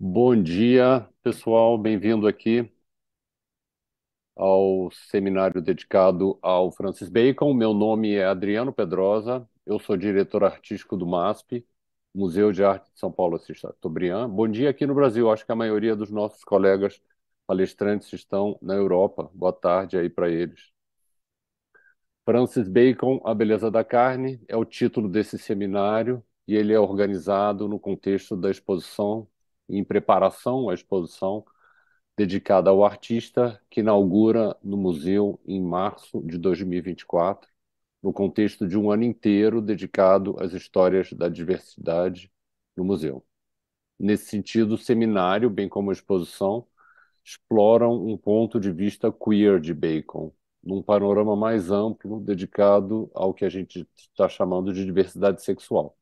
Bom dia, pessoal. Bem-vindo aqui ao seminário dedicado ao Francis Bacon. Meu nome é Adriano Pedrosa, eu sou diretor artístico do MASP, Museu de Arte de São Paulo Assista Tobrian. Bom dia aqui no Brasil. Acho que a maioria dos nossos colegas palestrantes estão na Europa. Boa tarde aí para eles. Francis Bacon, A Beleza da Carne, é o título desse seminário e ele é organizado no contexto da exposição em preparação à exposição dedicada ao artista, que inaugura no museu em março de 2024, no contexto de um ano inteiro dedicado às histórias da diversidade no museu. Nesse sentido, o seminário, bem como a exposição, exploram um ponto de vista queer de Bacon, num panorama mais amplo dedicado ao que a gente está chamando de diversidade sexual.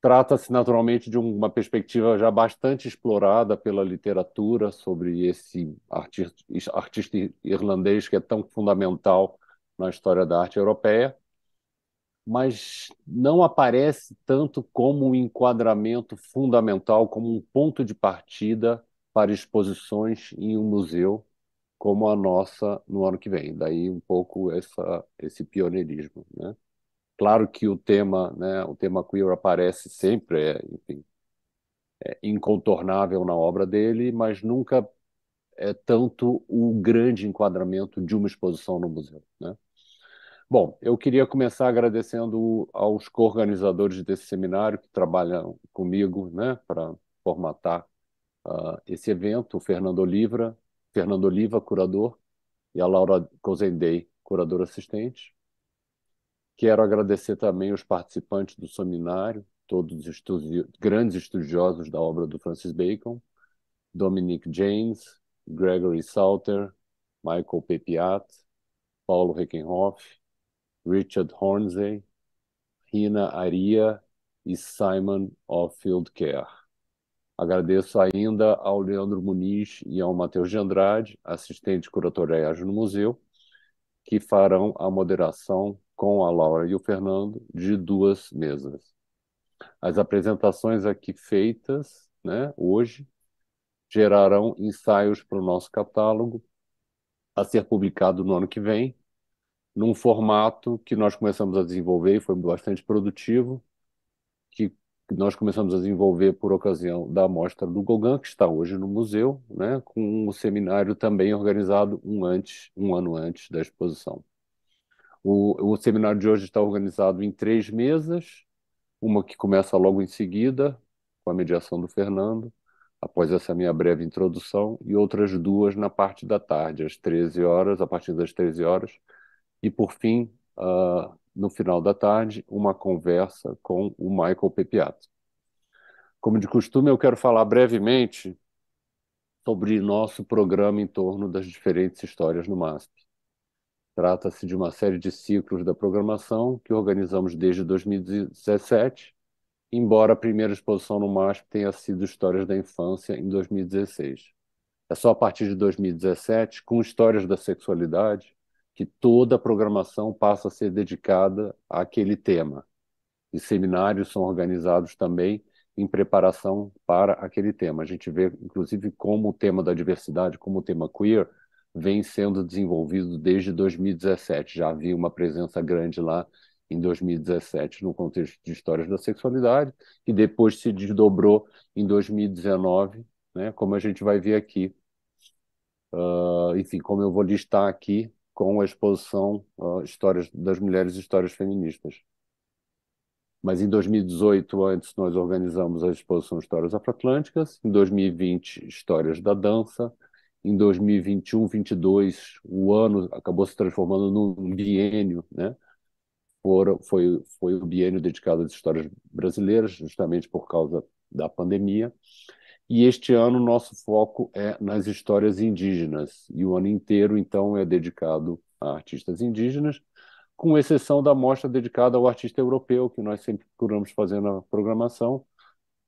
Trata-se naturalmente de uma perspectiva já bastante explorada pela literatura sobre esse artista, artista irlandês que é tão fundamental na história da arte europeia, mas não aparece tanto como um enquadramento fundamental, como um ponto de partida para exposições em um museu como a nossa no ano que vem. Daí um pouco essa, esse pioneirismo, né? Claro que o tema, né, o tema queer aparece sempre, é, enfim, é incontornável na obra dele, mas nunca é tanto o grande enquadramento de uma exposição no museu, né? Bom, eu queria começar agradecendo aos co-organizadores desse seminário que trabalham comigo né, para formatar uh, esse evento, o Fernando Oliveira, Fernando Oliva, curador, e a Laura Cozendei, curadora assistente. Quero agradecer também os participantes do seminário, todos estudi grandes estudiosos da obra do Francis Bacon, Dominic James, Gregory Salter, Michael Pepiat, Paulo Reckenhoff, Richard Hornsey, Rina Aria e Simon Offield Kerr. Agradeço ainda ao Leandro Muniz e ao Matheus de Andrade, assistentes curatoriais no museu, que farão a moderação com a Laura e o Fernando de duas mesas. As apresentações aqui feitas né, hoje gerarão ensaios para o nosso catálogo a ser publicado no ano que vem, num formato que nós começamos a desenvolver e foi bastante produtivo, que nós começamos a desenvolver por ocasião da amostra do Gauguin, que está hoje no museu, né, com um seminário também organizado um, antes, um ano antes da exposição. O, o seminário de hoje está organizado em três mesas, uma que começa logo em seguida, com a mediação do Fernando, após essa minha breve introdução, e outras duas na parte da tarde, às 13 horas, a partir das 13 horas, e por fim, uh, no final da tarde, uma conversa com o Michael Pepiato. Como de costume, eu quero falar brevemente sobre nosso programa em torno das diferentes histórias no MASP. Trata-se de uma série de ciclos da programação que organizamos desde 2017, embora a primeira exposição no MASP tenha sido Histórias da Infância em 2016. É só a partir de 2017, com histórias da sexualidade, que toda a programação passa a ser dedicada àquele tema. E seminários são organizados também em preparação para aquele tema. A gente vê, inclusive, como o tema da diversidade, como o tema queer, vem sendo desenvolvido desde 2017. Já havia uma presença grande lá em 2017 no contexto de histórias da sexualidade e depois se desdobrou em 2019, né, como a gente vai ver aqui. Uh, enfim, como eu vou listar aqui, com a exposição uh, histórias das mulheres e histórias feministas. Mas em 2018, antes, nós organizamos a exposição Histórias Afroatlânticas, em 2020, Histórias da Dança, em 2021, 22, o ano acabou se transformando num bienio, né? Foram, foi, foi o bienio dedicado às histórias brasileiras, justamente por causa da pandemia. E este ano nosso foco é nas histórias indígenas, e o ano inteiro, então, é dedicado a artistas indígenas, com exceção da mostra dedicada ao artista europeu, que nós sempre procuramos fazer na programação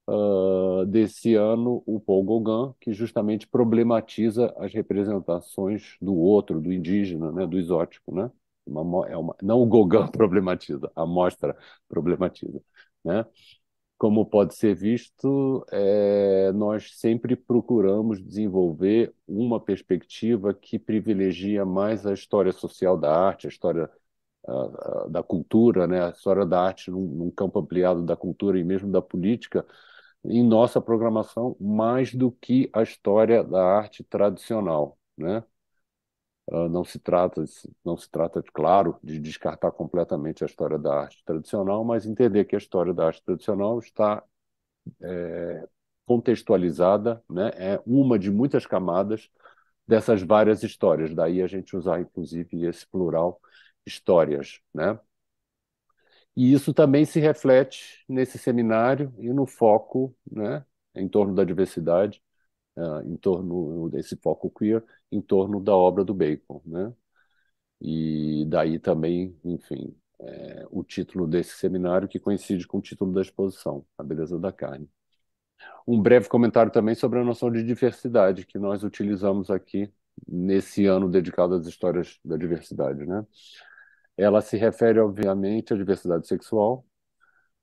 uh, desse ano, o Paul Gauguin, que justamente problematiza as representações do outro, do indígena, né, do exótico, né? Uma, é uma, não o Gauguin problematiza, a mostra problematiza, né? Como pode ser visto, é, nós sempre procuramos desenvolver uma perspectiva que privilegia mais a história social da arte, a história da cultura, né? a história da arte num, num campo ampliado da cultura e mesmo da política, em nossa programação mais do que a história da arte tradicional. Né? Ah, não se trata não se trata claro de descartar completamente a história da arte tradicional mas entender que a história da arte tradicional está é, contextualizada né é uma de muitas camadas dessas várias histórias daí a gente usar inclusive esse plural histórias né e isso também se reflete nesse seminário e no foco né em torno da diversidade ah, em torno desse foco queer em torno da obra do Bacon, né? E daí também, enfim, é, o título desse seminário que coincide com o título da exposição, A Beleza da Carne. Um breve comentário também sobre a noção de diversidade que nós utilizamos aqui nesse ano dedicado às histórias da diversidade, né? Ela se refere, obviamente, à diversidade sexual,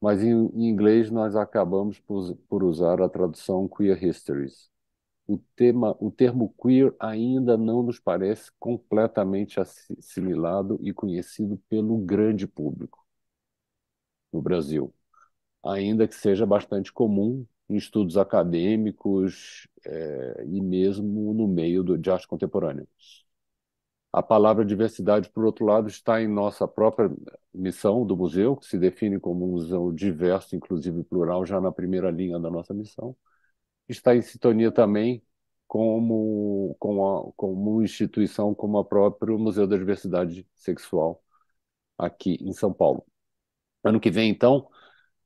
mas em, inglês nós acabamos por, por usar a tradução queer histories, o tema, o termo queer ainda não nos parece completamente assimilado e conhecido pelo grande público no Brasil, ainda que seja bastante comum em estudos acadêmicos é, e mesmo no meio do, de arte contemporânea. A palavra diversidade, por outro lado, está em nossa própria missão do museu, que se define como um museu diverso, inclusive plural, já na primeira linha da nossa missão está em sintonia também como, com a, como instituição, como a própria Museu da Diversidade Sexual aqui em São Paulo. Ano que vem, então,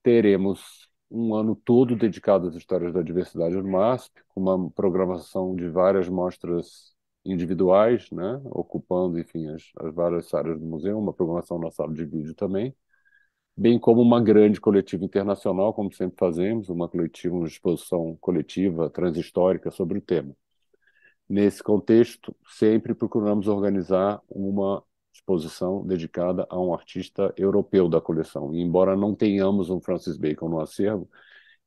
teremos um ano todo dedicado às histórias da diversidade no MASP, com uma programação de várias mostras individuais, né, ocupando, enfim, as, as várias áreas do museu, uma programação na sala de vídeo também, bem como uma grande coletiva internacional, como sempre fazemos, uma coletiva, uma exposição coletiva transhistórica sobre o tema. Nesse contexto, sempre procuramos organizar uma exposição dedicada a um artista europeu da coleção. E embora não tenhamos um Francis Bacon no acervo,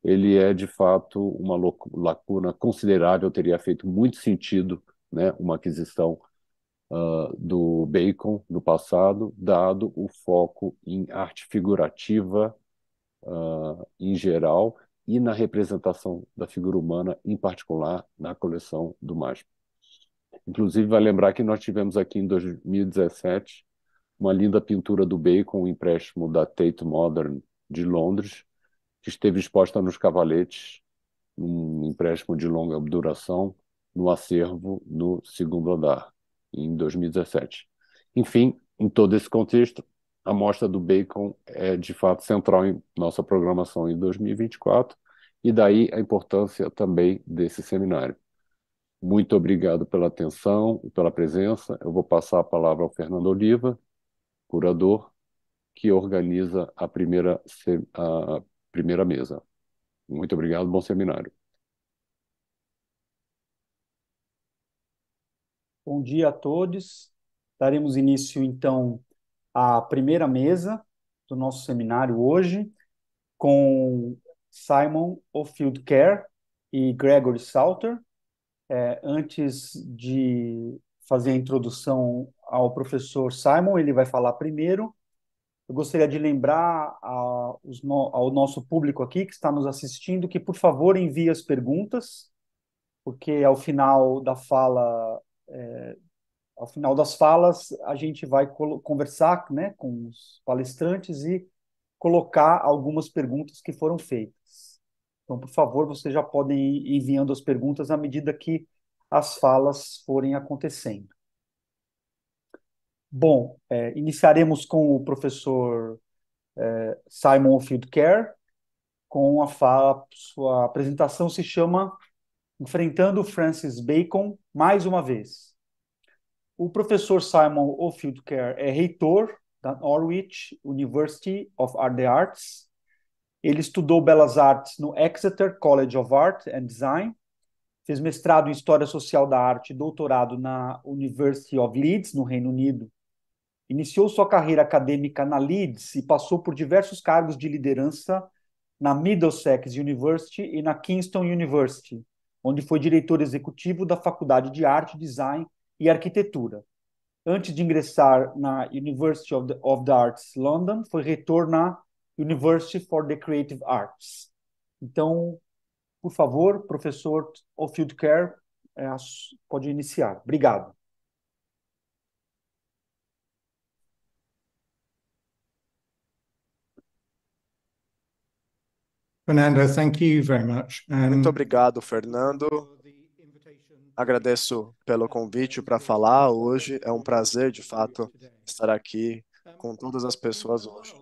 ele é de fato uma lacuna considerável, teria feito muito sentido, né, uma aquisição ah, do Bacon no passado, dado o foco em arte figurativa uh, em geral e na representação da figura humana, em particular na coleção do MASP. Inclusive, vai lembrar que nós tivemos aqui em 2017 uma linda pintura do Bacon, um empréstimo da Tate Modern de Londres, que esteve exposta nos Cavaletes, um empréstimo de longa duração, no acervo no segundo andar em 2017. Enfim, em todo esse contexto, a mostra do bacon é de fato central em nossa programação em 2024 e daí a importância também desse seminário. Muito obrigado pela atenção e pela presença. Eu vou passar a palavra ao Fernando Oliva, curador, que organiza a primeira, a primeira mesa. Muito obrigado, bom seminário. Bom dia a todos. Daremos início, então, à primeira mesa do nosso seminário hoje, com Simon Ofield Care e Gregory Salter. É, antes de fazer a introdução ao professor Simon, ele vai falar primeiro. Eu gostaria de lembrar a, no, ao nosso público aqui que está nos assistindo que, por favor, envie as perguntas, porque ao final da fala é, ao final das falas, a gente vai conversar né, com os palestrantes e colocar algumas perguntas que foram feitas. Então, por favor, vocês já podem ir enviando as perguntas à medida que as falas forem acontecendo. Bom, é, iniciaremos com o professor é, Simon Fieldcare, com a fala, sua apresentação se chama enfrentando Francis Bacon mais uma vez. O professor Simon Kerr é reitor da Norwich University of the Arts. Ele estudou belas artes no Exeter College of Art and Design, fez mestrado em História Social da Arte e doutorado na University of Leeds, no Reino Unido. Iniciou sua carreira acadêmica na Leeds e passou por diversos cargos de liderança na Middlesex University e na Kingston University onde foi diretor executivo da Faculdade de Arte, Design e Arquitetura. Antes de ingressar na University of the, of the Arts London, foi reitor na University for the Creative Arts. Então, por favor, professor Ofield Care, é, pode iniciar. Obrigado. Fernando, thank you very much. Um... Muito obrigado, Fernando. Agradeço pelo convite para falar hoje. É um prazer, de fato, estar aqui com todas as pessoas hoje.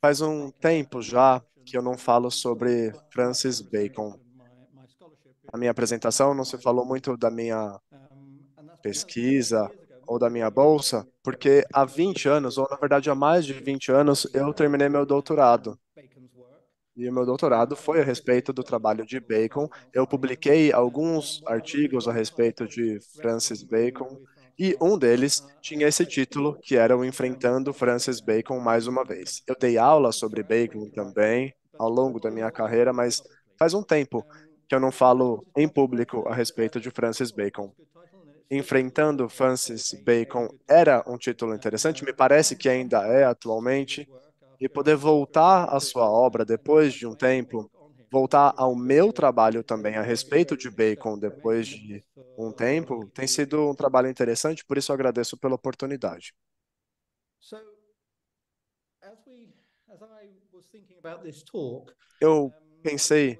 Faz um tempo já que eu não falo sobre Francis Bacon. Na minha apresentação não se falou muito da minha pesquisa ou da minha bolsa, porque há 20 anos, ou na verdade há mais de 20 anos, eu terminei meu doutorado. E o meu doutorado foi a respeito do trabalho de Bacon. Eu publiquei alguns artigos a respeito de Francis Bacon, e um deles tinha esse título, que era o Enfrentando Francis Bacon mais uma vez. Eu dei aula sobre Bacon também ao longo da minha carreira, mas faz um tempo que eu não falo em público a respeito de Francis Bacon. Enfrentando Francis Bacon era um título interessante, me parece que ainda é atualmente e poder voltar à sua obra depois de um tempo, voltar ao meu trabalho também a respeito de Bacon depois de um tempo, tem sido um trabalho interessante, por isso agradeço pela oportunidade. Eu pensei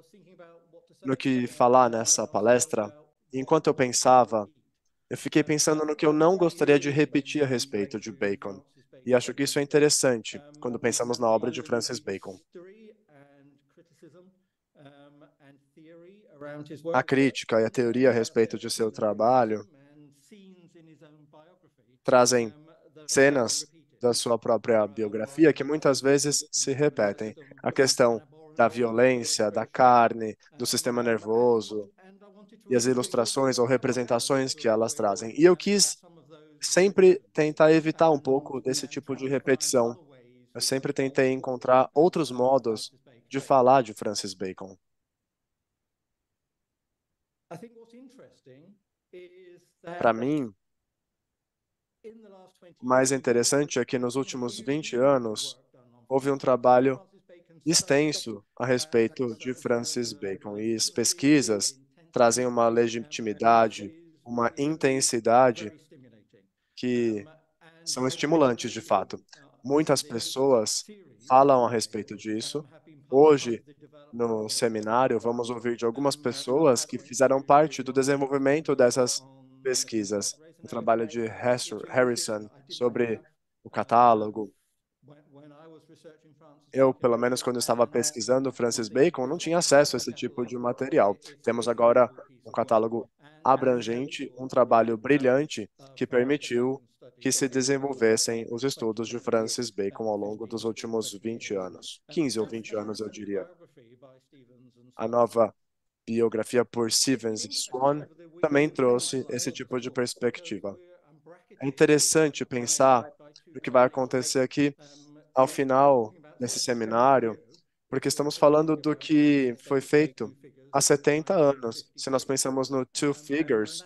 no que falar nessa palestra, e enquanto eu pensava, eu fiquei pensando no que eu não gostaria de repetir a respeito de Bacon. E acho que isso é interessante quando pensamos na obra de Francis Bacon. A crítica e a teoria a respeito de seu trabalho trazem cenas da sua própria biografia que muitas vezes se repetem. A questão da violência, da carne, do sistema nervoso e as ilustrações ou representações que elas trazem. E eu quis sempre tentar evitar um pouco desse tipo de repetição. Eu sempre tentei encontrar outros modos de falar de Francis Bacon. Para mim, o mais interessante é que nos últimos 20 anos houve um trabalho extenso a respeito de Francis Bacon e as pesquisas trazem uma legitimidade, uma intensidade que são estimulantes de fato. Muitas pessoas falam a respeito disso. Hoje, no seminário, vamos ouvir de algumas pessoas que fizeram parte do desenvolvimento dessas pesquisas. O trabalho de Harrison sobre o catálogo. Eu, pelo menos quando estava pesquisando Francis Bacon, não tinha acesso a esse tipo de material. Temos agora um catálogo abrangente, um trabalho brilhante que permitiu que se desenvolvessem os estudos de Francis Bacon ao longo dos últimos 20 anos, 15 ou 20 anos, eu diria. A nova biografia por Stevens e Swan também trouxe esse tipo de perspectiva. É interessante pensar o que vai acontecer aqui ao final desse seminário, porque estamos falando do que foi feito há 70 anos. Se nós pensamos no Two Figures,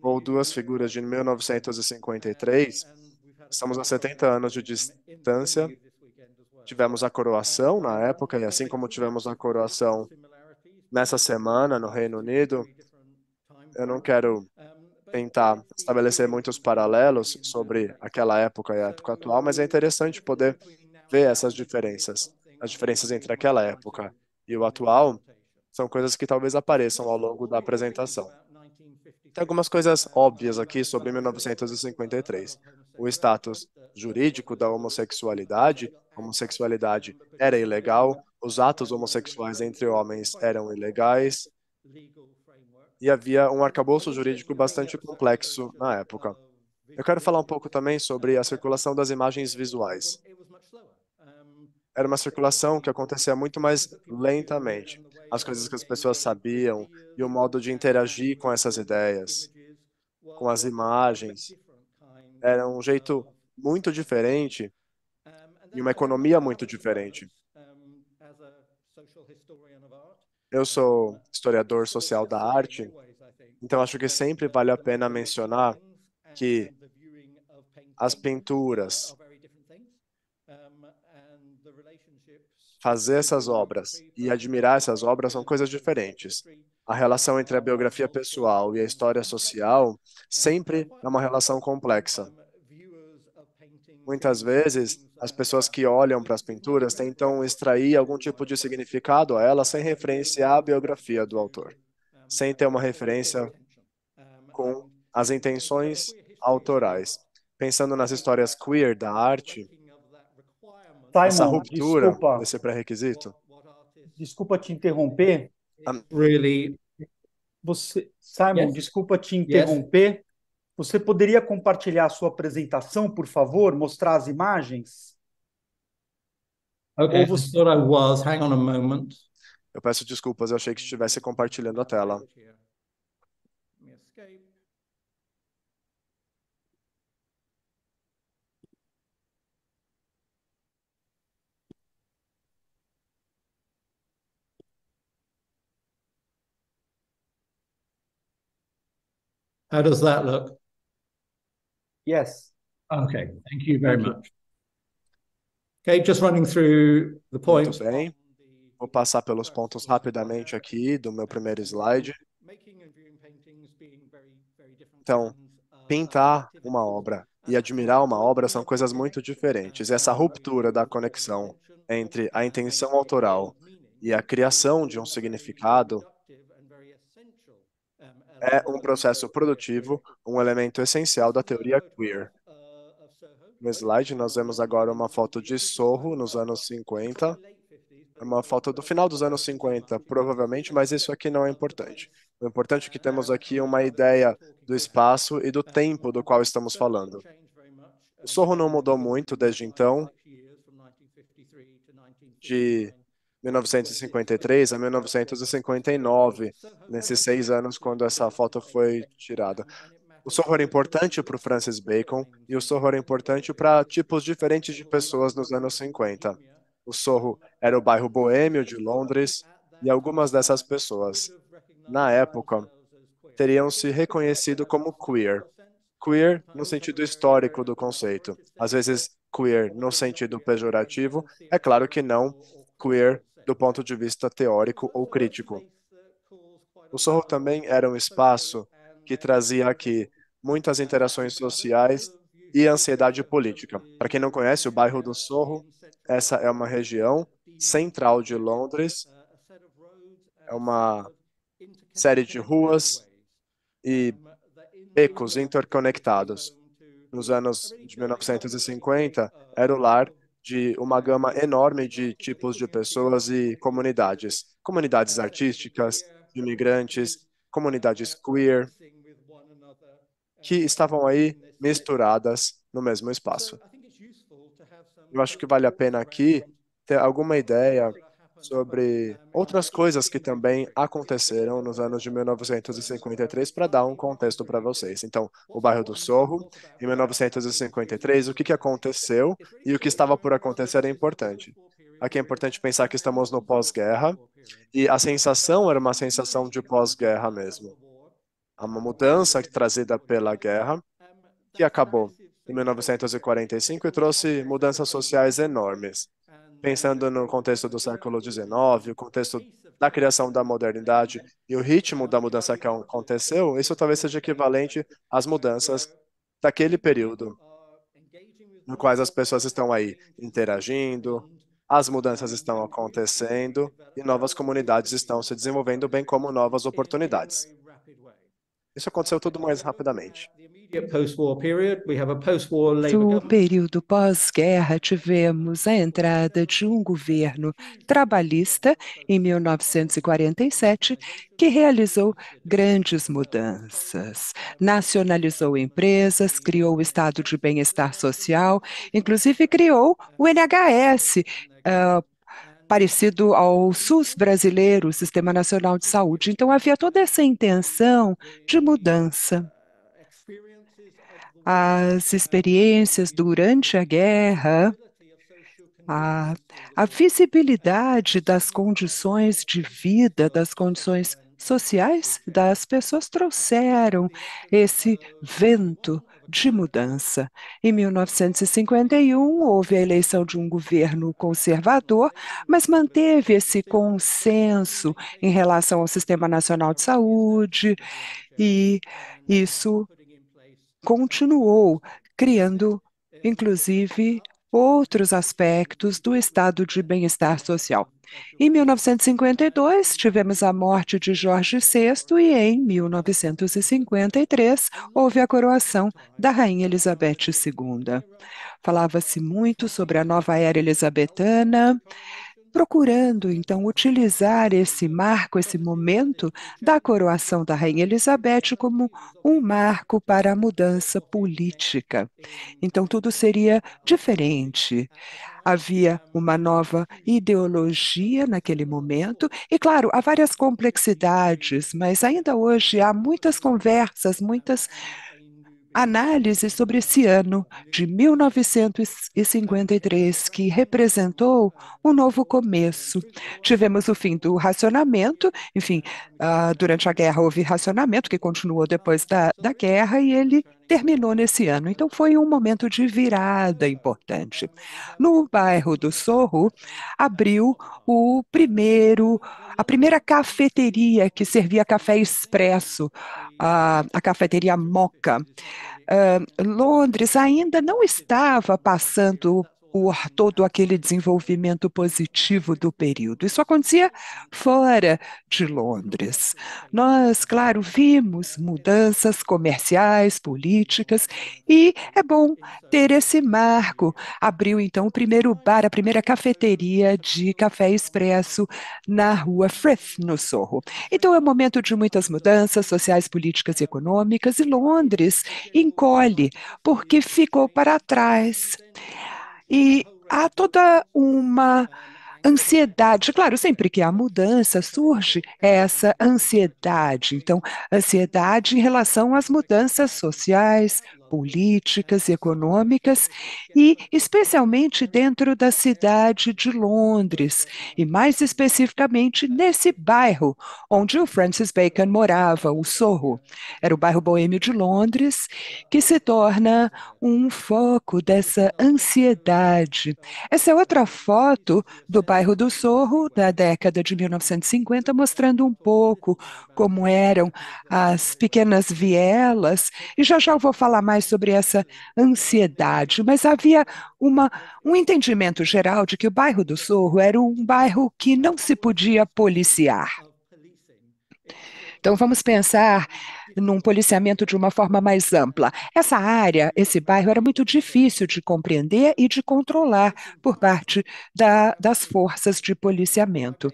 ou Duas Figuras, de 1953, estamos a 70 anos de distância. Tivemos a coroação na época, e assim como tivemos a coroação nessa semana no Reino Unido, eu não quero tentar estabelecer muitos paralelos sobre aquela época e a época atual, mas é interessante poder ver essas diferenças, as diferenças entre aquela época e o atual, são coisas que talvez apareçam ao longo da apresentação. Tem algumas coisas óbvias aqui sobre 1953. O status jurídico da homossexualidade, a homossexualidade era ilegal, os atos homossexuais entre homens eram ilegais, e havia um arcabouço jurídico bastante complexo na época. Eu quero falar um pouco também sobre a circulação das imagens visuais. Era uma circulação que acontecia muito mais lentamente as coisas que as pessoas sabiam e o modo de interagir com essas ideias, com as imagens. Era um jeito muito diferente e uma economia muito diferente. Eu sou historiador social da arte, então acho que sempre vale a pena mencionar que as pinturas, fazer essas obras e admirar essas obras são coisas diferentes. A relação entre a biografia pessoal e a história social sempre é uma relação complexa. Muitas vezes, as pessoas que olham para as pinturas tentam extrair algum tipo de significado a elas sem referência à biografia do autor, sem ter uma referência com as intenções autorais. Pensando nas histórias queer da arte, Simon, essa ruptura desculpa, desse pré-requisito? Desculpa te interromper. I'm... Really? Você, Simon, yes. desculpa te interromper. Yes. Você poderia compartilhar a sua apresentação, por favor? Mostrar as imagens? Okay, você... I thought I was. Hang on a moment. Eu peço desculpas, eu achei que estivesse compartilhando a tela. How does that look? Yes. Okay, thank you very thank much. You. Okay, just running through the points. Muito bem. Vou passar pelos pontos rapidamente aqui do meu primeiro slide. Então, pintar uma obra e admirar uma obra são coisas muito diferentes. Essa ruptura da conexão entre a intenção autoral e a criação de um significado é um processo produtivo, um elemento essencial da teoria queer. No slide, nós vemos agora uma foto de Sorro nos anos 50, é uma foto do final dos anos 50, provavelmente, mas isso aqui não é importante. O importante é que temos aqui uma ideia do espaço e do tempo do qual estamos falando. O Sorro não mudou muito desde então, de 1953 a 1959, nesses seis anos quando essa foto foi tirada. O sorro era importante para o Francis Bacon e o sorro era importante para tipos diferentes de pessoas nos anos 50. O sorro era o bairro boêmio de Londres e algumas dessas pessoas, na época, teriam se reconhecido como queer. Queer no sentido histórico do conceito. Às vezes, queer no sentido pejorativo, é claro que não queer do ponto de vista teórico ou crítico. O Sorro também era um espaço que trazia aqui muitas interações sociais e ansiedade política. Para quem não conhece, o bairro do Sorro, essa é uma região central de Londres, é uma série de ruas e becos interconectados. Nos anos de 1950, era o lar de uma gama enorme de tipos de pessoas e comunidades. Comunidades artísticas, imigrantes, comunidades queer, que estavam aí misturadas no mesmo espaço. Eu acho que vale a pena aqui ter alguma ideia sobre outras coisas que também aconteceram nos anos de 1953 para dar um contexto para vocês. Então, o bairro do Sorro, em 1953, o que, que aconteceu e o que estava por acontecer é importante. Aqui é importante pensar que estamos no pós-guerra e a sensação era uma sensação de pós-guerra mesmo. Há uma mudança trazida pela guerra que acabou em 1945 e trouxe mudanças sociais enormes pensando no contexto do século XIX, o contexto da criação da modernidade e o ritmo da mudança que aconteceu, isso talvez seja equivalente às mudanças daquele período no quais as pessoas estão aí interagindo, as mudanças estão acontecendo e novas comunidades estão se desenvolvendo, bem como novas oportunidades. Isso aconteceu tudo mais rapidamente. No período pós-guerra, tivemos a entrada de um governo trabalhista em 1947 que realizou grandes mudanças. Nacionalizou empresas, criou o estado de bem-estar social, inclusive criou o NHS. Uh, ah, parecido ao SUS brasileiro, o Sistema Nacional de Saúde. Então, havia toda essa intenção de mudança as experiências durante a guerra, a, a visibilidade das condições de vida, das condições sociais das pessoas trouxeram esse vento de mudança. Em 1951, houve a eleição de um governo conservador, mas manteve esse consenso em relação ao Sistema Nacional de Saúde, e isso continuou criando, é. inclusive, outros aspectos do estado de bem-estar social. Em 1952, tivemos a morte de Jorge VI e, em 1953, houve a coroação da Rainha Elizabeth II. Falava-se muito sobre a nova era elizabetana, procurando então utilizar esse marco, esse momento da coroação da Rainha Elizabeth como um marco para a mudança política. Então tudo seria diferente. Havia uma nova ideologia naquele momento, e claro, há várias complexidades, mas ainda hoje há muitas conversas, muitas análise sobre esse ano de 1953, que representou um novo começo. Tivemos o fim do racionamento, enfim, uh, durante a guerra houve racionamento, que continuou depois da, da guerra, e ele terminou nesse ano. Então foi um momento de virada importante. No bairro do Sorro, abriu o primeiro, a primeira cafeteria que servia café expresso, a, a cafeteria Moca. Uh, Londres ainda não estava passando o, todo aquele desenvolvimento positivo do período. Isso acontecia fora de Londres. Nós, claro, vimos mudanças comerciais, políticas, e é bom ter esse marco. Abriu então o primeiro bar, a primeira cafeteria de café expresso na rua Frith, no Sorro. Então é um momento de muitas mudanças sociais, políticas e econômicas, e Londres encolhe, porque ficou para trás. E há toda uma ansiedade. Claro, sempre que há mudança, surge essa ansiedade. Então, ansiedade em relação às mudanças sociais, políticas e econômicas, e especialmente dentro da cidade de Londres, e mais especificamente nesse bairro onde o Francis Bacon morava, o Sorro. Era o bairro boêmio de Londres, que se torna um foco dessa ansiedade. Essa é outra foto do bairro do Sorro, da década de 1950, mostrando um pouco como eram as pequenas vielas, e já já eu vou falar mais mais sobre essa ansiedade, mas havia uma, um entendimento geral de que o bairro do Sorro era um bairro que não se podia policiar. Então, vamos pensar num policiamento de uma forma mais ampla. Essa área, esse bairro, era muito difícil de compreender e de controlar por parte da, das forças de policiamento.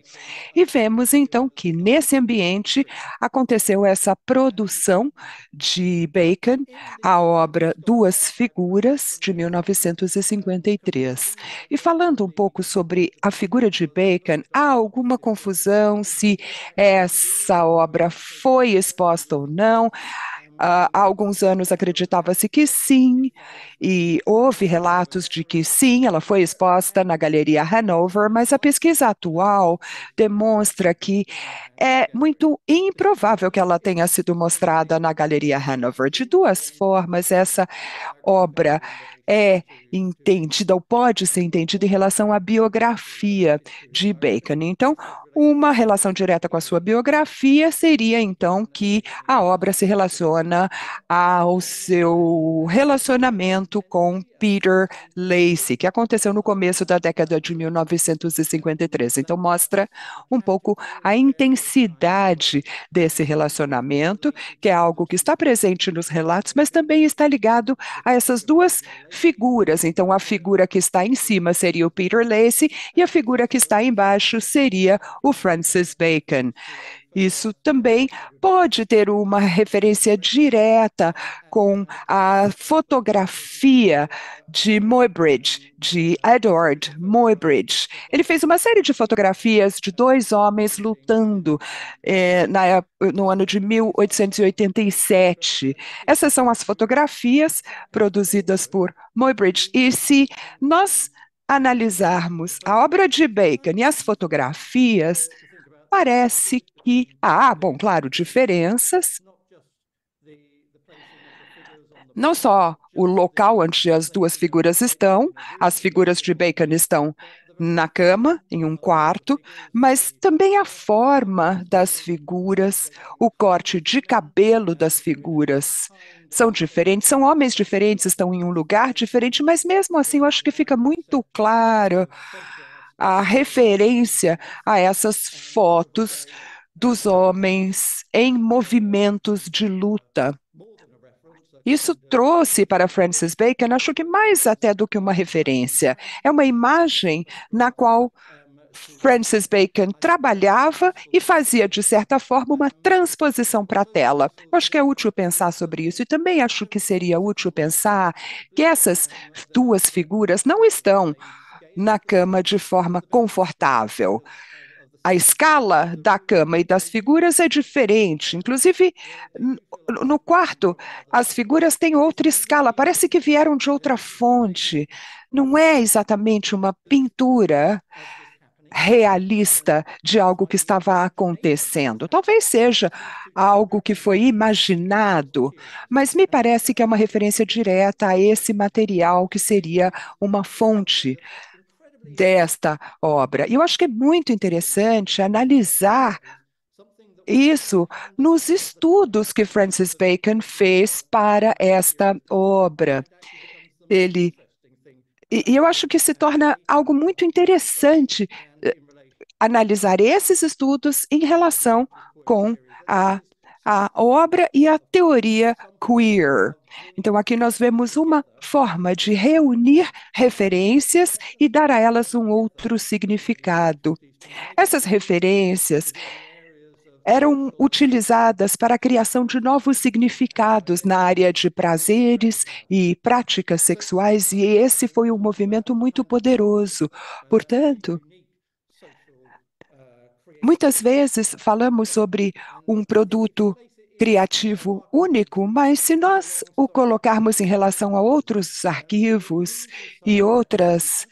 E vemos, então, que nesse ambiente aconteceu essa produção de Bacon, a obra Duas Figuras, de 1953. E falando um pouco sobre a figura de Bacon, há alguma confusão se essa obra foi exposta ou não? não. há alguns anos acreditava-se que sim, e houve relatos de que sim, ela foi exposta na Galeria Hanover, mas a pesquisa atual demonstra que é muito improvável que ela tenha sido mostrada na Galeria Hanover. De duas formas, essa obra é entendida ou pode ser entendida em relação à biografia de Bacon. Então, uma relação direta com a sua biografia seria então que a obra se relaciona ao seu relacionamento com Peter Lacey, que aconteceu no começo da década de 1953. Então mostra um pouco a intensidade desse relacionamento, que é algo que está presente nos relatos, mas também está ligado a essas duas figuras então, a figura que está em cima seria o Peter Lacey e a figura que está embaixo seria o Francis Bacon. Isso também pode ter uma referência direta com a fotografia de Muybridge, de Edward Muybridge. Ele fez uma série de fotografias de dois homens lutando eh, na, no ano de 1887. Essas são as fotografias produzidas por Muybridge. E se nós analisarmos a obra de Bacon e as fotografias, parece que há, bom, claro, diferenças. Não só o local onde as duas figuras estão, as figuras de Bacon estão na cama, em um quarto, mas também a forma das figuras, o corte de cabelo das figuras. São diferentes, são homens diferentes, estão em um lugar diferente, mas mesmo assim eu acho que fica muito claro a referência a essas fotos dos homens em movimentos de luta. Isso trouxe para Francis Bacon, acho que mais até do que uma referência, é uma imagem na qual Francis Bacon trabalhava e fazia, de certa forma, uma transposição para a tela. Eu acho que é útil pensar sobre isso e também acho que seria útil pensar que essas duas figuras não estão na cama de forma confortável. A escala da cama e das figuras é diferente. Inclusive, no quarto, as figuras têm outra escala, parece que vieram de outra fonte. Não é exatamente uma pintura realista de algo que estava acontecendo. Talvez seja algo que foi imaginado, mas me parece que é uma referência direta a esse material que seria uma fonte desta obra. E eu acho que é muito interessante analisar isso nos estudos que Francis Bacon fez para esta obra. Ele e eu acho que se torna algo muito interessante eh, analisar esses estudos em relação com a a obra e a teoria queer. Então, aqui nós vemos uma forma de reunir referências e dar a elas um outro significado. Essas referências eram utilizadas para a criação de novos significados na área de prazeres e práticas sexuais, e esse foi um movimento muito poderoso. Portanto, Muitas vezes falamos sobre um produto criativo único, mas se nós o colocarmos em relação a outros arquivos e outras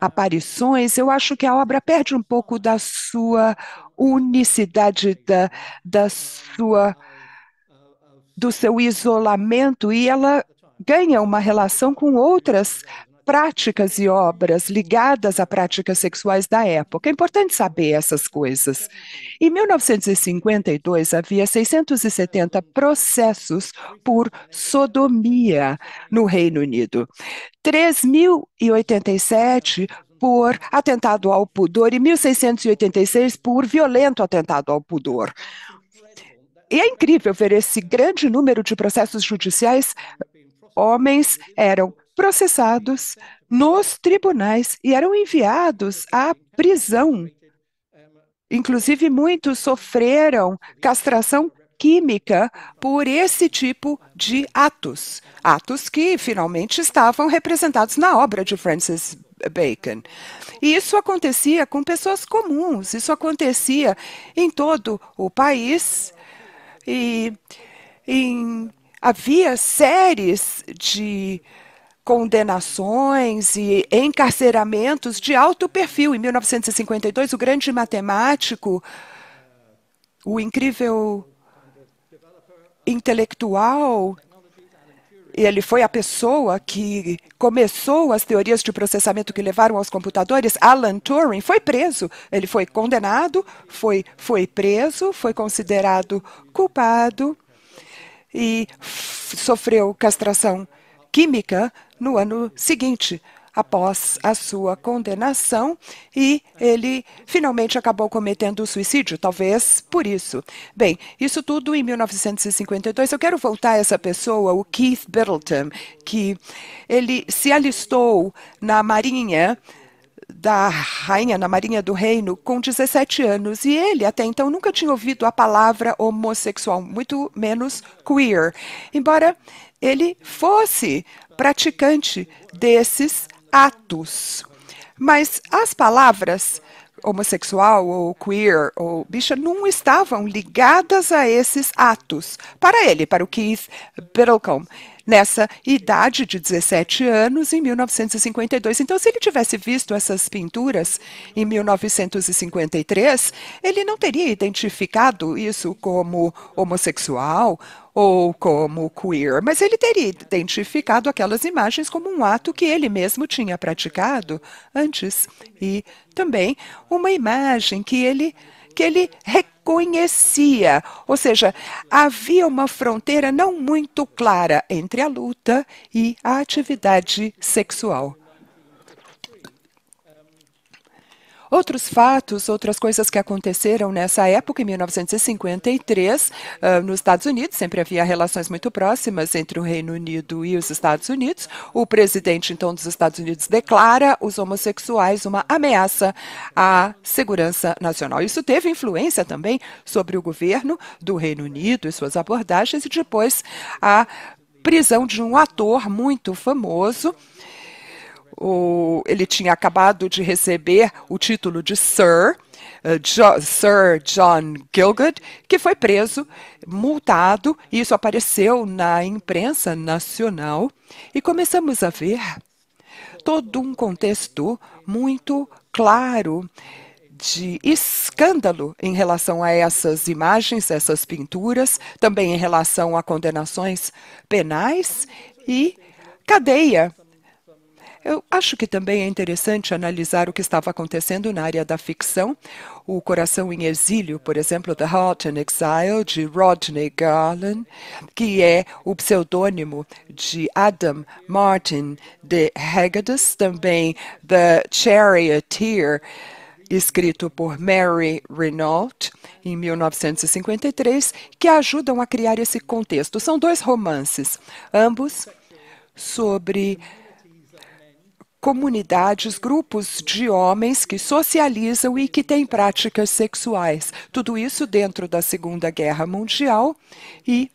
aparições, eu acho que a obra perde um pouco da sua unicidade, da, da sua, do seu isolamento, e ela ganha uma relação com outras práticas e obras ligadas a práticas sexuais da época. É importante saber essas coisas. Em 1952, havia 670 processos por sodomia no Reino Unido, 3.087 por atentado ao pudor e 1.686 por violento atentado ao pudor. E é incrível ver esse grande número de processos judiciais homens eram processados nos tribunais e eram enviados à prisão. Inclusive, muitos sofreram castração química por esse tipo de atos, atos que finalmente estavam representados na obra de Francis Bacon. E isso acontecia com pessoas comuns, isso acontecia em todo o país e em, havia séries de condenações e encarceramentos de alto perfil. Em 1952, o grande matemático, o incrível intelectual, ele foi a pessoa que começou as teorias de processamento que levaram aos computadores. Alan Turing foi preso, ele foi condenado, foi, foi preso, foi considerado culpado e sofreu castração química no ano seguinte, após a sua condenação e ele finalmente acabou cometendo suicídio, talvez por isso. Bem, isso tudo em 1952. Eu quero voltar a essa pessoa, o Keith Biddleton, que ele se alistou na Marinha da rainha na Marinha do Reino com 17 anos e ele até então nunca tinha ouvido a palavra homossexual, muito menos queer, embora ele fosse praticante desses atos. Mas as palavras homossexual ou queer ou bicha não estavam ligadas a esses atos. Para ele, para o Keith Biddlecombe, nessa idade de 17 anos em 1952. Então, se ele tivesse visto essas pinturas em 1953, ele não teria identificado isso como homossexual ou como queer, mas ele teria identificado aquelas imagens como um ato que ele mesmo tinha praticado antes e também uma imagem que ele que ele conhecia. Ou seja, havia uma fronteira não muito clara entre a luta e a atividade sexual. Outros fatos, outras coisas que aconteceram nessa época, em 1953, uh, ah, nos Estados Unidos, sempre havia relações muito próximas entre o Reino Unido e os Estados Unidos. O presidente, então, dos Estados Unidos declara os homossexuais uma ameaça à segurança nacional. Isso teve influência também sobre o governo do Reino Unido e suas abordagens, e depois a prisão de um ator muito famoso o, ele tinha acabado de receber o título de Sir, uh, jo, Sir John Gilgud, que foi preso, multado, e isso apareceu na imprensa nacional, e começamos a ver todo um contexto muito claro de escândalo em relação a essas imagens, essas pinturas, também em relação a condenações penais e cadeia eu acho que também é interessante analisar o que estava acontecendo na área da ficção. O Coração em Exílio, por exemplo, The Heart in Exile, de Rodney Garland, que é o pseudônimo de Adam Martin de Haggadus, também The Charioteer, escrito por Mary Renault, em 1953, que ajudam a criar esse contexto. São dois romances, ambos sobre comunidades, grupos de homens que socializam e que têm práticas sexuais. Tudo isso dentro da Segunda Guerra Mundial e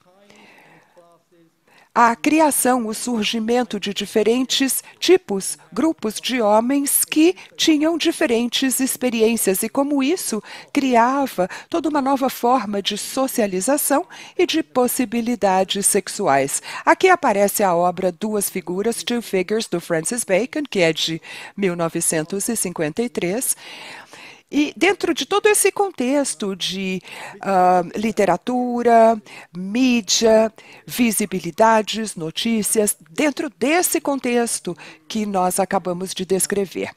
a criação, o surgimento de diferentes tipos, grupos de homens que tinham diferentes experiências e como isso criava toda uma nova forma de socialização e de possibilidades sexuais. Aqui aparece a obra Duas Figuras, Two Figures, do Francis Bacon, que é de 1953. E dentro de todo esse contexto de uh, literatura, mídia, visibilidades, notícias, dentro desse contexto que nós acabamos de descrever.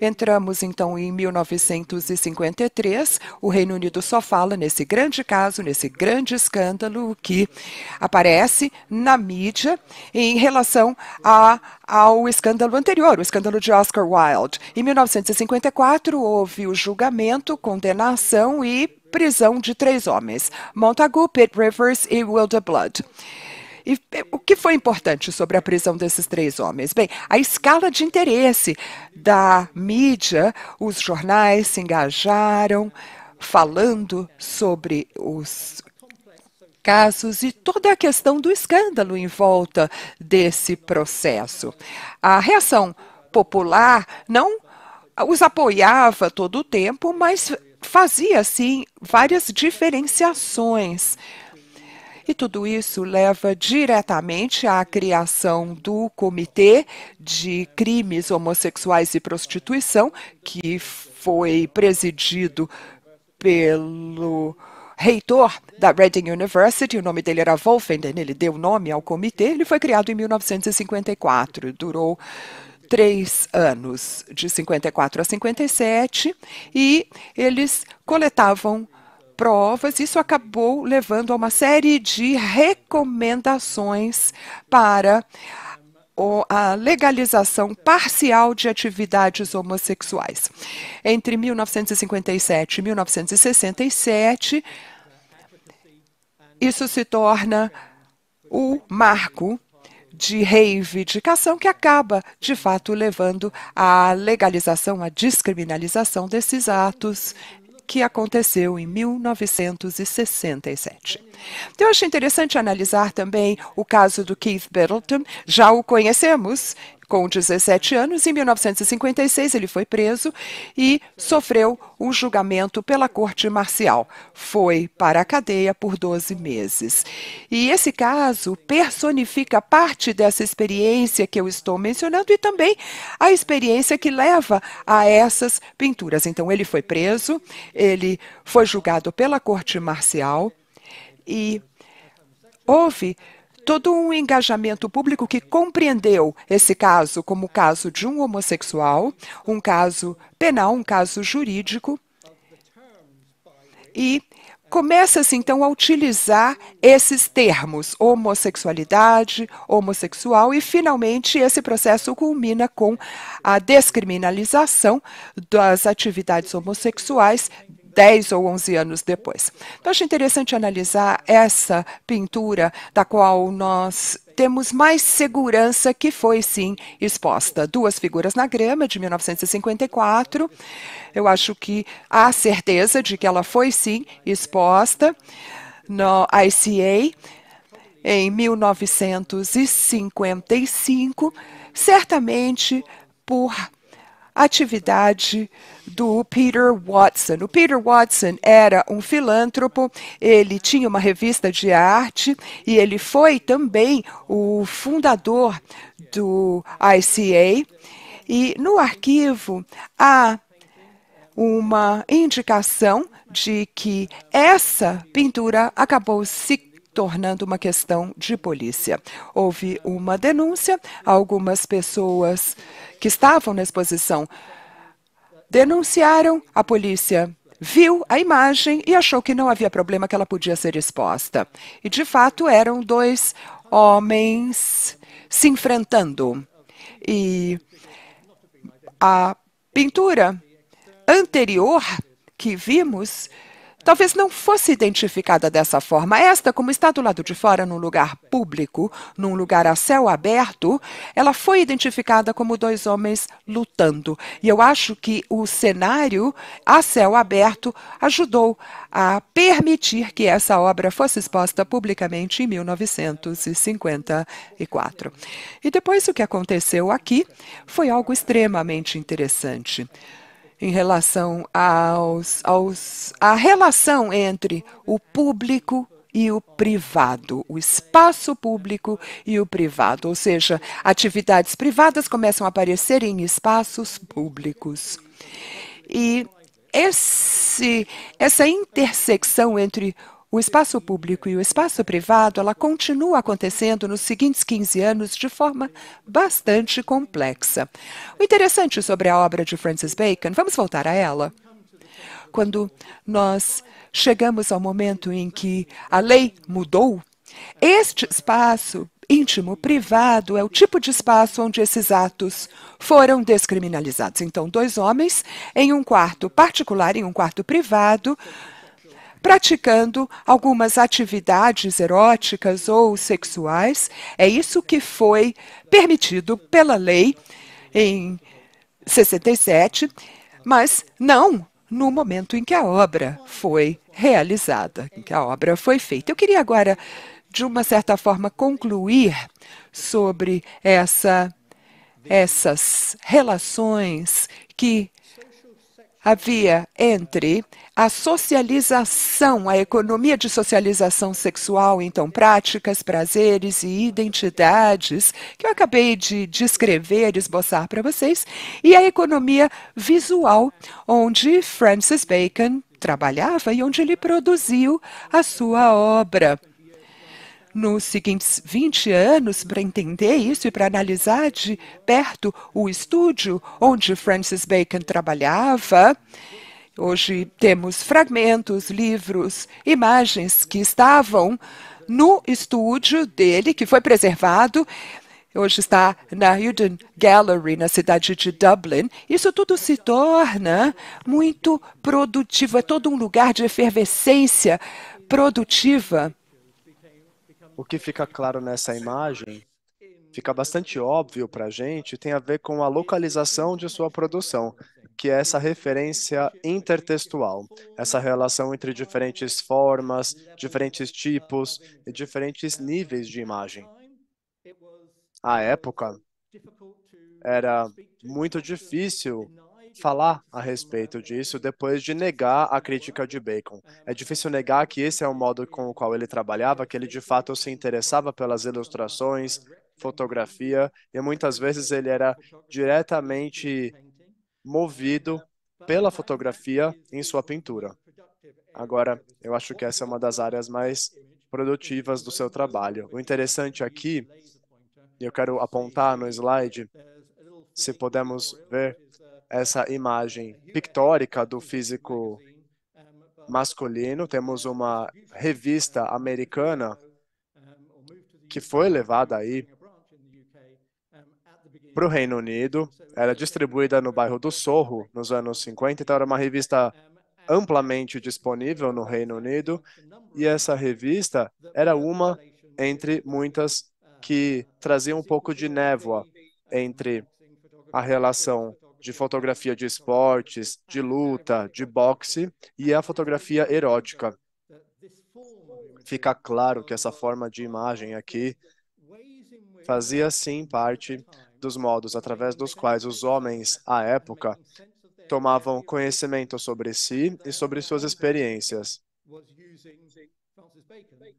Entramos então em 1953, o Reino Unido só fala nesse grande caso, nesse grande escândalo que aparece na mídia em relação a, ao escândalo anterior, o escândalo de Oscar Wilde. Em 1954 houve o julgamento, condenação e prisão de três homens: Montagu, Pitt Rivers e Wilder Blood. E é, o que foi importante sobre a prisão desses três homens? Bem, a escala de interesse da mídia, os jornais se engajaram falando sobre os casos e toda a questão do escândalo em volta desse processo. A reação popular não os apoiava todo o tempo, mas fazia, sim, várias diferenciações e tudo isso leva diretamente à criação do Comitê de Crimes Homossexuais e Prostituição, que foi presidido pelo reitor da Reading University, o nome dele era Wolfenden, ele deu nome ao comitê, ele foi criado em 1954, durou três anos, de 54 a 57, e eles coletavam provas, isso acabou levando a uma série de recomendações para a legalização parcial de atividades homossexuais. Entre 1957 e 1967, isso se torna o marco de reivindicação que acaba, de fato, levando à legalização, à descriminalização desses atos que aconteceu em 1967. Então, eu acho interessante analisar também o caso do Keith Bettleton. já o conhecemos, com 17 anos, em 1956, ele foi preso e sofreu um julgamento pela corte marcial. Foi para a cadeia por 12 meses. E esse caso personifica parte dessa experiência que eu estou mencionando e também a experiência que leva a essas pinturas. Então, ele foi preso, ele foi julgado pela corte marcial e houve todo um engajamento público que compreendeu esse caso como caso de um homossexual, um caso penal, um caso jurídico, e começa-se então a utilizar esses termos, homossexualidade, homossexual, e finalmente esse processo culmina com a descriminalização das atividades homossexuais 10 ou 11 anos depois. Então, acho interessante analisar essa pintura da qual nós temos mais segurança que foi sim exposta. Duas figuras na grama de 1954. Eu acho que há certeza de que ela foi sim exposta no ICA em 1955, certamente por atividade uh, do Peter Watson. O Peter Watson era um filântropo, ele tinha uma revista de arte e ele foi também o fundador do ICA. E no arquivo há uma indicação de que essa pintura acabou se tornando uma questão de polícia. Houve uma denúncia, algumas pessoas que estavam na exposição Denunciaram a polícia. Viu a imagem e achou que não havia problema, que ela podia ser exposta. E de fato eram dois homens se enfrentando. E a pintura anterior que vimos Talvez não fosse identificada dessa forma. Esta, como está do lado de fora, num lugar público, num lugar a céu aberto, ela foi identificada como dois homens lutando. E eu acho que o cenário a céu aberto ajudou a permitir que essa obra fosse exposta publicamente em 1954. E depois o que aconteceu aqui foi algo extremamente interessante em relação aos, aos, à relação entre o público e o privado, o espaço público e o privado, ou seja, atividades privadas começam a aparecer em espaços públicos. E esse, essa intersecção entre o espaço público e o espaço privado, ela continua acontecendo nos seguintes 15 anos de forma bastante complexa. O interessante sobre a obra de Francis Bacon, vamos voltar a ela. Quando nós chegamos ao momento em que a lei mudou, este espaço íntimo, privado, é o tipo de espaço onde esses atos foram descriminalizados. Então, dois homens em um quarto particular, em um quarto privado, praticando algumas atividades eróticas ou sexuais. É isso que foi permitido pela lei em 67, mas não no momento em que a obra foi realizada, em que a obra foi feita. Eu queria agora, de uma certa forma, concluir sobre essa, essas relações que havia entre a socialização, a economia de socialização sexual, então práticas, prazeres e identidades, que eu acabei de descrever, esboçar para vocês, e a economia visual, onde Francis Bacon trabalhava e onde ele produziu a sua obra nos seguintes 20 anos para entender isso e para analisar de perto o estúdio onde Francis Bacon trabalhava Hoje temos fragmentos, livros, imagens que estavam no estúdio dele, que foi preservado. Hoje está na Hidden Gallery, na cidade de Dublin. Isso tudo se torna muito produtivo. É todo um lugar de efervescência produtiva. O que fica claro nessa imagem, fica bastante óbvio para a gente, tem a ver com a localização de sua produção que é essa referência intertextual, essa relação entre diferentes formas, diferentes tipos e diferentes níveis de imagem. À época, era muito difícil falar a respeito disso depois de negar a crítica de Bacon. É difícil negar que esse é o modo com o qual ele trabalhava, que ele de fato se interessava pelas ilustrações, fotografia, e muitas vezes ele era diretamente movido pela fotografia em sua pintura. Agora, eu acho que essa é uma das áreas mais produtivas do seu trabalho. O interessante aqui, e eu quero apontar no slide, se podemos ver essa imagem pictórica do físico masculino, temos uma revista americana que foi levada aí para o Reino Unido, era é distribuída no bairro do Sorro nos anos 50, então era uma revista amplamente disponível no Reino Unido, e essa revista era uma entre muitas que trazia um pouco de névoa entre a relação de fotografia de esportes, de luta, de boxe e a fotografia erótica. Fica claro que essa forma de imagem aqui fazia sim parte dos modos através dos quais os homens, à época, tomavam conhecimento sobre si e sobre suas experiências.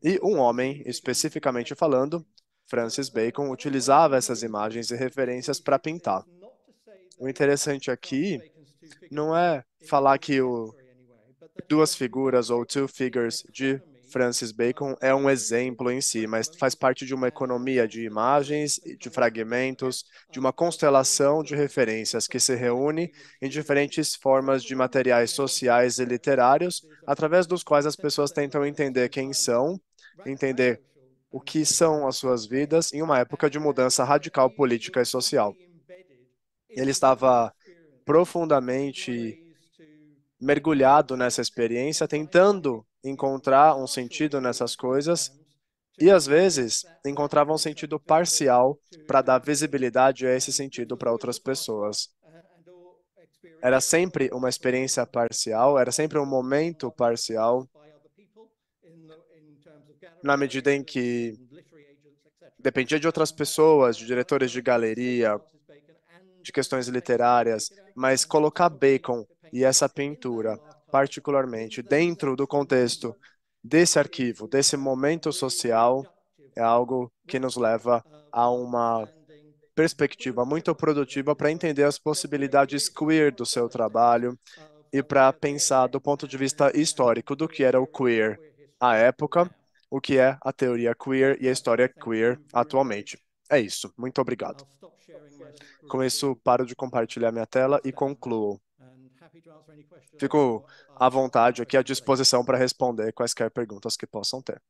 E um homem, especificamente falando, Francis Bacon, utilizava essas imagens e referências para pintar. O interessante aqui não é falar que o duas figuras ou two figures de Francis Bacon é um exemplo em si, mas faz parte de uma economia de imagens, de fragmentos, de uma constelação de referências que se reúne em diferentes formas de materiais sociais e literários, através dos quais as pessoas tentam entender quem são, entender o que são as suas vidas em uma época de mudança radical política e social. Ele estava profundamente mergulhado nessa experiência, tentando encontrar um sentido nessas coisas e às vezes encontrava um sentido parcial para dar visibilidade a esse sentido para outras pessoas. Era sempre uma experiência parcial, era sempre um momento parcial, na medida em que dependia de outras pessoas, de diretores de galeria, de questões literárias, mas colocar Bacon e essa pintura particularmente dentro do contexto desse arquivo, desse momento social, é algo que nos leva a uma perspectiva muito produtiva para entender as possibilidades queer do seu trabalho e para pensar do ponto de vista histórico do que era o queer à época, o que é a teoria queer e a história queer atualmente. É isso. Muito obrigado. Com isso, paro de compartilhar minha tela e concluo. Fico né? então, à vontade aqui, à disposição para responder quaisquer perguntas que possam ter.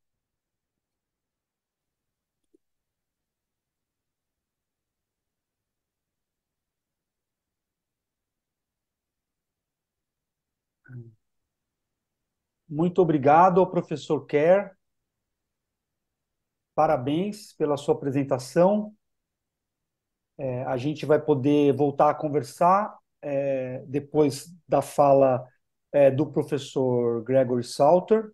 Muito obrigado ao professor Kerr. Parabéns pela sua apresentação. É, a gente vai poder voltar a conversar é, depois da fala é, do professor Gregory Salter,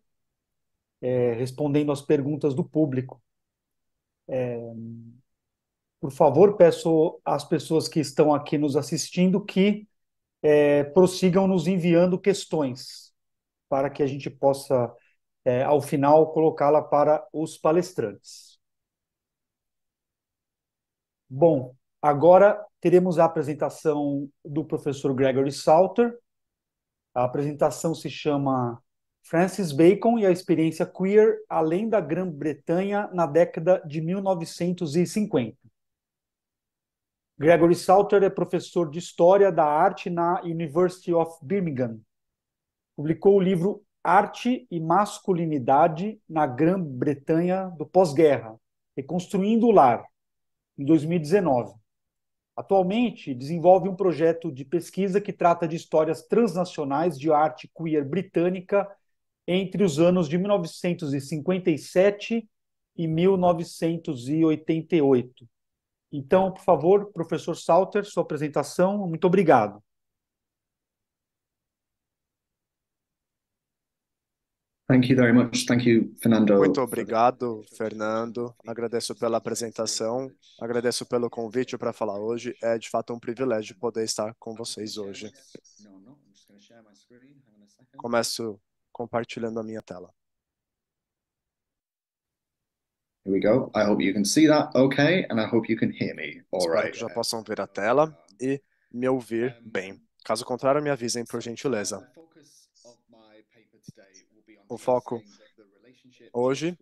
é, respondendo às perguntas do público. É, por favor, peço às pessoas que estão aqui nos assistindo que é, prossigam nos enviando questões para que a gente possa, é, ao final, colocá-la para os palestrantes. Bom, Agora teremos a apresentação do professor Gregory Salter. A apresentação se chama Francis Bacon e a experiência queer além da Grã-Bretanha na década de 1950. Gregory Salter é professor de História da Arte na University of Birmingham. Publicou o livro Arte e Masculinidade na Grã-Bretanha do Pós-Guerra, Reconstruindo o Lar, em 2019. Atualmente, desenvolve um projeto de pesquisa que trata de histórias transnacionais de arte queer britânica entre os anos de 1957 e 1988. Então, por favor, professor Salter, sua apresentação. Muito obrigado. Thank you very much. Thank you, Fernando. Muito obrigado, Fernando. Agradeço pela apresentação, agradeço pelo convite para falar hoje. É de fato um privilégio poder estar com vocês hoje. Começo compartilhando a minha tela. Here we go. I hope you can see that okay, and I hope you can hear me. All Espero right. Que já possam ver a tela e me ouvir bem. Caso contrário, me avisem por gentileza. O foco hoje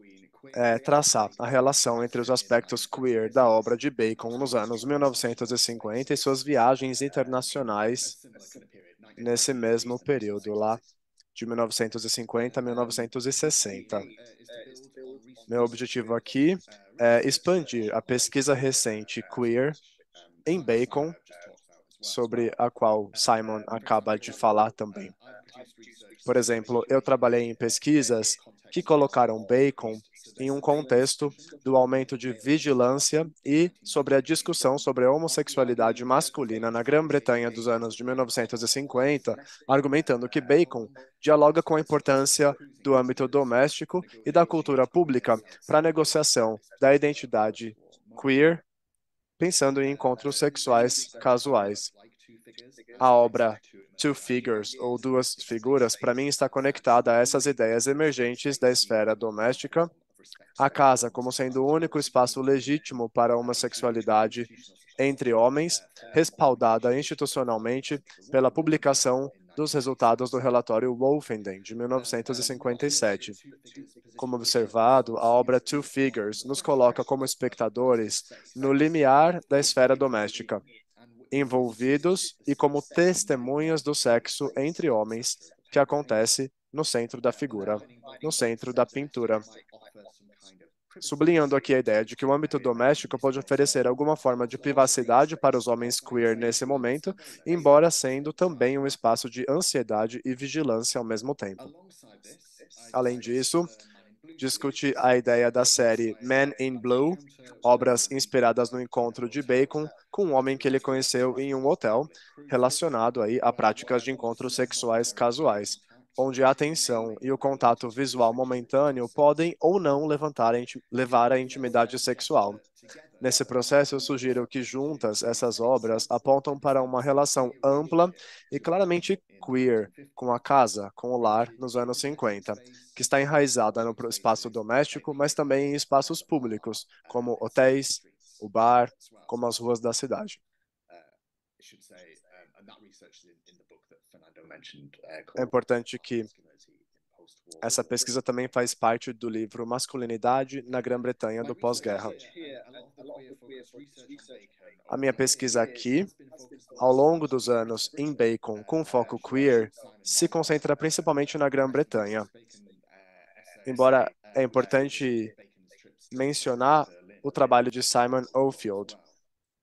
é traçar a relação entre os aspectos queer da obra de Bacon nos anos 1950 e suas viagens internacionais nesse mesmo período, lá de 1950 a 1960. Meu objetivo aqui é expandir a pesquisa recente queer em Bacon, sobre a qual Simon acaba de falar também. Por exemplo, eu trabalhei em pesquisas que colocaram bacon em um contexto do aumento de vigilância e sobre a discussão sobre a homossexualidade masculina na Grã-Bretanha dos anos de 1950, argumentando que Bacon dialoga com a importância do âmbito doméstico e da cultura pública para a negociação da identidade queer, pensando em encontros sexuais casuais. A obra two figures ou duas figuras, para mim está conectada a essas ideias emergentes da esfera doméstica, a casa como sendo o único espaço legítimo para uma sexualidade entre homens, respaldada institucionalmente pela publicação dos resultados do relatório Wolfenden, de 1957. Como observado, a obra Two Figures nos coloca como espectadores no limiar da esfera doméstica, envolvidos e como testemunhas do sexo entre homens que acontece no centro da figura, no centro da pintura. Sublinhando aqui a ideia de que o âmbito doméstico pode oferecer alguma forma de privacidade para os homens queer nesse momento, embora sendo também um espaço de ansiedade e vigilância ao mesmo tempo. Além disso, discute a ideia da série Men in Blue, obras inspiradas no encontro de Bacon com um homem que ele conheceu em um hotel, relacionado aí a práticas de encontros sexuais casuais, onde a atenção e o contato visual momentâneo podem ou não levantar, levar à intimidade sexual. Nesse processo, eu sugiro que juntas essas obras apontam para uma relação ampla e claramente queer com a casa, com o lar, nos anos 50, que está enraizada no espaço doméstico, mas também em espaços públicos, como hotéis, o bar, como as ruas da cidade. Uh, uh, é importante que essa pesquisa também faz parte do livro Masculinidade na Grã-Bretanha do pós-guerra. A minha pesquisa aqui, ao longo dos anos em Bacon, com foco queer, se concentra principalmente na Grã-Bretanha. Embora é importante mencionar o trabalho de Simon Oldfield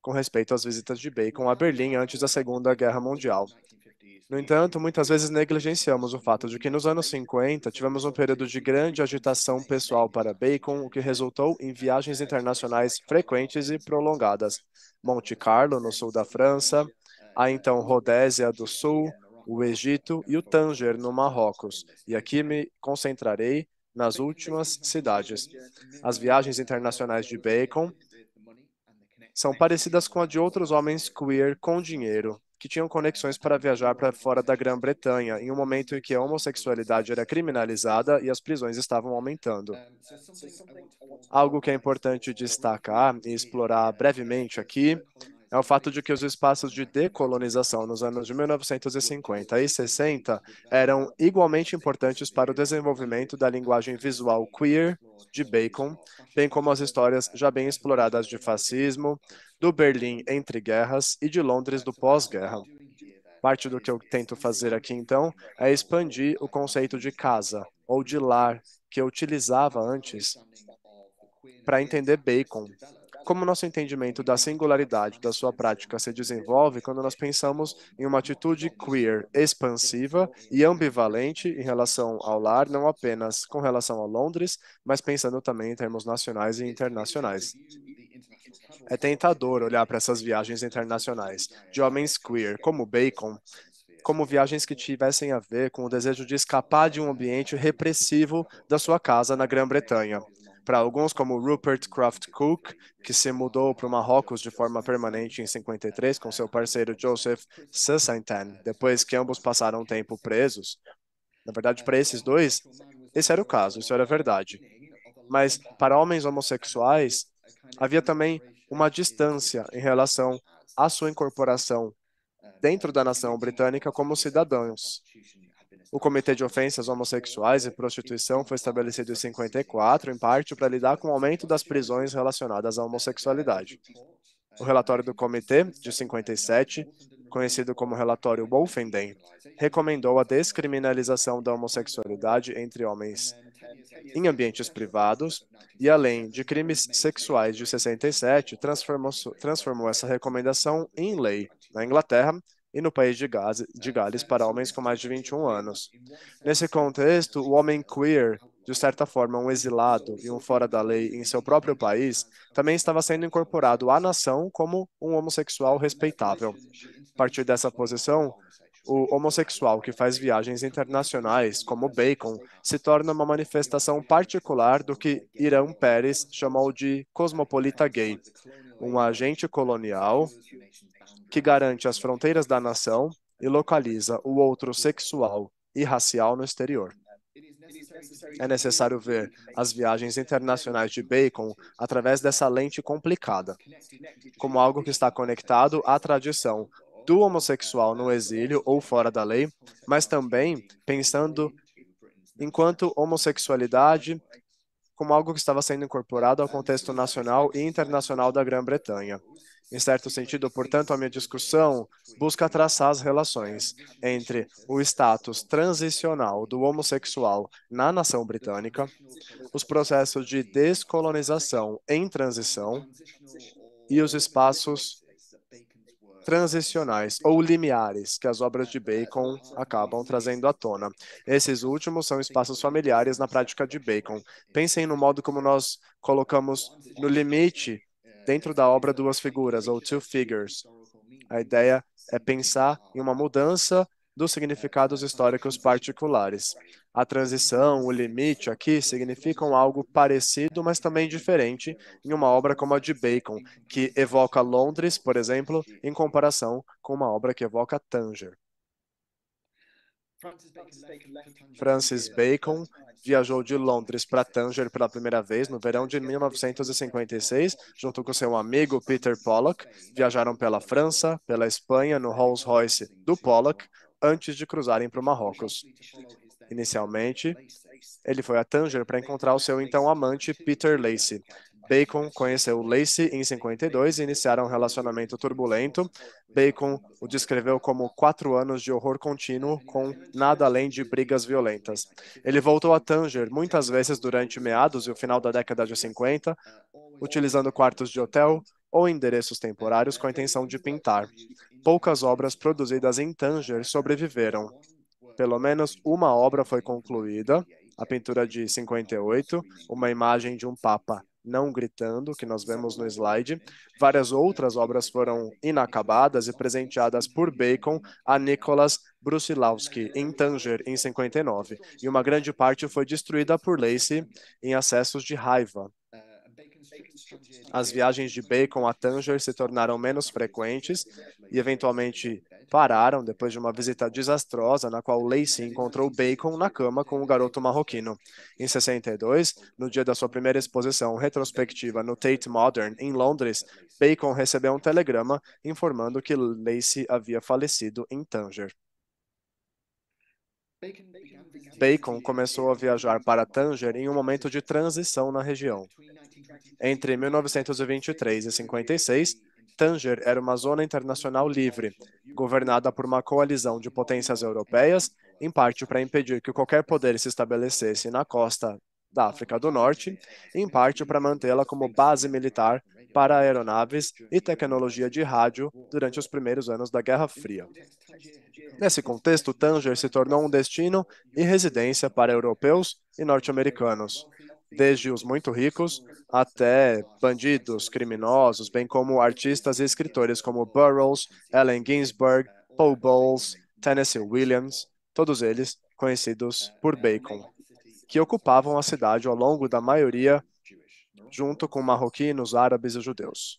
com respeito às visitas de Bacon a Berlim antes da Segunda Guerra Mundial. No entanto, muitas vezes negligenciamos o fato de que nos anos 50 tivemos um período de grande agitação pessoal para Bacon, o que resultou em viagens internacionais frequentes e prolongadas. Monte Carlo, no sul da França, a então Rodésia do Sul, o Egito e o Tanger, no Marrocos. E aqui me concentrarei nas últimas cidades. As viagens internacionais de Bacon são parecidas com a de outros homens queer com dinheiro, que tinham conexões para viajar para fora da Grã-Bretanha, em um momento em que a homossexualidade era criminalizada e as prisões estavam aumentando. É, Algo que é importante destacar e explorar brevemente aqui é o fato de que os espaços de decolonização nos anos de 1950 e 60 eram igualmente importantes para o desenvolvimento da linguagem visual queer de Bacon, bem como as histórias já bem exploradas de fascismo, do Berlim entre guerras e de Londres do pós-guerra. Parte do que eu tento fazer aqui, então, é expandir o conceito de casa ou de lar que eu utilizava antes para entender Bacon como nosso entendimento da singularidade da sua prática se desenvolve quando nós pensamos em uma atitude queer, expansiva e ambivalente em relação ao lar, não apenas com relação a Londres, mas pensando também em termos nacionais e internacionais. É tentador olhar para essas viagens internacionais de homens queer, como Bacon, como viagens que tivessem a ver com o desejo de escapar de um ambiente repressivo da sua casa na Grã-Bretanha para alguns, como Rupert Croft Cook, que se mudou para o Marrocos de forma permanente em 53 com seu parceiro Joseph Sassantan, depois que ambos passaram tempo presos. Na verdade, para esses dois, esse era o caso, isso era verdade. Mas para homens homossexuais, havia também uma distância em relação à sua incorporação dentro da nação britânica como cidadãos. O Comitê de Ofensas Homossexuais e Prostituição foi estabelecido em 54, em parte para lidar com o aumento das prisões relacionadas à homossexualidade. O relatório do comitê, de 57, conhecido como relatório Wolfenden, recomendou a descriminalização da homossexualidade entre homens em ambientes privados e, além de crimes sexuais de 67, transformou, transformou essa recomendação em lei na Inglaterra, e no país de, de Gales para homens com mais de 21 anos. Nesse contexto, o homem queer, de certa forma um exilado e um fora da lei em seu próprio país, também estava sendo incorporado à nação como um homossexual respeitável. A partir dessa posição, o homossexual que faz viagens internacionais, como Bacon, se torna uma manifestação particular do que Irã Pérez chamou de cosmopolita gay, um agente colonial que garante as fronteiras da nação e localiza o outro sexual e racial no exterior. É necessário ver as viagens internacionais de Bacon através dessa lente complicada, como algo que está conectado à tradição do homossexual no exílio ou fora da lei, mas também pensando enquanto homossexualidade como algo que estava sendo incorporado ao contexto nacional e internacional da Grã-Bretanha. Em certo sentido, portanto, a minha discussão busca traçar as relações entre o status transicional do homossexual na nação britânica, os processos de descolonização em transição e os espaços transicionais ou limiares que as obras de Bacon acabam trazendo à tona. Esses últimos são espaços familiares na prática de Bacon. Pensem no modo como nós colocamos no limite dentro da obra Duas Figuras, ou Two Figures. A ideia é pensar em uma mudança dos significados históricos particulares. A transição, o limite aqui significam algo parecido, mas também diferente em uma obra como a de Bacon, que evoca Londres, por exemplo, em comparação com uma obra que evoca Tanger. Francis Bacon viajou de Londres para Tanger pela primeira vez no verão de 1956, junto com seu amigo Peter Pollock. Viajaram pela França, pela Espanha, no Rolls-Royce do Pollock, antes de cruzarem para o Marrocos. Inicialmente, ele foi a Tanger para encontrar o seu então amante Peter Lacey. Bacon conheceu Lacey em 52 e iniciaram um relacionamento turbulento. Bacon o descreveu como quatro anos de horror contínuo, com nada além de brigas violentas. Ele voltou a Tanger muitas vezes durante meados e o final da década de 50, utilizando quartos de hotel ou endereços temporários com a intenção de pintar. Poucas obras produzidas em Tanger sobreviveram. Pelo menos uma obra foi concluída, a pintura de 58, uma imagem de um papa não gritando, que nós vemos no slide. Várias outras obras foram inacabadas e presenteadas por Bacon a Nicholas Brusilowski, em Tanger, em 59, e uma grande parte foi destruída por Lacey em acessos de raiva. As viagens de Bacon a Tanger se tornaram menos frequentes e eventualmente pararam depois de uma visita desastrosa na qual Lacey encontrou Bacon na cama com o um garoto marroquino. Em 62, no dia da sua primeira exposição retrospectiva no Tate Modern em Londres, Bacon recebeu um telegrama informando que Lacey havia falecido em Tanger. Bacon começou a viajar para Tanger em um momento de transição na região. Entre 1923 e 1956, Tanger era uma zona internacional livre, governada por uma coalizão de potências europeias, em parte para impedir que qualquer poder se estabelecesse na costa da África do Norte, em parte para mantê-la como base militar para aeronaves e tecnologia de rádio durante os primeiros anos da Guerra Fria. Nesse contexto, Tanger se tornou um destino e residência para europeus e norte-americanos desde os muito ricos até bandidos, criminosos, bem como artistas e escritores como Burroughs, Allen Ginsberg, Paul Bowles, Tennessee Williams, todos eles conhecidos por Bacon, que ocupavam a cidade ao longo da maioria junto com marroquinos, árabes e judeus.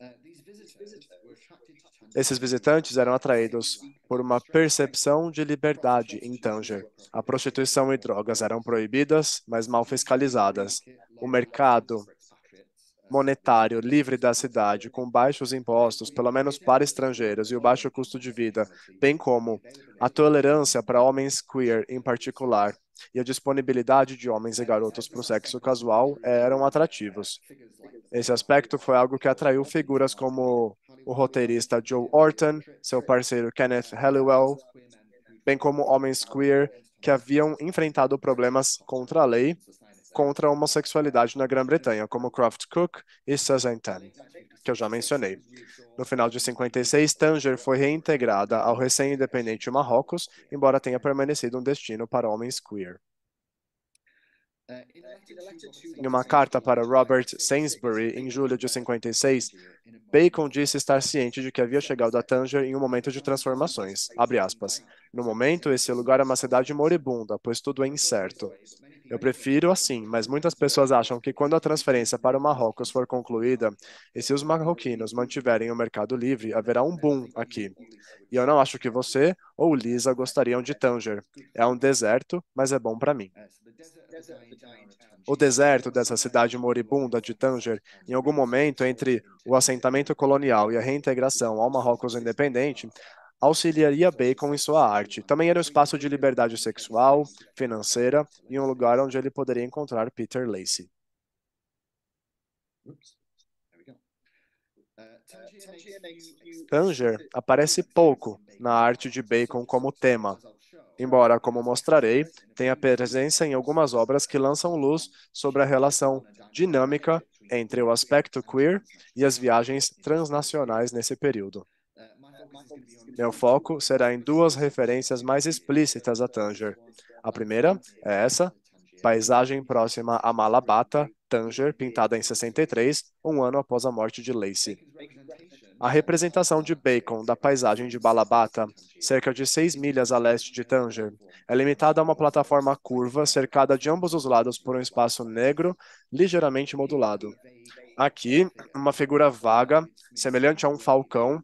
Esses visitantes eram atraídos por uma percepção de liberdade em Tanger. A prostituição e drogas eram proibidas, mas mal fiscalizadas. O mercado monetário livre da cidade, com baixos impostos, pelo menos para estrangeiros, e o baixo custo de vida, bem como a tolerância para homens queer em particular, e a disponibilidade de homens e garotas para o sexo casual eram atrativos. Esse aspecto foi algo que atraiu figuras como o roteirista Joe Orton, seu parceiro Kenneth Halliwell, bem como homens queer que haviam enfrentado problemas contra a lei contra a homossexualidade na Grã-Bretanha, como Croft Cook e Susan Tan, que eu já mencionei. No final de 56, Tanger foi reintegrada ao recém-independente Marrocos, embora tenha permanecido um destino para homens queer. Em uma carta para Robert Sainsbury, em julho de 56, Bacon disse estar ciente de que havia chegado a Tanger em um momento de transformações. No momento, esse lugar é uma cidade moribunda, pois tudo é incerto. Eu prefiro assim, mas muitas pessoas acham que quando a transferência para o Marrocos for concluída, e se os marroquinos mantiverem o mercado livre, haverá um boom aqui. E eu não acho que você ou Lisa gostariam de Tanger. É um deserto, mas é bom para mim. O deserto dessa cidade moribunda de Tanger, em algum momento entre o assentamento colonial e a reintegração ao Marrocos independente, auxiliaria Bacon em sua arte. Também era um espaço de liberdade sexual, financeira e um lugar onde ele poderia encontrar Peter Lacey. Uh, Tanger aparece pouco na arte de Bacon como tema, embora, como mostrarei, tenha presença em algumas obras que lançam luz sobre a relação dinâmica entre o aspecto queer e as viagens transnacionais nesse período. Meu foco será em duas referências mais explícitas a Tanger. A primeira é essa, paisagem próxima a Malabata, Tanger, pintada em 63, um ano após a morte de Lacey. A representação de Bacon da paisagem de Balabata, cerca de 6 milhas a leste de Tanger, é limitada a uma plataforma curva cercada de ambos os lados por um espaço negro ligeiramente modulado. Aqui, uma figura vaga, semelhante a um falcão,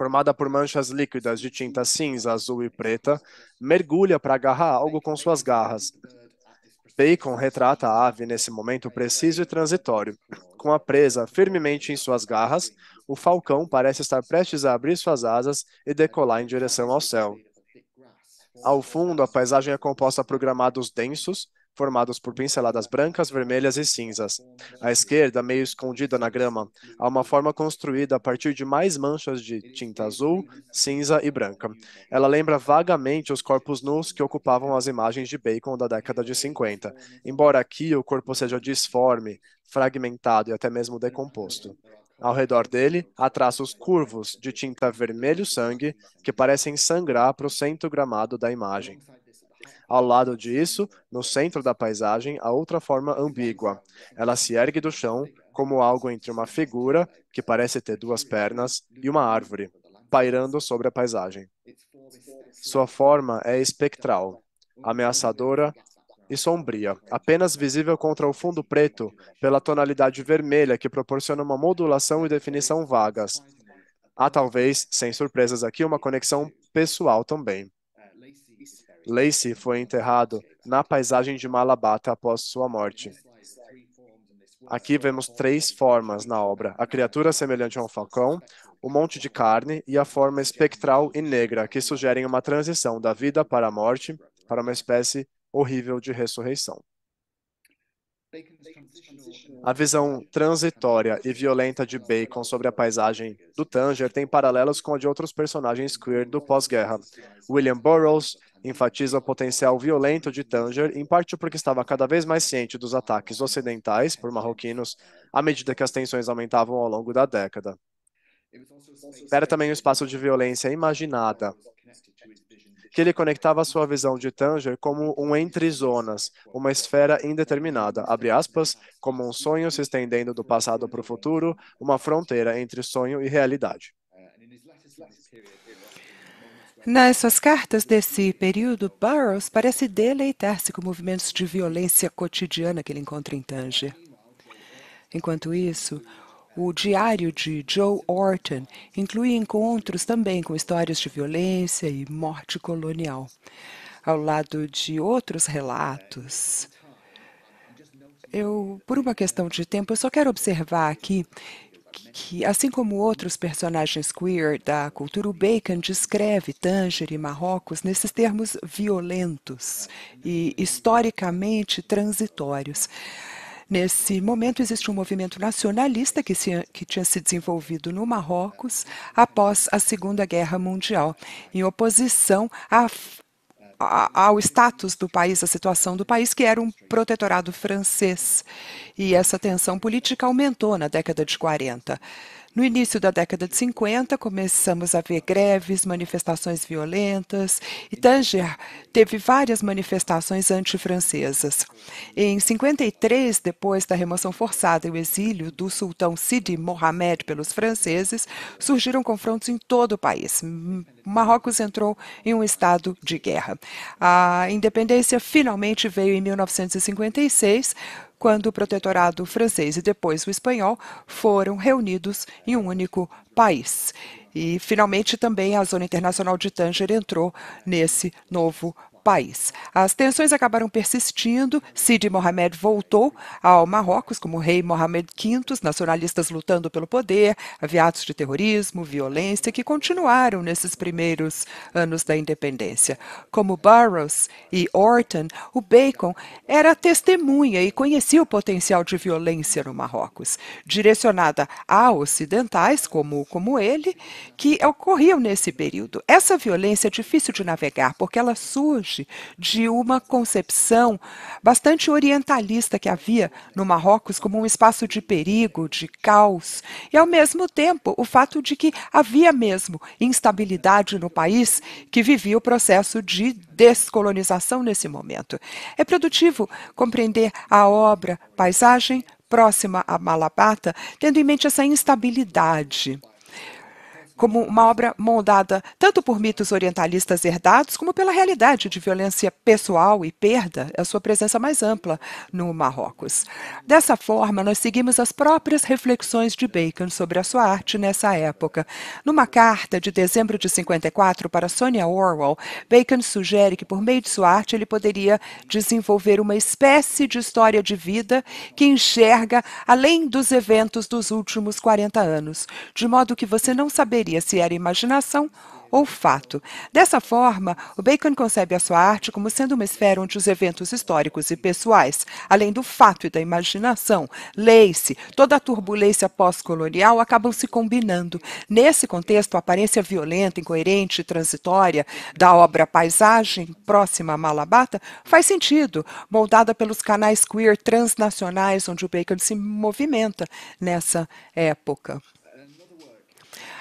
formada por manchas líquidas de tinta cinza, azul e preta, mergulha para agarrar algo com suas garras. Bacon retrata a ave nesse momento preciso e transitório. Com a presa firmemente em suas garras, o falcão parece estar prestes a abrir suas asas e decolar em direção ao céu. Ao fundo, a paisagem é composta por gramados densos, formados por pinceladas brancas, vermelhas e cinzas. À esquerda, meio escondida na grama, há uma forma construída a partir de mais manchas de tinta azul, cinza e branca. Ela lembra vagamente os corpos nus que ocupavam as imagens de Bacon da década de 50, embora aqui o corpo seja disforme, fragmentado e até mesmo decomposto. Ao redor dele, há traços curvos de tinta vermelho sangue que parecem sangrar para o centro gramado da imagem. Ao lado disso, no centro da paisagem, a outra forma ambígua. Ela se ergue do chão como algo entre uma figura, que parece ter duas pernas, e uma árvore, pairando sobre a paisagem. Sua forma é espectral, ameaçadora e sombria, apenas visível contra o fundo preto pela tonalidade vermelha que proporciona uma modulação e definição vagas. Há talvez, sem surpresas aqui, uma conexão pessoal também. Lacey foi enterrado na paisagem de Malabata após sua morte. Aqui vemos três formas na obra: a criatura semelhante a um falcão, o um monte de carne e a forma espectral e negra, que sugerem uma transição da vida para a morte, para uma espécie horrível de ressurreição. A visão transitória e violenta de Bacon sobre a paisagem do Tanger tem paralelos com a de outros personagens queer do pós-guerra. William Burroughs enfatiza o potencial violento de Tanger, em parte porque estava cada vez mais ciente dos ataques ocidentais por marroquinos à medida que as tensões aumentavam ao longo da década. Era também um espaço de violência imaginada, que ele conectava sua visão de Tanger como um entre zonas, uma esfera indeterminada, abre aspas, como um sonho se estendendo do passado para o futuro, uma fronteira entre sonho e realidade. Nas suas cartas desse período, Burroughs parece deleitar-se com movimentos de violência cotidiana que ele encontra em Tanger. Enquanto isso, o diário de Joe Orton inclui encontros também com histórias de violência e morte colonial, ao lado de outros relatos. Eu, por uma questão de tempo, eu só quero observar aqui que, assim como outros personagens queer da cultura, o Bacon descreve Tanger e Marrocos nesses termos violentos e historicamente transitórios. Nesse momento, existe um movimento nacionalista que, se, que, tinha se desenvolvido no Marrocos após a Segunda Guerra Mundial, em oposição à ao status do país, à situação do país, que era um protetorado francês. E essa tensão política aumentou na década de 40. No início da década de 50, começamos a ver greves, manifestações violentas, e Tanger teve várias manifestações antifrancesas. Em 53, depois da remoção forçada e o exílio do sultão Sidi Mohamed pelos franceses, surgiram confrontos em todo o país. Marrocos entrou em um estado de guerra. A independência finalmente veio em 1956 quando o protetorado francês e depois o espanhol foram reunidos em um único país. E, finalmente, também a Zona Internacional de Tanger entrou nesse novo país. As tensões acabaram persistindo. Sidi Mohamed voltou ao Marrocos como rei Mohamed V, nacionalistas lutando pelo poder, aviados de terrorismo, violência, que continuaram nesses primeiros anos da independência. Como Burroughs e Orton, o Bacon era testemunha e conhecia o potencial de violência no Marrocos, direcionada a ocidentais como, como ele, que ocorriam nesse período. Essa violência é difícil de navegar porque ela surge parte de uma concepção bastante orientalista que havia no Marrocos como um espaço de perigo, de caos, e ao mesmo tempo o fato de que havia mesmo instabilidade no país que vivia o processo de descolonização nesse momento. É produtivo compreender a obra Paisagem próxima a Malabata, tendo em mente essa instabilidade como uma obra moldada tanto por mitos orientalistas herdados como pela realidade de violência pessoal e perda, a sua presença mais ampla no Marrocos. Dessa forma, nós seguimos as próprias reflexões de Bacon sobre a sua arte nessa época. Numa carta de dezembro de 54 para Sonia Orwell, Bacon sugere que por meio de sua arte ele poderia desenvolver uma espécie de história de vida que enxerga além dos eventos dos últimos 40 anos, de modo que você não saberia se era imaginação ou fato. Dessa forma, o Bacon concebe a sua arte como sendo uma esfera onde os eventos históricos e pessoais, além do fato e da imaginação, leis-se, toda a turbulência pós-colonial acabam se combinando. Nesse contexto, a aparência violenta, incoerente e transitória da obra Paisagem, próxima a Malabata, faz sentido, moldada pelos canais queer transnacionais onde o Bacon se movimenta nessa época.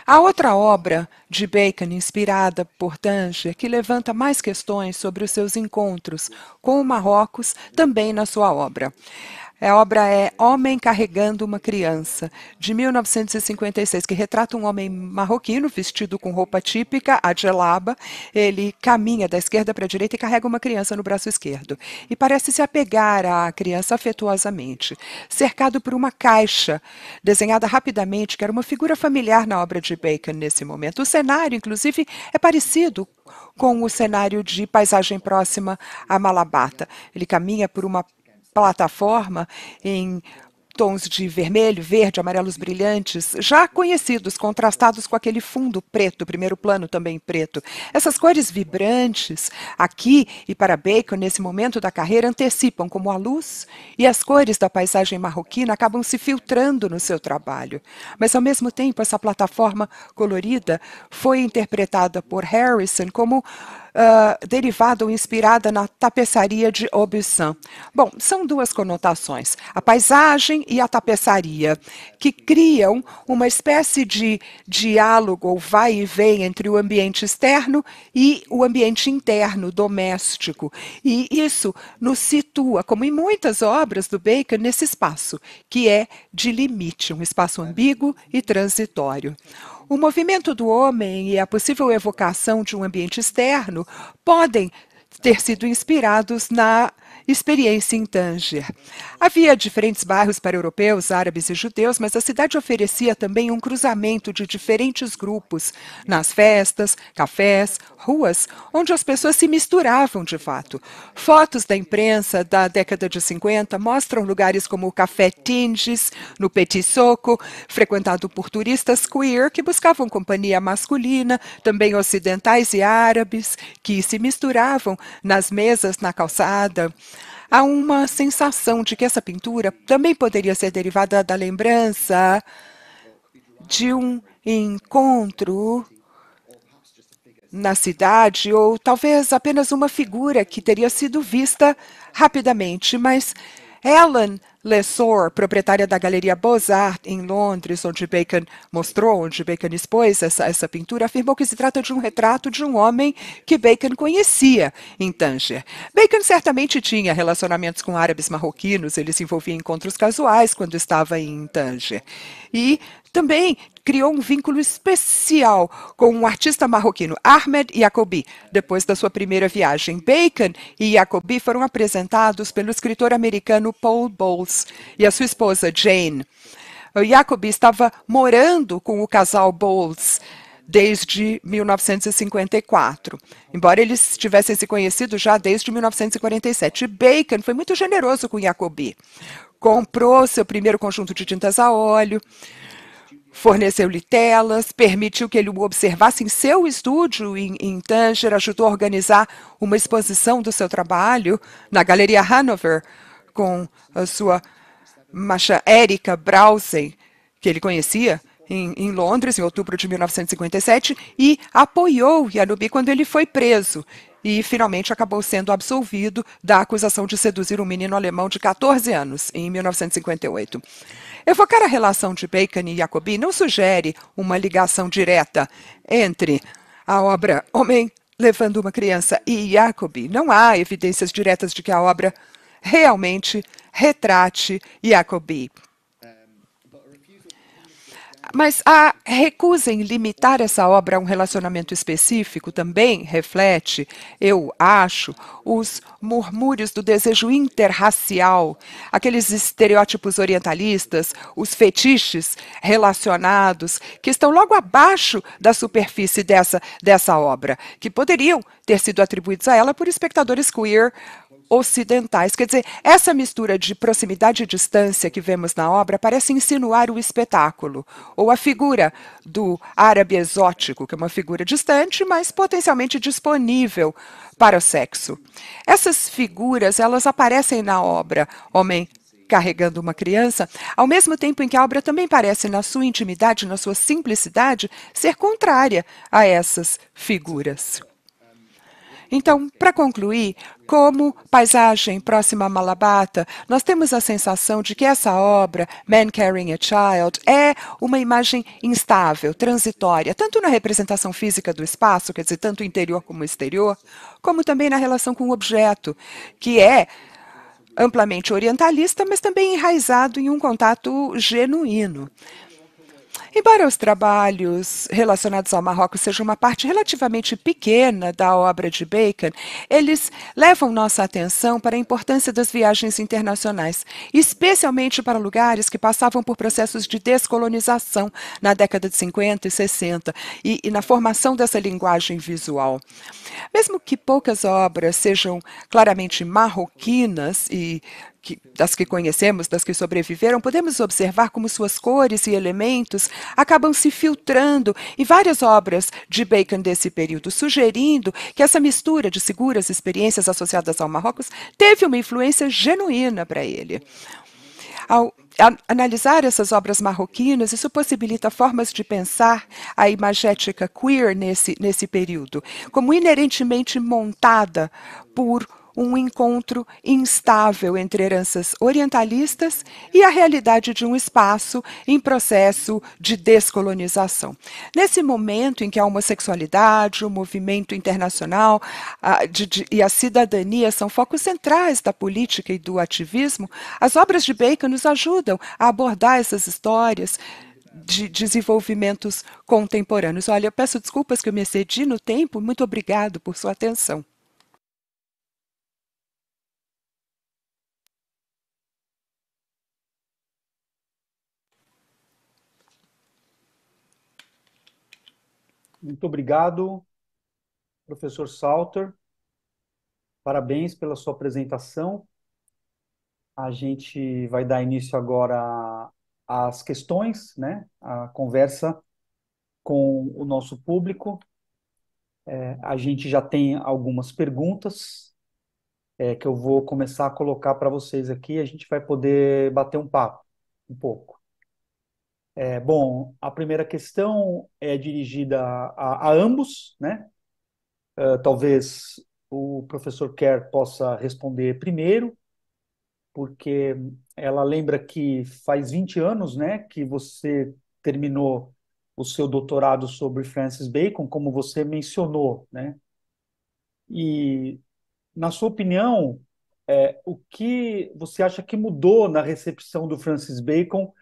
A outra obra de Bacon, inspirada por Tanger, que levanta mais questões sobre os seus encontros com o Marrocos, também na sua obra. A é obra é Homem Carregando uma Criança, de 1956, que retrata um homem marroquino vestido com roupa típica, a gelaba. Ele caminha da esquerda para a direita e carrega uma criança no braço esquerdo. E parece se apegar à criança afetuosamente, cercado por uma caixa desenhada rapidamente, que era uma figura familiar na obra de Bacon nesse momento. O cenário, inclusive, é parecido com o cenário de paisagem próxima a Malabata. Ele caminha por uma plataforma em tons de vermelho, verde, amarelos brilhantes, já conhecidos, contrastados com aquele fundo preto, primeiro plano também preto. Essas cores vibrantes, aqui e para Bacon, nesse momento da carreira, antecipam como a luz e as cores da paisagem marroquina acabam se filtrando no seu trabalho. Mas, ao mesmo tempo, essa plataforma colorida foi interpretada por Harrison como derivada ou inspirada na tapeçaria de Aubusson. Bom, são duas conotações, a paisagem e a tapeçaria, que criam uma espécie de diálogo ou vai e vem entre o ambiente externo e o ambiente interno, doméstico. E isso nos situa, como em muitas obras do Bacon, nesse espaço, que é de limite, um espaço ambíguo e transitório. O movimento do homem e a possível evocação de um ambiente externo podem ter sido inspirados na experiência em Tanger. Havia diferentes bairros para europeus, árabes e judeus, mas a cidade oferecia também um cruzamento de diferentes grupos, nas festas, cafés, ruas, onde as pessoas se misturavam de fato. Fotos da imprensa da década de 50 mostram lugares como o Café Tinges, no Petit Soco, frequentado por turistas queer que buscavam companhia masculina, também ocidentais e árabes, que se misturavam nas mesas na calçada há uma sensação de que essa pintura também poderia ser derivada da lembrança de um encontro na cidade, ou talvez apenas uma figura que teria sido vista rapidamente, mas Ellen Lessor, proprietária da Galeria Beaux-Arts em Londres, onde Bacon mostrou, onde Bacon expôs essa, essa pintura, afirmou que se trata de um retrato de um homem que Bacon conhecia em Tanger. Bacon certamente tinha relacionamentos com árabes marroquinos, ele se envolvia em encontros casuais quando estava em Tanger. E também criou um vínculo especial com o um artista marroquino Ahmed Yacobi, depois da sua primeira viagem. Bacon e Yacobi foram apresentados pelo escritor americano Paul Bowles e a sua esposa Jane. O Jacobi estava morando com o casal Bowles desde 1954, embora eles tivessem se conhecido já desde 1947. Bacon foi muito generoso com Jacobi. Comprou seu primeiro conjunto de tintas a óleo, Forneceu-lhe telas, permitiu que ele o observasse em seu estúdio em, em Tanger, ajudou a organizar uma exposição do seu trabalho na Galeria Hanover com a sua macha Erika Brausen, que ele conhecia em, em, Londres, em outubro de 1957, e apoiou Yanubi quando ele foi preso. E finalmente acabou sendo absolvido da acusação de seduzir um menino alemão de 14 anos, em 1958. Evocar a relação de Bacon e Jacobi não sugere uma ligação direta entre a obra Homem levando uma criança e Jacobi. Não há evidências diretas de que a obra realmente retrate Jacobi. Mas a recusa em limitar essa obra a um relacionamento específico também reflete, eu acho, os murmúrios do desejo interracial, aqueles estereótipos orientalistas, os fetiches relacionados, que estão logo abaixo da superfície dessa, dessa obra, que poderiam ter sido atribuídos a ela por espectadores queer ocidentais. Quer dizer, essa mistura de proximidade e distância que vemos na obra parece insinuar o espetáculo, ou a figura do árabe exótico, que é uma figura distante, mas potencialmente disponível para o sexo. Essas figuras, elas aparecem na obra Homem carregando uma criança, ao mesmo tempo em que a obra também parece, na sua intimidade, na sua simplicidade, ser contrária a essas figuras. Então, para concluir, como paisagem próxima a Malabata, nós temos a sensação de que essa obra, Man Carrying a Child, é uma imagem instável, transitória, tanto na representação física do espaço, quer dizer, tanto interior como exterior, como também na relação com o objeto, que é amplamente orientalista, mas também enraizado em um contato genuíno. Embora os trabalhos relacionados ao Marrocos sejam uma parte relativamente pequena da obra de Bacon, eles levam nossa atenção para a importância das viagens internacionais, especialmente para lugares que passavam por processos de descolonização na década de 50 e 60 e, e na formação dessa linguagem visual. Mesmo que poucas obras sejam claramente marroquinas e que, das que conhecemos, das que sobreviveram, podemos observar como suas cores e elementos acabam se filtrando em várias obras de Bacon desse período, sugerindo que essa mistura de seguras experiências associadas ao Marrocos teve uma influência genuína para ele. Ao analisar essas obras marroquinas, isso possibilita formas de pensar a imagética queer nesse, nesse período, como inerentemente montada por um encontro instável entre heranças orientalistas e a realidade de um espaço em processo de descolonização. Nesse momento em que a homossexualidade, o movimento internacional a, de, de, e a cidadania são focos centrais da política e do ativismo, as obras de Bacon nos ajudam a abordar essas histórias de desenvolvimentos contemporâneos. Olha, eu peço desculpas que eu me excedi no tempo. Muito obrigado por sua atenção. Muito obrigado, professor Salter. Parabéns pela sua apresentação. A gente vai dar início agora às questões, né? A conversa com o nosso público. É, a gente já tem algumas perguntas é, que eu vou começar a colocar para vocês aqui. A gente vai poder bater um papo um pouco. É, bom, a primeira questão é dirigida a, a ambos, né? Uh, talvez o professor Kerr possa responder primeiro, porque ela lembra que faz 20 anos né, que você terminou o seu doutorado sobre Francis Bacon, como você mencionou. Né? E, na sua opinião, é, o que você acha que mudou na recepção do Francis Bacon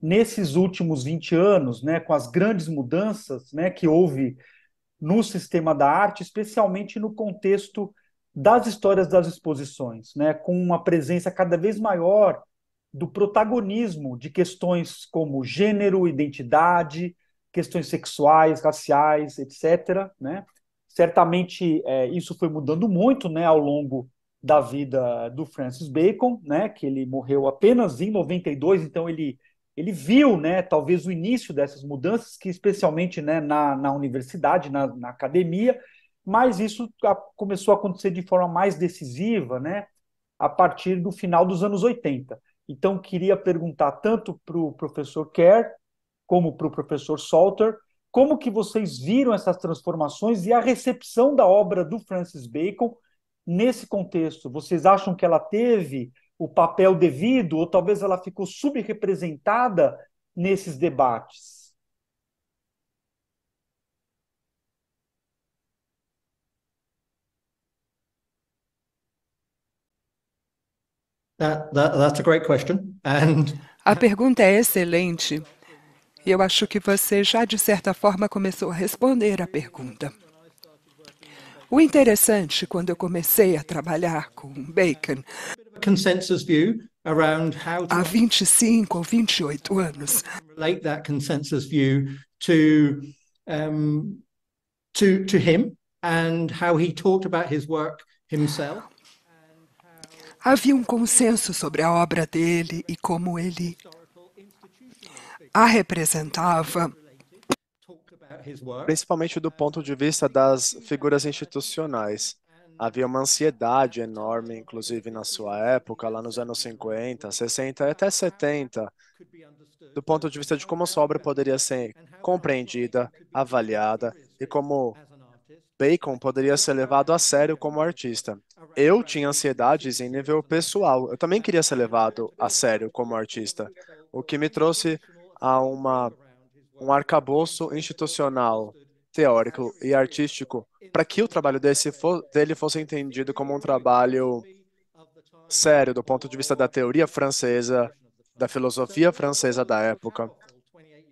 nesses últimos 20 anos, né, com as grandes mudanças né, que houve no sistema da arte, especialmente no contexto das histórias das exposições, né, com uma presença cada vez maior do protagonismo de questões como gênero, identidade, questões sexuais, raciais, etc. Né? Certamente é, isso foi mudando muito né, ao longo da vida do Francis Bacon, né, que ele morreu apenas em 92, então ele ele viu, né, talvez o início dessas mudanças, que especialmente né, na, na universidade, na, na academia, mas isso começou a acontecer de forma mais decisiva, né, a partir do final dos anos 80. Então, queria perguntar tanto para o professor Kerr, como para o professor Salter, como que vocês viram essas transformações e a recepção da obra do Francis Bacon nesse contexto? Vocês acham que ela teve o papel devido, ou talvez ela ficou subrepresentada nesses debates. That, that, that's a great question. And... A pergunta é excelente. eu acho que você já, de certa forma, começou a responder a pergunta. O interessante quando eu comecei a trabalhar com Bacon há 25 ou 28 anos relate that consensus view to um, to to him and how he talked about his work himself. Havia um consenso sobre a obra dele e como ele a representava principalmente do ponto de vista das figuras institucionais. Havia uma ansiedade enorme, inclusive na sua época, lá nos anos 50, 60 até 70, do ponto de vista de como sua obra poderia ser compreendida, avaliada e como Bacon poderia ser levado a sério como artista. Eu tinha ansiedades em nível pessoal. Eu também queria ser levado a sério como artista, o que me trouxe a uma um arcabouço institucional, teórico e artístico para que o trabalho desse dele fosse entendido como um trabalho sério do ponto de vista da teoria francesa, da filosofia francesa da época,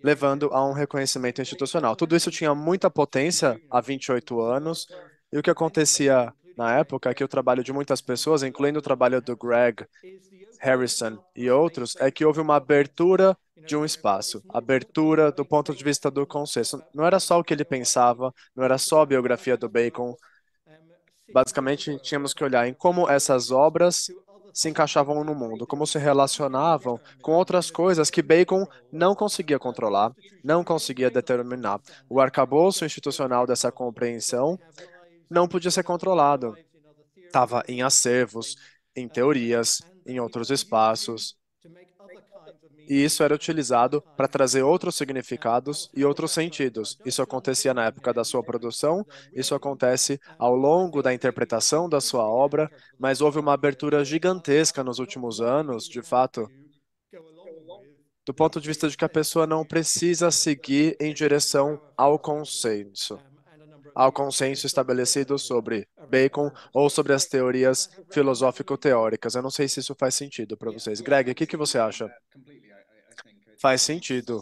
levando a um reconhecimento institucional. Tudo isso tinha muita potência há 28 anos, e o que acontecia na época é que o trabalho de muitas pessoas, incluindo o trabalho do Greg Harrison e outros, é que houve uma abertura de um espaço, abertura do ponto de vista do consenso. Não era só o que ele pensava, não era só a biografia do Bacon. Basicamente, tínhamos que olhar em como essas obras se encaixavam no mundo, como se relacionavam com outras coisas que Bacon não conseguia controlar, não conseguia determinar. O arcabouço institucional dessa compreensão não podia ser controlado. Estava em acervos, em teorias, em outros espaços. E isso era utilizado para trazer outros significados e outros sentidos. Isso acontecia na época da sua produção, isso acontece ao longo da interpretação da sua obra, mas houve uma abertura gigantesca nos últimos anos, de fato, do ponto de vista de que a pessoa não precisa seguir em direção ao consenso ao consenso estabelecido sobre Bacon ou sobre as teorias filosófico-teóricas. Eu não sei se isso faz sentido para vocês. Greg, o que, que você acha? Faz sentido.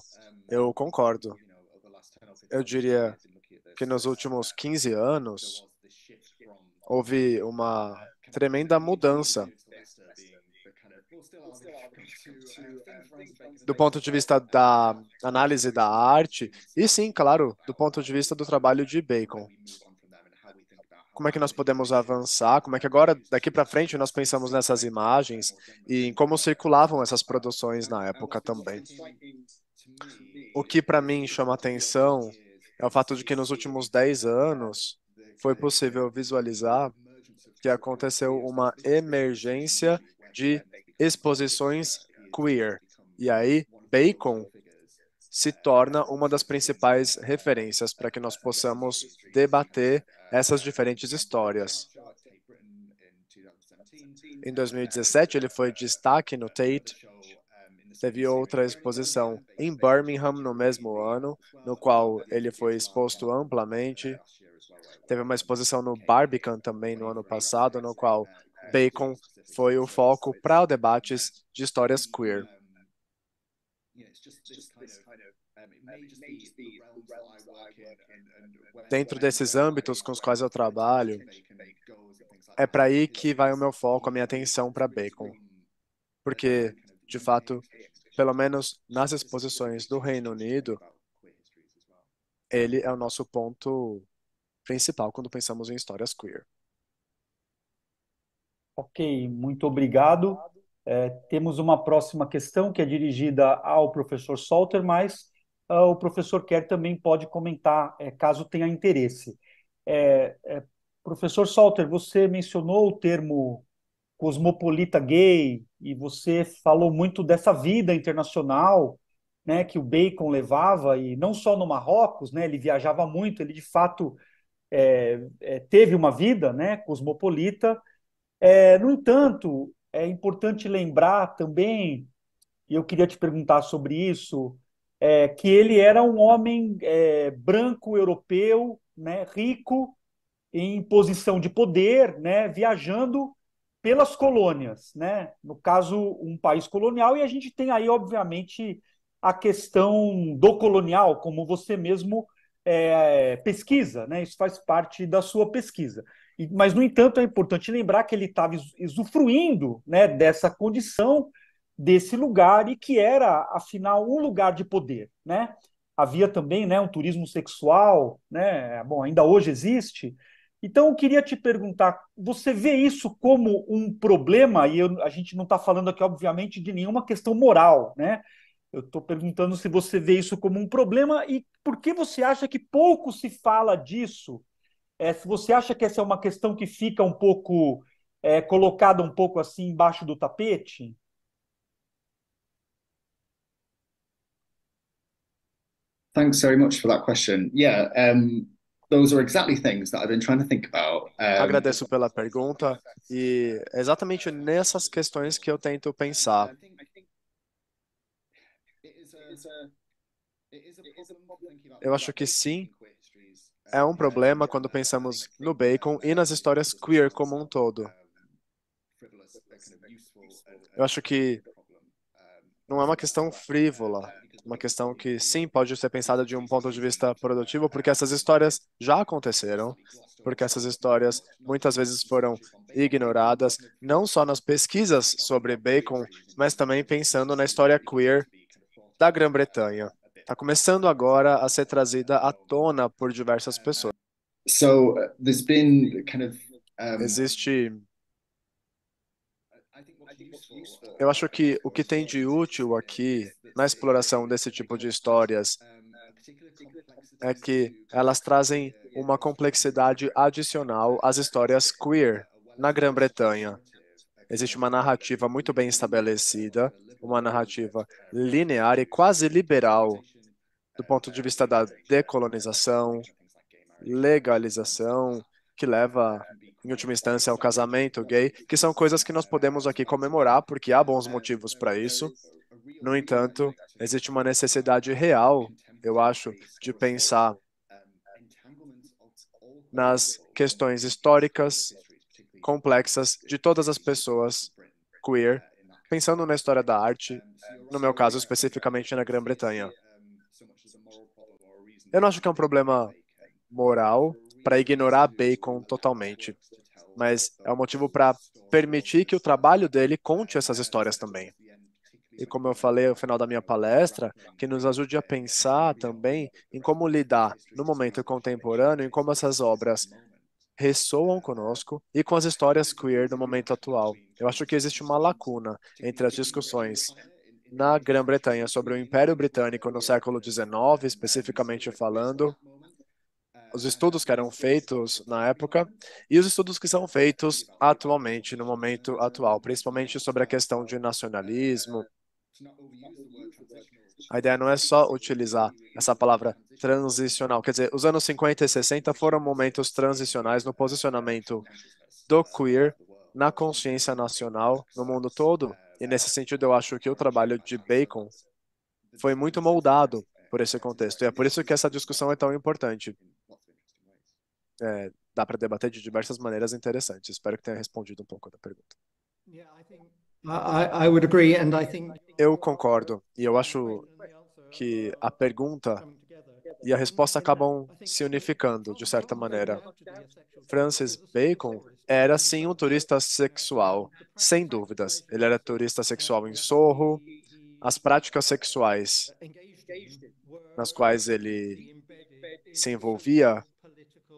Eu concordo. Eu diria que nos últimos 15 anos houve uma tremenda mudança do ponto de vista da análise da arte, e sim, claro, do ponto de vista do trabalho de Bacon. Como é que nós podemos avançar? Como é que agora, daqui para frente, nós pensamos nessas imagens e em como circulavam essas produções na época também? O que para mim chama atenção é o fato de que nos últimos 10 anos foi possível visualizar que aconteceu uma emergência de exposições queer. E aí, Bacon se torna uma das principais referências para que nós possamos debater essas diferentes histórias. Em 2017, ele foi destaque no Tate. Teve outra exposição em Birmingham no mesmo ano, no qual ele foi exposto amplamente. Teve uma exposição no Barbican também no ano passado, no qual Bacon foi o foco para o debates de histórias queer. Dentro desses âmbitos com os quais eu trabalho, é para aí que vai o meu foco, a minha atenção para Bacon. Porque, de fato, pelo menos nas exposições do Reino Unido, ele é o nosso ponto principal quando pensamos em histórias queer. Ok, muito obrigado. É, temos uma próxima questão que é dirigida ao professor Solter, mas uh, o professor Kerr também pode comentar, é, caso tenha interesse. É, é, professor Solter, você mencionou o termo cosmopolita gay e você falou muito dessa vida internacional né, que o Bacon levava, e não só no Marrocos, né, ele viajava muito, ele de fato é, é, teve uma vida né, cosmopolita é, no entanto, é importante lembrar também, e eu queria te perguntar sobre isso, é, que ele era um homem é, branco europeu, né, rico, em posição de poder, né, viajando pelas colônias, né? No caso, um país colonial, e a gente tem aí, obviamente, a questão do colonial, como você mesmo é, pesquisa, né? Isso faz parte da sua pesquisa. Mas, no entanto, é importante lembrar que ele estava usufruindo né, dessa condição, desse lugar, e que era, afinal, um lugar de poder. Né? Havia também né, um turismo sexual, né? Bom, ainda hoje existe. Então, eu queria te perguntar: você vê isso como um problema? E eu, a gente não está falando aqui, obviamente, de nenhuma questão moral, né? Eu estou perguntando se você vê isso como um problema e por que você acha que pouco se fala disso é, se você acha que essa é uma questão que fica um pouco é, colocada um pouco assim embaixo do tapete? Thanks very much for that question. Yeah, um, those are exactly things that I've been trying to think about. Um... Agradeço pela pergunta e é exatamente nessas questões que eu tento pensar. Eu acho que sim, é um problema quando pensamos no bacon e nas histórias queer como um todo. Eu acho que não é uma questão frívola, uma questão que sim pode ser pensada de um ponto de vista produtivo, porque essas histórias já aconteceram, porque essas histórias muitas vezes foram ignoradas, não só nas pesquisas sobre bacon, mas também pensando na história queer da Grã-Bretanha está começando agora a ser trazida à tona por diversas pessoas. So, been kind of, um... Existe eu acho que o que tem de útil aqui na exploração desse tipo de histórias é que elas trazem uma complexidade adicional às histórias queer na Grã-Bretanha. Existe uma narrativa muito bem estabelecida, uma narrativa linear e quase liberal do ponto de vista da decolonização, legalização, que leva, em última instância, ao casamento gay, que são coisas que nós podemos aqui comemorar, porque há bons motivos para isso. No entanto, existe uma necessidade real, eu acho, de pensar nas questões históricas complexas de todas as pessoas queer, pensando na história da arte, no meu caso especificamente na Grã-Bretanha. Eu não acho que é um problema moral para ignorar Bacon totalmente, mas é um motivo para permitir que o trabalho dele conte essas histórias também. E como eu falei no final da minha palestra, que nos ajude a pensar também em como lidar no momento contemporâneo, em como essas obras ressoam conosco e com as histórias queer do momento atual. Eu acho que existe uma lacuna entre as discussões na Grã-Bretanha sobre o Império Britânico no século XIX, especificamente falando, os estudos que eram feitos na época e os estudos que são feitos atualmente, no momento atual, principalmente sobre a questão de nacionalismo. A ideia não é só utilizar essa palavra transicional, quer dizer, os anos 50 e 60 foram momentos transicionais no posicionamento do queer na consciência nacional no mundo todo e nesse sentido, eu acho que o trabalho de Bacon foi muito moldado por esse contexto. E é por isso que essa discussão é tão importante. É, dá para debater de diversas maneiras interessantes. Espero que tenha respondido um pouco da pergunta. Eu concordo. E eu acho que a pergunta e a resposta acabam assim, se unificando, de certa maneira. Francis Bacon era sim um turista sexual, sem dúvidas. Ele era turista sexual em Sorro. As práticas sexuais nas quais ele se envolvia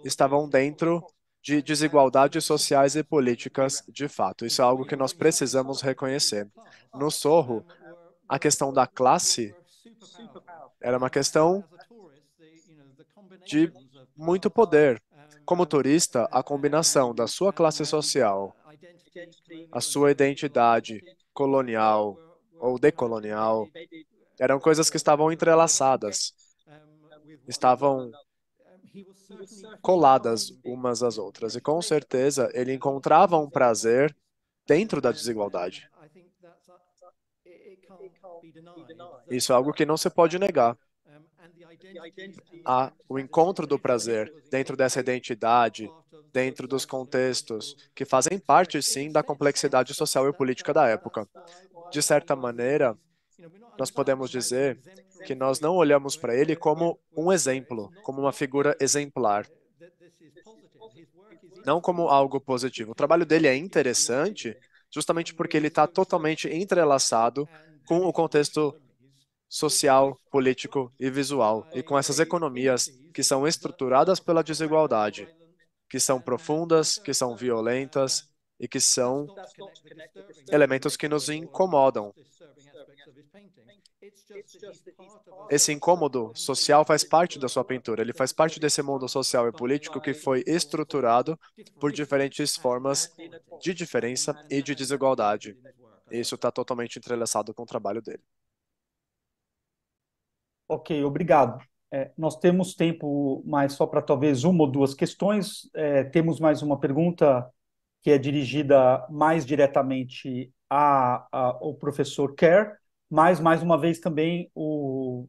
estavam dentro de desigualdades sociais e políticas de fato. Isso é algo que nós precisamos reconhecer. No Sorro, a questão da classe era uma questão de muito poder. Como turista, a combinação da sua classe social, a sua identidade colonial ou decolonial, eram coisas que estavam entrelaçadas, estavam coladas umas às outras. E com certeza ele encontrava um prazer dentro da desigualdade. Isso é algo que não se pode negar. Ah, o encontro do prazer dentro dessa identidade, dentro dos contextos que fazem parte, sim, da complexidade social e política da época. De certa maneira, nós podemos dizer que nós não olhamos para ele como um exemplo, como uma figura exemplar, não como algo positivo. O trabalho dele é interessante justamente porque ele está totalmente entrelaçado com o contexto social, político e visual, e com essas economias que são estruturadas pela desigualdade, que são profundas, que são violentas e que são elementos que nos incomodam. Esse incômodo social faz parte da sua pintura, ele faz parte desse mundo social e político que foi estruturado por diferentes formas de diferença e de desigualdade. Isso está totalmente entrelaçado com o trabalho dele. Ok, obrigado. É, nós temos tempo mais só para talvez uma ou duas questões. É, temos mais uma pergunta que é dirigida mais diretamente a, a, ao professor Kerr, mas mais uma vez também o,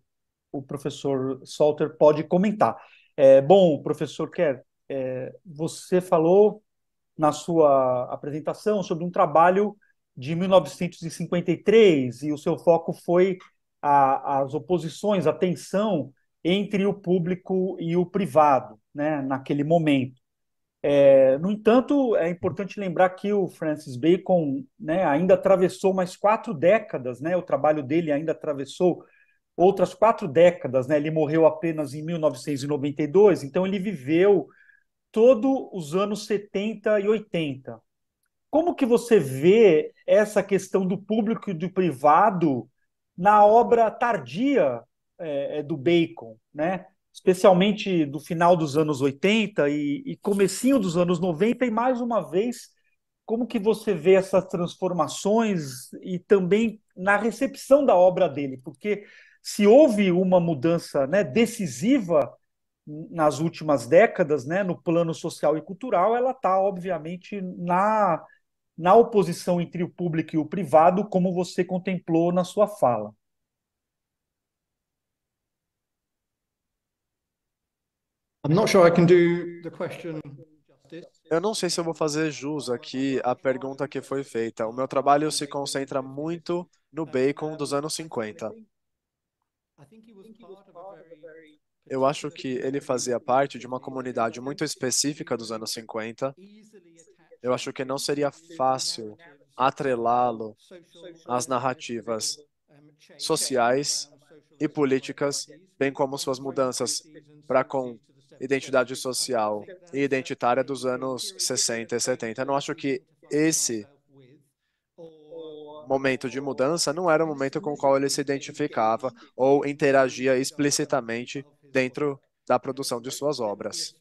o professor Salter pode comentar. É, bom, professor Kerr, é, você falou na sua apresentação sobre um trabalho de 1953 e o seu foco foi a, as oposições, a tensão entre o público e o privado, né, naquele momento. É, no entanto, é importante lembrar que o Francis Bacon né, ainda atravessou mais quatro décadas, né, o trabalho dele ainda atravessou outras quatro décadas. Né, ele morreu apenas em 1992, então ele viveu todos os anos 70 e 80. Como que você vê essa questão do público e do privado na obra tardia é, é, do Bacon, né? especialmente do final dos anos 80 e, e comecinho dos anos 90, e mais uma vez, como que você vê essas transformações e também na recepção da obra dele, porque se houve uma mudança né, decisiva nas últimas décadas, né, no plano social e cultural, ela está, obviamente, na na oposição entre o público e o privado, como você contemplou na sua fala. Eu não sei se eu vou fazer jus aqui à pergunta que foi feita. O meu trabalho se concentra muito no bacon dos anos 50. Eu acho que ele fazia parte de uma comunidade muito específica dos anos 50, eu acho que não seria fácil atrelá-lo às narrativas sociais e políticas, bem como suas mudanças para com identidade social e identitária dos anos 60 e 70. Eu não acho que esse momento de mudança não era o momento com o qual ele se identificava ou interagia explicitamente dentro da produção de suas obras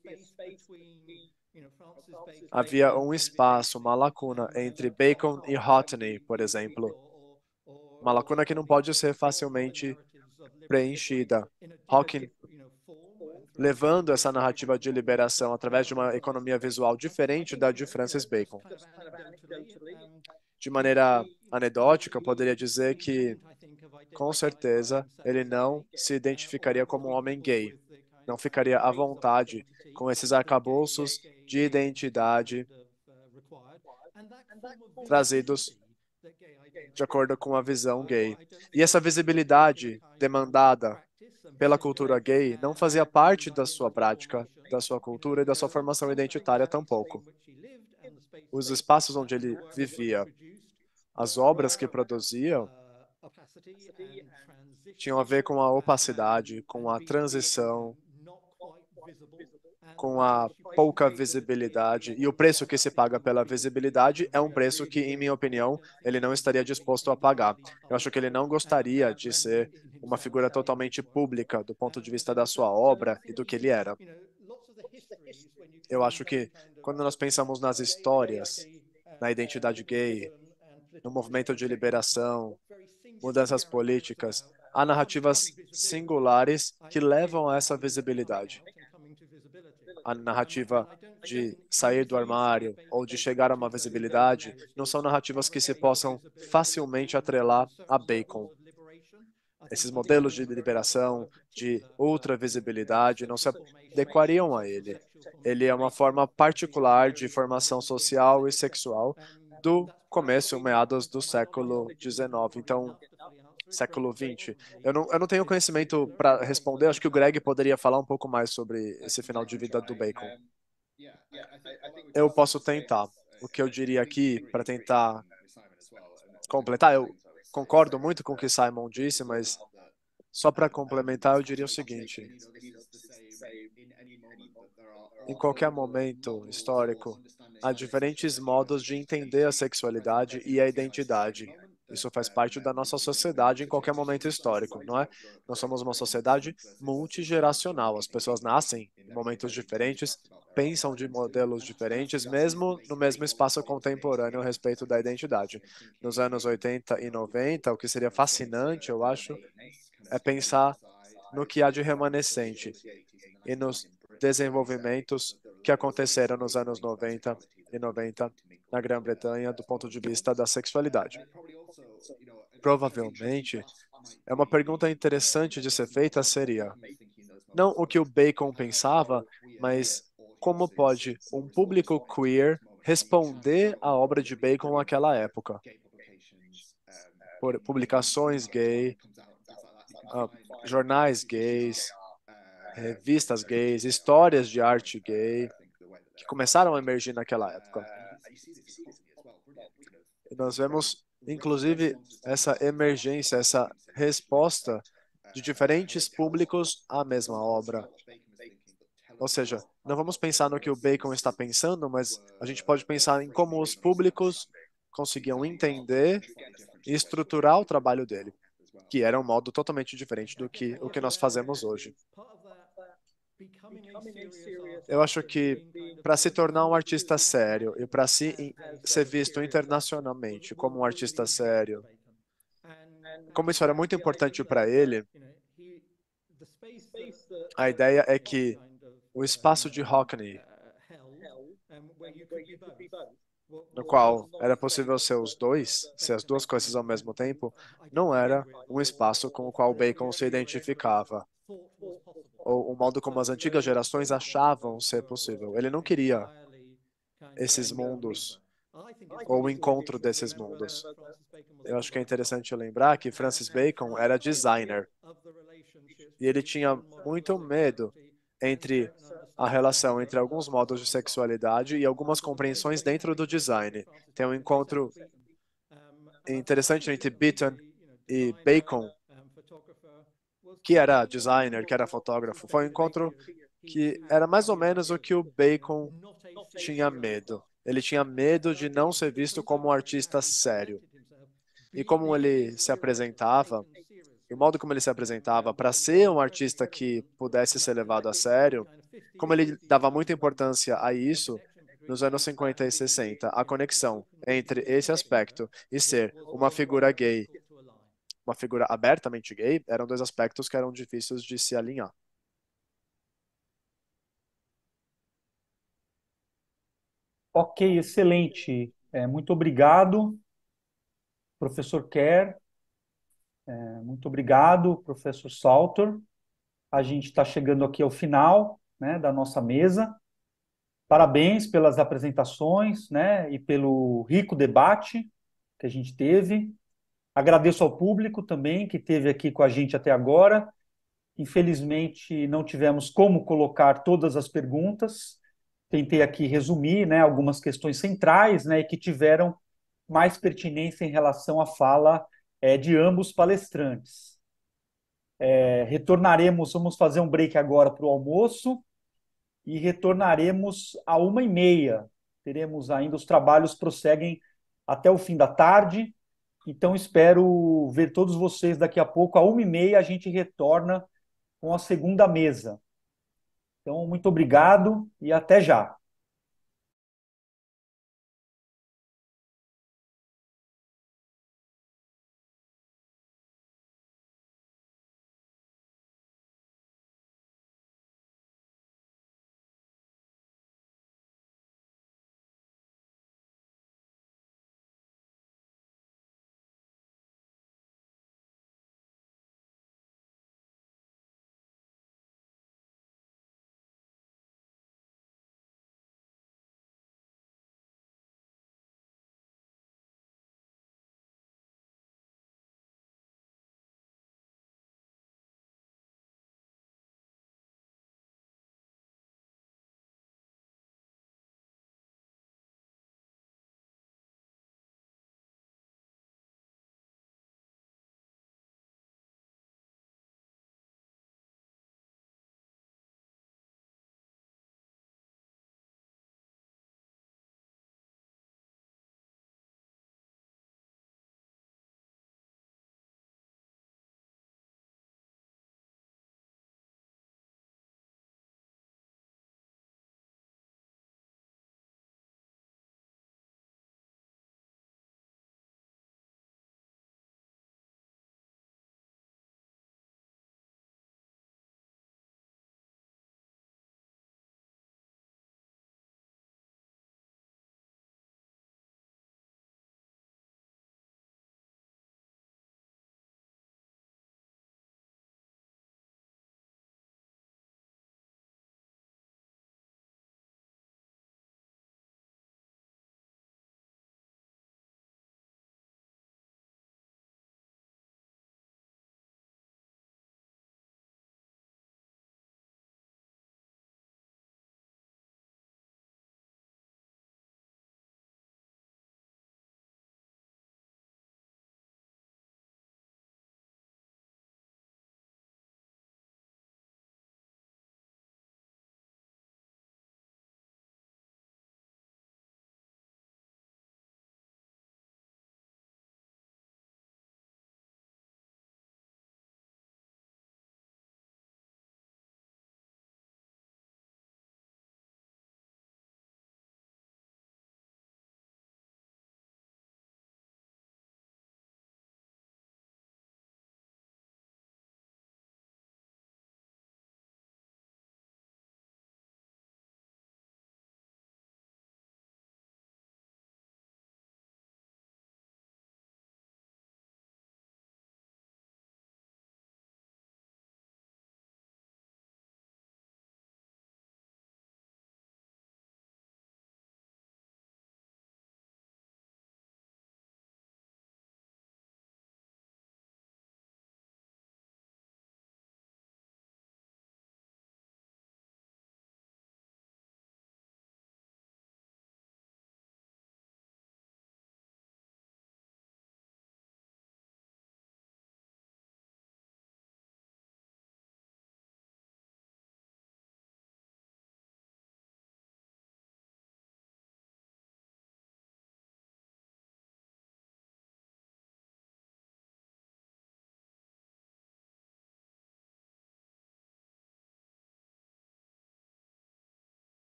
havia um espaço, uma lacuna entre Bacon e Hotney, por exemplo. Uma lacuna que não pode ser facilmente preenchida. Hawking, levando essa narrativa de liberação através de uma economia visual diferente da de Francis Bacon. De maneira anedótica, eu poderia dizer que, com certeza, ele não se identificaria como um homem gay. Não ficaria à vontade com esses arcabouços de identidade trazidos de acordo com a visão gay. E essa visibilidade demandada pela cultura gay não fazia parte da sua prática, da sua cultura e da sua formação identitária tampouco. Os espaços onde ele vivia, as obras que produziam, tinham a ver com a opacidade, com a transição, com a pouca visibilidade e o preço que se paga pela visibilidade é um preço que, em minha opinião, ele não estaria disposto a pagar. Eu acho que ele não gostaria de ser uma figura totalmente pública do ponto de vista da sua obra e do que ele era. Eu acho que quando nós pensamos nas histórias, na identidade gay, no movimento de liberação, mudanças políticas, há narrativas singulares que levam a essa visibilidade a narrativa de sair do armário ou de chegar a uma visibilidade não são narrativas que se possam facilmente atrelar a Bacon. Esses modelos de liberação, de outra visibilidade, não se adequariam a ele. Ele é uma forma particular de formação social e sexual do começo, meados do século XIX. Então, século XX. Eu não, eu não tenho conhecimento para responder, acho que o Greg poderia falar um pouco mais sobre é, esse final de vida do Bacon. É, eu posso tentar. O que eu diria aqui, para tentar completar, eu concordo muito com o que Simon disse, mas só para complementar, eu diria o seguinte: em qualquer momento histórico, há diferentes modos de entender a sexualidade e a identidade. Isso faz parte da nossa sociedade em qualquer momento histórico, não é? Nós somos uma sociedade multigeracional. As pessoas nascem em momentos diferentes, pensam de modelos diferentes, mesmo no mesmo espaço contemporâneo a respeito da identidade. Nos anos 80 e 90, o que seria fascinante, eu acho, é pensar no que há de remanescente e nos desenvolvimentos que aconteceram nos anos 90 e 90 na Grã-Bretanha do ponto de vista da sexualidade. Provavelmente, é uma pergunta interessante de ser feita seria não o que o Bacon pensava, mas como pode um público queer responder à obra de Bacon naquela época? Por publicações gay, ah, jornais gays, revistas gays, histórias de arte gay que começaram a emergir naquela época. Nós vemos, inclusive, essa emergência, essa resposta de diferentes públicos à mesma obra. Ou seja, não vamos pensar no que o Bacon está pensando, mas a gente pode pensar em como os públicos conseguiam entender e estruturar o trabalho dele, que era um modo totalmente diferente do que o que nós fazemos hoje. Eu acho que para se tornar um artista sério e para se ser visto internacionalmente como um artista sério, como isso era muito importante para ele, a ideia é que o espaço de Hockney, uh, uh, no qual era possível ser os dois, ser as duas coisas ao mesmo tempo, não era um espaço com o qual Bacon se identificava ou o modo como as antigas gerações achavam ser possível. Ele não queria esses mundos ou o encontro desses mundos. Eu acho que é interessante lembrar que Francis Bacon era designer e ele tinha muito medo entre a relação entre alguns modos de sexualidade e algumas compreensões dentro do design. Tem um encontro interessante entre Beaton e Bacon que era designer, que era fotógrafo. Foi um encontro que era mais ou menos o que o Bacon tinha medo. Ele tinha medo de não ser visto como um artista sério. E como ele se apresentava, o modo como ele se apresentava, para ser um artista que pudesse ser levado a sério, como ele dava muita importância a isso nos anos 50 e 60, a conexão entre esse aspecto e ser uma figura gay uma figura abertamente gay, eram dois aspectos que eram difíceis de se alinhar. Ok, excelente. É, muito obrigado, professor Kerr. É, muito obrigado, professor Salter. A gente está chegando aqui ao final né, da nossa mesa. Parabéns pelas apresentações né, e pelo rico debate que a gente teve. Agradeço ao público também que esteve aqui com a gente até agora. Infelizmente, não tivemos como colocar todas as perguntas. Tentei aqui resumir né, algumas questões centrais né, que tiveram mais pertinência em relação à fala é, de ambos palestrantes. É, retornaremos, vamos fazer um break agora para o almoço e retornaremos a uma e meia. Teremos ainda, os trabalhos prosseguem até o fim da tarde então, espero ver todos vocês daqui a pouco. A uma e meia, a gente retorna com a segunda mesa. Então, muito obrigado e até já.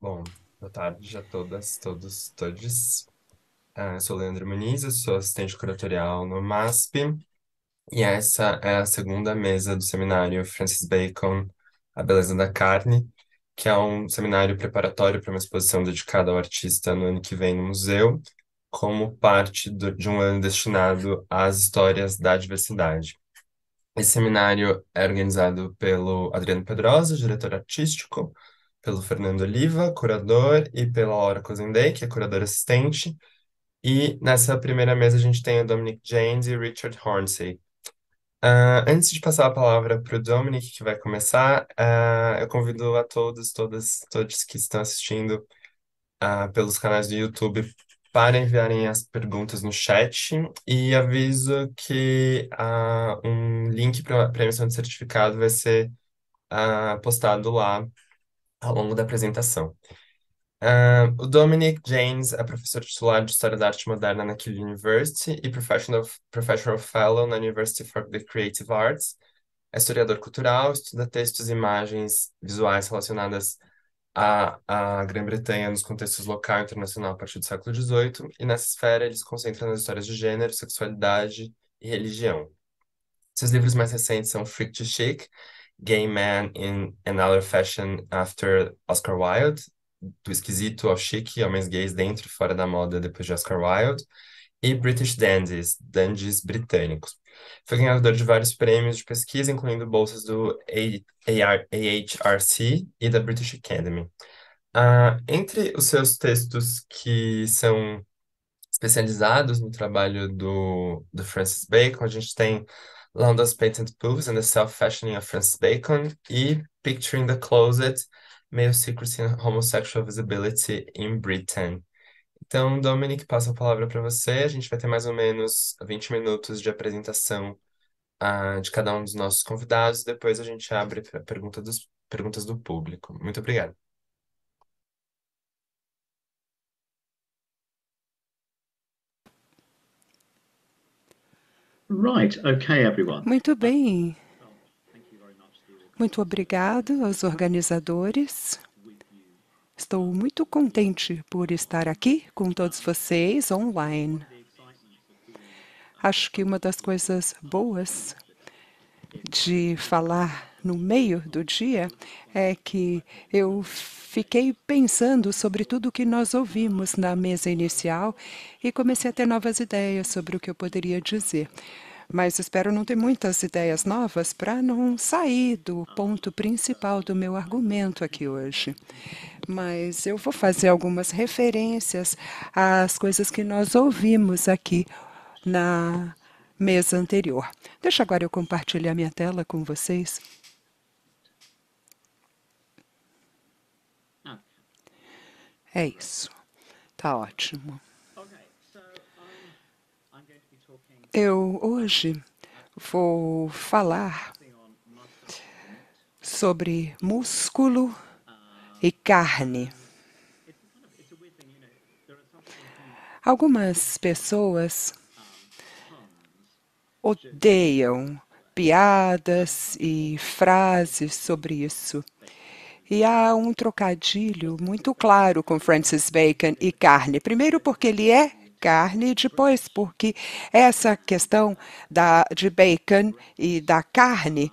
Bom, boa tarde a todas, todos, todes. Ah, sou Leandro Muniz, eu sou assistente curatorial no MASP, e essa é a segunda mesa do seminário Francis Bacon, A Beleza da Carne, que é um seminário preparatório para uma exposição dedicada ao artista no ano que vem no museu, como parte do, de um ano destinado às histórias da diversidade. Esse seminário é organizado pelo Adriano Pedrosa, diretor artístico, pelo Fernando Oliva, curador, e pela Laura Cozendei, que é curadora assistente. E nessa primeira mesa a gente tem o Dominic James e o Richard Hornsey. Uh, antes de passar a palavra para o Dominic, que vai começar, uh, eu convido a todos, todas, todos que estão assistindo uh, pelos canais do YouTube para enviarem as perguntas no chat e aviso que um link para a emissão de certificado vai ser postado lá ao longo da apresentação. Uh, o Dominic James é professor titular de História da Arte Moderna na Keele University e Professional, Professional Fellow na University for the Creative Arts. É historiador cultural, estuda textos e imagens visuais relacionadas à, à Grã-Bretanha nos contextos local e internacional a partir do século XVIII, e nessa esfera ele se concentra nas histórias de gênero, sexualidade e religião. Seus livros mais recentes são Freak to Chic Gay Man in Another Fashion After Oscar Wilde, do esquisito ao chique, homens gays dentro e fora da moda depois de Oscar Wilde, e British Dandies, dandies britânicos. Foi ganhador de vários prêmios de pesquisa, incluindo bolsas do AHRC e da British Academy. Uh, entre os seus textos que são especializados no trabalho do, do Francis Bacon, a gente tem London's Patent Booths and the Self-Fashioning of Francis Bacon e Picturing the Closet, Male Secrecy and Homosexual Visibility in Britain. Então, Dominic, passo a palavra para você. A gente vai ter mais ou menos 20 minutos de apresentação uh, de cada um dos nossos convidados. Depois a gente abre para pergunta perguntas do público. Muito obrigado. Right, okay, everyone. Muito bem. Muito obrigado aos organizadores. Estou muito contente por estar aqui com todos vocês online. Acho que uma das coisas boas de falar no meio do dia é que eu fiquei pensando sobre tudo o que nós ouvimos na mesa inicial e comecei a ter novas ideias sobre o que eu poderia dizer. Mas espero não ter muitas ideias novas para não sair do ponto principal do meu argumento aqui hoje. Mas eu vou fazer algumas referências às coisas que nós ouvimos aqui na mesa anterior. Deixa agora eu compartilhar minha tela com vocês. É isso. Tá ótimo. Eu hoje vou falar sobre músculo e carne. Algumas pessoas odeiam piadas e frases sobre isso. E há um trocadilho muito claro com Francis Bacon e carne. Primeiro, porque ele é carne, depois, porque essa questão da, de bacon e da carne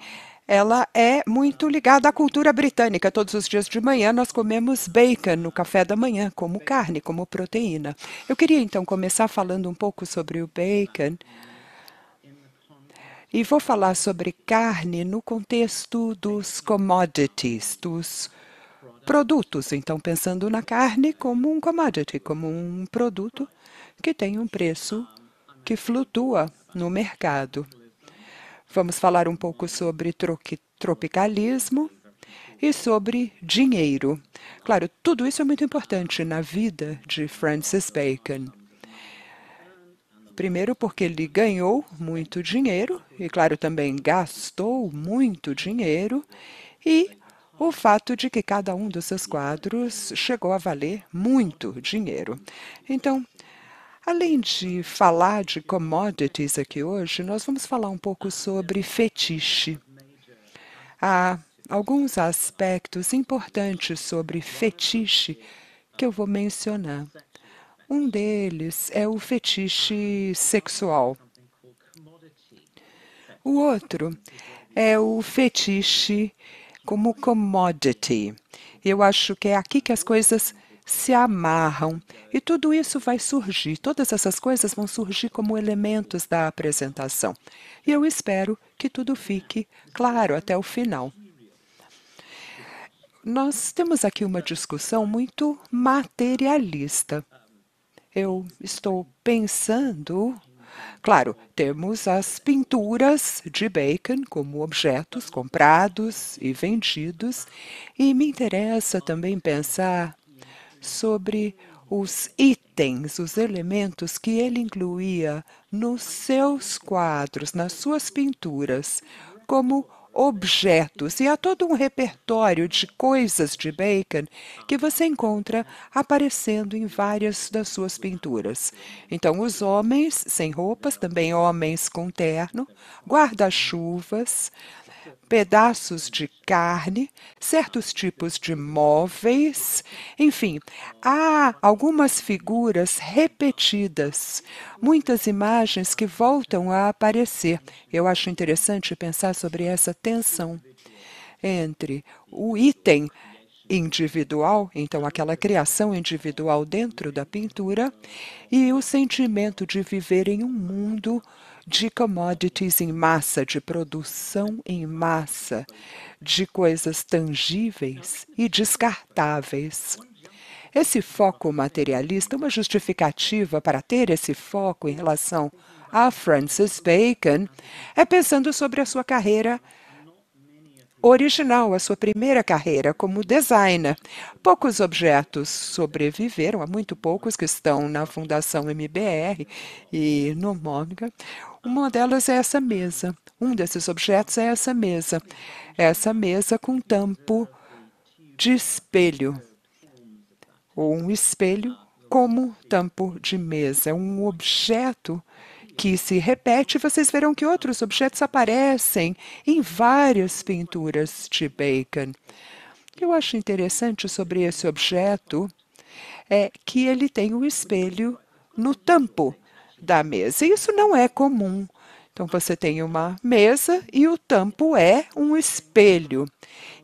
ela é muito ligada à cultura britânica. Todos os dias de manhã nós comemos bacon no café da manhã, como carne, como proteína. Eu queria então começar falando um pouco sobre o bacon e vou falar sobre carne no contexto dos commodities, dos produtos. Então, pensando na carne como um commodity, como um produto que tem um preço que flutua no mercado. Vamos falar um pouco sobre tropicalismo e sobre dinheiro. Claro, tudo isso é muito importante na vida de Francis Bacon. Primeiro, porque ele ganhou muito dinheiro, e claro, também gastou muito dinheiro, e o fato de que cada um dos seus quadros chegou a valer muito dinheiro. Então, além de falar de commodities aqui hoje, nós vamos falar um pouco sobre fetiche. Há alguns aspectos importantes sobre fetiche que eu vou mencionar. Um deles é o fetiche sexual. O outro é o fetiche como commodity. Eu acho que é aqui que as coisas se amarram e tudo isso vai surgir, todas essas coisas vão surgir como elementos da apresentação. E eu espero que tudo fique claro até o final. Nós temos aqui uma discussão muito materialista eu estou pensando. Claro, temos as pinturas de Bacon como objetos comprados e vendidos, e me interessa também pensar sobre os itens, os elementos que ele incluía nos seus quadros, nas suas pinturas, como objetos e há todo um repertório de coisas de Bacon que você encontra aparecendo em várias das suas pinturas. Então, os homens sem roupas, também homens com terno, guarda-chuvas, pedaços de carne, certos tipos de móveis, enfim, há algumas figuras repetidas, muitas imagens que voltam a aparecer. Eu acho interessante pensar sobre essa tensão entre o item individual, então aquela criação individual dentro da pintura, e o sentimento de viver em um mundo de commodities em massa, de produção em massa, de coisas tangíveis e descartáveis. Esse foco materialista, é uma justificativa para ter esse foco em relação a Francis Bacon, é pensando sobre a sua carreira original, a sua primeira carreira como designer. Poucos objetos sobreviveram, há muito poucos que estão na Fundação MBR e no Mônica. Uma delas é essa mesa. Um desses objetos é essa mesa. Essa mesa com tampo de espelho, ou um espelho como tampo de mesa, É um objeto que se repete, vocês verão que outros objetos aparecem em várias pinturas de Bacon. O que eu acho interessante sobre esse objeto é que ele tem um espelho no tampo da mesa. Isso não é comum. Então, você tem uma mesa e o tampo é um espelho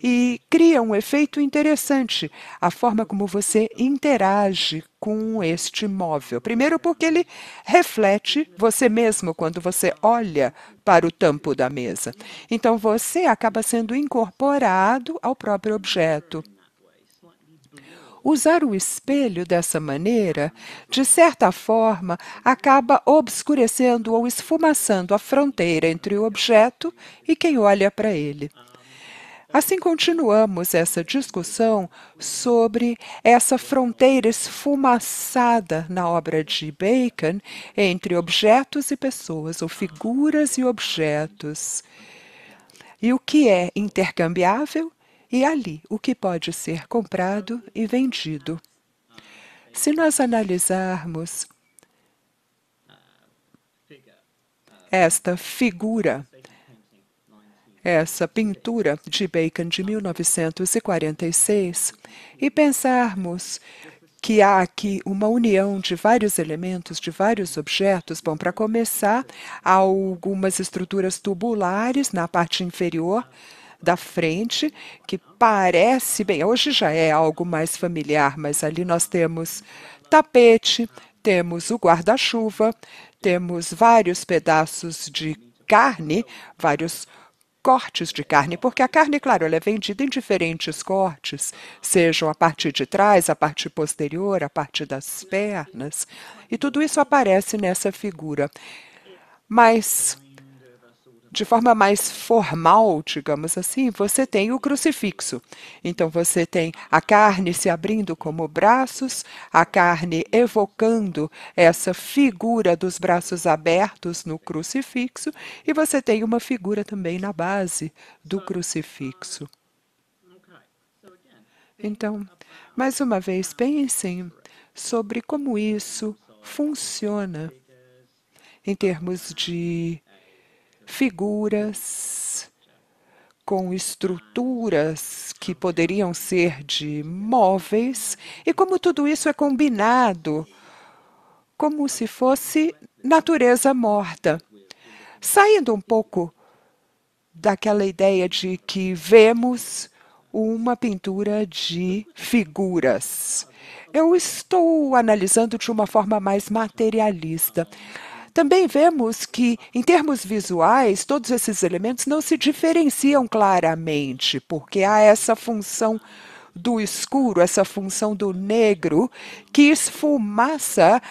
e cria um efeito interessante a forma como você interage com este móvel. Primeiro, porque ele reflete você mesmo quando você olha para o tampo da mesa. Então, você acaba sendo incorporado ao próprio objeto. Usar o espelho dessa maneira, de certa forma, acaba obscurecendo ou esfumaçando a fronteira entre o objeto e quem olha para ele. Assim continuamos essa discussão sobre essa fronteira esfumaçada na obra de Bacon entre objetos e pessoas, ou figuras e objetos. E o que é intercambiável e ali o que pode ser comprado e vendido. Se nós analisarmos esta figura essa pintura de Bacon de 1946 e pensarmos que há aqui uma união de vários elementos, de vários objetos. Bom, para começar, há algumas estruturas tubulares na parte inferior da frente, que parece, bem, hoje já é algo mais familiar, mas ali nós temos tapete, temos o guarda-chuva, temos vários pedaços de carne, vários cortes de carne, porque a carne, claro, ela é vendida em diferentes cortes, sejam a parte de trás, a parte posterior, a parte das pernas, e tudo isso aparece nessa figura. Mas de forma mais formal, digamos assim, você tem o crucifixo. Então você tem a carne se abrindo como braços, a carne evocando essa figura dos braços abertos no crucifixo, e você tem uma figura também na base do crucifixo. Então, mais uma vez, pensem sobre como isso funciona em termos de figuras com estruturas que poderiam ser de móveis e como tudo isso é combinado, como se fosse natureza morta. Saindo um pouco daquela ideia de que vemos uma pintura de figuras. Eu estou analisando de uma forma mais materialista. Também vemos que, em termos visuais, todos esses elementos não se diferenciam claramente, porque há essa função do escuro, essa função do negro, que esfumaça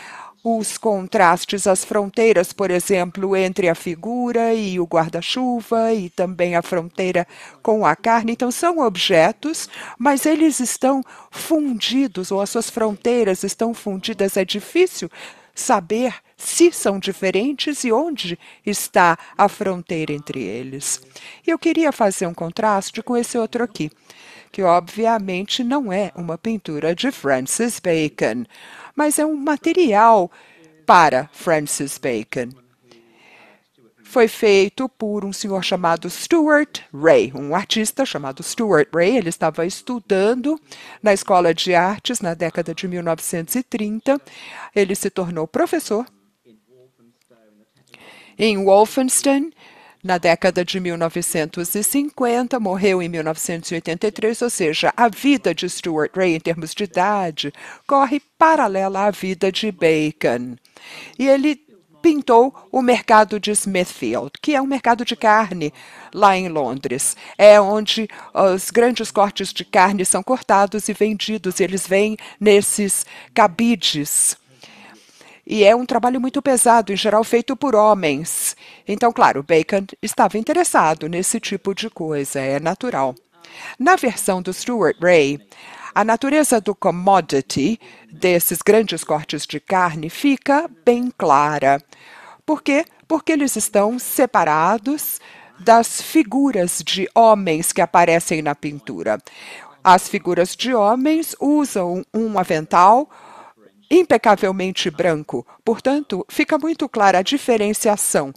os contrastes, as fronteiras, por exemplo, entre a figura e o guarda-chuva e também a fronteira com a carne. Então, são objetos, mas eles estão fundidos, ou as suas fronteiras estão fundidas. É difícil saber se são diferentes e onde está a fronteira entre eles. E eu queria fazer um contraste com esse outro aqui, que obviamente não é uma pintura de Francis Bacon, mas é um material para Francis Bacon. Foi feito por um senhor chamado Stuart Ray, um artista chamado Stuart Ray. Ele estava estudando na Escola de Artes na década de 1930. Ele se tornou professor em Wolfenstein, na década de 1950, morreu em 1983, ou seja, a vida de Stuart Ray, em termos de idade, corre paralela à vida de Bacon. E ele pintou o mercado de Smithfield, que é um mercado de carne lá em Londres. É onde os grandes cortes de carne são cortados e vendidos. Eles vêm nesses cabides e é um trabalho muito pesado, em geral feito por homens. Então, claro, Bacon estava interessado nesse tipo de coisa, é natural. Na versão do Stuart Ray, a natureza do commodity, desses grandes cortes de carne, fica bem clara. Por quê? Porque eles estão separados das figuras de homens que aparecem na pintura. As figuras de homens usam um avental impecavelmente branco. Portanto, fica muito clara a diferenciação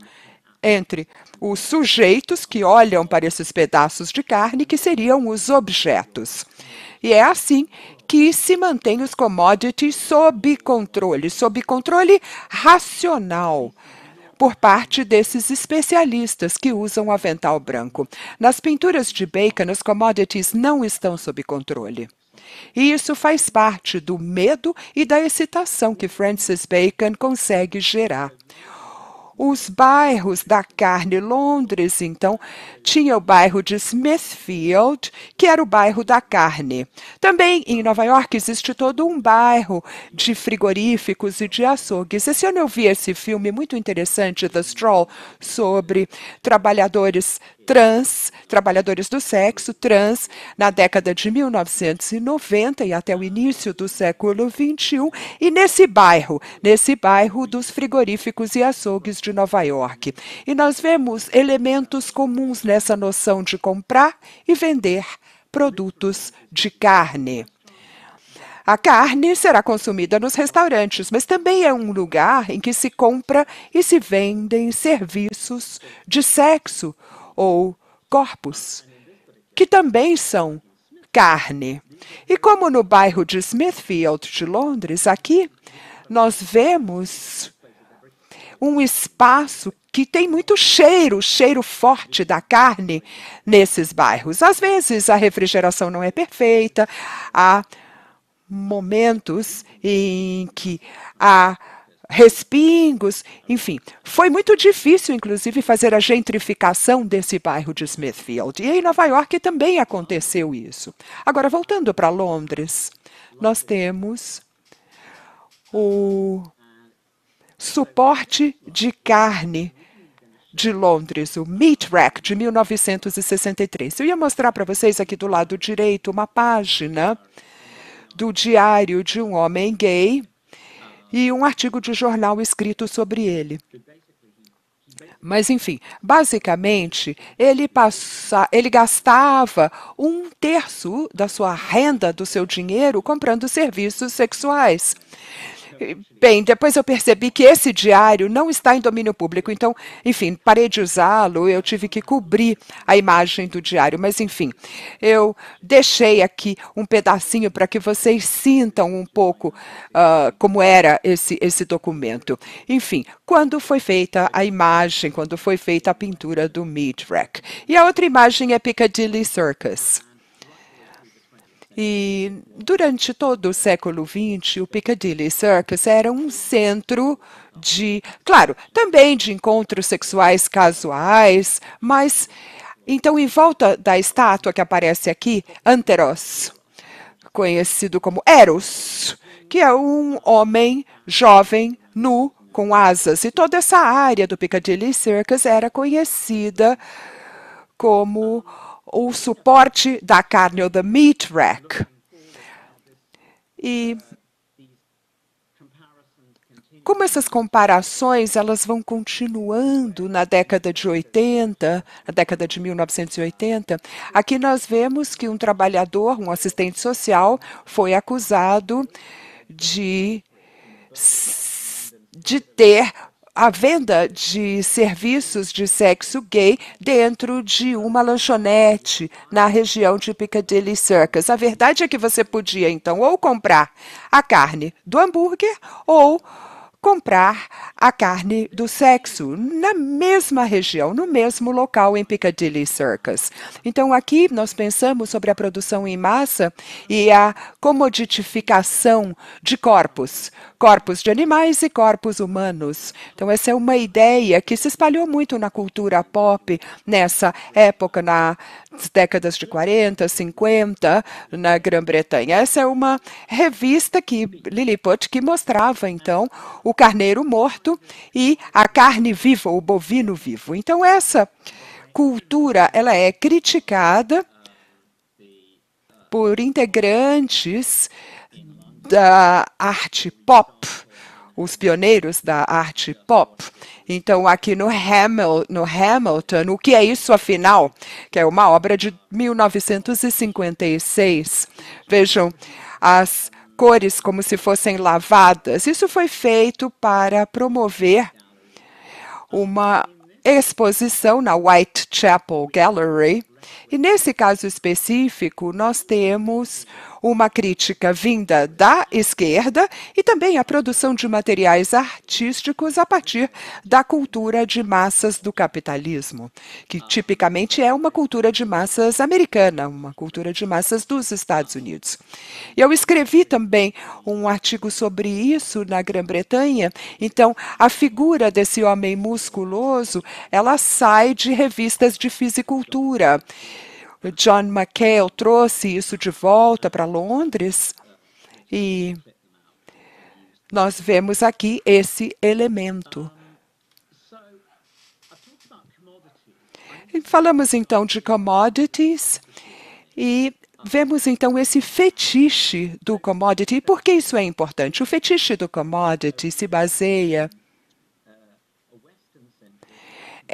entre os sujeitos que olham para esses pedaços de carne, que seriam os objetos. E é assim que se mantém os commodities sob controle, sob controle racional por parte desses especialistas que usam o avental branco. Nas pinturas de Bacon, os commodities não estão sob controle. E isso faz parte do medo e da excitação que Francis Bacon consegue gerar os bairros da carne. Londres, então, tinha o bairro de Smithfield, que era o bairro da carne. Também em Nova York existe todo um bairro de frigoríficos e de açougues. Esse ano eu vi esse filme muito interessante, The Stroll, sobre trabalhadores trans, trabalhadores do sexo trans, na década de 1990 e até o início do século 21, e nesse bairro, nesse bairro dos frigoríficos e açougues de Nova York. E nós vemos elementos comuns nessa noção de comprar e vender produtos de carne. A carne será consumida nos restaurantes, mas também é um lugar em que se compra e se vendem serviços de sexo ou corpos, que também são carne. E como no bairro de Smithfield de Londres, aqui nós vemos um espaço que tem muito cheiro, cheiro forte da carne nesses bairros. Às vezes a refrigeração não é perfeita, há momentos em que há respingos, enfim. Foi muito difícil, inclusive, fazer a gentrificação desse bairro de Smithfield. E em Nova York também aconteceu isso. Agora, voltando para Londres, nós temos o suporte de carne de Londres, o Meat Rack de 1963. Eu ia mostrar para vocês aqui do lado direito uma página do diário de um homem gay e um artigo de jornal escrito sobre ele. Mas, enfim, basicamente, ele, passa, ele gastava um terço da sua renda, do seu dinheiro, comprando serviços sexuais. Bem, depois eu percebi que esse diário não está em domínio público, então, enfim, parei de usá-lo, eu tive que cobrir a imagem do diário, mas enfim, eu deixei aqui um pedacinho para que vocês sintam um pouco uh, como era esse, esse documento. Enfim, quando foi feita a imagem, quando foi feita a pintura do Rack. E a outra imagem é Piccadilly Circus. E durante todo o século XX, o Piccadilly Circus era um centro de, claro, também de encontros sexuais casuais, mas então em volta da estátua que aparece aqui, Anteros, conhecido como Eros, que é um homem jovem nu com asas, e toda essa área do Piccadilly Circus era conhecida como o suporte da carne ou the meat rack. E como essas comparações elas vão continuando na década de 80, na década de 1980, aqui nós vemos que um trabalhador, um assistente social, foi acusado de, de ter a venda de serviços de sexo gay dentro de uma lanchonete na região de Piccadilly Circus. A verdade é que você podia, então, ou comprar a carne do hambúrguer ou comprar a carne do sexo na mesma região, no mesmo local em Piccadilly Circus. Então aqui nós pensamos sobre a produção em massa e a comoditificação de corpos, corpos de animais e corpos humanos. Então essa é uma ideia que se espalhou muito na cultura pop nessa época na décadas de 40, 50 na Grã-Bretanha. Essa é uma revista que Lilliput que mostrava então o o carneiro morto e a carne viva, o bovino vivo. Então essa cultura ela é criticada por integrantes da arte pop, os pioneiros da arte pop. Então, aqui no, Hamil no Hamilton, o que é isso afinal? Que é uma obra de 1956. Vejam, as cores como se fossem lavadas. Isso foi feito para promover uma exposição na Whitechapel Gallery. E nesse caso específico, nós temos uma crítica vinda da esquerda e também a produção de materiais artísticos a partir da cultura de massas do capitalismo, que ah. tipicamente é uma cultura de massas americana, uma cultura de massas dos Estados Unidos. Eu escrevi também um artigo sobre isso na Grã-Bretanha, então a figura desse homem musculoso, ela sai de revistas de fisicultura. John McHale trouxe isso de volta para Londres e nós vemos aqui esse elemento. Falamos então de commodities e vemos então esse fetiche do commodity. Por que isso é importante? O fetiche do commodity se baseia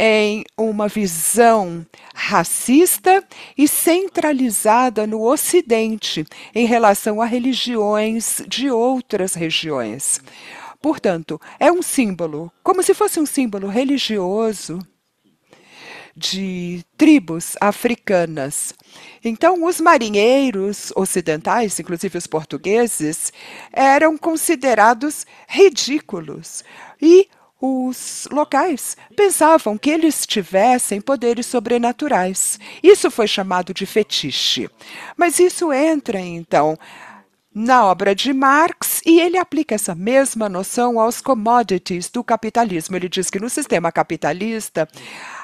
em uma visão racista e centralizada no Ocidente em relação a religiões de outras regiões. Portanto, é um símbolo, como se fosse um símbolo religioso de tribos africanas. Então, os marinheiros ocidentais, inclusive os portugueses, eram considerados ridículos e os locais pensavam que eles tivessem poderes sobrenaturais. Isso foi chamado de fetiche. Mas isso entra, então, na obra de Marx e ele aplica essa mesma noção aos commodities do capitalismo. Ele diz que no sistema capitalista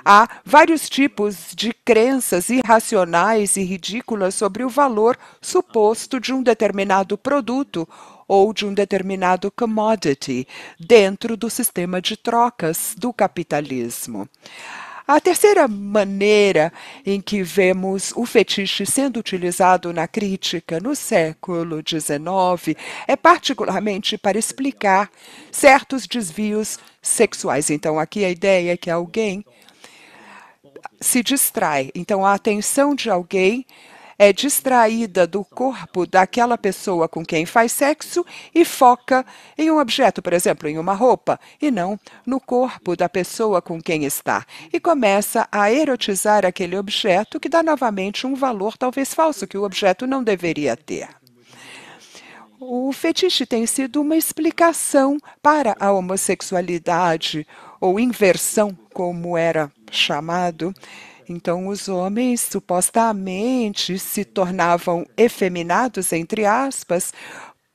há vários tipos de crenças irracionais e ridículas sobre o valor suposto de um determinado produto ou de um determinado commodity dentro do sistema de trocas do capitalismo. A terceira maneira em que vemos o fetiche sendo utilizado na crítica no século XIX é particularmente para explicar certos desvios sexuais. Então, aqui a ideia é que alguém se distrai. Então, a atenção de alguém é distraída do corpo daquela pessoa com quem faz sexo e foca em um objeto, por exemplo, em uma roupa, e não no corpo da pessoa com quem está. E começa a erotizar aquele objeto, que dá novamente um valor talvez falso que o objeto não deveria ter. O fetiche tem sido uma explicação para a homossexualidade ou inversão, como era chamado, então, os homens supostamente se tornavam efeminados, entre aspas,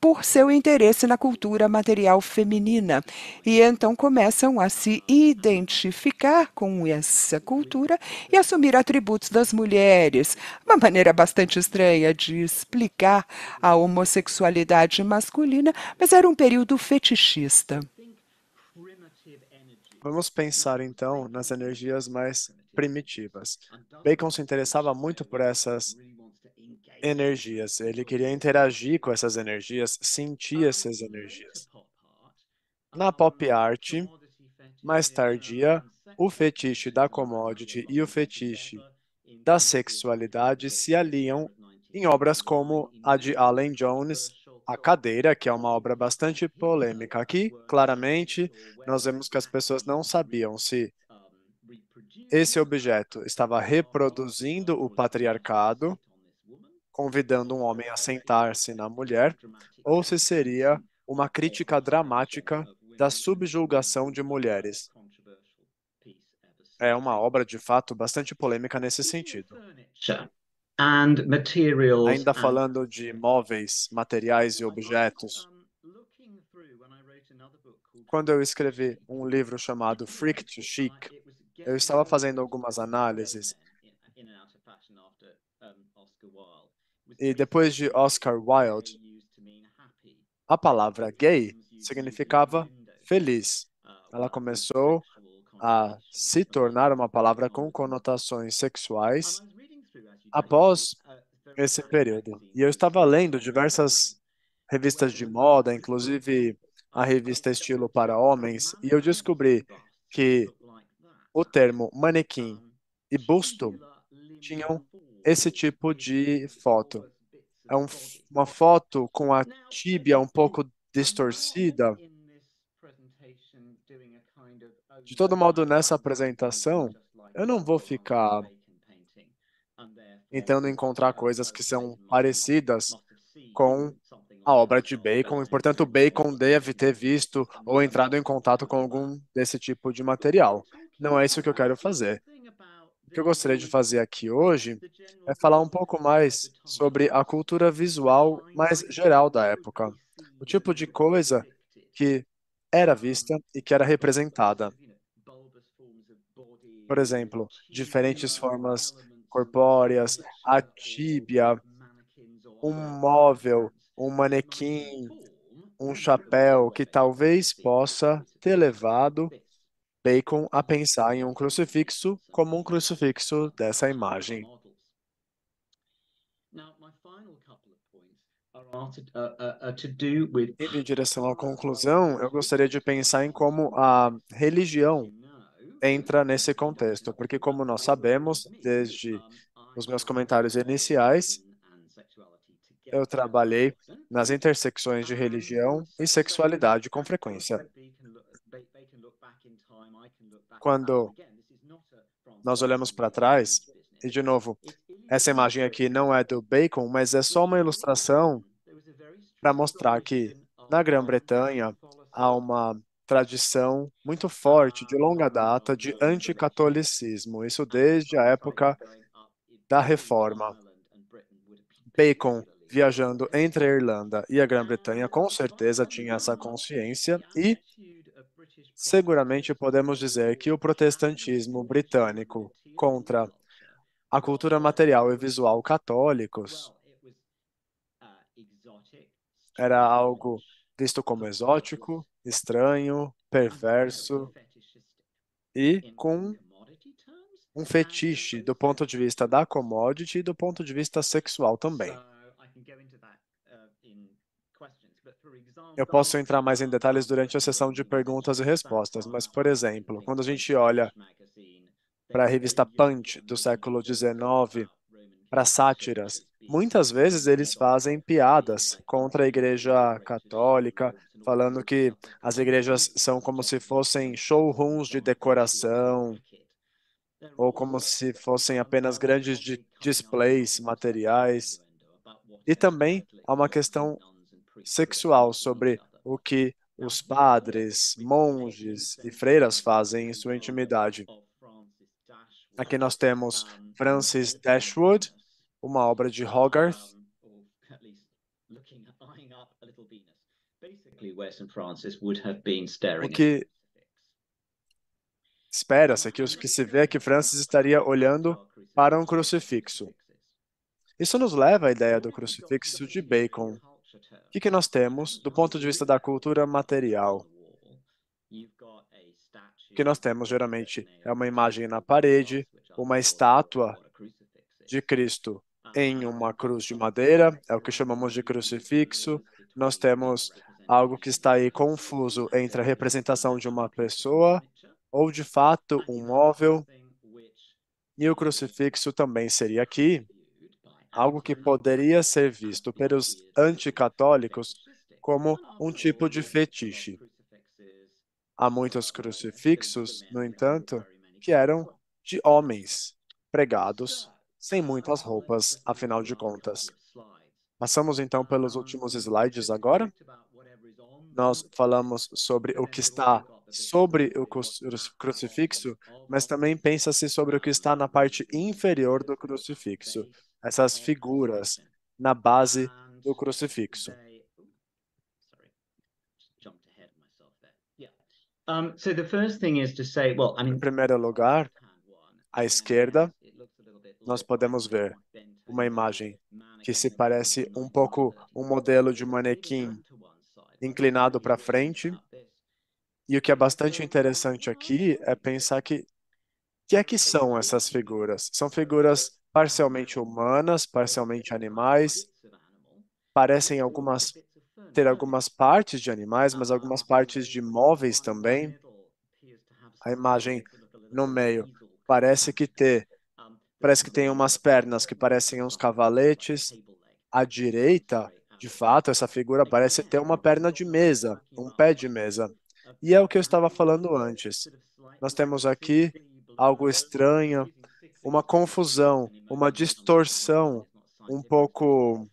por seu interesse na cultura material feminina. E então começam a se identificar com essa cultura e assumir atributos das mulheres. Uma maneira bastante estranha de explicar a homossexualidade masculina, mas era um período fetichista. Vamos pensar então nas energias mais primitivas. Então, Bacon se interessava muito por essas energias, ele queria interagir com essas energias, sentir ah, essas energias. Na pop ah, art, mais tardia, o fetiche da commodity e o fetiche da sexualidade se aliam em obras como a de Alan Jones, A Cadeira, que é uma obra bastante polêmica. Aqui, claramente, nós vemos que as pessoas não sabiam se esse objeto estava reproduzindo o patriarcado, convidando um homem a sentar-se na mulher, ou se seria uma crítica dramática da subjulgação de mulheres. É uma obra, de fato, bastante polêmica nesse sentido. Ainda falando de móveis, materiais e objetos, quando eu escrevi um livro chamado Freak to Chic, eu estava fazendo algumas análises. E depois de Oscar Wilde, a palavra gay significava feliz. Ela começou a se tornar uma palavra com conotações sexuais após esse período. E eu estava lendo diversas revistas de moda, inclusive a revista Estilo para Homens, e eu descobri que o termo manequim ah, e busto tinham esse tipo de foto. É um, uma foto com a tíbia um pouco distorcida. De todo modo, nessa apresentação, eu não vou ficar tentando encontrar coisas que são parecidas com a obra de Bacon, e portanto Bacon deve ter visto ou entrado em contato com algum desse tipo de material. Não é isso que eu quero fazer. O que eu gostaria de fazer aqui hoje é falar um pouco mais sobre a cultura visual mais geral da época, o tipo de coisa que era vista e que era representada. Por exemplo, diferentes formas corpóreas, a tíbia, um móvel, um manequim, um chapéu que talvez possa ter levado Bacon a pensar em um crucifixo como um crucifixo dessa imagem. Uh, uh, uh, Indo em direção à conclusão, eu gostaria de pensar em como a religião entra nesse contexto, porque, como nós sabemos, desde os meus comentários iniciais, eu trabalhei nas intersecções de religião e sexualidade com frequência. Quando nós olhamos para trás, e de novo, essa imagem aqui não é do Bacon, mas é só uma ilustração para mostrar que na Grã-Bretanha há uma tradição muito forte, de longa ah, data, de anticatolicismo, isso desde a época da Reforma. Bacon, viajando entre a Irlanda e a Grã-Bretanha, com certeza tinha essa consciência e Seguramente podemos dizer que o protestantismo britânico contra a cultura material e visual católicos uh, era algo visto como exótico, estranho, perverso e com um fetiche do ponto de vista da commodity e do ponto de vista sexual também. Eu posso entrar mais em detalhes durante a sessão de perguntas e respostas, mas, por exemplo, quando a gente olha para a revista Punch do século XIX, para sátiras, muitas vezes eles fazem piadas contra a Igreja Católica, falando que as igrejas são como se fossem showrooms de decoração, ou como se fossem apenas grandes displays materiais. E também há uma questão sexual sobre o que é os padres, monges e freiras fazem em sua intimidade. Aqui nós temos Francis Dashwood, uma obra de Hogarth. O que espera-se que o que se vê é que Francis estaria olhando para um crucifixo. Isso nos leva à ideia do crucifixo de Bacon. O que, que nós temos do ponto de vista da cultura material? O que nós temos geralmente é uma imagem na parede, uma estátua de Cristo uh-huh. em uma cruz de madeira, é o que chamamos de crucifixo. Nós temos algo que está aí confuso entre a representação de uma pessoa ou de fato um móvel. E o crucifixo também seria aqui algo que poderia ser visto pelos anticatólicos como um tipo de fetiche. Há muitos crucifixos, no entanto, que eram de homens pregados sem muitas roupas, afinal de contas. Passamos então pelos últimos slides agora. Nós falamos sobre o que está sobre o crucifixo, mas também pensa-se sobre o que está na parte inferior do crucifixo essas figuras na base do crucifixo. Em primeiro lugar, à esquerda, nós podemos ver uma imagem que se parece um pouco um modelo de manequim inclinado para frente. E o que é bastante interessante aqui é pensar que que é que são essas figuras? São figuras parcialmente humanas, parcialmente animais, parecem algumas ter algumas partes de animais, mas algumas partes de móveis também. A imagem no meio parece que ter parece que tem umas pernas que parecem uns cavaletes. À direita, de fato, essa figura parece ter uma perna de mesa, um pé de mesa. E é o que eu estava falando antes. Nós temos aqui algo estranho, uma confusão, uma distorção um pouco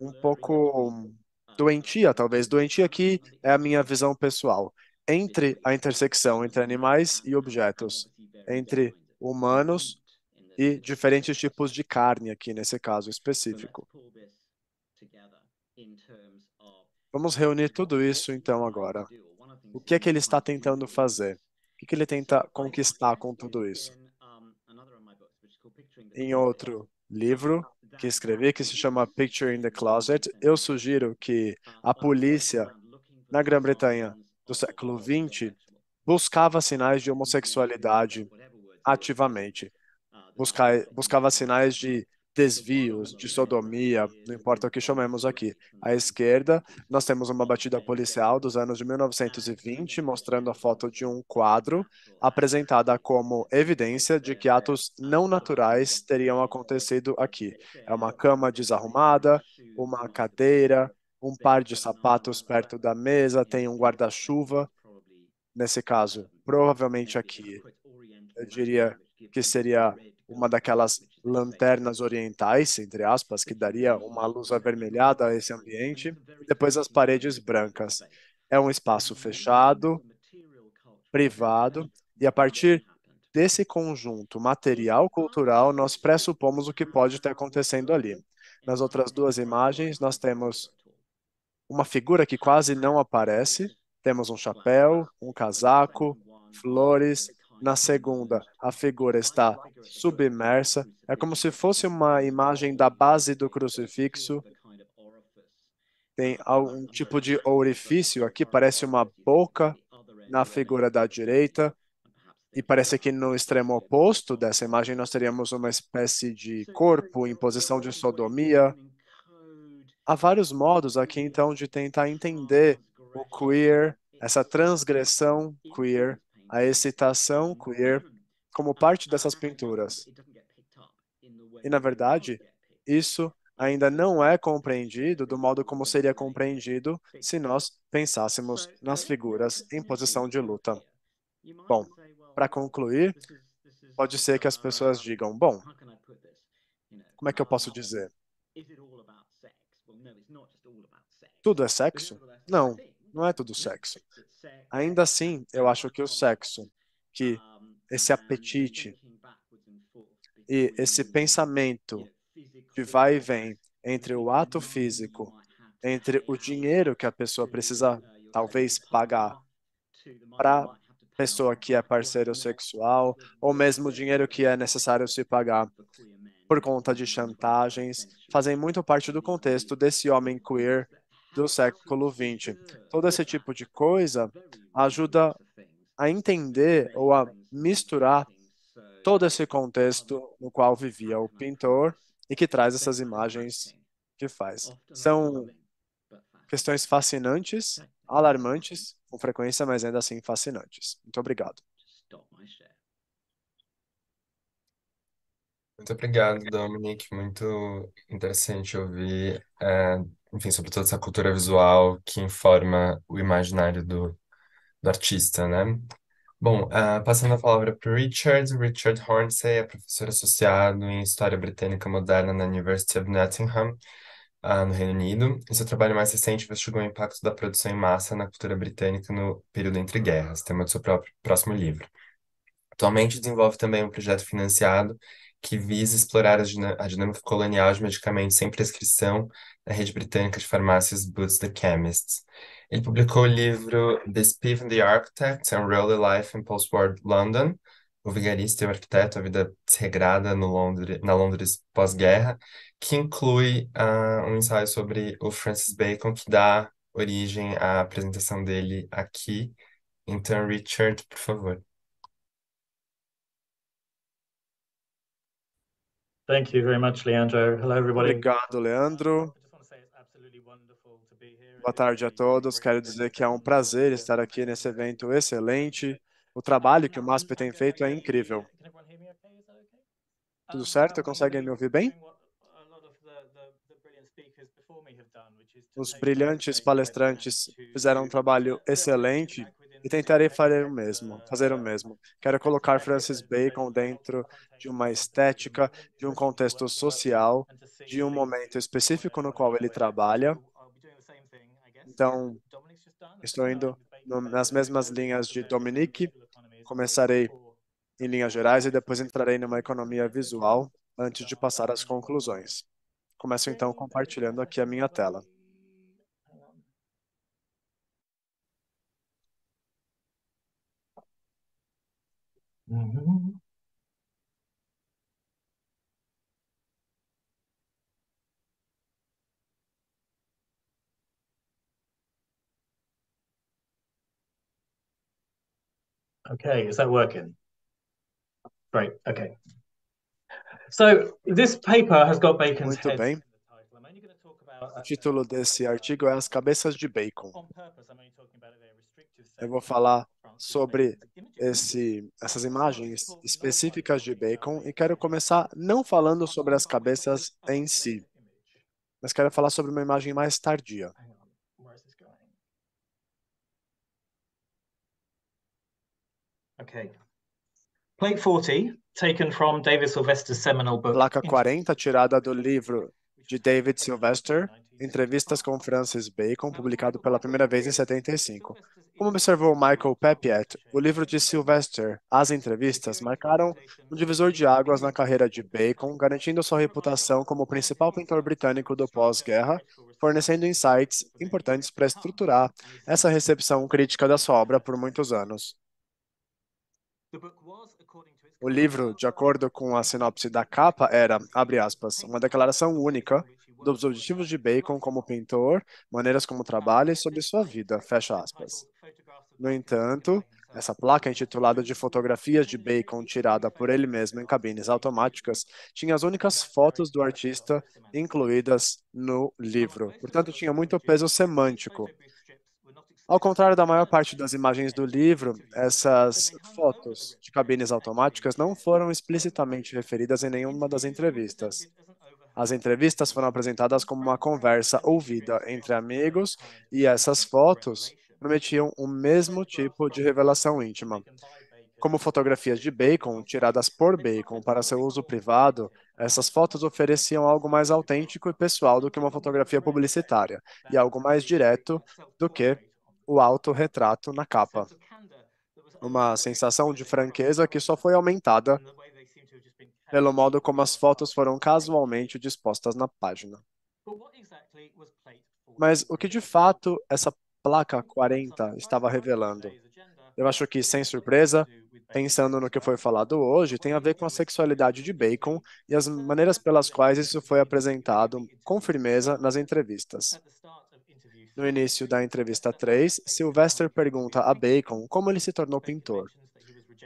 um pouco doentia, talvez doentia aqui é a minha visão pessoal, entre a intersecção entre animais e objetos, entre humanos e diferentes tipos de carne aqui nesse caso específico. Vamos reunir tudo isso então agora. O que é que ele está tentando fazer? O que, é que ele tenta conquistar com tudo isso? em outro livro que escrevi, que se chama Picture in the Closet, eu sugiro que a polícia na Grã-Bretanha do século XX buscava sinais de homossexualidade ativamente, buscava sinais de desvios, de sodomia, não importa o que chamemos aqui. À esquerda, nós temos uma batida policial dos anos de 1920, mostrando a foto de um quadro apresentada como evidência de que atos não naturais teriam acontecido aqui. É uma cama desarrumada, uma cadeira, um par de sapatos perto da mesa, tem um guarda-chuva, nesse caso, provavelmente aqui. Eu diria que seria uma daquelas lanternas orientais, entre aspas, que daria uma luz avermelhada a esse ambiente, e depois as paredes brancas. É um espaço fechado, privado, e a partir desse conjunto material cultural, nós pressupomos o que pode estar acontecendo ali. Nas outras duas imagens, nós temos uma figura que quase não aparece, temos um chapéu, um casaco, flores, na segunda, a figura está submersa, é como se fosse uma imagem da base do crucifixo. Tem algum tipo de orifício aqui, parece uma boca na figura da direita. E parece que no extremo oposto dessa imagem nós teríamos uma espécie de corpo em posição de sodomia. Há vários modos aqui, então, de tentar entender o queer, essa transgressão queer a excitação queer como parte dessas pinturas. E, na verdade, isso ainda não é compreendido do modo como seria compreendido se nós pensássemos nas figuras em posição de luta. Bom, para concluir, pode ser que as pessoas digam: bom, como é que eu posso dizer? Tudo é sexo? Não, não é tudo sexo. Ainda assim, eu acho que o sexo, que esse apetite e esse pensamento é que vai e vem entre o então, ato físico, entre o dinheiro que a pessoa precisa talvez pagar para pessoa que é parceiro sexual, ou mesmo o dinheiro que é necessário se pagar por conta de chantagens, fazem muito parte do contexto desse homem queer do século XX. Todo esse tipo de coisa ajuda a entender ou a misturar todo esse contexto no qual vivia o pintor e que traz essas imagens que faz. São questões fascinantes, alarmantes, com frequência, mas ainda assim fascinantes. Muito obrigado. Muito obrigado, Dominic. Muito interessante ouvir é, enfim, sobre toda essa cultura visual que informa o imaginário do, do artista, né? Bom, uh, passando a palavra para o Richard. Richard Hornsey é professor associado em História Britânica Moderna na University of Nottingham, uh, no Reino Unido. E seu trabalho mais recente investigou o impacto da produção em massa na cultura britânica no período entre guerras, tema do seu próprio, próximo livro. Atualmente desenvolve também um projeto financiado que visa explorar a dinâmica colonial de medicamentos sem prescrição na rede britânica de farmácias Boots the Chemists. Ele publicou o livro The Spiff and the Architect, Unruly Life in post London, O Vigarista e o Arquiteto, a vida desregrada no Londres, na Londres pós-guerra, que inclui uh, um ensaio sobre o Francis Bacon, que dá origem à apresentação dele aqui. Então, Richard, por favor. Thank you very much, Leandro. Hello, everybody. Obrigado, Leandro. Boa tarde a todos. Quero dizer que é um prazer estar aqui nesse evento excelente. O trabalho que o MASP tem feito é incrível. Tudo certo? Conseguem me ouvir bem? Os brilhantes palestrantes fizeram um trabalho excelente e tentarei fazer o mesmo, fazer o mesmo. Quero colocar Francis Bacon dentro de uma estética, de um contexto social, de um momento específico no qual ele trabalha. Então, estou indo nas mesmas linhas de Dominique. Começarei em linhas gerais e depois entrarei numa economia visual antes de passar às conclusões. Começo então compartilhando aqui a minha tela. Mm-hmm. Okay, is that working? Great, okay. So this paper has got Bacon's head. O título desse artigo é As Cabeças de Bacon. Eu vou falar sobre esse, essas imagens específicas de Bacon e quero começar não falando sobre as cabeças em si, mas quero falar sobre uma imagem mais tardia. Plate 40, taken from David Sylvester's seminal book. Placa 40, tirada do livro de David Sylvester, Entrevistas com Francis Bacon, publicado pela primeira vez em 75. Como observou Michael Papiet, o livro de Sylvester, As Entrevistas, marcaram um divisor de águas na carreira de Bacon, garantindo sua reputação como o principal pintor britânico do pós-guerra, fornecendo insights importantes para estruturar essa recepção crítica da sua obra por muitos anos. O livro, de acordo com a sinopse da capa, era, abre aspas, uma declaração única dos objetivos de Bacon como pintor, maneiras como trabalha e sobre sua vida, fecha aspas. No entanto, essa placa, intitulada de Fotografias de Bacon tirada por ele mesmo em cabines automáticas, tinha as únicas fotos do artista incluídas no livro. Portanto, tinha muito peso semântico. Ao contrário da maior parte das imagens do livro, essas fotos de cabines automáticas não foram explicitamente referidas em nenhuma das entrevistas. As entrevistas foram apresentadas como uma conversa ouvida entre amigos e essas fotos prometiam o mesmo tipo de revelação íntima. Como fotografias de Bacon, tiradas por Bacon para seu uso privado, essas fotos ofereciam algo mais autêntico e pessoal do que uma fotografia publicitária, e algo mais direto do que o autorretrato na capa. Uma sensação de franqueza que só foi aumentada pelo modo como as fotos foram casualmente dispostas na página. Mas o que de fato essa placa 40 estava revelando? Eu acho que, sem surpresa, pensando no que foi falado hoje, tem a ver com a sexualidade de Bacon e as maneiras pelas quais isso foi apresentado com firmeza nas entrevistas. No início da entrevista 3, Sylvester pergunta a Bacon como ele se tornou pintor.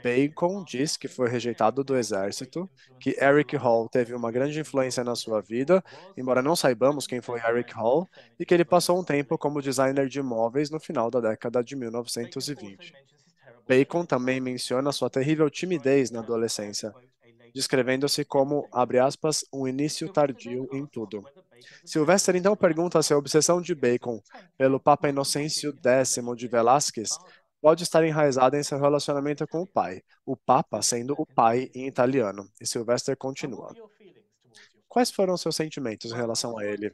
Bacon diz que foi rejeitado do exército, que Eric Hall teve uma grande influência na sua vida, embora não saibamos quem foi Eric Hall, e que ele passou um tempo como designer de móveis no final da década de 1920. Bacon também menciona sua terrível timidez na adolescência, descrevendo-se como, abre aspas, um início tardio em tudo. Sylvester então pergunta se a obsessão de Bacon pelo Papa Inocêncio X de Velázquez pode estar enraizada em seu relacionamento com o pai, o Papa sendo o pai em italiano. E Sylvester continua. Quais foram seus sentimentos em relação a ele?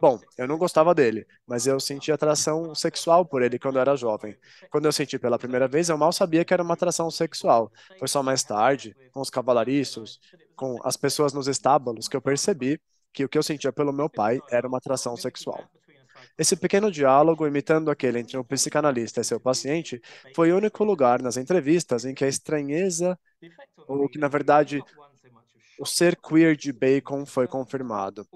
Bom, eu não gostava dele, mas eu senti atração sexual por ele quando eu era jovem. Quando eu senti pela primeira vez, eu mal sabia que era uma atração sexual. Foi só mais tarde, com os cavalariços, com as pessoas nos estábulos, que eu percebi que o que eu sentia pelo meu pai era uma atração sexual. Esse pequeno diálogo, imitando aquele entre um psicanalista e seu paciente, foi o único lugar nas entrevistas em que a estranheza, ou que na verdade o ser queer de Bacon foi confirmado.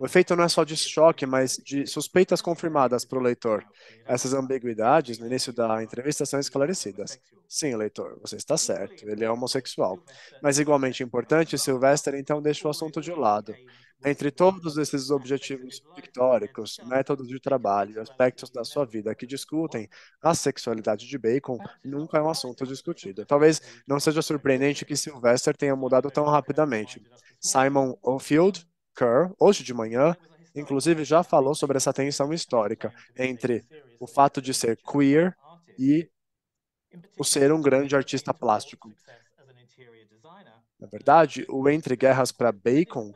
O efeito não é só de choque, mas de suspeitas confirmadas para o leitor. Essas ambiguidades no início da entrevista são esclarecidas. Sim, leitor, você está certo, ele é homossexual. Mas igualmente importante, Sylvester então deixa o assunto de lado. Entre todos esses objetivos pictóricos, métodos de trabalho e aspectos da sua vida que discutem, a sexualidade de Bacon nunca é um assunto discutido. Talvez não seja surpreendente que Sylvester tenha mudado tão rapidamente. Simon O'Field Kerr, hoje de manhã, inclusive já falou sobre essa tensão histórica entre o fato de ser queer e o ser um grande artista plástico. Na verdade, o Entre Guerras para Bacon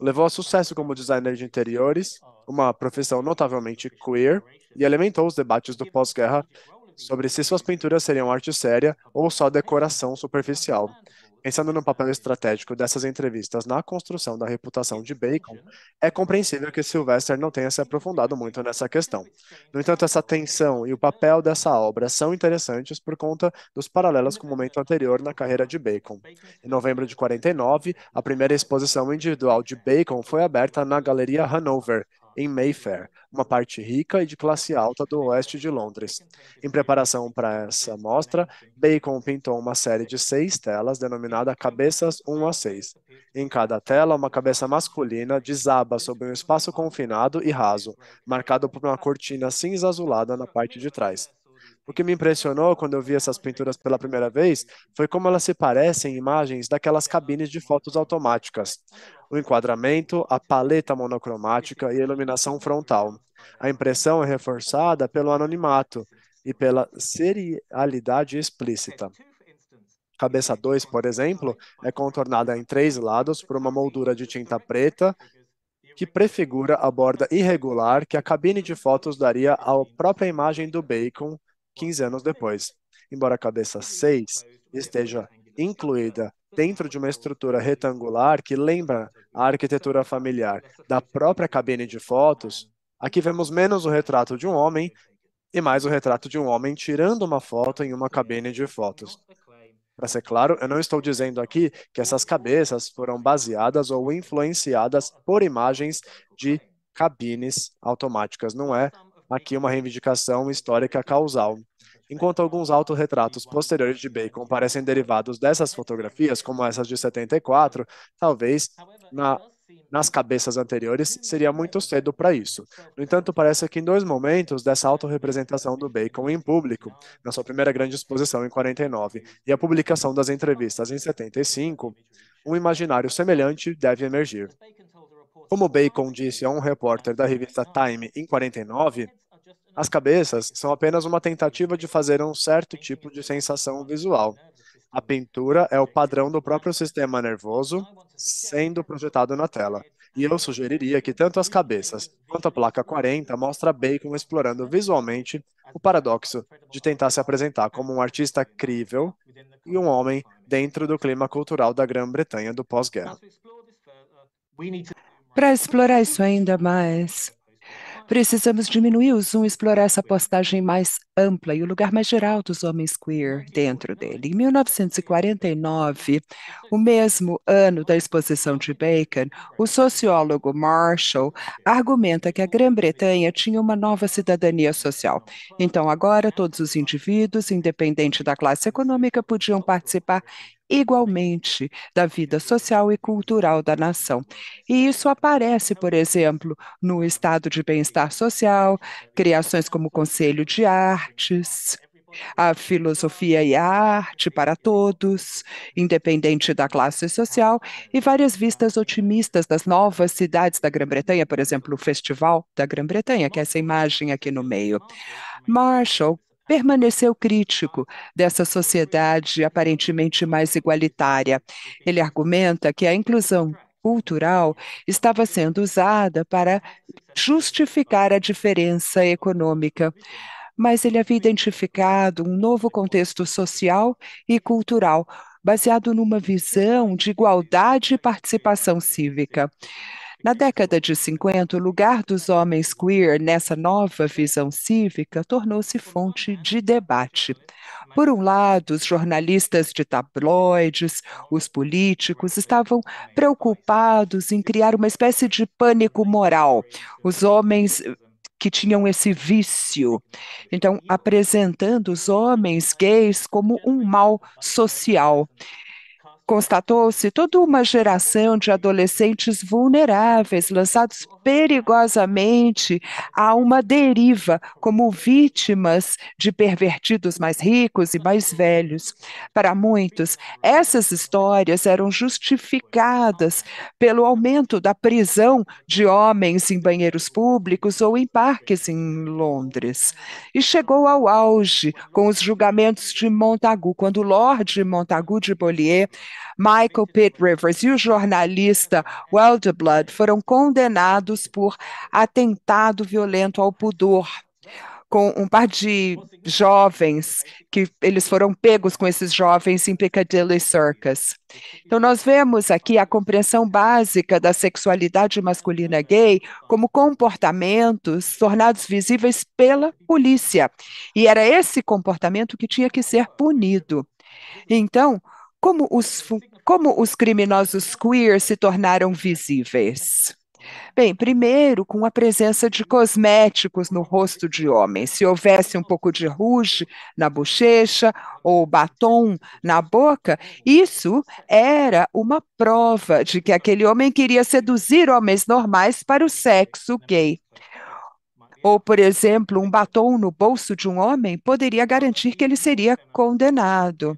levou a sucesso como designer de interiores, uma profissão notavelmente queer, e alimentou os debates do pós-guerra sobre se suas pinturas seriam arte séria ou só decoração superficial. Pensando no papel estratégico dessas entrevistas na construção da reputação de Bacon, é compreensível que Sylvester não tenha se aprofundado muito nessa questão. No entanto, essa tensão e o papel dessa obra são interessantes por conta dos paralelos com o momento anterior na carreira de Bacon. Em novembro de 49, a primeira exposição individual de Bacon foi aberta na Galeria Hanover, em Mayfair, uma parte rica e de classe alta do oeste de Londres. Em preparação para essa mostra, Bacon pintou uma série de seis telas denominada Cabeças 1 a 6. Em cada tela, uma cabeça masculina desaba sobre um espaço confinado e raso, marcado por uma cortina cinza azulada na parte de trás. O que me impressionou quando eu vi essas pinturas pela primeira vez foi como elas se parecem imagens daquelas cabines de fotos automáticas. O enquadramento, a paleta monocromática e a iluminação frontal. A impressão é reforçada pelo anonimato e pela serialidade explícita. Cabeça 2, por exemplo, é contornada em três lados por uma moldura de tinta preta que prefigura a borda irregular que a cabine de fotos daria à própria imagem do bacon 15 anos depois. Embora a cabeça 6 esteja incluída dentro de uma estrutura é retangular que lembra a arquitetura familiar da própria cabine de fotos, aqui vemos menos o retrato de um homem é e mais o retrato de um homem tirando uma foto em uma é, cabine de fotos. Para ser claro, eu não estou dizendo aqui que essas cabeças foram baseadas ou influenciadas por imagens de cabines automáticas, não é Aqui é uma reivindicação histórica causal. Enquanto alguns autorretratos posteriores de Bacon parecem derivados dessas fotografias, como essas de 74, talvez na nas cabeças anteriores, seria muito cedo para isso. No entanto, parece que em dois momentos dessa autorrepresentação do Bacon em público, na sua primeira grande exposição em 49 e a publicação das entrevistas em 75, um imaginário semelhante deve emergir. Como Bacon disse a um repórter da revista Time em 49, as cabeças são apenas uma tentativa de fazer um certo tipo de sensação visual. A pintura é o padrão do próprio sistema nervoso sendo projetado na tela. E eu sugeriria que tanto as cabeças quanto a placa 40 mostra Bacon explorando visualmente o paradoxo de tentar se apresentar como um artista crível e um homem dentro do clima cultural da Grã-Bretanha do pós-guerra. Para explorar isso ainda mais, Precisamos diminuir o Zoom e explorar essa postagem mais ampla e o lugar mais geral dos homens queer dentro dele. Em 1949, o mesmo ano da exposição de Bacon, o sociólogo Marshall argumenta que a Grã-Bretanha tinha uma nova cidadania social. Então, agora, todos os indivíduos, independente da classe econômica, podiam participar igualmente da vida social e cultural da nação. E isso aparece, por exemplo, no estado de bem-estar social, criações como o Conselho de Artes, a filosofia e a arte para todos, independente da classe social, e várias vistas otimistas das novas cidades da Grã-Bretanha, por exemplo, o Festival da Grã-Bretanha, que é essa imagem aqui no meio. Marshall permaneceu crítico dessa sociedade aparentemente mais igualitária. Ele argumenta que a inclusão cultural estava sendo usada para justificar a diferença econômica. Mas ele havia identificado um novo contexto social e cultural, baseado numa visão de igualdade e participação cívica. Na década de 50, o lugar dos homens queer nessa nova visão cívica tornou-se fonte de debate. Por um lado, os jornalistas de tabloides, os políticos estavam preocupados em criar uma espécie de pânico moral. Os homens eh, que tinham esse vício. Então, apresentando os homens gays como um mal social constatou-se toda uma geração de adolescentes vulneráveis lançados perigosamente a uma deriva como vítimas de pervertidos mais ricos e mais velhos. Para muitos, essas histórias eram justificadas pelo aumento da prisão de homens em banheiros públicos ou em parques em Londres. E chegou ao auge com os julgamentos de Montagu, quando Lord Montagu de Bollier, Michael Pitt Rivers e o jornalista Blood foram condenados por atentado violento ao pudor, com um par de jovens que eles foram pegos com esses jovens em Piccadilly Circus. Então nós vemos aqui a compreensão básica da sexualidade masculina gay como comportamentos tornados visíveis pela polícia. E era esse comportamento que tinha que ser punido. Então, como os como os criminosos queer se tornaram visíveis? Bem, primeiro, com a presença de cosméticos no rosto de homens. Se houvesse um pouco de ruge na bochecha ou batom na boca, isso era uma prova de que aquele homem queria seduzir homens normais para o sexo gay. Ou, por exemplo, um batom no bolso de um homem poderia garantir que ele seria condenado.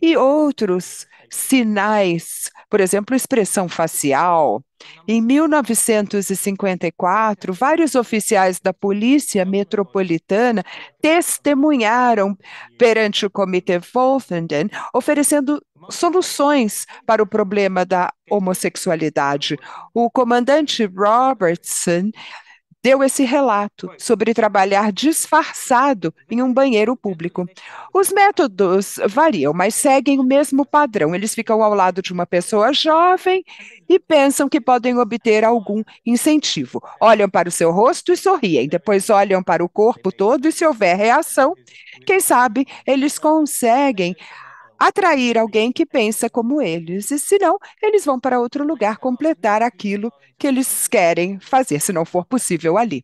E outros sinais, por exemplo, expressão facial em 1954, vários oficiais da Polícia Metropolitana testemunharam perante o Comitê Wolfenden, oferecendo soluções para o problema da homossexualidade. O comandante Robertson deu esse relato sobre trabalhar disfarçado em um banheiro público. Os métodos variam, mas seguem o mesmo padrão. Eles ficam ao lado de uma pessoa jovem e pensam que podem obter algum incentivo. Olham para o seu rosto e sorriem, depois olham para o corpo todo e se houver reação, quem sabe eles conseguem atrair alguém que pensa como eles, e senão eles vão para outro lugar completar aquilo que eles querem fazer, se não for possível ali.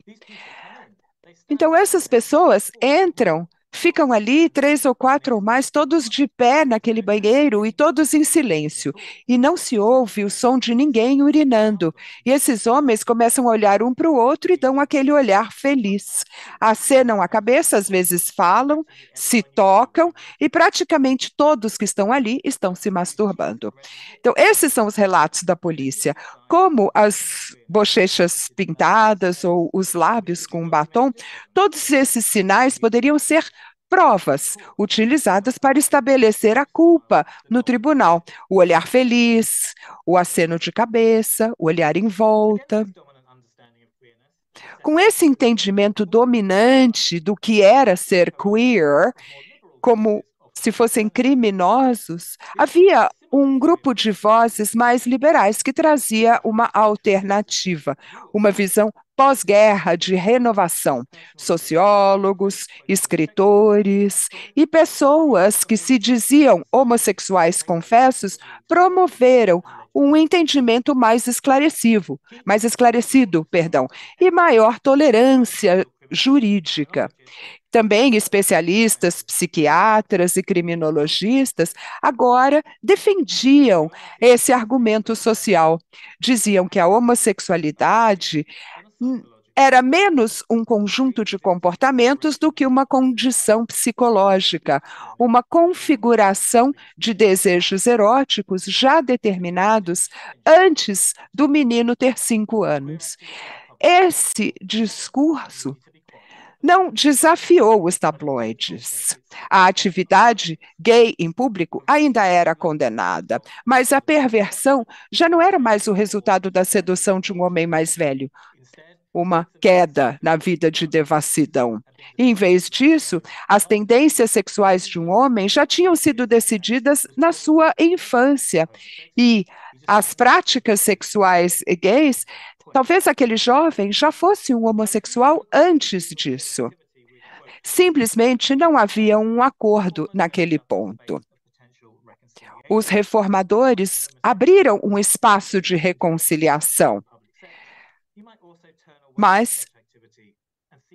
Então, essas pessoas entram Ficam ali três ou quatro ou mais, todos de pé naquele banheiro e todos em silêncio. E não se ouve o som de ninguém urinando. E esses homens começam a olhar um para o outro e dão aquele olhar feliz. Acenam a cabeça, às vezes falam, se tocam e praticamente todos que estão ali estão se masturbando. Então, esses são os relatos da polícia como as bochechas pintadas ou os lábios com batom, todos esses sinais poderiam ser provas utilizadas para estabelecer a culpa no tribunal. O olhar feliz, o aceno de cabeça, o olhar em volta. Com esse entendimento dominante do que era ser queer, como se fossem criminosos, havia um grupo de vozes mais liberais que trazia uma alternativa, uma visão pós-guerra de renovação. Sociólogos, escritores e pessoas que se diziam homossexuais confessos promoveram um entendimento mais esclarecido, mais esclarecido, perdão, e maior tolerância jurídica. Também especialistas, psiquiatras e criminologistas agora defendiam esse argumento social. Diziam que a homossexualidade era menos um conjunto de comportamentos do que uma condição psicológica, uma configuração de desejos eróticos já determinados antes do menino ter cinco anos. Esse discurso não desafiou os tabloides. A atividade gay em público ainda era condenada, mas a perversão já não era mais o resultado da sedução de um homem mais velho. Uma queda na vida de devassidão. Em vez disso, as tendências sexuais de um homem já tinham sido decididas na sua infância e as práticas sexuais gays Talvez aquele jovem já fosse um homossexual antes disso. Simplesmente não havia um acordo naquele ponto. Os reformadores abriram um espaço de reconciliação, mas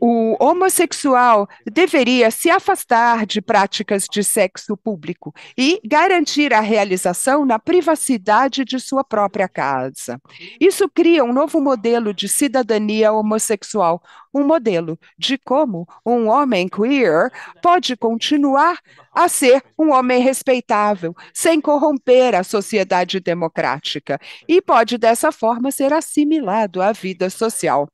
o homossexual deveria se afastar de práticas de sexo público e garantir a realização na privacidade de sua própria casa. Isso cria um novo modelo de cidadania homossexual, um modelo de como um homem queer pode continuar a ser um homem respeitável, sem corromper a sociedade democrática, e pode dessa forma ser assimilado à vida social.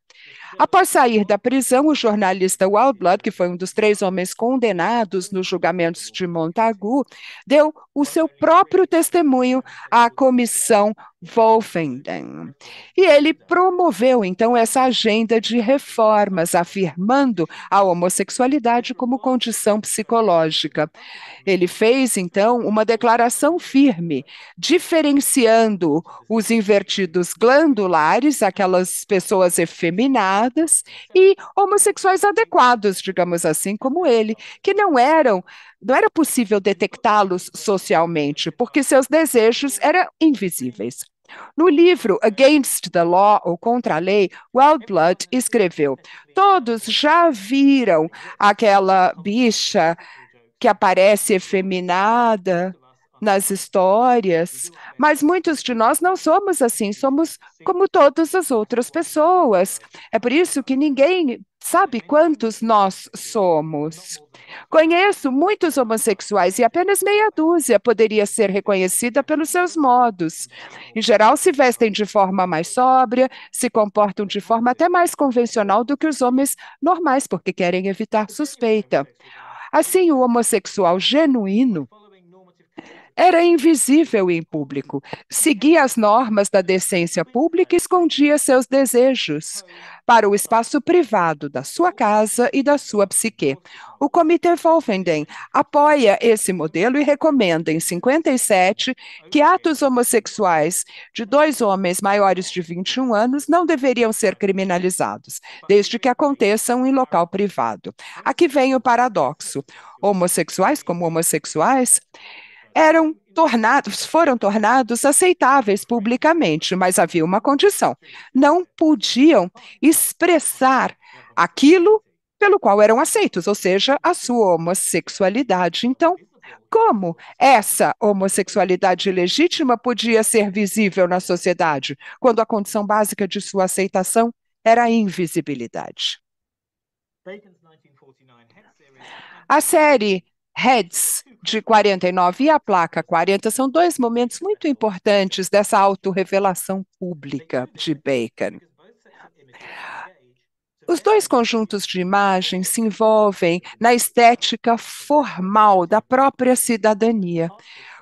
Após sair da prisão, o jornalista Wildblood, que foi um dos três homens condenados nos julgamentos de Montagu, deu o seu próprio testemunho à comissão Wolfenden. E ele promoveu, então, essa agenda de reformas, afirmando a homossexualidade como condição psicológica. Ele fez, então, uma declaração firme, diferenciando os invertidos glandulares, aquelas pessoas efeminadas, e homossexuais adequados, digamos assim, como ele, que não eram não era possível detectá-los socialmente, porque seus desejos eram invisíveis. No livro Against the Law, ou Contra a Lei, Wildblood escreveu: Todos já viram aquela bicha que aparece efeminada nas histórias, uhum. mas muitos de nós não somos assim, somos como todas as outras pessoas. É por isso que ninguém sabe uhum. quantos nós somos. Conheço muitos homossexuais e apenas meia dúzia poderia ser reconhecida pelos seus modos. Em geral, se vestem de forma mais sóbria, se comportam de forma até mais convencional do que os homens normais, porque querem evitar suspeita. Uhum. Assim, o homossexual genuíno era invisível em público, seguia as normas da decência pública e escondia seus desejos para o espaço privado da sua casa e da sua psique. O Comitê Wolfenden apoia esse modelo e recomenda, em 57, que atos homossexuais de dois homens maiores de 21 anos não deveriam ser criminalizados, desde que aconteçam em local privado. Aqui vem o paradoxo: homossexuais, como homossexuais, eram tornados, foram tornados aceitáveis publicamente, mas havia uma condição: não podiam expressar aquilo pelo qual eram aceitos, ou seja, a sua homossexualidade. Então, como essa homossexualidade legítima podia ser visível na sociedade, quando a condição básica de sua aceitação era a invisibilidade? A série Heads de 49 e a placa 40 são dois momentos muito importantes dessa autorrevelação pública de Bacon. Os dois conjuntos de imagens se envolvem na estética formal da própria cidadania,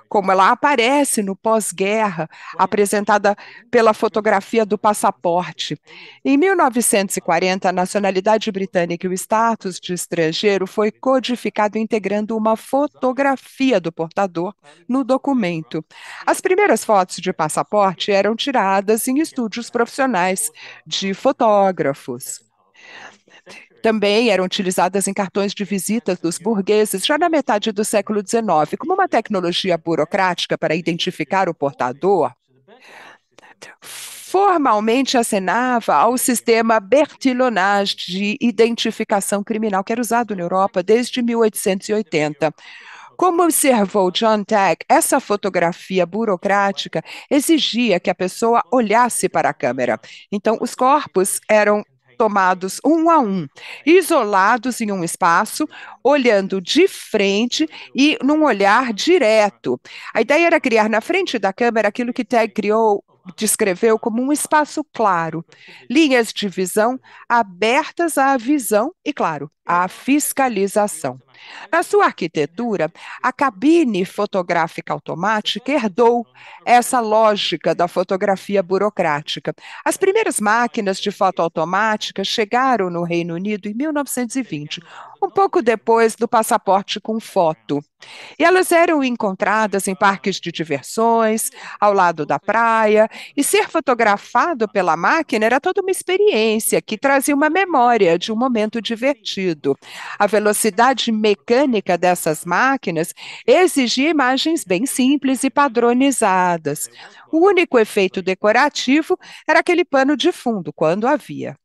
como ela aparece no pós-guerra, apresentada pela fotografia do passaporte. Em 1940, a nacionalidade britânica e o status de estrangeiro foi codificado integrando uma fotografia do portador no documento. As primeiras fotos de passaporte eram tiradas em estúdios profissionais de fotógrafos também eram utilizadas em cartões de visitas dos burgueses já na metade do século XIX, como uma tecnologia burocrática para identificar o portador. Formalmente assinava ao sistema Bertillonage de identificação criminal, que era usado na Europa desde 1880. Como observou John Tech, essa fotografia burocrática exigia que a pessoa olhasse para a câmera. Então, os corpos eram tomados um a um, isolados em um espaço, olhando de frente e num olhar direto. A ideia era criar na frente da câmera aquilo que Tag criou descreveu como um espaço claro, linhas de visão abertas à visão e, claro, à fiscalização. Na sua arquitetura, a cabine fotográfica automática herdou essa lógica da fotografia burocrática. As primeiras máquinas de foto automática chegaram no Reino Unido em 1920, um pouco depois do passaporte com foto. E elas eram encontradas em parques de diversões, ao lado da praia, e ser fotografado pela máquina era toda uma experiência que trazia uma memória de um momento divertido. A velocidade mecânica dessas máquinas exigia imagens bem simples e padronizadas. O único efeito decorativo era aquele pano de fundo, quando havia.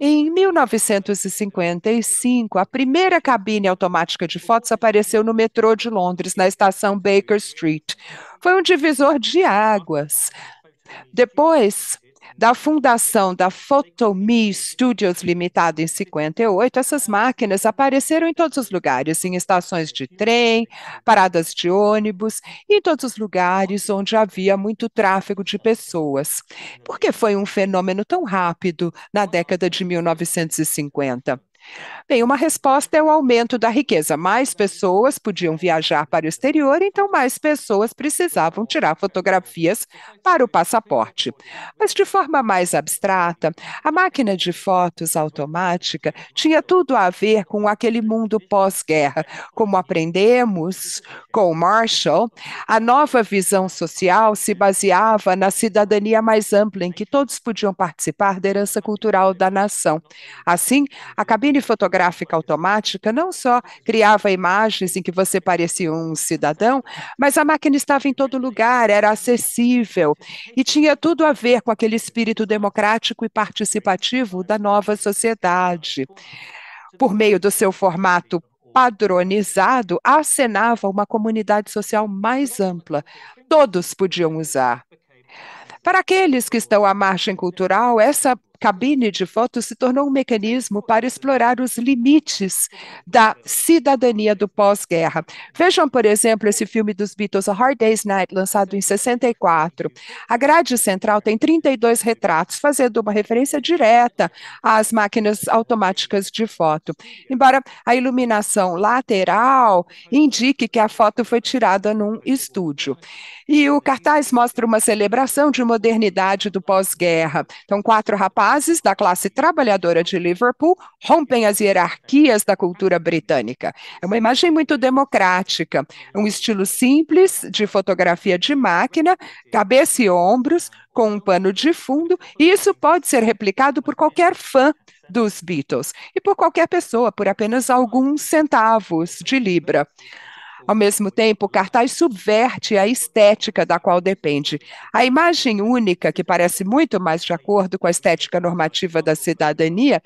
Em 1955, a primeira cabine automática de fotos apareceu no metrô de Londres, na estação Baker Street. Foi um divisor de águas. Depois, da fundação da Photomi Studios Limitada em 58, essas máquinas apareceram em todos os lugares, em estações de trem, paradas de ônibus, em todos os lugares onde havia muito tráfego de pessoas. Por que foi um fenômeno tão rápido na década de 1950? Bem, uma resposta é o aumento da riqueza. Mais pessoas podiam viajar para o exterior, então mais pessoas precisavam tirar fotografias para o passaporte. Mas de forma mais abstrata, a máquina de fotos automática tinha tudo a ver com aquele mundo pós-guerra. Como aprendemos com Marshall, a nova visão social se baseava na cidadania mais ampla em que todos podiam participar da herança cultural da nação. Assim, a cabine cabine fotográfica automática não só criava imagens em que você parecia um cidadão, mas a máquina estava em todo lugar, era acessível e tinha tudo a ver com aquele espírito democrático e participativo da nova sociedade. Por meio do seu formato padronizado, acenava uma comunidade social mais ampla. Todos podiam usar. Para aqueles que estão à margem cultural, essa cabine de fotos se tornou um mecanismo para explorar os limites da cidadania do pós-guerra. Vejam, por exemplo, esse filme dos Beatles, A Hard Day's Night, lançado em 64. A grade central tem 32 retratos, fazendo uma referência direta às máquinas automáticas de foto. Embora a iluminação lateral indique que a foto foi tirada num estúdio. E o cartaz mostra uma celebração de modernidade do pós-guerra. Então, quatro rapazes bases da classe trabalhadora de Liverpool rompem as hierarquias da cultura britânica. É uma imagem muito democrática, um estilo simples de fotografia de máquina, cabeça e ombros, com um pano de fundo, e isso pode ser replicado por qualquer fã dos Beatles e por qualquer pessoa por apenas alguns centavos de libra. Ao mesmo tempo, o cartaz subverte a estética da qual depende. A imagem única, que parece muito mais de acordo com a estética normativa da cidadania,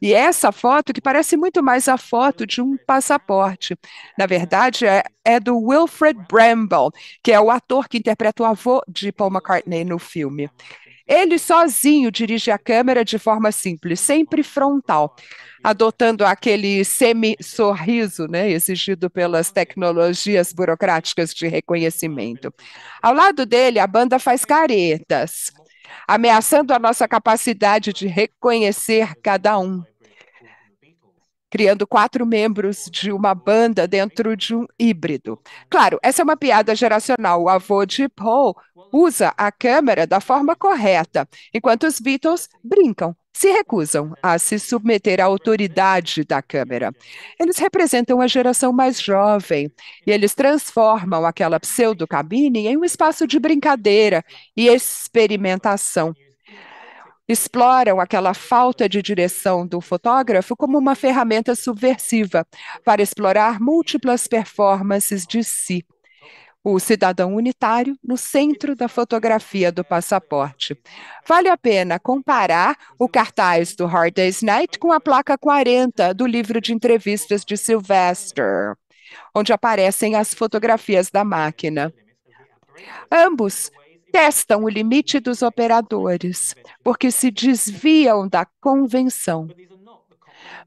e essa foto, que parece muito mais a foto de um passaporte, na verdade é, é, do Wilfred Bramble, que é o ator que interpreta o avô de Paul McCartney no filme. Ele sozinho dirige a câmera de forma simples, sempre frontal, adotando aquele semi-sorriso né, exigido pelas tecnologias burocráticas de reconhecimento. Ao lado dele, a banda faz caretas, ameaçando a nossa capacidade de reconhecer cada um criando quatro membros de uma banda dentro de um híbrido. Claro, essa é uma piada geracional. O avô de Paul usa a câmera da forma correta, enquanto os Beatles brincam se recusam a se submeter à autoridade da câmera. Eles representam a geração mais jovem e eles transformam aquela pseudo-cabine em um espaço de brincadeira e experimentação exploram aquela falta de direção do fotógrafo como uma ferramenta subversiva para explorar múltiplas performances de si. O cidadão unitário no centro da fotografia do passaporte. Vale a pena comparar o cartaz do Hard Day's Night com a placa 40 do livro de entrevistas de Sylvester, onde aparecem as fotografias da máquina. Ambos testam o limite dos operadores, porque se desviam da convenção.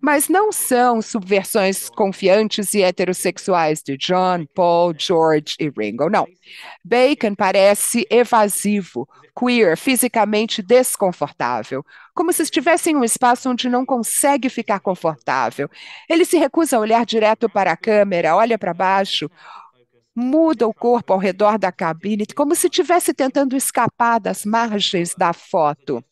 Mas não são subversões confiantes e heterossexuais de John, Paul, George e Ringo, não. Bacon parece evasivo, queer, fisicamente desconfortável, como se estivesse em um espaço onde não consegue ficar confortável. Ele se recusa a olhar direto para a câmera, olha para baixo, muda o corpo ao redor da cabine, como se estivesse tentando escapar das margens da foto.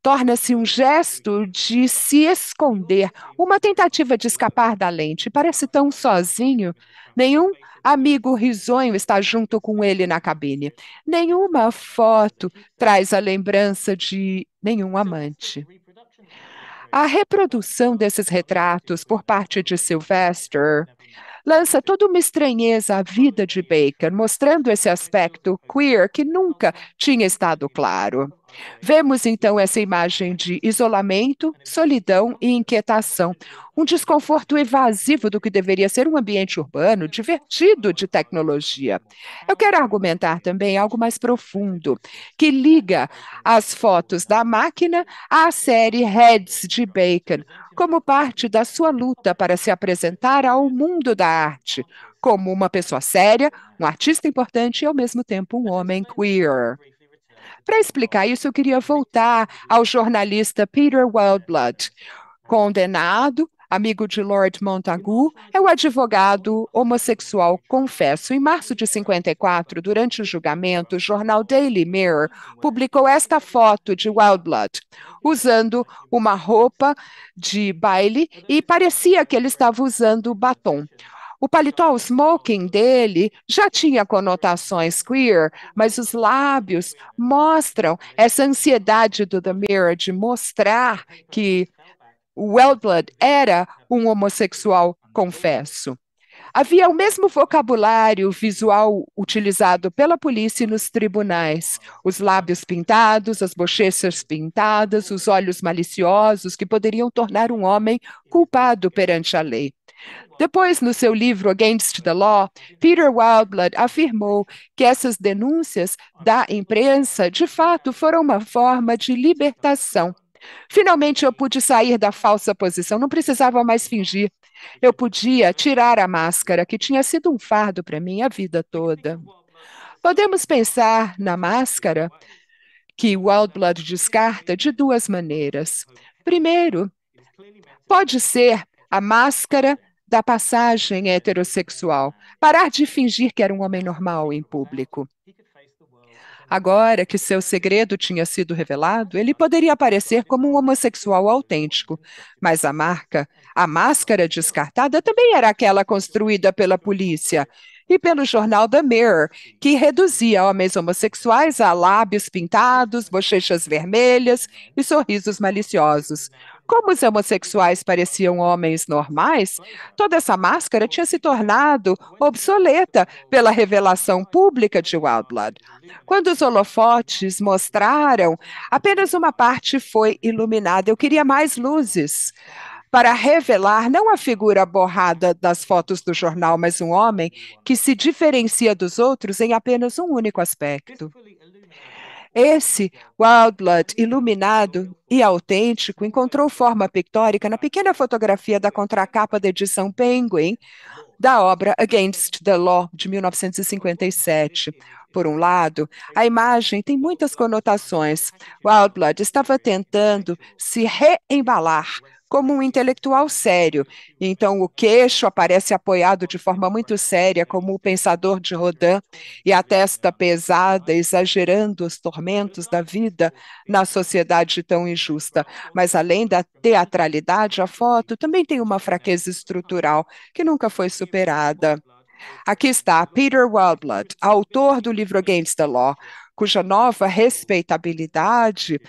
Torna-se um gesto de se esconder, uma tentativa de escapar da lente. Parece tão sozinho, nenhum amigo risonho está junto com ele na cabine. Nenhuma foto traz a lembrança de nenhum amante. A reprodução desses retratos por parte de Sylvester lança toda uma estranheza à vida de Baker, mostrando esse aspecto queer que nunca tinha estado claro. Vemos então essa imagem de isolamento, solidão e inquietação, um desconforto evasivo do que deveria ser um ambiente urbano divertido de tecnologia. Eu quero argumentar também algo mais profundo, que liga as fotos da máquina à série Heads de Bacon, como parte da sua luta para se apresentar ao mundo da arte, como uma pessoa séria, um artista importante e, ao mesmo tempo, um homem queer. Para explicar isso, eu queria voltar ao jornalista Peter Wildblood, condenado amigo de Lord Montagu, é o advogado homossexual confesso. Em março de 54, durante o julgamento, o jornal Daily Mirror publicou esta foto de Wildblood, usando uma roupa de baile e parecia que ele estava usando batom. O paletó o smoking dele já tinha conotações queer, mas os lábios mostram essa ansiedade do The Mirror de mostrar que Wellblood era um homossexual, confesso. Havia o mesmo vocabulário visual utilizado pela polícia nos tribunais: os lábios pintados, as bochechas pintadas, os olhos maliciosos que poderiam tornar um homem culpado perante a lei. Depois, no seu livro Against the Law, Peter Wildblood afirmou que essas denúncias da imprensa, de fato, foram uma forma de libertação Finalmente eu pude sair da falsa posição, não precisava mais fingir. Eu podia tirar a máscara, que tinha sido um fardo para mim a vida toda. Podemos pensar na máscara que Wildblood descarta de duas maneiras. Primeiro, pode ser a máscara da passagem heterossexual, parar de fingir que era um homem normal em público. Agora que seu segredo tinha sido revelado, ele poderia aparecer como um homossexual autêntico. Mas a marca, a máscara descartada, também era aquela construída pela polícia e pelo jornal The Mirror, que reduzia homens homossexuais a lábios pintados, bochechas vermelhas e sorrisos maliciosos. Como os homossexuais pareciam homens normais, toda essa máscara tinha se tornado obsoleta pela revelação pública de Wildblood. Quando os holofotes mostraram, apenas uma parte foi iluminada. Eu queria mais luzes para revelar não a figura borrada das fotos do jornal, mas um homem que se diferencia dos outros em apenas um único aspecto. Esse Wildblood iluminado e autêntico encontrou forma pictórica na pequena fotografia da contracapa da edição Penguin da obra Against the Law, de 1957. Por um lado, a imagem tem muitas conotações. Wildblood estava tentando se reembalar como um intelectual sério. Então, o queixo aparece apoiado de forma muito séria, como o pensador de Rodin, e a testa pesada, exagerando os tormentos da vida na sociedade tão injusta. Mas, além da teatralidade, a foto também tem uma fraqueza estrutural que nunca foi superada. Aqui está Peter Wildblood, autor do livro Against the Law, cuja nova respeitabilidade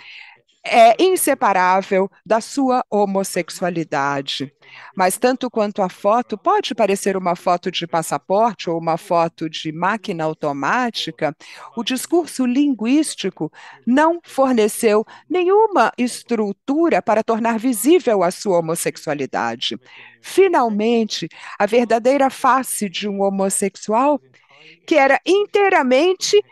é inseparável da sua homossexualidade. Mas tanto quanto a foto pode parecer uma foto de passaporte ou uma foto de máquina automática, o discurso linguístico não forneceu nenhuma estrutura para tornar visível a sua homossexualidade. Finalmente, a verdadeira face de um homossexual que era inteiramente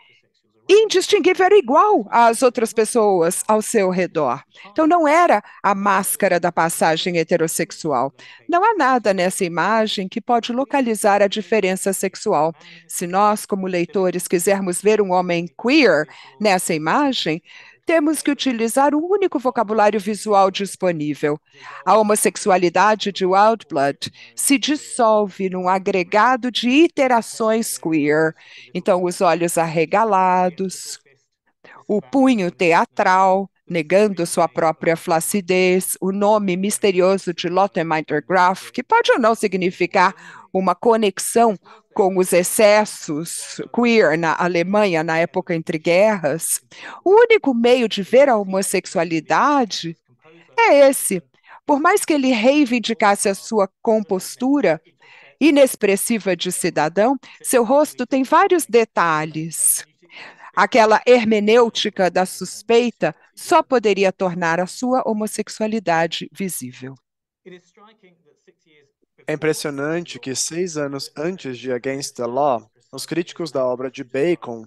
indistinguível, era igual às outras pessoas ao seu redor. Então, não era a máscara da passagem heterossexual. Não há nada nessa imagem que pode localizar a diferença sexual. Se nós, como leitores, quisermos ver um homem queer nessa imagem, temos que utilizar o único vocabulário visual disponível. A homossexualidade de Wildblood se dissolve num agregado de iterações queer. Então, os olhos arregalados, o punho teatral, negando sua própria flacidez, o nome misterioso de Lottemiter Graf, que pode ou não significar uma conexão com os excessos queer na Alemanha na época entre guerras, o único meio de ver a homossexualidade é esse. Por mais que ele reivindicasse a sua compostura inexpressiva de cidadão, seu rosto tem vários detalhes. Aquela hermenêutica da suspeita só poderia tornar a sua homossexualidade visível. É impressionante que seis anos antes de Against the Law, os críticos da obra de Bacon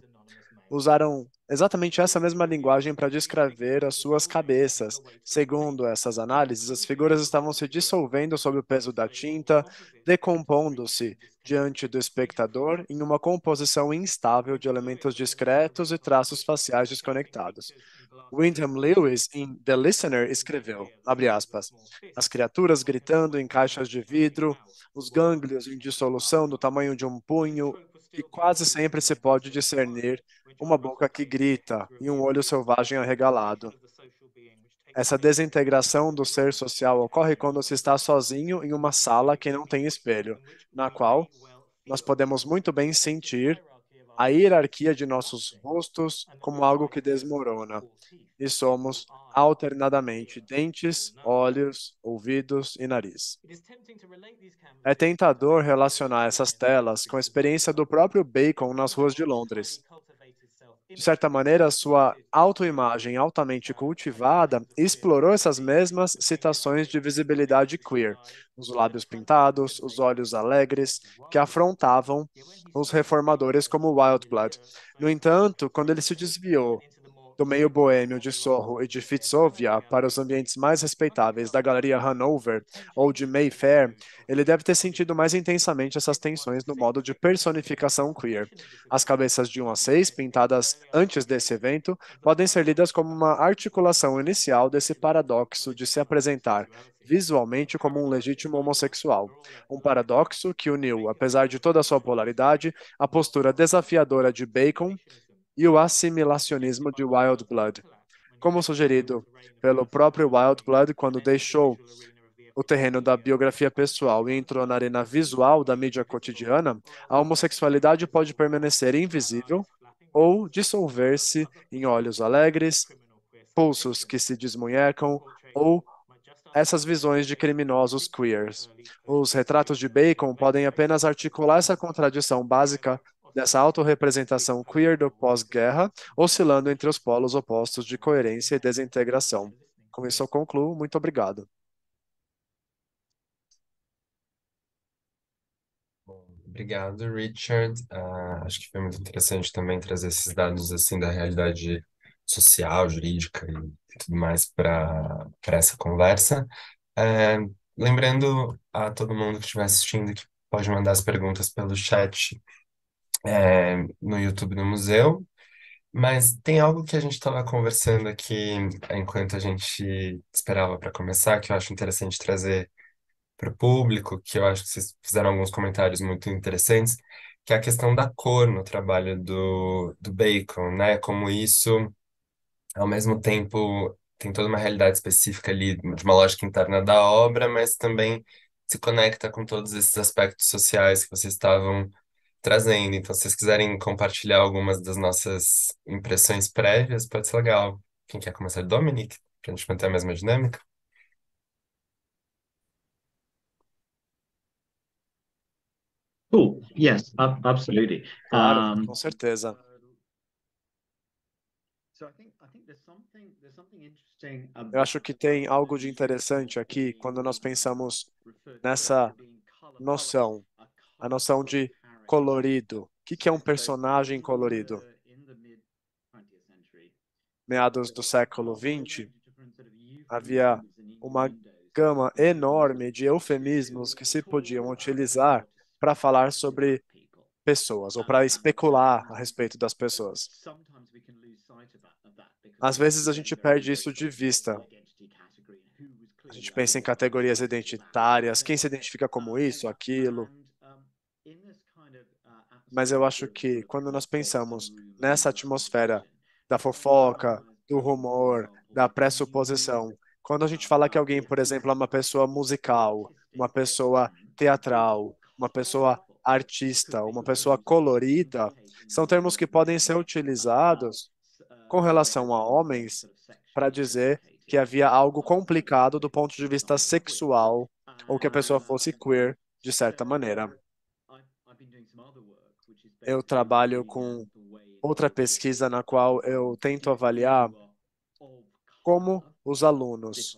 usaram exatamente essa mesma linguagem para descrever as suas cabeças. Segundo essas análises, as figuras estavam se dissolvendo sob o peso da tinta, decompondo-se diante do espectador em uma composição instável de elementos discretos e traços faciais desconectados. Wyndham Lewis, em The Listener, escreveu, aspas, as criaturas gritando em caixas de vidro, os gânglios em dissolução do tamanho de um punho e quase sempre se pode discernir uma boca que grita e um olho selvagem arregalado. Essa desintegração do ser social ocorre quando se está sozinho em uma sala que não tem espelho, na qual nós podemos muito bem sentir a hierarquia de nossos rostos como algo que desmorona, e somos alternadamente dentes, olhos, ouvidos e nariz. É tentador relacionar essas telas com a experiência do próprio Bacon nas ruas de Londres, de certa maneira, sua autoimagem altamente cultivada explorou essas mesmas citações de visibilidade queer, os lábios pintados, os olhos alegres, que afrontavam os reformadores como Wildblood. No entanto, quando ele se desviou do meio boêmio de Sorro e de Fitzovia para os ambientes mais respeitáveis da Galeria Hanover ou de Mayfair, ele deve ter sentido mais intensamente essas tensões no modo de personificação queer. As cabeças de 1 a 6, pintadas antes desse evento, podem ser lidas como uma articulação inicial desse paradoxo de se apresentar visualmente como um legítimo homossexual. Um paradoxo que uniu, apesar de toda a sua polaridade, a postura desafiadora de Bacon e o assimilacionismo de Wild Blood. Como sugerido pelo próprio Wild Blood quando deixou o terreno da biografia pessoal e entrou na arena visual da mídia cotidiana, a homossexualidade pode permanecer invisível ou dissolver-se em olhos alegres, pulsos que se desmunhecam ou essas visões de criminosos queers. Os retratos de Bacon podem apenas articular essa contradição básica dessa autorrepresentação queer do pós-guerra, oscilando entre os polos opostos de coerência e desintegração. Com isso eu concluo. Muito obrigado. Obrigado, Richard. Uh, acho que foi muito interessante também trazer esses dados assim da realidade social, jurídica e tudo mais para essa conversa. Uh, lembrando a todo mundo que estiver assistindo que pode mandar as perguntas pelo chat é, no YouTube do museu. Mas tem algo que a gente estava tá conversando aqui enquanto a gente esperava para começar, que eu acho interessante trazer para o público, que eu acho que vocês fizeram alguns comentários muito interessantes, que é a questão da cor no trabalho do, do Bacon, né? Como isso, ao mesmo tempo, tem toda uma realidade específica ali, de uma lógica interna da obra, mas também se conecta com todos esses aspectos sociais que vocês estavam trazendo. Então, se vocês quiserem compartilhar algumas das nossas impressões prévias, pode ser legal. Quem quer começar? Dominic, para a gente manter a mesma dinâmica. Oh, Yes, absolutely. Claro, um, com certeza. Eu acho que tem algo de interessante aqui quando nós pensamos nessa noção, a noção de colorido. O que é um personagem colorido? Uh, Meados do século XX, havia uma gama enorme de eufemismos que se podiam utilizar para falar sobre pessoas ou para uh-huh. especular a respeito das pessoas. Às vezes a gente perde isso de vista. A gente pensa em categorias identitárias, quem se identifica como isso, aquilo. Mas eu acho que quando nós pensamos nessa atmosfera da fofoca, do rumor, da pressuposição, quando a gente fala que alguém, por exemplo, é uma pessoa musical, uma pessoa teatral, uma pessoa artista, uma pessoa colorida, são termos que podem ser utilizados com relação a homens para dizer que havia algo complicado do ponto de vista sexual ou que a pessoa fosse queer de certa maneira eu trabalho com outra pesquisa na qual eu tento avaliar como os alunos,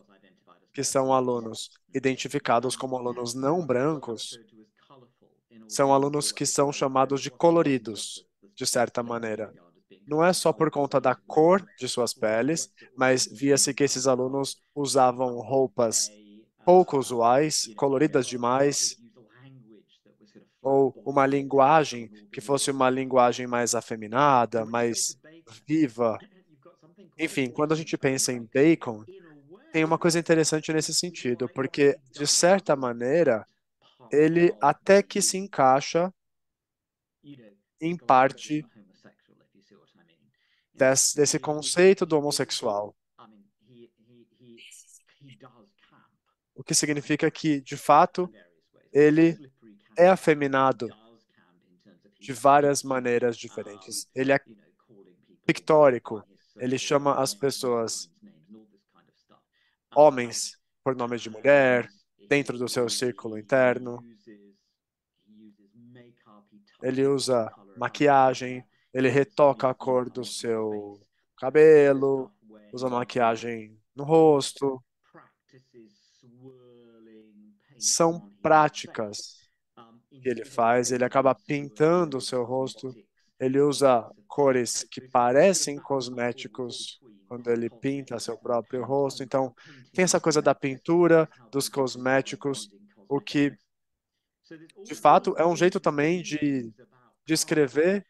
que são alunos identificados como alunos não brancos, são alunos que são chamados de coloridos, de certa maneira. Não é só por conta da cor de suas peles, mas via-se que esses alunos usavam roupas pouco usuais, coloridas demais, ou uma linguagem que fosse uma linguagem mais afeminada, mais viva. Enfim, quando a gente pensa em bacon, tem uma coisa interessante nesse sentido, porque, de certa maneira, ele até que se encaixa em parte desse, desse conceito do homossexual. O que significa que, de fato, ele é afeminado de várias maneiras diferentes. Ele é pictórico, ele chama as pessoas homens por nome de mulher, dentro do seu círculo interno. Ele usa maquiagem, ele retoca a cor do seu cabelo, usa maquiagem no rosto. São práticas que ele faz, ele acaba pintando o seu rosto, ele usa cores que parecem cosméticos quando ele pinta seu próprio rosto. Então, tem essa coisa da pintura, dos cosméticos, o que de fato é um jeito também de descrever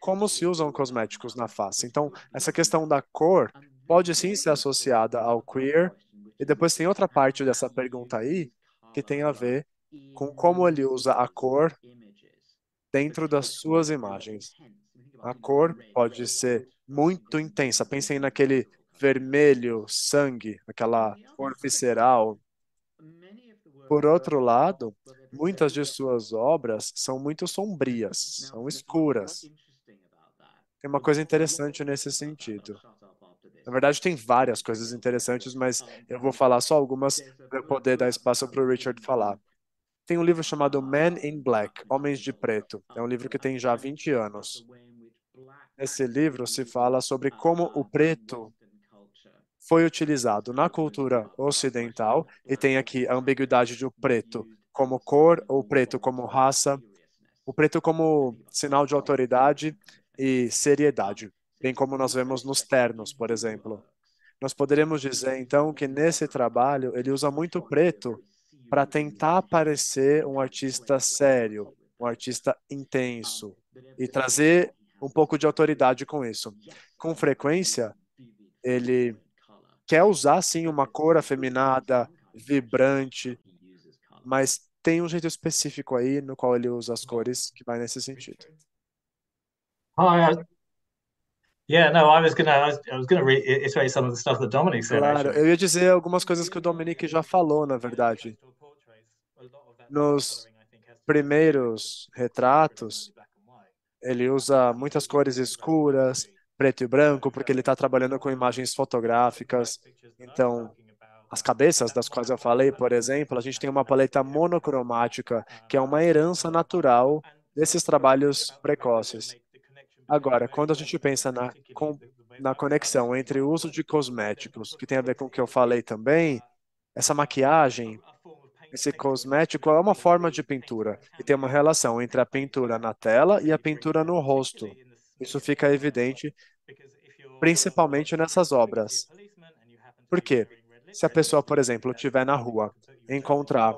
como se usam cosméticos na face. Então, essa questão da cor pode sim ser associada ao queer. E depois tem outra parte dessa pergunta aí que tem a ver com como ele usa a cor dentro das suas imagens. A cor pode ser muito intensa. Pensem naquele vermelho, sangue, aquela cor visceral. Por outro lado, muitas de suas obras são muito sombrias, são escuras. Tem uma coisa interessante nesse sentido. Na verdade, tem várias coisas interessantes, mas eu vou falar só algumas para poder dar espaço para o Richard falar. Tem um livro chamado Men in Black, Homens de Preto. É um livro que tem já 20 anos. Nesse livro se fala sobre como o preto foi utilizado na cultura ocidental, e tem aqui a ambiguidade do preto como cor, ou preto como raça, o preto como sinal de autoridade e seriedade, bem como nós vemos nos ternos, por exemplo. Nós poderíamos dizer, então, que nesse trabalho ele usa muito preto para tentar parecer um artista sério, um artista intenso e trazer um pouco de autoridade com isso. Com frequência, ele quer usar sim uma cor afeminada, vibrante, mas tem um jeito específico aí no qual ele usa as cores que vai nesse sentido. Oh, yeah. no, I was gonna, I was, I was gonna reiterate some of the stuff that Dominic said. Claro, eu ia dizer algumas coisas que o Dominic já falou, na verdade. Nos primeiros retratos, ele usa muitas cores escuras, preto e branco, porque ele está trabalhando com imagens fotográficas. Então, as cabeças das quais eu falei, por exemplo, a gente tem uma paleta monocromática, que é uma herança natural desses trabalhos precoces. Agora, quando a gente pensa na, com, na conexão entre o uso de cosméticos, que tem a ver com o que eu falei também, essa maquiagem esse cosmético é uma forma de pintura e tem uma relação entre a pintura na tela e a pintura no rosto. Isso fica evidente principalmente nessas obras. Por quê? Se a pessoa, por exemplo, estiver na rua, encontrar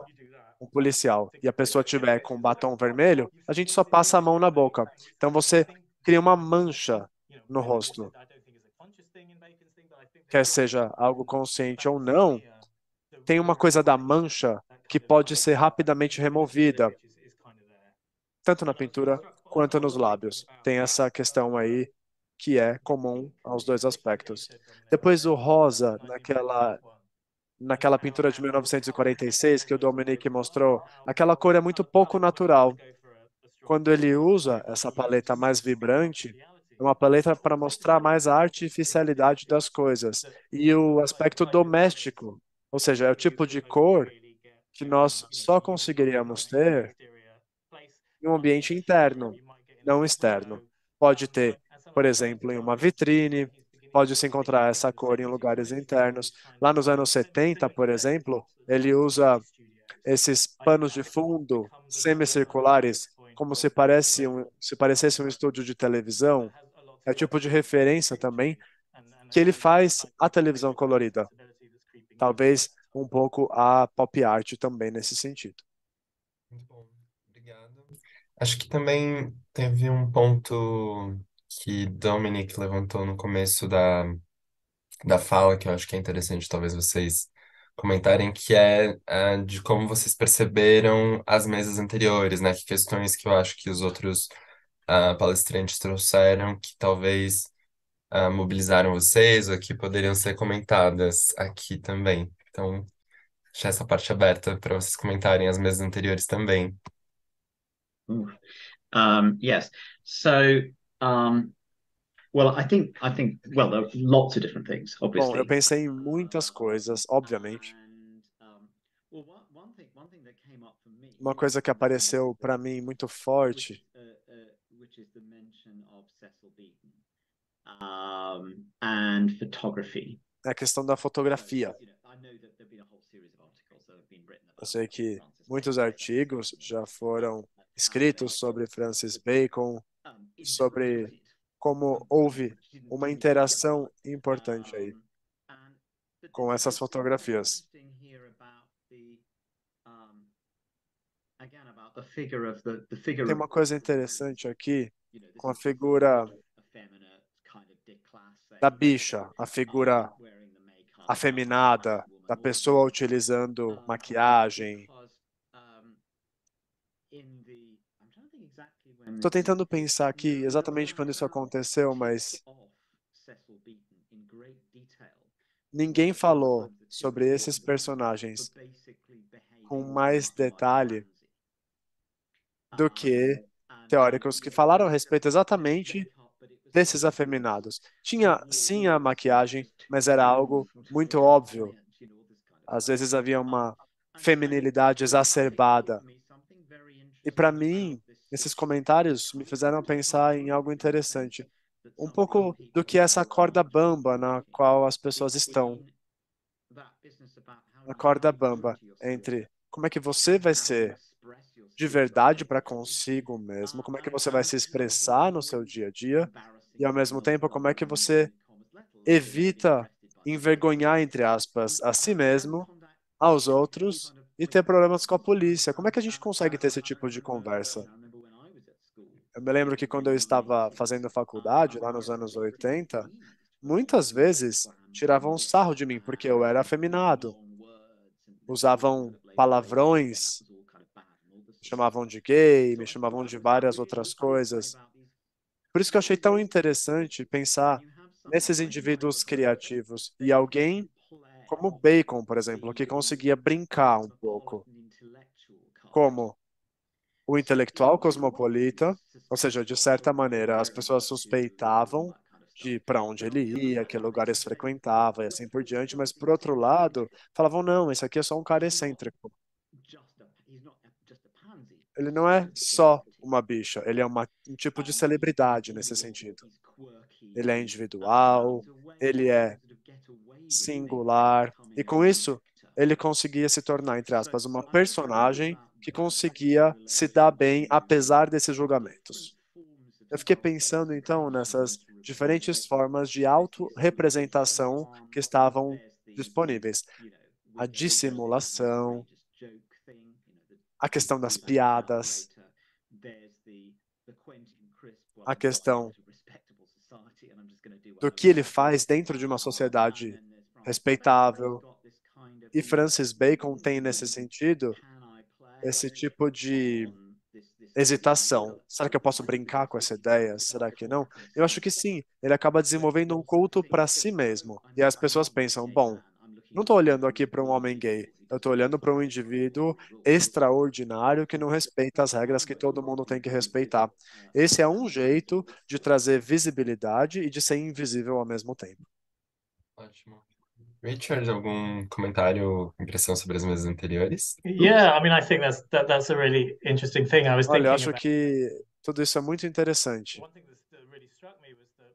um policial e a pessoa estiver com batom vermelho, a gente só passa a mão na boca. Então você cria uma mancha no rosto. Quer seja algo consciente ou não, tem uma coisa da mancha que pode ser rapidamente removida, tanto na pintura quanto nos lábios. Tem essa questão aí que é comum aos dois aspectos. Depois o rosa, naquela naquela pintura de 1946 que o Dominique mostrou, aquela cor é muito pouco natural. Quando ele usa essa paleta mais vibrante, é uma paleta para mostrar mais a artificialidade das coisas e o aspecto doméstico, ou seja, é o tipo de cor que nós só conseguiríamos ter em um ambiente interno, não externo. Pode ter, por exemplo, em uma vitrine, pode se encontrar essa cor em lugares internos. Lá nos anos 70, por exemplo, ele usa esses panos de fundo semicirculares, como se, parece um, se parecesse um estúdio de televisão. É o tipo de referência também que ele faz à televisão colorida. Talvez um pouco a pop art também nesse sentido. Muito bom, obrigado. Acho que também teve um ponto que Dominic levantou no começo da, da fala, que eu acho que é interessante talvez vocês comentarem, que é, é de como vocês perceberam as mesas anteriores, né? Que questões que eu acho que os outros uh, palestrantes trouxeram que talvez uh, mobilizaram vocês ou que poderiam ser comentadas aqui também. Então, deixar essa parte aberta para vocês comentarem as mesas anteriores também. Um, yes. So, um, well, I think, I think, well, there are lots of different things, obviously. Bom, eu pensei em muitas coisas, obviamente. Uma coisa que apareceu para mim muito forte uh, uh, é a questão da fotografia. Eu sei que muitos artigos já foram escritos sobre Francis Bacon, sobre como houve uma interação importante aí com essas fotografias. Tem uma coisa interessante aqui com a figura da bicha, a figura afeminada, da pessoa utilizando ah, maquiagem. Estou tentando pensar aqui exatamente quando isso aconteceu, mas ninguém falou sobre esses personagens com mais detalhe do ah, que teóricos que falaram a respeito exatamente desses afeminados. Tinha sim a maquiagem, mas era algo muito óbvio às vezes havia uma feminilidade exacerbada. E para mim, esses comentários me fizeram pensar em algo interessante. Um pouco do que é essa corda bamba na qual as pessoas estão. A corda bamba entre como é que você vai ser de verdade para consigo mesmo, como é que você vai se expressar no seu dia a dia, e ao mesmo tempo, como é que você evita envergonhar, entre aspas, a si mesmo, aos outros e ter problemas com a polícia. Como é que a gente consegue ter esse tipo de conversa? Eu me lembro que quando eu estava fazendo faculdade, lá nos anos 80, muitas vezes tiravam sarro de mim, porque eu era afeminado. Usavam palavrões, me chamavam de gay, me chamavam de várias outras coisas. Por isso que eu achei tão interessante pensar nesses indivíduos criativos. E alguém como é. Bacon, por exemplo, que conseguia brincar um pouco, como o intelectual cosmopolita, ou seja, de certa maneira, as pessoas suspeitavam de para onde ele ia, que lugares né? frequentava e assim por então, diante, mas por outro lado, falavam não, esse aqui é só um cara excêntrico. Ele não é só uma bicha, ele é uma, um tipo de celebridade nesse sentido ele é individual, ele é singular, e com isso ele conseguia se tornar, entre aspas, uma personagem que conseguia se dar bem apesar desses julgamentos. Eu fiquei pensando então nessas diferentes formas de autorrepresentação que estavam disponíveis. A dissimulação, a questão das piadas, a questão do que ele faz dentro de uma sociedade respeitável. E Francis Bacon tem nesse sentido esse tipo de hesitação. Será que eu posso brincar com essa ideia? Será que não? Eu acho que sim. Ele acaba desenvolvendo um culto para si mesmo. E as pessoas pensam: bom, não estou olhando aqui para um homem gay. Eu estou olhando para um indivíduo extraordinário que não respeita as regras que todo mundo tem que respeitar. Esse é um jeito de trazer visibilidade e de ser invisível ao mesmo tempo. Ótimo. Richard, algum comentário, impressão sobre as mesas anteriores? Yeah, I mean, I think that's that, that's a really interesting thing. I was thinking Olha, acho about... que tudo isso é muito interessante.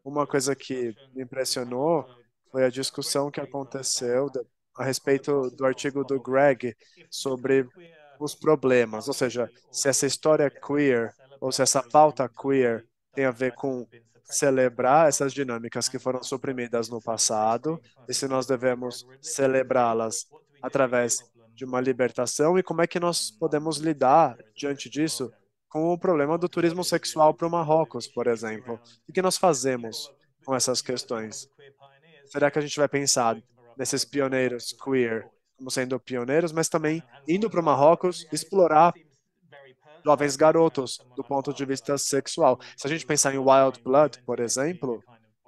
Uma coisa que me impressionou foi a discussão que aconteceu a respeito do artigo do Greg sobre os problemas, ou seja, se essa história queer ou se essa pauta queer tem a ver com celebrar essas dinâmicas que foram suprimidas no passado e se nós devemos celebrá-las através de uma libertação e como é que nós podemos lidar diante disso com o problema do turismo sexual para o Marrocos, por exemplo. O que nós fazemos com essas questões? Será que a gente vai pensar desses pioneiros queer como sendo pioneiros, mas também indo para o Marrocos explorar jovens né? garotos do ponto de vista né? sexual. Se a gente pensar em Wild né? Blood, por exemplo,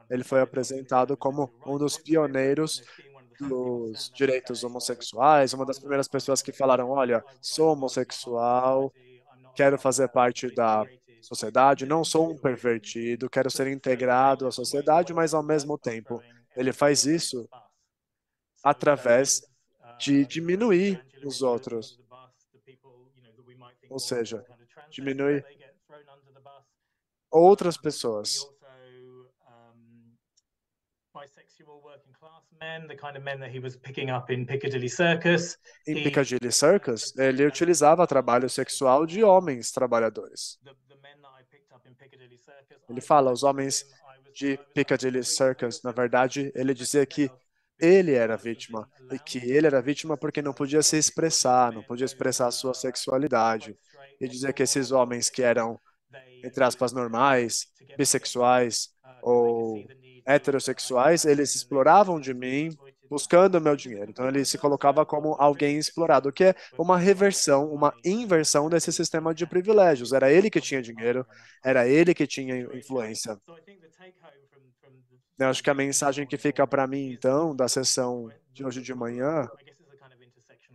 ele foi apresentado como um dos pioneiros dos direitos homossexuais, uma das primeiras pessoas que falaram, olha, sou homossexual, quero fazer parte da sociedade, não sou um pervertido, quero ser integrado à sociedade, mas ao mesmo tempo ele faz isso através de ah, diminuir os outros. Ou seja, diminuir outras pessoas. Em Piccadilly Circus, ele utilizava trabalho sexual de homens trabalhadores. Ele fala, os homens de Piccadilly Circus, na verdade, ele dizia que ele era vítima, e que ele era vítima porque não podia se expressar, não podia expressar a sua sexualidade. E dizer que esses homens que eram, entre aspas, normais, bissexuais ou heterossexuais, eles exploravam de mim buscando meu dinheiro. Então ele se colocava como alguém explorado, o que é uma reversão, uma inversão desse sistema de privilégios. Era ele que tinha dinheiro, era ele que tinha influência. Eu né, acho que a mensagem que fica para mim, então, da sessão de hoje de manhã,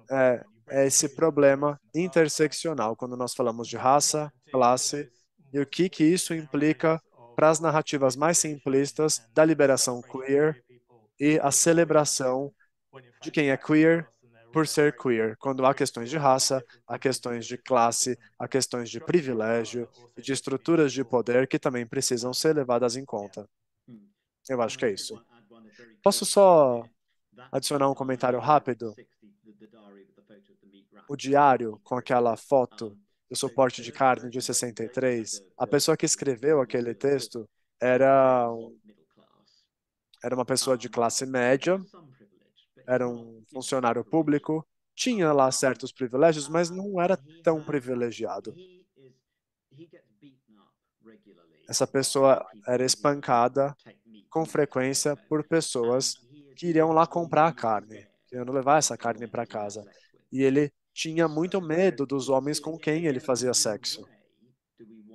é, é esse problema interseccional, quando nós falamos de raça, classe, e o que, que isso implica para as narrativas mais simplistas da liberação queer e a celebração de quem é queer por ser queer, quando há questões de raça, há questões de classe, há questões de privilégio e de estruturas de poder que também precisam ser levadas em conta. Eu acho que é isso. Posso só adicionar um comentário rápido? O diário com aquela foto do suporte de carne de 63, a pessoa que escreveu aquele texto era, era uma pessoa de classe média, era um funcionário público, tinha lá certos privilégios, mas não era tão privilegiado. Essa pessoa era espancada com frequência por pessoas que iriam lá comprar a carne, querendo levar essa carne para casa. E ele tinha muito medo dos homens com quem ele fazia sexo.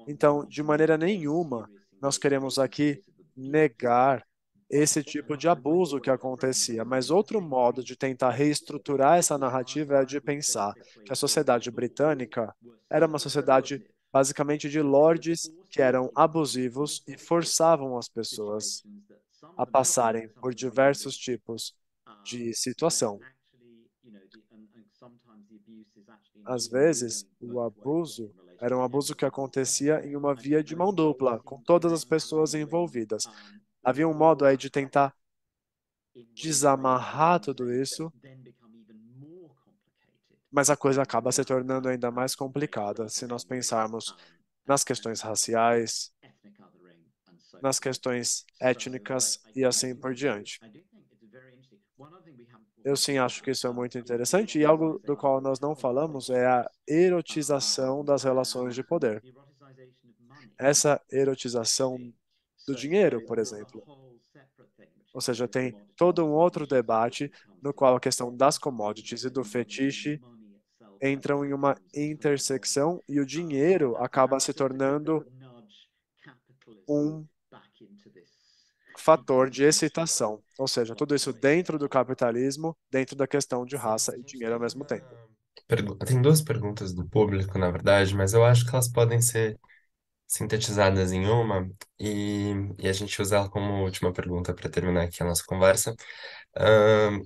Então, de maneira nenhuma, nós queremos aqui negar esse tipo de abuso que acontecia. Mas outro modo de tentar reestruturar essa narrativa é de pensar que a sociedade britânica era uma sociedade basicamente de lordes que eram abusivos e forçavam as pessoas a passarem por diversos tipos de situação. Às vezes, o abuso era um abuso que acontecia em uma via de mão dupla, com todas as pessoas envolvidas. Havia um modo aí de tentar desamarrar tudo isso, mas a coisa acaba se tornando ainda mais complicada se nós pensarmos nas questões raciais, nas questões étnicas e assim por diante. Eu sim acho que isso é muito interessante e algo do qual nós não falamos é a erotização das relações de poder. Essa erotização do dinheiro, por exemplo. Ou seja, tem todo um outro debate no qual a questão das commodities e do fetiche entram em uma intersecção e o dinheiro acaba se tornando um fator de excitação. Ou seja, tudo isso dentro do capitalismo, dentro da questão de raça e dinheiro ao mesmo tempo. Tem duas perguntas do público, na verdade, mas eu acho que elas podem ser sintetizadas em uma e, e a gente usa ela como última pergunta para terminar aqui a nossa conversa. Uh,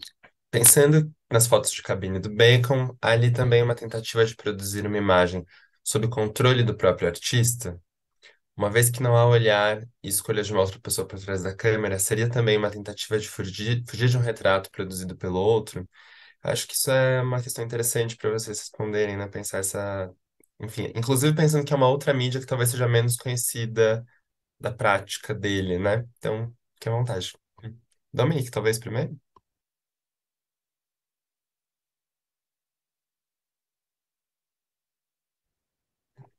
pensando nas fotos de cabine do Bacon, há ali também uma tentativa de produzir uma imagem sob controle do próprio artista, uma vez que não há olhar e escolha de uma outra pessoa por trás da câmera, seria também uma tentativa de fugir, fugir de um retrato produzido pelo outro? Acho que isso é uma questão interessante para vocês responderem, né? Pensar essa. Enfim, inclusive pensando que é uma outra mídia que talvez seja menos conhecida da prática dele, né? Então, fique à vontade. Dominique, talvez primeiro?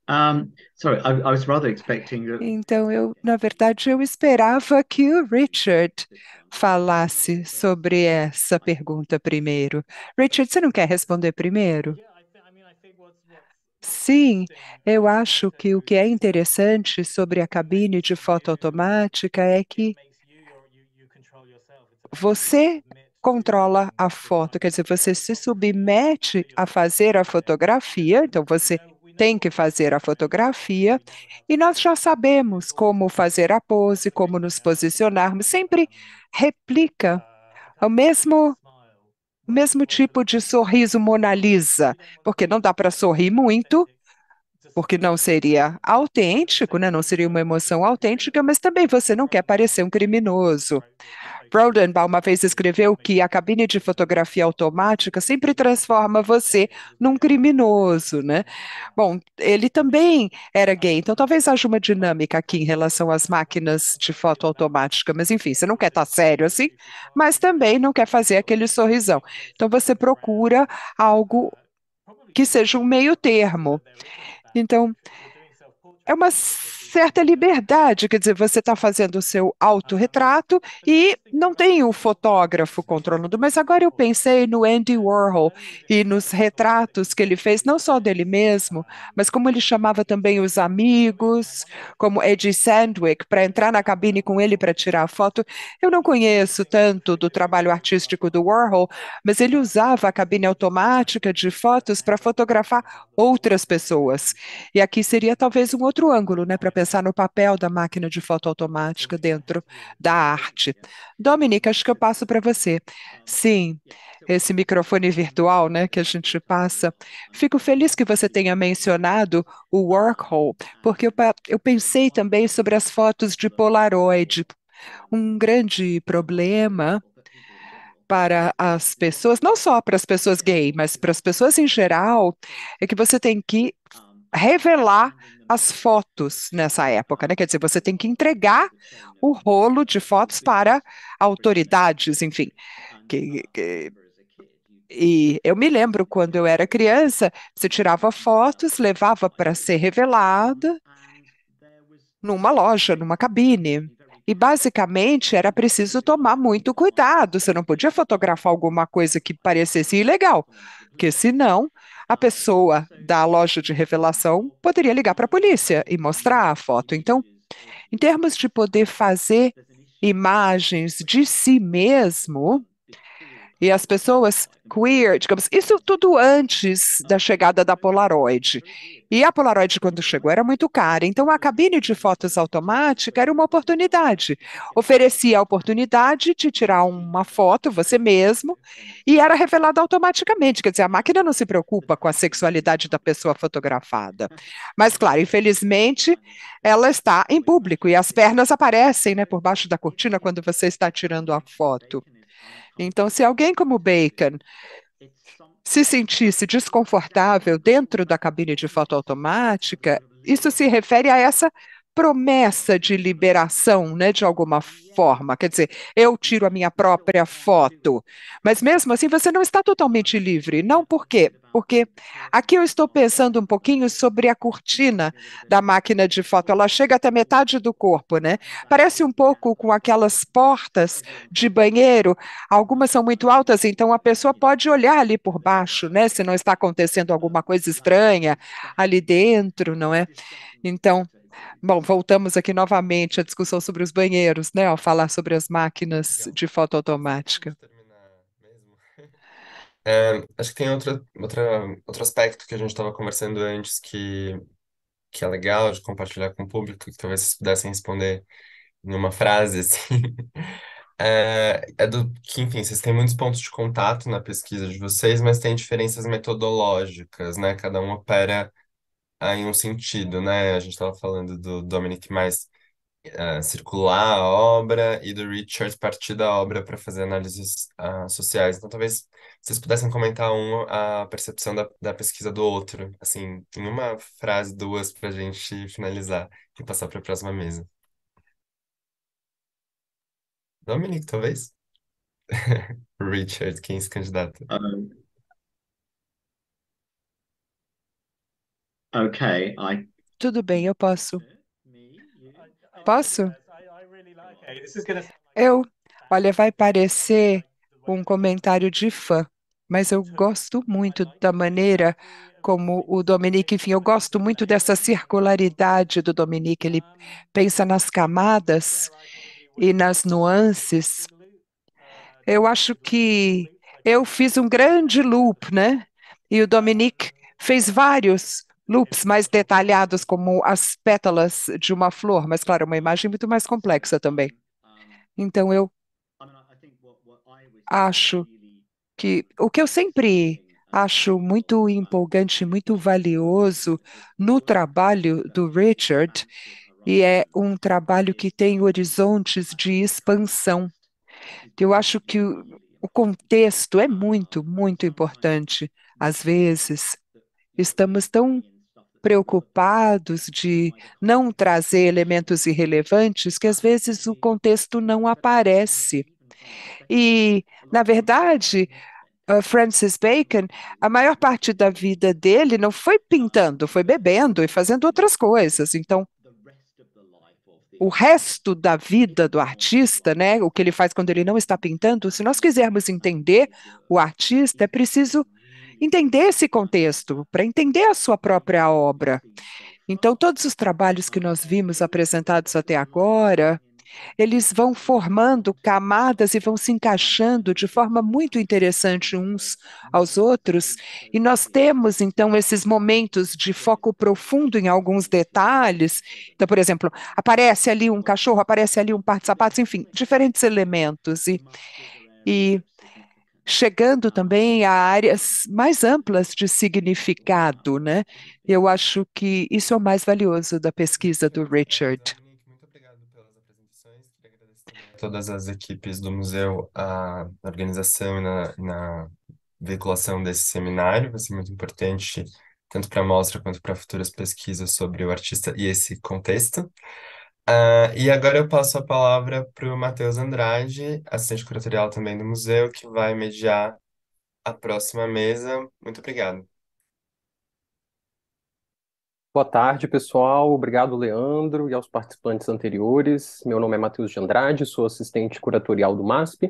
Um, sorry, I, I was rather expecting that... Então eu, na verdade, eu esperava que o Richard falasse sobre essa pergunta primeiro. Richard, você não quer responder primeiro? Sim, eu acho que o que é interessante sobre a cabine de foto automática é que você controla a foto, quer dizer, você se submete a fazer a fotografia, então você né? tem que fazer a fotografia e nós já sabemos como fazer a pose, como nos posicionarmos, sempre replica o mesmo o mesmo tipo de sorriso Mona Lisa, porque não dá para sorrir muito, porque não seria autêntico, né? não seria uma emoção autêntica, mas também você não quer parecer um criminoso. Rodenbaum uma vez escreveu que a cabine de fotografia automática sempre transforma você num criminoso, né? Bom, ele também era gay, então talvez haja uma dinâmica aqui em relação às máquinas de foto automática, mas enfim, você não quer estar sério assim, mas também não quer fazer aquele sorrisão. Então você procura algo que seja um meio termo. Então, é uma certa liberdade, quer dizer, você está fazendo o seu autorretrato e não tem o fotógrafo controlando. Mas agora eu pensei no Andy Warhol e nos retratos que ele fez, não só dele mesmo, mas como ele chamava também os amigos, como Eddie Sandwick, para entrar na cabine com ele para tirar a foto. Eu não conheço tanto do trabalho artístico do Warhol, mas ele usava a cabine automática de fotos para fotografar outras pessoas. E aqui seria talvez um outro outro ângulo, né, para pensar no papel da máquina de foto automática dentro da arte. Dominique, acho que eu passo para você. Sim, esse microfone virtual, né, que a gente passa. Fico feliz que você tenha mencionado o Workhole, porque eu, eu pensei também sobre as fotos de Polaroid. Um grande problema para as pessoas, não só para as pessoas gay, mas para as pessoas em geral, é que você tem que revelar as fotos nessa época, né? Quer dizer, você tem que entregar o rolo de fotos para autoridades, enfim. Que, que, é e eu me lembro quando eu era criança, você tirava fotos, levava para ser revelado numa loja, numa cabine. E basicamente era preciso tomar muito cuidado. Você não podia fotografar alguma coisa que parecesse ilegal, porque senão a pessoa da loja de revelação poderia ligar para a polícia e mostrar a foto. Então, em termos de poder fazer imagens de si mesmo, e as pessoas queer, digamos, isso tudo antes da chegada da Polaroid. E a Polaroid, quando chegou, era muito cara. Então, a cabine de fotos automática era uma oportunidade. Oferecia a oportunidade de tirar uma foto, você mesmo, e era revelada automaticamente. Quer dizer, a máquina não se preocupa com a sexualidade da pessoa fotografada. Mas, claro, infelizmente, ela está em público e as pernas aparecem né, por baixo da cortina quando você está tirando a foto. Então, se alguém como Bacon se sentisse desconfortável dentro da cabine de foto automática, isso se refere a essa promessa de liberação, né, de alguma forma. Quer dizer, eu tiro a minha própria foto, mas mesmo assim você não está totalmente livre. Não por quê? Porque aqui eu estou pensando um pouquinho sobre a cortina da máquina de foto. Ela chega até metade do corpo, né? Parece um pouco com aquelas portas de banheiro. Algumas são muito altas, então a pessoa pode olhar ali por baixo, né? Se não está acontecendo alguma coisa estranha ali dentro, não é? Então, Bom, voltamos aqui novamente à discussão sobre os banheiros, né? Ao falar sobre as máquinas Legal. de foto automática. É, acho que tem outra, outra, outro aspecto que a gente estava conversando antes que, que é legal de compartilhar com o público, que talvez vocês pudessem responder em uma frase, assim. É, é do que, enfim, vocês têm muitos pontos de contato na pesquisa de vocês, mas tem diferenças metodológicas, né? Cada um opera em um sentido, né? A gente estava falando do Dominic mais uh, circular a obra e do Richard partir da obra para fazer análises uh, sociais. Então, talvez vocês pudessem comentar um a percepção da, da pesquisa do outro, assim, em uma frase, duas, para a gente finalizar e passar para a próxima mesa. Dominic, talvez? Richard, quem é esse candidato? Ah. Okay, I... Tudo bem, eu posso. Posso? Eu. Olha, vai parecer um comentário de fã, mas eu gosto muito da maneira como o Dominique, enfim, eu gosto muito dessa circularidade do Dominique. Ele pensa nas camadas e nas nuances. Eu uh, acho que eu fiz um grande loop, né? E o Dominique fez vários loops mais detalhados como as pétalas de uma flor, mas claro, é uma imagem muito mais complexa também. Então eu acho que o que eu sempre acho muito empolgante, muito valioso no trabalho do Richard, e é um trabalho que tem horizontes de expansão. Eu acho que o contexto é muito, muito importante. Às vezes, estamos tão preocupados de não trazer elementos irrelevantes que às vezes o contexto não aparece. E, na verdade, eh, Francis Bacon, a maior parte da vida dele não foi pintando, foi bebendo e fazendo outras coisas. Então, o resto da vida do artista, né, o que ele faz quando ele não está pintando, se nós quisermos entender o artista, é preciso entender esse contexto, para entender a sua própria obra. Então, todos os trabalhos que nós vimos apresentados até agora, eles vão formando camadas e vão se encaixando de forma muito interessante uns aos outros. E nós temos, então, esses momentos de foco profundo em alguns detalhes. Então, por exemplo, aparece ali um cachorro, aparece ali um par de sapatos, enfim, diferentes elementos. E, e chegando ah. também a áreas mais amplas de significado, né? Eu acho que isso é o mais valioso da pesquisa do Richard. Muito obrigado pelas apresentações. Queria agradecer a todas as equipes do museu, a organização e na, na veiculação desse seminário, vai ser muito importante tanto para a mostra quanto para futuras pesquisas sobre o artista e esse contexto. Ah, e agora eu passo a palavra para o Matheus Andrade, assistente curatorial também do museu, que vai mediar a próxima mesa. Muito obrigado. Boa tarde, pessoal. Obrigado, Leandro, e aos participantes anteriores. Meu nome é Matheus de Andrade, sou assistente curatorial do MASP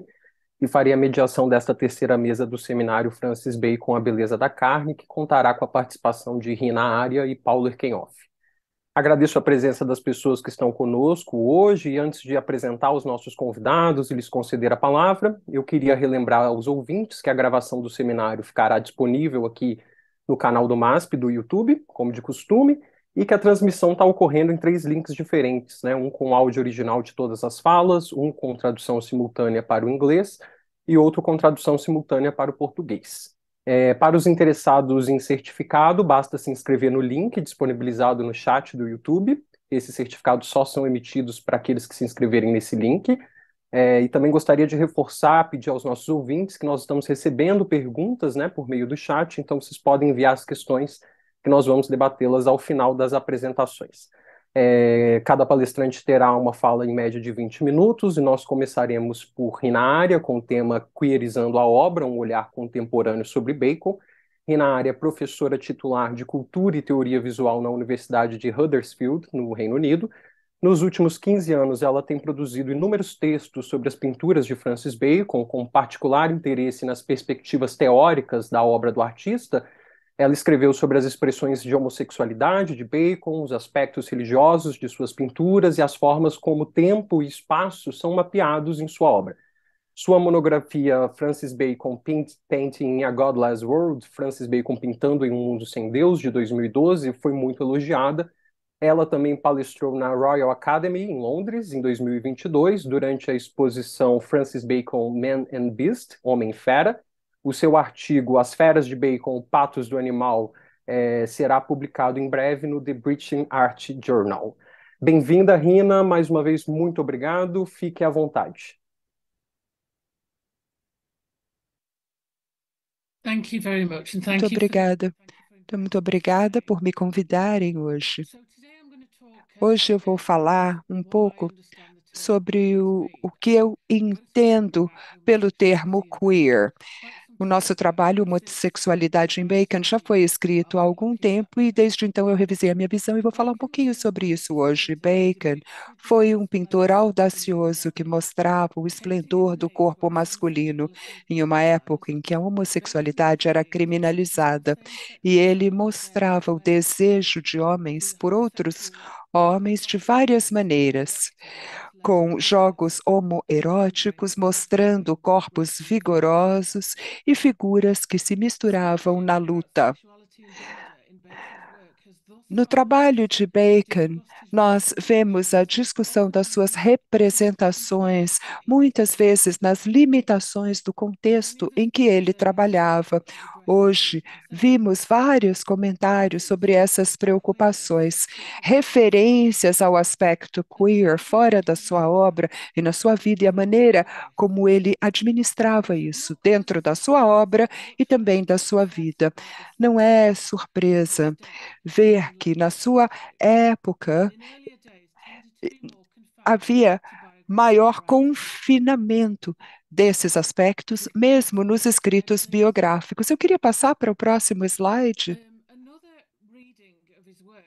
e farei a mediação desta terceira mesa do seminário Francis Bacon, A Beleza da Carne, que contará com a participação de Rina Ária e Paulo Erkenhoff. Agradeço a presença das pessoas que estão conosco hoje e antes de apresentar os nossos convidados e lhes conceder a palavra, eu queria relembrar aos ouvintes que a gravação do seminário ficará disponível aqui no canal do MASP do YouTube, como de costume, e que a transmissão está ocorrendo em três links diferentes, né? um com áudio original de todas as falas, um com tradução simultânea para o inglês e outro com tradução simultânea para o português. É, para os interessados em certificado, basta se inscrever no link disponibilizado no chat do YouTube. Esses certificados só são emitidos para aqueles que se inscreverem nesse link. É, e também gostaria de reforçar, pedir aos nossos ouvintes que nós estamos recebendo perguntas né, por meio do chat, então vocês podem enviar as questões que nós vamos debatê-las ao final das apresentações. É, cada palestrante terá uma fala em média de 20 minutos e nós começaremos por Rina Área, com o tema Queerizando a Obra, um olhar contemporâneo sobre Bacon. Rina Área é professora titular de Cultura e Teoria Visual na Universidade de Huddersfield, no Reino Unido. Nos últimos 15 anos, ela tem produzido inúmeros textos sobre as pinturas de Francis Bacon, com particular interesse nas perspectivas teóricas da obra do artista – ela escreveu sobre as expressões de homossexualidade de Bacon, os aspectos religiosos de suas pinturas e as formas como tempo e espaço são mapeados em sua obra. Sua monografia Francis Bacon Painting a Godless World, Francis Bacon pintando em um mundo sem Deus, de 2012, foi muito elogiada. Ela também palestrou na Royal Academy em Londres em 2022 durante a exposição Francis Bacon Man and Beast, Homem Fera, o seu artigo As Feras de Bacon, Patos do Animal, é, será publicado em breve no The British Art Journal. Bem-vinda, Rina, mais uma vez, muito obrigado. Fique à vontade. Muito obrigada. Muito obrigada por me convidarem hoje. Hoje eu vou falar um pouco sobre o, o que eu entendo pelo termo queer. O nosso trabalho, Homossexualidade em Bacon, já foi escrito há algum tempo e desde então eu revisei a minha visão e vou falar um pouquinho sobre isso hoje. Bacon foi um pintor audacioso que mostrava o esplendor do corpo masculino em uma época em que a homossexualidade era criminalizada e ele mostrava o desejo de homens por outros homens de várias maneiras com jogos homoeróticos mostrando corpos vigorosos e figuras que se misturavam na luta. No trabalho de Bacon, nós vemos a discussão das suas representações, muitas vezes nas limitações do contexto em que ele trabalhava. Hoje vimos vários comentários sobre essas preocupações, referências ao aspecto queer fora da sua obra e na sua vida e a maneira como ele administrava isso dentro da sua obra e também da sua vida. Não é surpresa ver que na sua época eh, havia maior confinamento desses aspectos, mesmo nos escritos biográficos. Eu queria passar para o próximo slide.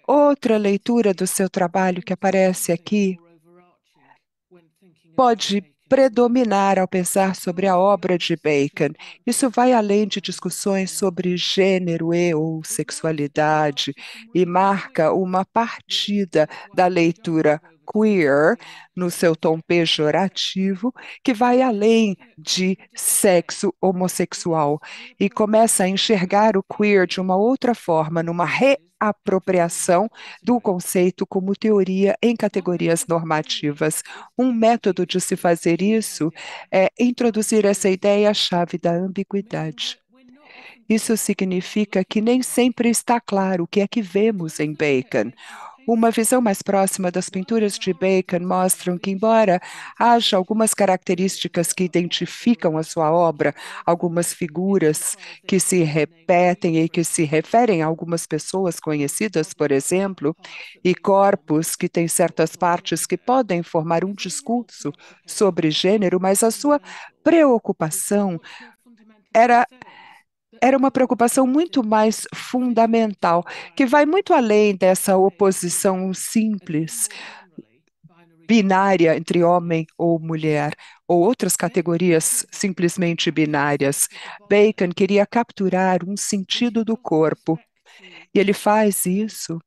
Outra leitura do seu trabalho que aparece aqui pode predominar ao pensar sobre a obra de Bacon. Isso vai além de discussões sobre gênero e ou sexualidade e marca uma partida da leitura queer no seu tom pejorativo, que vai além de sexo homossexual e começa a enxergar o queer de uma outra forma, numa reapropriação do conceito como teoria em categorias normativas. Um método de se fazer isso é introduzir essa ideia-chave da ambiguidade. Isso significa que nem sempre está claro o que é que vemos em Bacon uma visão mais próxima das pinturas de Bacon mostram que, embora haja algumas características que identificam a sua obra, algumas figuras que se repetem e que se referem a algumas pessoas conhecidas, por exemplo, e corpos que têm certas partes que podem formar um discurso sobre gênero, mas a sua preocupação era era uma preocupação muito mais fundamental, que vai muito além dessa oposição simples, binária entre homem ou mulher, ou outras categorias simplesmente binárias. Bacon queria capturar um sentido do corpo. E ele faz isso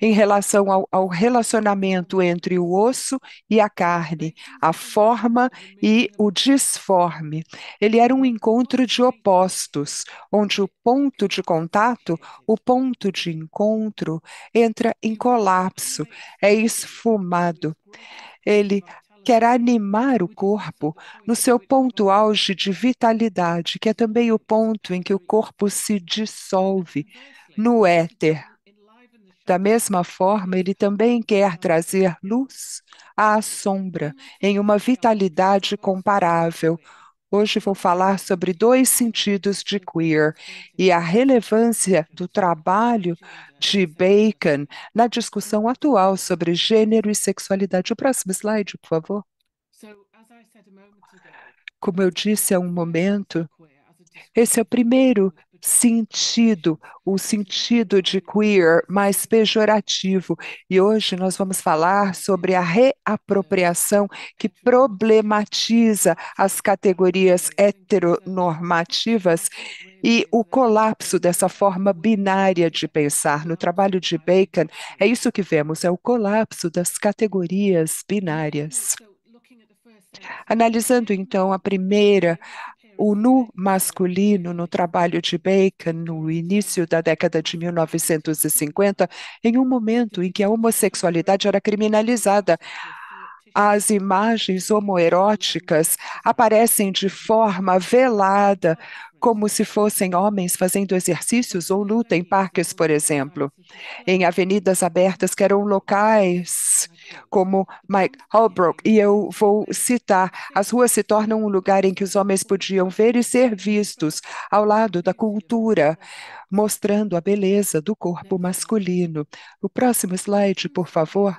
em relação ao, ao, relacionamento entre o osso e a carne, a forma e o disforme. Ele era um encontro de opostos, onde o ponto de contato, o ponto de encontro, entra em colapso, é esfumado. Ele quer animar o corpo no seu ponto auge de vitalidade, que é também o ponto em que o corpo se dissolve no éter, da mesma forma, ele também quer trazer luz à sombra, em uma vitalidade comparável. Hoje vou falar sobre dois sentidos de queer e a relevância do trabalho de Bacon na discussão atual sobre gênero e sexualidade. O próximo slide, por favor. Como eu disse há um momento, esse é o primeiro sentido, o sentido de queer mais pejorativo. E hoje nós vamos falar sobre a reapropriação que problematiza as categorias heteronormativas e o colapso dessa forma binária de pensar. No trabalho de Bacon, é isso que vemos, é o colapso das categorias binárias. Analisando então a primeira o nu masculino no trabalho de Bacon no início da década de 1950, em um momento em que a homossexualidade era criminalizada, as imagens homoeróticas aparecem de forma velada, como se fossem homens fazendo exercícios ou luta em parques, por exemplo, em avenidas abertas que eram locais como Mike Holbrook, e eu vou citar: as ruas se tornam um lugar em que os homens podiam ver e ser vistos, ao lado da cultura, mostrando a beleza do corpo masculino. O próximo slide, por favor.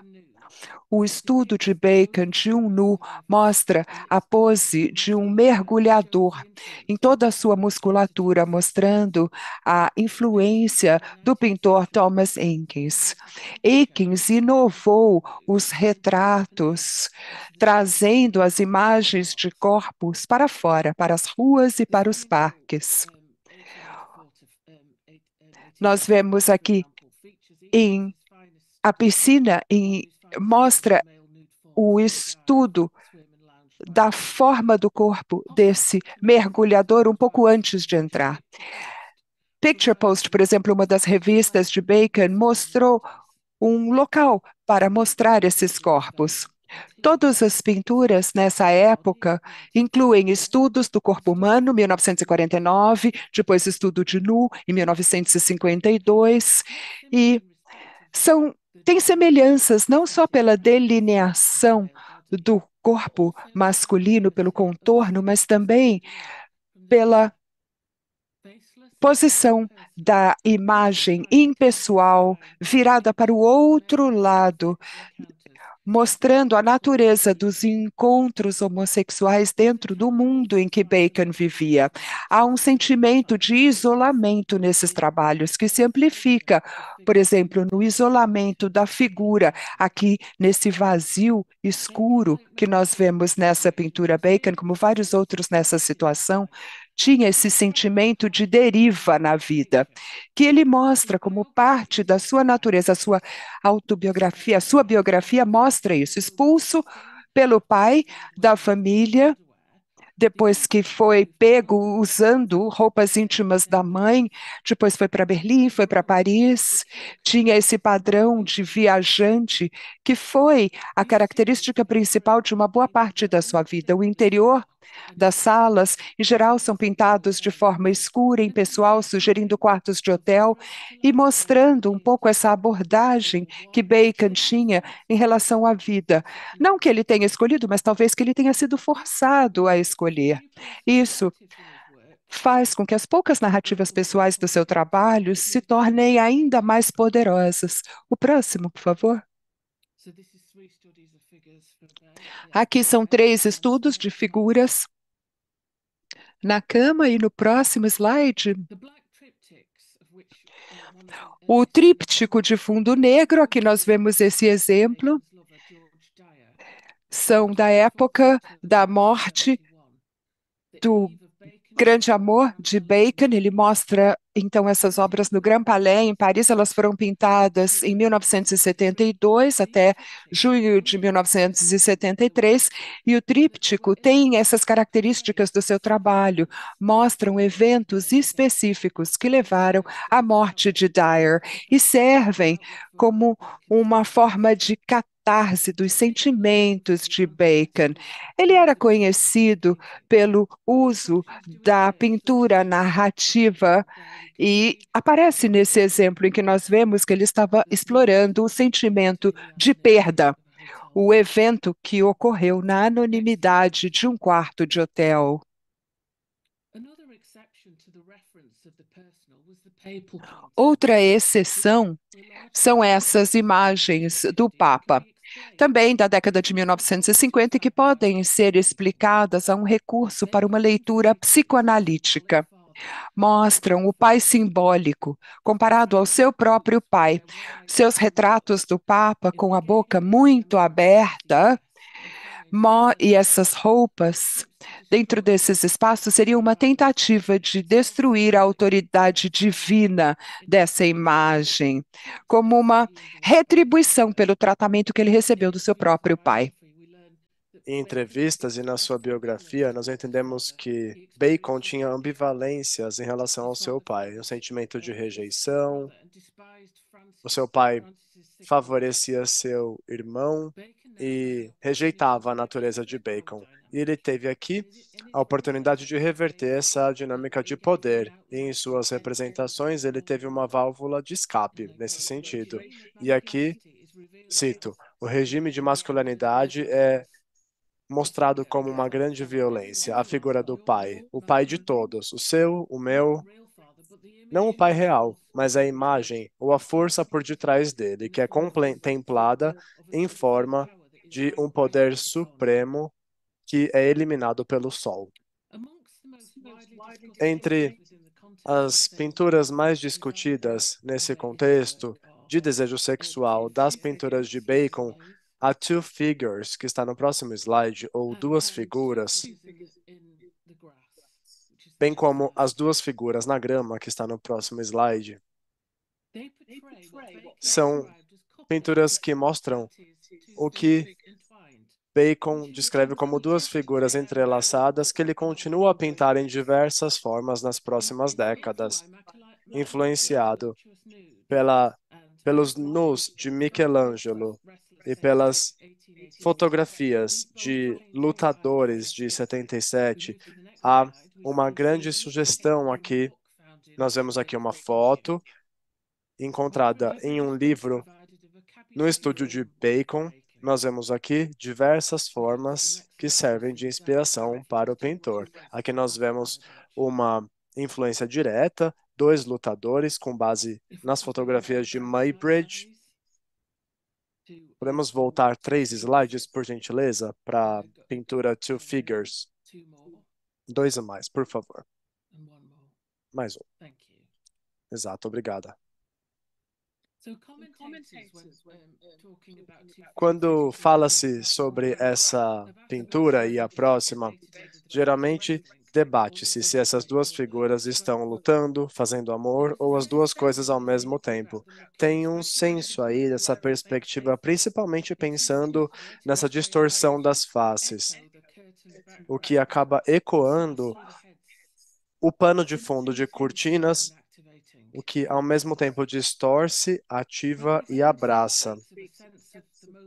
O estudo de Bacon de um nu mostra a pose de um mergulhador em toda a sua musculatura, mostrando a influência do pintor Thomas Eakins. Eakins inovou os retratos, trazendo as imagens de corpos para fora, para as ruas e para os parques. Nós vemos aqui em a piscina em mostra o estudo da forma do corpo desse mergulhador um pouco antes de entrar. Picture Post, por exemplo, uma das revistas de Bacon, mostrou um local para mostrar esses corpos. Todas as pinturas nessa época incluem estudos do corpo humano, 1949, depois estudo de nu, em 1952, e são tem semelhanças não só pela delineação do corpo masculino, pelo contorno, mas também pela posição da imagem impessoal virada para o outro lado, mostrando a natureza dos encontros homossexuais dentro do mundo em que Bacon vivia. Há um sentimento de isolamento nesses trabalhos que se amplifica, por exemplo, no isolamento da figura, aqui nesse vazio escuro que nós vemos nessa pintura Bacon, como vários outros nessa situação, tinha esse sentimento de deriva na vida, que ele mostra como parte da sua natureza, a sua autobiografia, a sua biografia mostra isso, expulso pelo pai da família, depois que foi pego usando roupas íntimas da mãe, depois foi para Berlim, foi para Paris, tinha esse padrão de viajante que foi a característica principal de uma boa parte da sua vida. O interior das salas, em geral, são pintados de forma escura, e impessoal, sugerindo quartos de hotel e mostrando um pouco essa abordagem que Bacon tinha em relação à vida. Não que ele tenha escolhido, mas talvez que ele tenha sido forçado a escolher. Isso faz com que as poucas narrativas pessoais do seu trabalho se tornem ainda mais poderosas. O próximo, por favor. Aqui são três estudos de figuras. Na cama e no próximo slide, o tríptico de fundo negro, aqui nós vemos esse exemplo, são da época da morte do Grande Amor, de Bacon, ele mostra então essas obras no Grand Palais, em Paris, elas foram pintadas em 1972 até julho de 1973, e o tríptico tem essas características do seu trabalho, mostram eventos específicos que levaram à morte de Dyer e servem como uma forma de catar tratar dos sentimentos de Bacon. Ele era conhecido pelo uso da pintura narrativa e aparece nesse exemplo em que nós vemos que ele estava explorando o sentimento de perda. O evento que ocorreu na anonimidade de um quarto de hotel. Outra exceção são essas imagens do Papa também da década de 1950, que podem ser explicadas a um recurso para uma leitura psicoanalítica. Mostram o pai simbólico, comparado ao seu próprio pai. Seus retratos do Papa com a boca muito aberta e essas roupas dentro desses espaços seria uma tentativa de destruir a autoridade divina dessa imagem, como uma retribuição pelo tratamento que ele recebeu do seu próprio pai. Em entrevistas e na sua biografia, nós entendemos que Bacon tinha ambivalências em relação ao seu pai, um sentimento de rejeição. O seu pai é. favorecia seu irmão é e rejeitava a natureza de Bacon. Né? E ele teve aqui a oportunidade de reverter essa dinâmica de poder. E em suas é, representações, ele teve uma válvula de escape nesse sentido. E aqui, cito: o regime de masculinidade é mostrado como uma grande violência, a figura do pai, o pai de todos, o seu, o meu, não o Pai real, mas a imagem ou a força por detrás dele, que é contemplada em forma de um poder supremo que é eliminado pelo Sol. Entre as pinturas mais discutidas nesse contexto de desejo sexual das pinturas de Bacon, a Two Figures, que está no próximo slide, ou duas figuras, bem como as duas figuras na grama que está no próximo slide, são pinturas que mostram o que Bacon descreve como duas figuras entrelaçadas que ele continua a pintar em diversas formas nas próximas décadas, influenciado pela, pelos nus de Michelangelo e pelas fotografias de lutadores de 77 a uma grande sugestão aqui. Nós vemos aqui uma foto encontrada em um livro no estúdio de Bacon. Nós vemos aqui diversas formas que servem de inspiração para o pintor. Aqui nós vemos uma influência direta, dois lutadores com base nas fotografias de Maybridge. Podemos voltar três slides, por gentileza, para a pintura Two Figures. Dois a mais, por favor. And one more. Mais um. Thank you. Exato, obrigada. Quando fala-se sobre essa pintura e a próxima, geralmente debate-se se essas duas figuras estão lutando, fazendo amor ou as duas coisas ao mesmo tempo. Tem um senso aí dessa perspectiva, principalmente pensando nessa distorção das faces o que acaba ecoando o pano de fundo de cortinas, o que ao mesmo tempo distorce, ativa e abraça.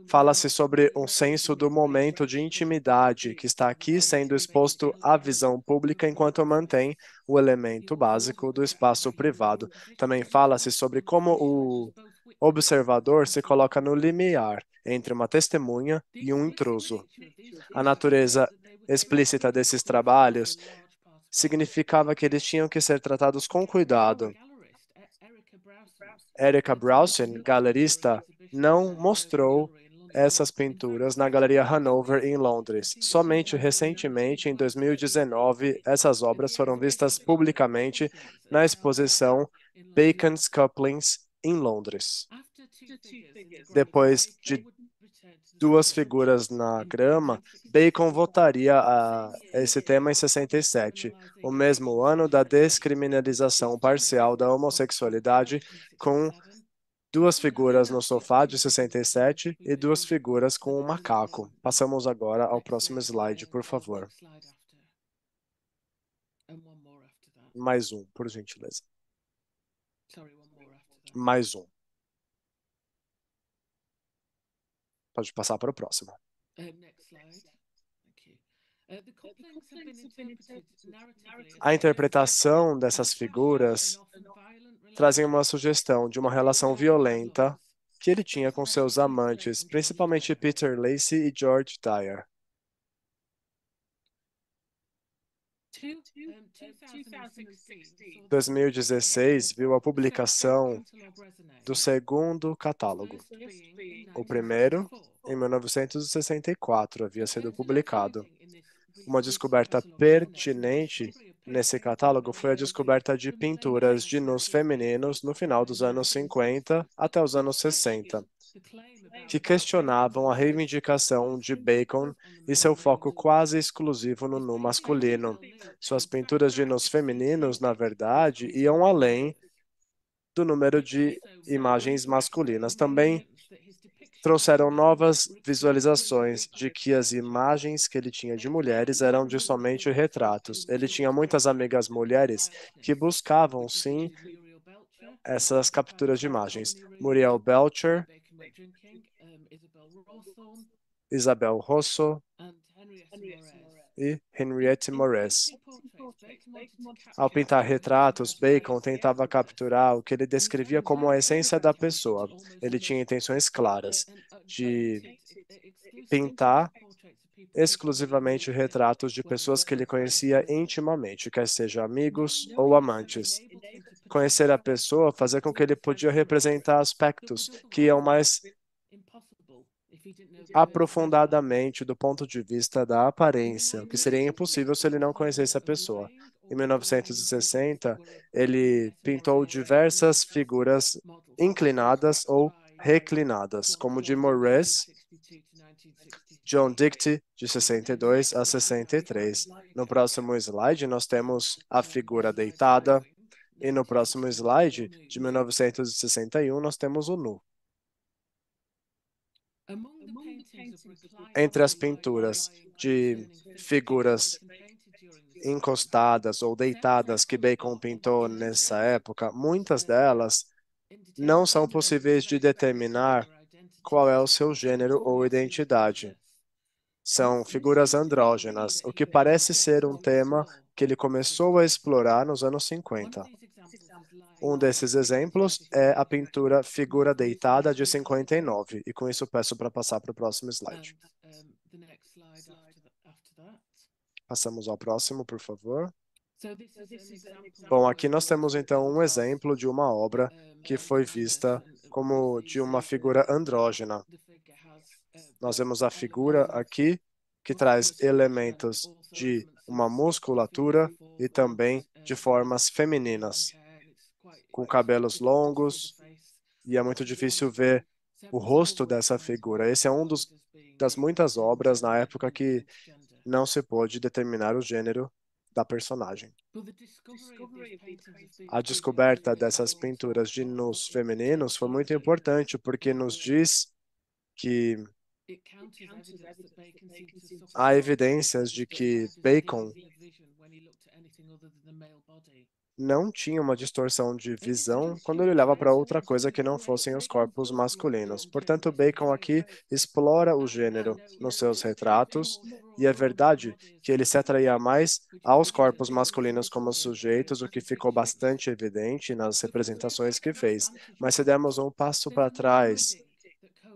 Fala-se sobre um senso do momento de intimidade que está aqui sendo exposto à visão pública enquanto mantém o elemento básico do espaço privado. Também fala-se sobre como o observador se coloca no limiar entre uma testemunha e um intruso. A natureza explícita desses trabalhos significava que eles tinham que ser tratados com cuidado. Erika Brausen, galerista, não mostrou essas pinturas na Galeria Hanover, em Londres. Somente recentemente, em 2019, essas obras foram vistas publicamente na exposição Bacon's Couplings, em Londres. Depois de duas figuras na grama, Bacon votaria a esse tema em 67, o mesmo ano da descriminalização parcial da homossexualidade, com duas figuras no sofá de 67 e duas figuras com o um macaco. Passamos agora ao próximo slide, por favor. Mais um, por gentileza. Mais um. Pode passar para o próximo. Uh, A interpretação dessas figuras trazem uma sugestão de uma relação violenta que ele tinha com seus amantes, principalmente Peter Lacey e George Dyer. 2016 viu a publicação do segundo catálogo. O primeiro, em 1964, havia sido publicado. Uma descoberta pertinente nesse catálogo foi a descoberta de pinturas de nus femininos no final dos anos 50 até os anos 60 que questionavam a reivindicação de Bacon e seu foco quase exclusivo no nu masculino. Suas pinturas de nus femininos, na verdade, iam além do número de imagens masculinas. Também trouxeram novas visualizações de que as imagens que ele tinha de mulheres eram de somente retratos. Ele tinha muitas amigas mulheres que buscavam, sim, essas capturas de imagens. Muriel Belcher, um, Isabel Rawthorne, Isabel Rosso and Henriette e Henriette Morez. Ao pintar retratos, Bacon tentava capturar o que ele descrevia como a essência da pessoa. Ele tinha intenções claras de pintar exclusivamente retratos de pessoas que ele conhecia intimamente, quer sejam amigos ou amantes. Conhecer a pessoa fazia com que ele podia representar aspectos que iam mais aprofundadamente do ponto de vista da aparência, o que seria impossível se ele não conhecesse a pessoa. Em 1960, ele pintou diversas figuras inclinadas ou reclinadas, como de Maurice, John Dickey de 62 a 63. No próximo slide, nós temos a figura deitada, e no próximo slide, de 1961, nós temos o nu. Entre as pinturas de figuras encostadas ou deitadas que Bacon pintou nessa época, muitas delas não são possíveis de determinar qual é o seu gênero ou identidade são figuras andrógenas, o que parece ser um tema que ele começou a explorar nos anos 50. Um desses exemplos é a pintura Figura Deitada de 59, e com isso peço para passar para o próximo slide. Passamos ao próximo, por favor. Bom, aqui nós temos então um exemplo de uma obra que foi vista como de uma figura andrógena nós vemos a figura aqui que traz né, elementos de uma musculatura e também é, de formas femininas, com cabelos longos, e é muito difícil ver é o rosto dessa né, figura. Esse é um dos das muitas obras na época que não se pôde determinar o gênero da personagem. A descoberta dessas pinturas de nus femininos foi muito importante porque nos diz que Há evidências de que Bacon não tinha uma distorção de visão quando ele olhava para outra coisa que não fossem os corpos masculinos. Portanto, Bacon aqui explora o gênero nos seus retratos, e é verdade que ele se atraía mais aos corpos masculinos como sujeitos, o que ficou bastante evidente nas representações que fez. Mas se dermos um passo para trás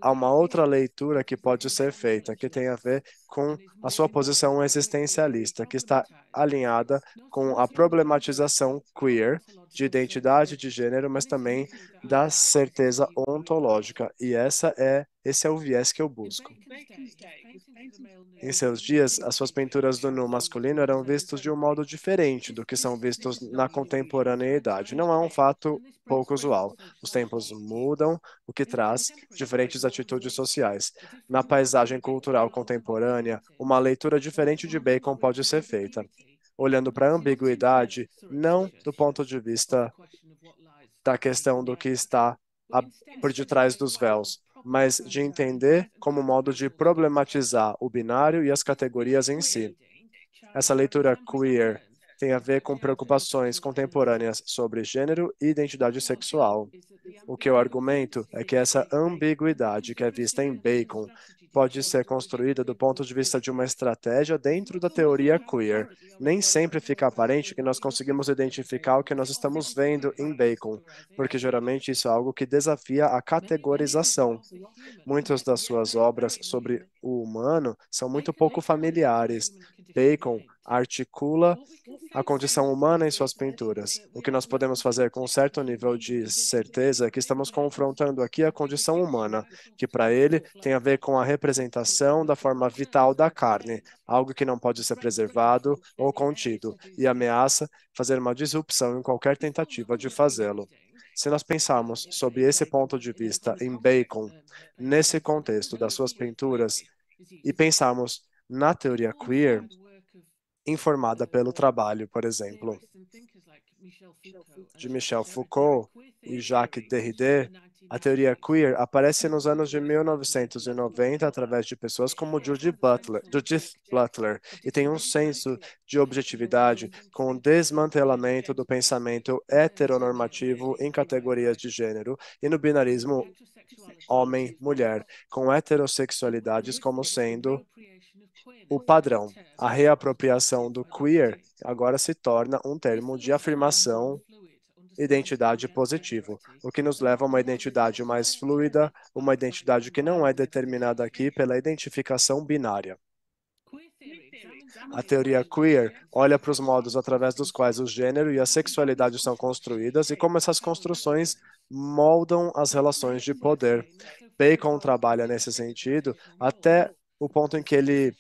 há uma outra leitura que pode ser feita, que tem a ver com a sua posição existencialista, que está alinhada com a problematização queer de identidade de gênero, mas também da certeza ontológica. E essa é esse é o viés que eu busco. Em seus dias, as suas pinturas do nu masculino eram vistas de um modo diferente do que são tipo vistos na é contemporaneidade. Não é um fato tipo pouco é usual. Os tempos mudam, o que tipo traz é diferentes atitudes sociais. Na paisagem cultural contemporânea, uma leitura diferente de Bacon pode ser feita, olhando para a ambiguidade, não do ponto de vista da questão do que está por detrás dos véus, mas de entender como modo de problematizar o binário e as categorias em si. Essa leitura queer tem a ver com preocupações contemporâneas sobre gênero e identidade sexual. O que eu argumento é que essa ambiguidade que é vista em Bacon pode ser construída do ponto de vista de uma estratégia dentro da teoria queer. Nem sempre fica aparente que nós conseguimos identificar o que nós estamos vendo em Bacon, porque geralmente isso é algo que desafia a categorização. Muitas das suas obras sobre o humano são muito pouco familiares. Bacon articula a condição humana em suas pinturas. O que nós podemos fazer com um certo nível de certeza é que estamos confrontando aqui a condição humana, que para ele tem a ver com a representação da forma vital da carne, algo que não pode ser preservado ou contido, e ameaça fazer uma disrupção em qualquer tentativa de fazê-lo. Se nós pensarmos sob esse ponto de vista em Bacon, nesse contexto das suas pinturas, e pensarmos na teoria queer, informada pelo trabalho, por exemplo, de Michel Foucault e Jacques Derrida, a teoria queer aparece nos anos de 1990 através de pessoas como Judith Butler, Judith Butler e tem um senso de objetividade com o desmantelamento do pensamento heteronormativo em categorias de gênero e no binarismo homem-mulher, com heterossexualidades como sendo o padrão. A reapropriação do queer agora se torna um termo de afirmação identidade positivo, o que nos leva a uma identidade mais fluida, uma identidade que não é determinada aqui pela identificação binária. A teoria queer olha para os modos através dos quais o gênero e a sexualidade são construídas e como essas construções moldam as relações de poder. Bacon trabalha nesse sentido até o ponto em que ele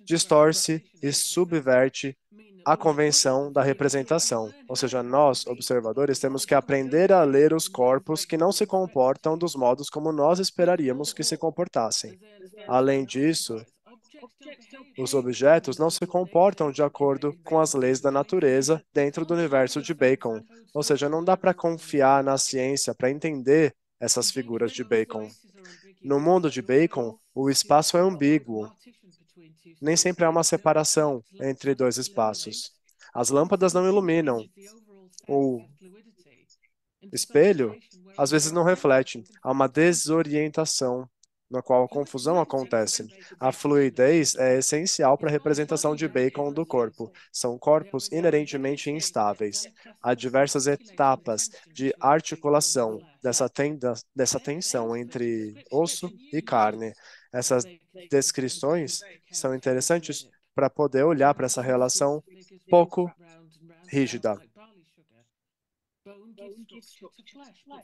distorce e subverte a convenção da representação. Ou seja, nós, observadores, temos que aprender a ler os corpos que não se comportam dos modos como nós esperaríamos que se comportassem. Além disso, os objetos não se comportam de acordo com as leis da natureza dentro do universo de Bacon. Ou seja, não dá para confiar na ciência para entender essas figuras de Bacon. No mundo de Bacon, o espaço é ambíguo. Nem sempre há uma separação entre dois espaços. As lâmpadas não iluminam. O espelho às vezes não reflete. Há uma desorientação na qual a confusão acontece. A fluidez é essencial para a representação de Bacon do corpo. São corpos inerentemente instáveis. Há diversas etapas de articulação dessa, tenda, dessa tensão entre osso e carne. Essas descrições são interessantes para poder olhar para essa relação pouco rígida.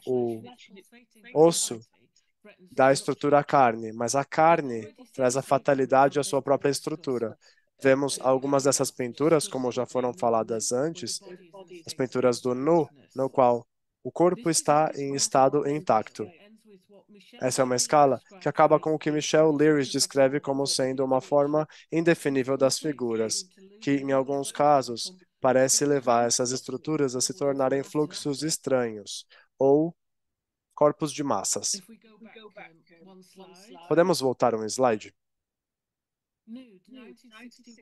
O osso dá estrutura à carne, mas a carne traz a fatalidade à sua própria estrutura. Vemos algumas dessas pinturas, como já foram faladas antes, as pinturas do nu, no qual o corpo está em estado intacto. Essa é uma escala que acaba com o que Michel Lewis descreve como sendo uma forma indefinível das figuras, que, em alguns casos, parece levar essas estruturas a se tornarem fluxos estranhos ou corpos de massas. Podemos voltar um slide?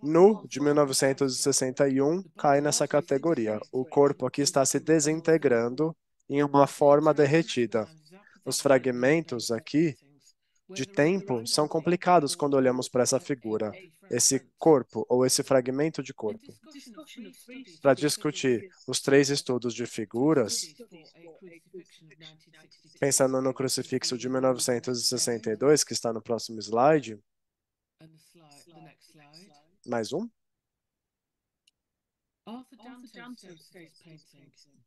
Nu, de 1961, cai nessa categoria. O corpo aqui está se desintegrando em uma forma derretida. Os fragmentos aqui de tempo são complicados quando olhamos para essa figura, esse corpo ou esse fragmento de corpo. Para discutir os três estudos de figuras, pensando no crucifixo de 1962, que está no próximo slide, mais um.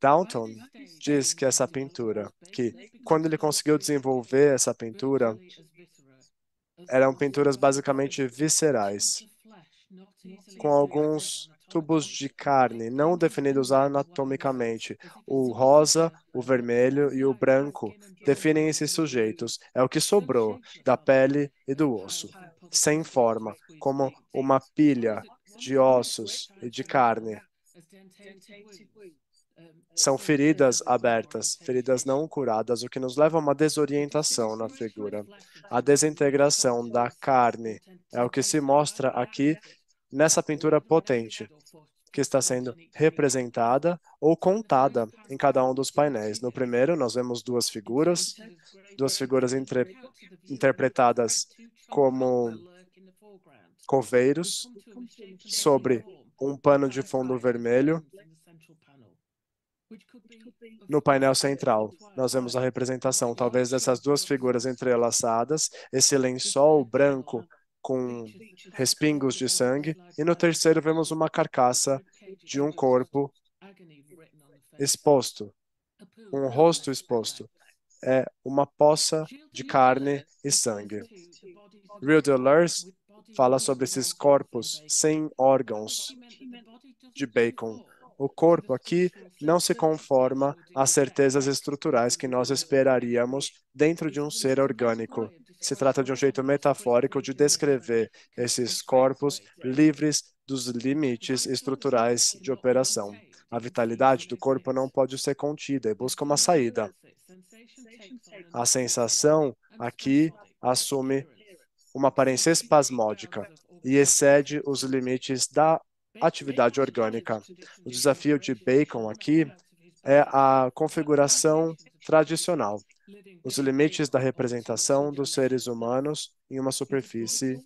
Downton diz que essa pintura, que quando ele conseguiu desenvolver essa pintura, eram pinturas basicamente viscerais, com alguns tubos de carne não definidos anatomicamente. O rosa, o vermelho e o branco definem esses sujeitos. É o que sobrou da pele e do osso, sem forma, como uma pilha de ossos e de carne eh, eh, são feridas abertas, feridas não curadas, o que nos leva a uma desorientação na figura. A desintegração da carne é o que se mostra aqui é nessa pintura potente que está sendo representada ou contada é em cada um dos painéis. No primeiro, nós vemos duas figuras, duas figuras entre, interpretadas como coveiros sobre um pano de fundo vermelho no painel central, nós vemos a representação, talvez, dessas duas figuras entrelaçadas, esse lençol branco com respingos de sangue, e no terceiro vemos uma carcaça de um corpo exposto, um rosto exposto. É uma poça de carne e sangue. Rio de Lurs fala sobre esses corpos sem órgãos de Bacon. O corpo aqui não se conforma às certezas estruturais que nós esperaríamos dentro de um ser orgânico. Se trata de um jeito metafórico de descrever esses corpos livres dos limites estruturais de operação. A vitalidade do corpo não pode ser contida e busca uma saída. A sensação aqui assume uma aparência espasmódica e excede os limites da atividade orgânica. O desafio de Bacon aqui é a configuração tradicional os limites da representação dos seres humanos em uma superfície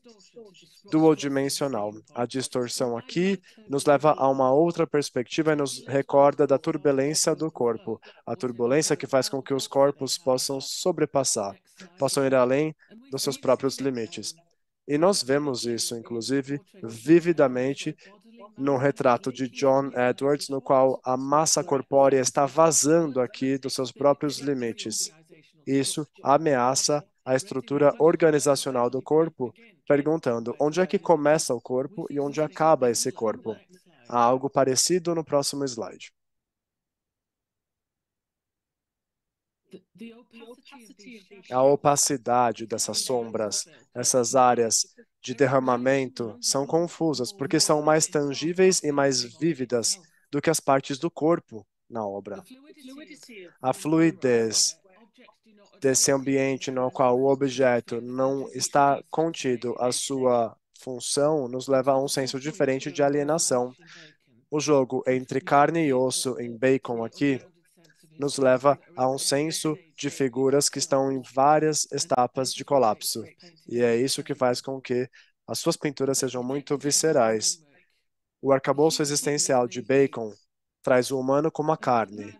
duodimensional. A distorção aqui nos leva a uma outra perspectiva e nos recorda da turbulência do corpo, a turbulência que faz com que os corpos possam sobrepassar, possam ir além dos seus próprios limites. E nós vemos isso, inclusive, vividamente no retrato de John Edwards, no qual a massa corpórea está vazando aqui dos seus próprios limites isso ameaça a estrutura organizacional do corpo, perguntando onde é que começa o corpo e onde acaba esse corpo. Há algo parecido no próximo slide. A opacidade dessas sombras, essas áreas de derramamento, são confusas porque são mais tangíveis e mais vívidas do que as partes do corpo na obra. A fluidez desse ambiente no qual o objeto não está contido a sua função nos leva a um senso diferente de alienação. O jogo entre carne e osso em Bacon aqui nos leva a um senso de figuras que estão em várias etapas de colapso. E é isso que faz com que as suas pinturas sejam muito viscerais. O arcabouço existencial de Bacon traz o humano como a carne.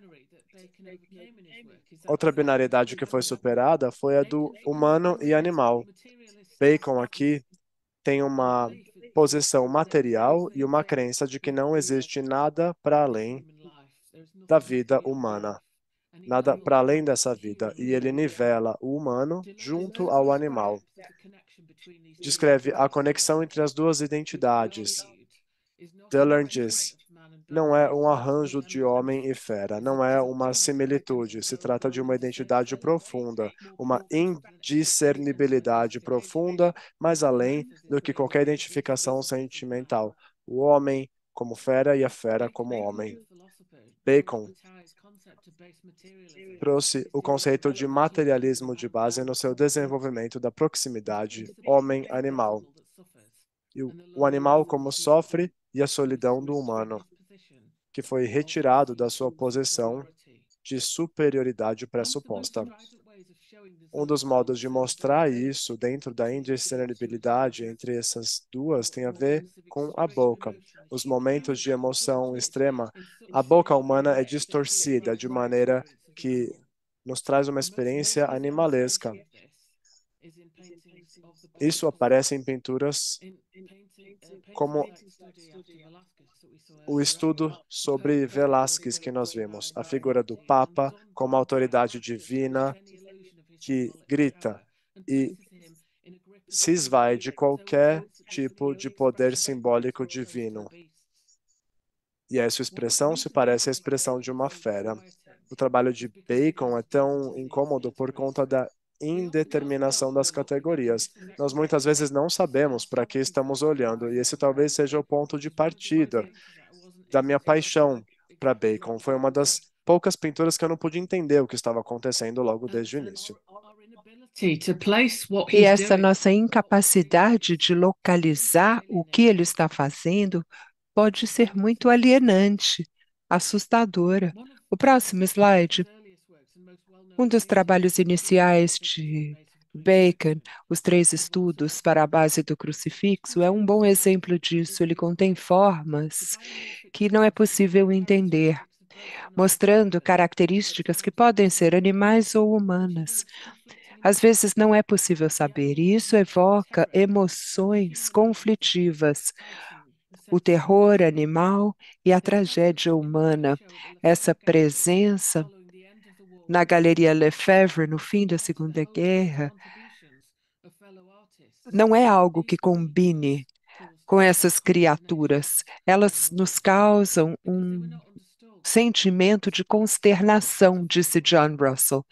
Outra binariedade que foi superada foi a do humano e animal. Bacon aqui tem uma posição material e uma crença de que não é existe nada para além da vida humana, nada para além dessa vida, e ele nivela o humano junto ao animal. Descreve a conexão entre as duas identidades. Dillon diz: não é um arranjo de homem e fera, não é uma similitude, se trata de uma identidade profunda, uma indiscernibilidade profunda, mais além do que qualquer identificação sentimental. O homem como fera e a fera como homem. Bacon trouxe o conceito de materialismo de base no seu desenvolvimento da proximidade homem-animal. E o animal como sofre e a solidão do humano que foi retirado da sua posição de superioridade pressuposta. Um dos modos de mostrar isso dentro da indiscernibilidade entre essas duas tem a ver com a boca. Os momentos de emoção extrema, a boca humana é distorcida de maneira que nos traz uma experiência animalesca. Isso aparece em pinturas como o estudo sobre Velázquez que nós vemos, a figura do Papa como autoridade divina que grita e se esvai de qualquer tipo de poder simbólico divino. E essa expressão se parece à expressão de uma fera. O trabalho de Bacon é tão incômodo por conta da indeterminação das categorias. Nós muitas vezes não sabemos para que estamos olhando, e esse talvez seja o ponto de partida da minha paixão para Bacon. Foi uma das poucas pinturas que eu não pude entender o que estava acontecendo logo desde o início. E essa nossa incapacidade de localizar o que ele está fazendo pode ser muito alienante, assustadora. O próximo slide um dos trabalhos iniciais de Bacon, os três estudos para a base do crucifixo, é um bom exemplo disso. Ele contém formas que não é possível entender, mostrando características que podem ser animais ou humanas. Às vezes não é possível saber, e isso evoca emoções conflitivas, o terror animal e a tragédia humana. Essa presença na Galeria Lefebvre, no fim da Segunda Guerra, não é algo que combine com essas criaturas. Elas nos causam um sentimento de consternação, disse John Russell.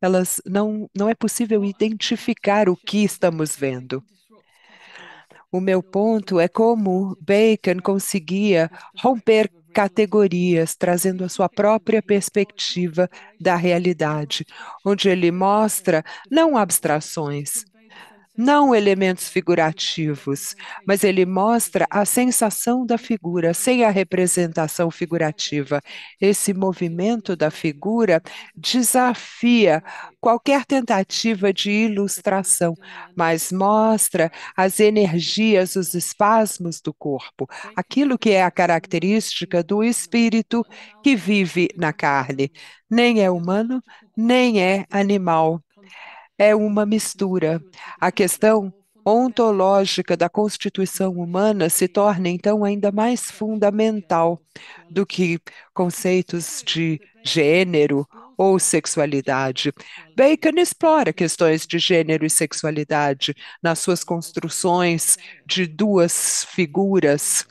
Elas não, não é possível identificar o que estamos vendo. O meu ponto é como Bacon conseguia romper categorias, trazendo a sua própria perspectiva da realidade, onde ele mostra não abstrações, não elementos figurativos, mas ele mostra a sensação da figura sem a representação figurativa. Esse movimento da figura desafia qualquer tentativa de ilustração, mas mostra as energias, os espasmos do corpo, aquilo que é a característica do espírito que vive na carne. Nem é humano, nem é animal é uma mistura. A questão ontológica da constituição humana se torna então ainda mais fundamental do que conceitos de gênero ou sexualidade. Bacon explora questões de gênero e sexualidade nas suas construções de duas figuras,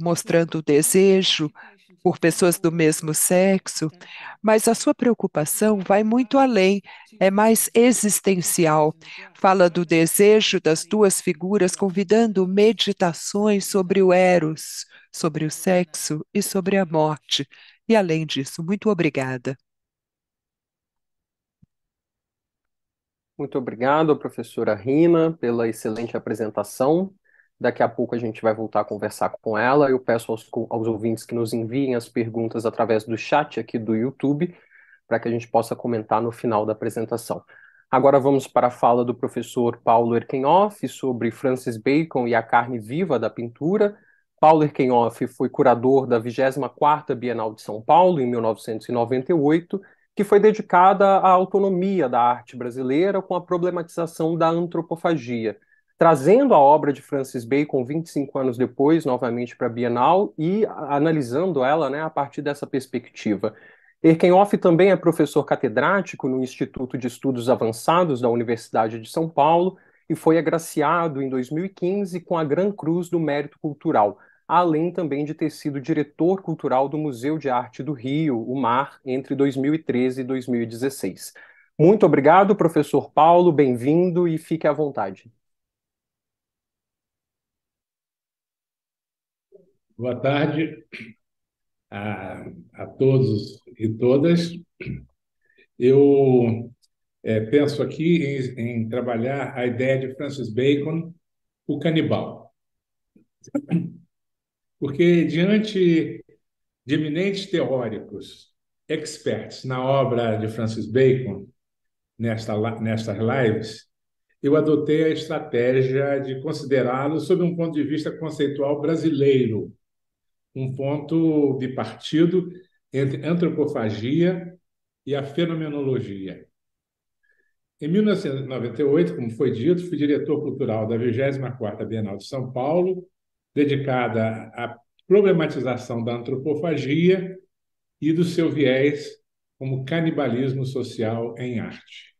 mostrando o desejo por pessoas do mesmo sexo, mas a sua preocupação vai muito além, é mais existencial. Fala do desejo das duas figuras, convidando meditações sobre o Eros, sobre o sexo e sobre a morte. E além disso, muito obrigada. Muito obrigado, professora Rina, pela excelente apresentação. Daqui a pouco a gente vai voltar a conversar com ela. Eu peço aos, aos ouvintes que nos enviem as perguntas através do chat aqui do YouTube, para que a gente possa comentar no final da apresentação. Agora vamos para a fala do professor Paulo Erkenhoff sobre Francis Bacon e a carne viva da pintura. Paulo Erkenhoff foi curador da 24ª Bienal de São Paulo em 1998, que foi dedicada à autonomia da arte brasileira com a problematização da antropofagia trazendo a obra de Francis Bacon 25 anos depois, novamente para a Bienal, e analisando ela né, a partir dessa perspectiva. Erkenhoff também é professor catedrático no Instituto de Estudos Avançados da Universidade de São Paulo e foi agraciado em 2015 com a Gran Cruz do Mérito Cultural, além também de ter sido diretor cultural do Museu de Arte do Rio, o MAR, entre 2013 e 2016. Muito obrigado, professor Paulo, bem-vindo e fique à vontade. Boa tarde a, a todos e todas. Eu é, penso aqui em, em, trabalhar a ideia de Francis Bacon, o canibal. Porque, diante de eminentes teóricos, experts na obra de Francis Bacon, nesta, nestas lives, eu adotei a estratégia de considerá-lo sob um ponto de vista conceitual brasileiro, um ponto de partido entre antropofagia e a fenomenologia. Em 1998, como foi dito, fui diretor cultural da 24ª Bienal de São Paulo, dedicada à problematização da antropofagia e do seu viés como canibalismo social em arte.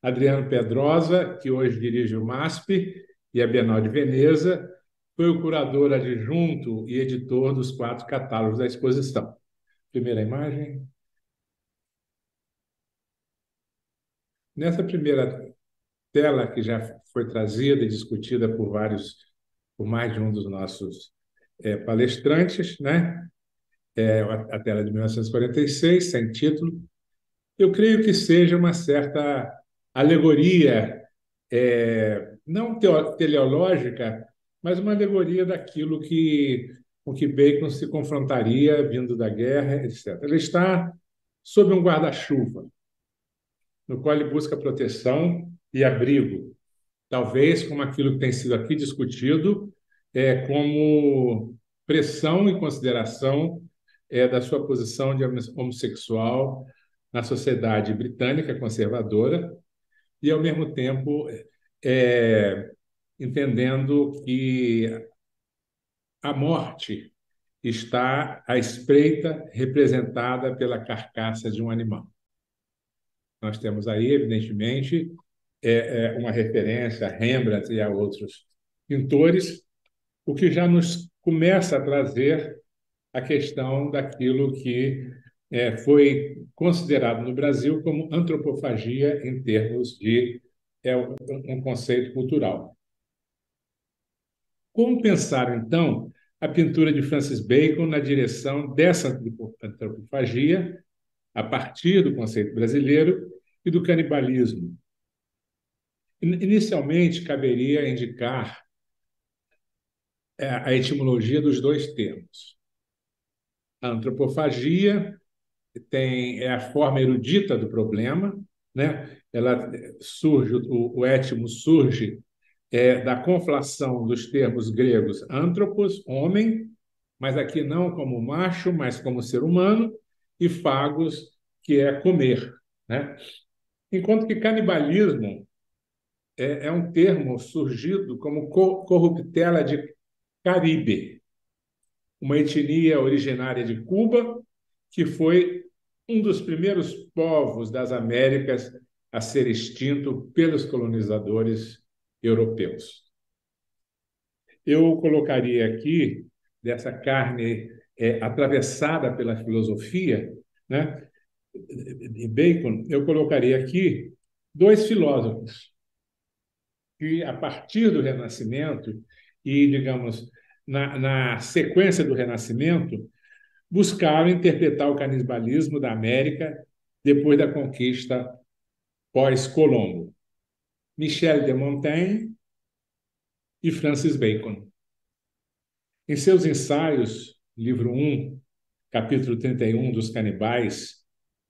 Adriano Pedrosa, que hoje dirige o MASP e a Bienal de Veneza, foi o curador adjunto e editor dos quatro catálogos da exposição. Primeira imagem. Nessa primeira tela, que já foi trazida e discutida por vários, por mais de um dos nossos é, palestrantes, né? É, a, a tela de 1946, sem título, eu creio que seja uma certa alegoria, é, não teleológica, mas uma alegoria daquilo que, com que Bacon se confrontaria vindo da guerra, etc. Ele está sob um guarda-chuva, no qual ele busca proteção e abrigo, talvez como aquilo que tem sido aqui discutido, é, como pressão e consideração é, da sua posição de homossexual na sociedade britânica conservadora e, ao mesmo tempo, é, é entendendo que a morte está à espreita representada pela carcaça de um animal. Nós temos aí, evidentemente, é, é uma referência a Rembrandt e a outros pintores, o que já nos começa a trazer a questão daquilo que é, foi considerado no Brasil como antropofagia em termos de é um, um conceito cultural. Como pensar então, a pintura de Francis Bacon na direção dessa antropofagia, a partir do conceito brasileiro e do canibalismo. Inicialmente, caberia indicar é, a etimologia dos dois termos. A antropofagia tem, é a forma erudita do problema, né? Ela é, surge, o, o étimo surge é, da conflação dos termos gregos antropos, homem, mas aqui não como macho, mas como ser humano, e fagos, que é comer. Né? Enquanto que canibalismo é, é um termo surgido como corruptela de Caribe, uma etnia originária de Cuba, que foi um dos primeiros povos das Américas a ser extinto pelos colonizadores europeus. Eu colocaria aqui, dessa carne é, atravessada pela filosofia, né, de Bacon, eu colocaria aqui dois filósofos que, a partir do Renascimento e, digamos, na, na sequência do Renascimento, buscaram interpretar o canibalismo da América depois da conquista pós-Colombo. Michel de Montaigne e Francis Bacon. Em seus ensaios, livro 1, capítulo 31 dos canibais,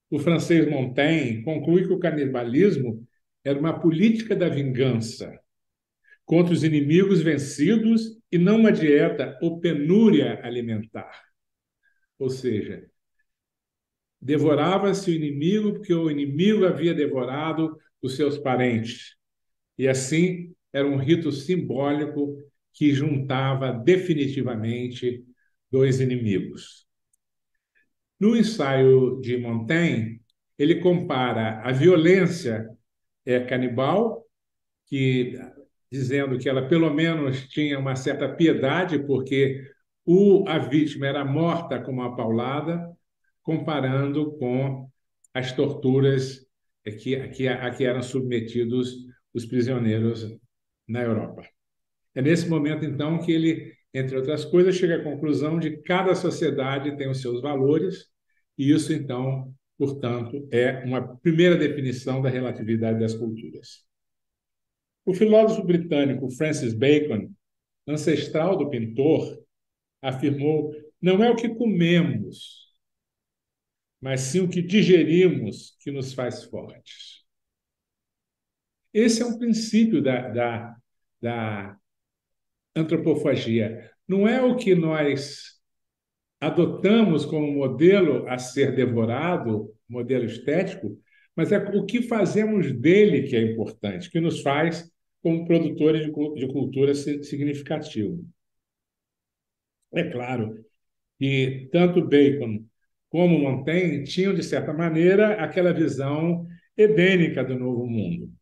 o francês Montaigne conclui que o canibalismo era uma política da vingança contra os inimigos vencidos e não uma dieta ou penúria alimentar. Ou seja, devorava-se o inimigo porque o inimigo havia devorado os seus parentes. E assim era um rito simbólico que juntava definitivamente dois inimigos. No ensaio de Montaigne, ele compara a violência é, canibal, que dizendo que ela pelo menos tinha uma certa piedade, porque o, a vítima era morta com uma paulada, comparando com as torturas eh, que, que, a que eram submetidos os prisioneiros na Europa. É nesse momento, então, que ele, entre outras coisas, chega à conclusão de que cada sociedade tem os seus valores, e isso, então, portanto, é uma primeira definição da relatividade das culturas. O filósofo britânico Francis Bacon, ancestral do pintor, afirmou: não é o que comemos, mas sim o que digerimos que nos faz fortes. Esse é um princípio da, da, da antropofagia. Não é o que nós adotamos como modelo a ser devorado, modelo estético, mas é o que fazemos dele que é importante, que nos faz como produtores de cultura significativo. É claro que tanto Bacon como Montaigne tinham, de certa maneira, aquela visão edênica do novo mundo.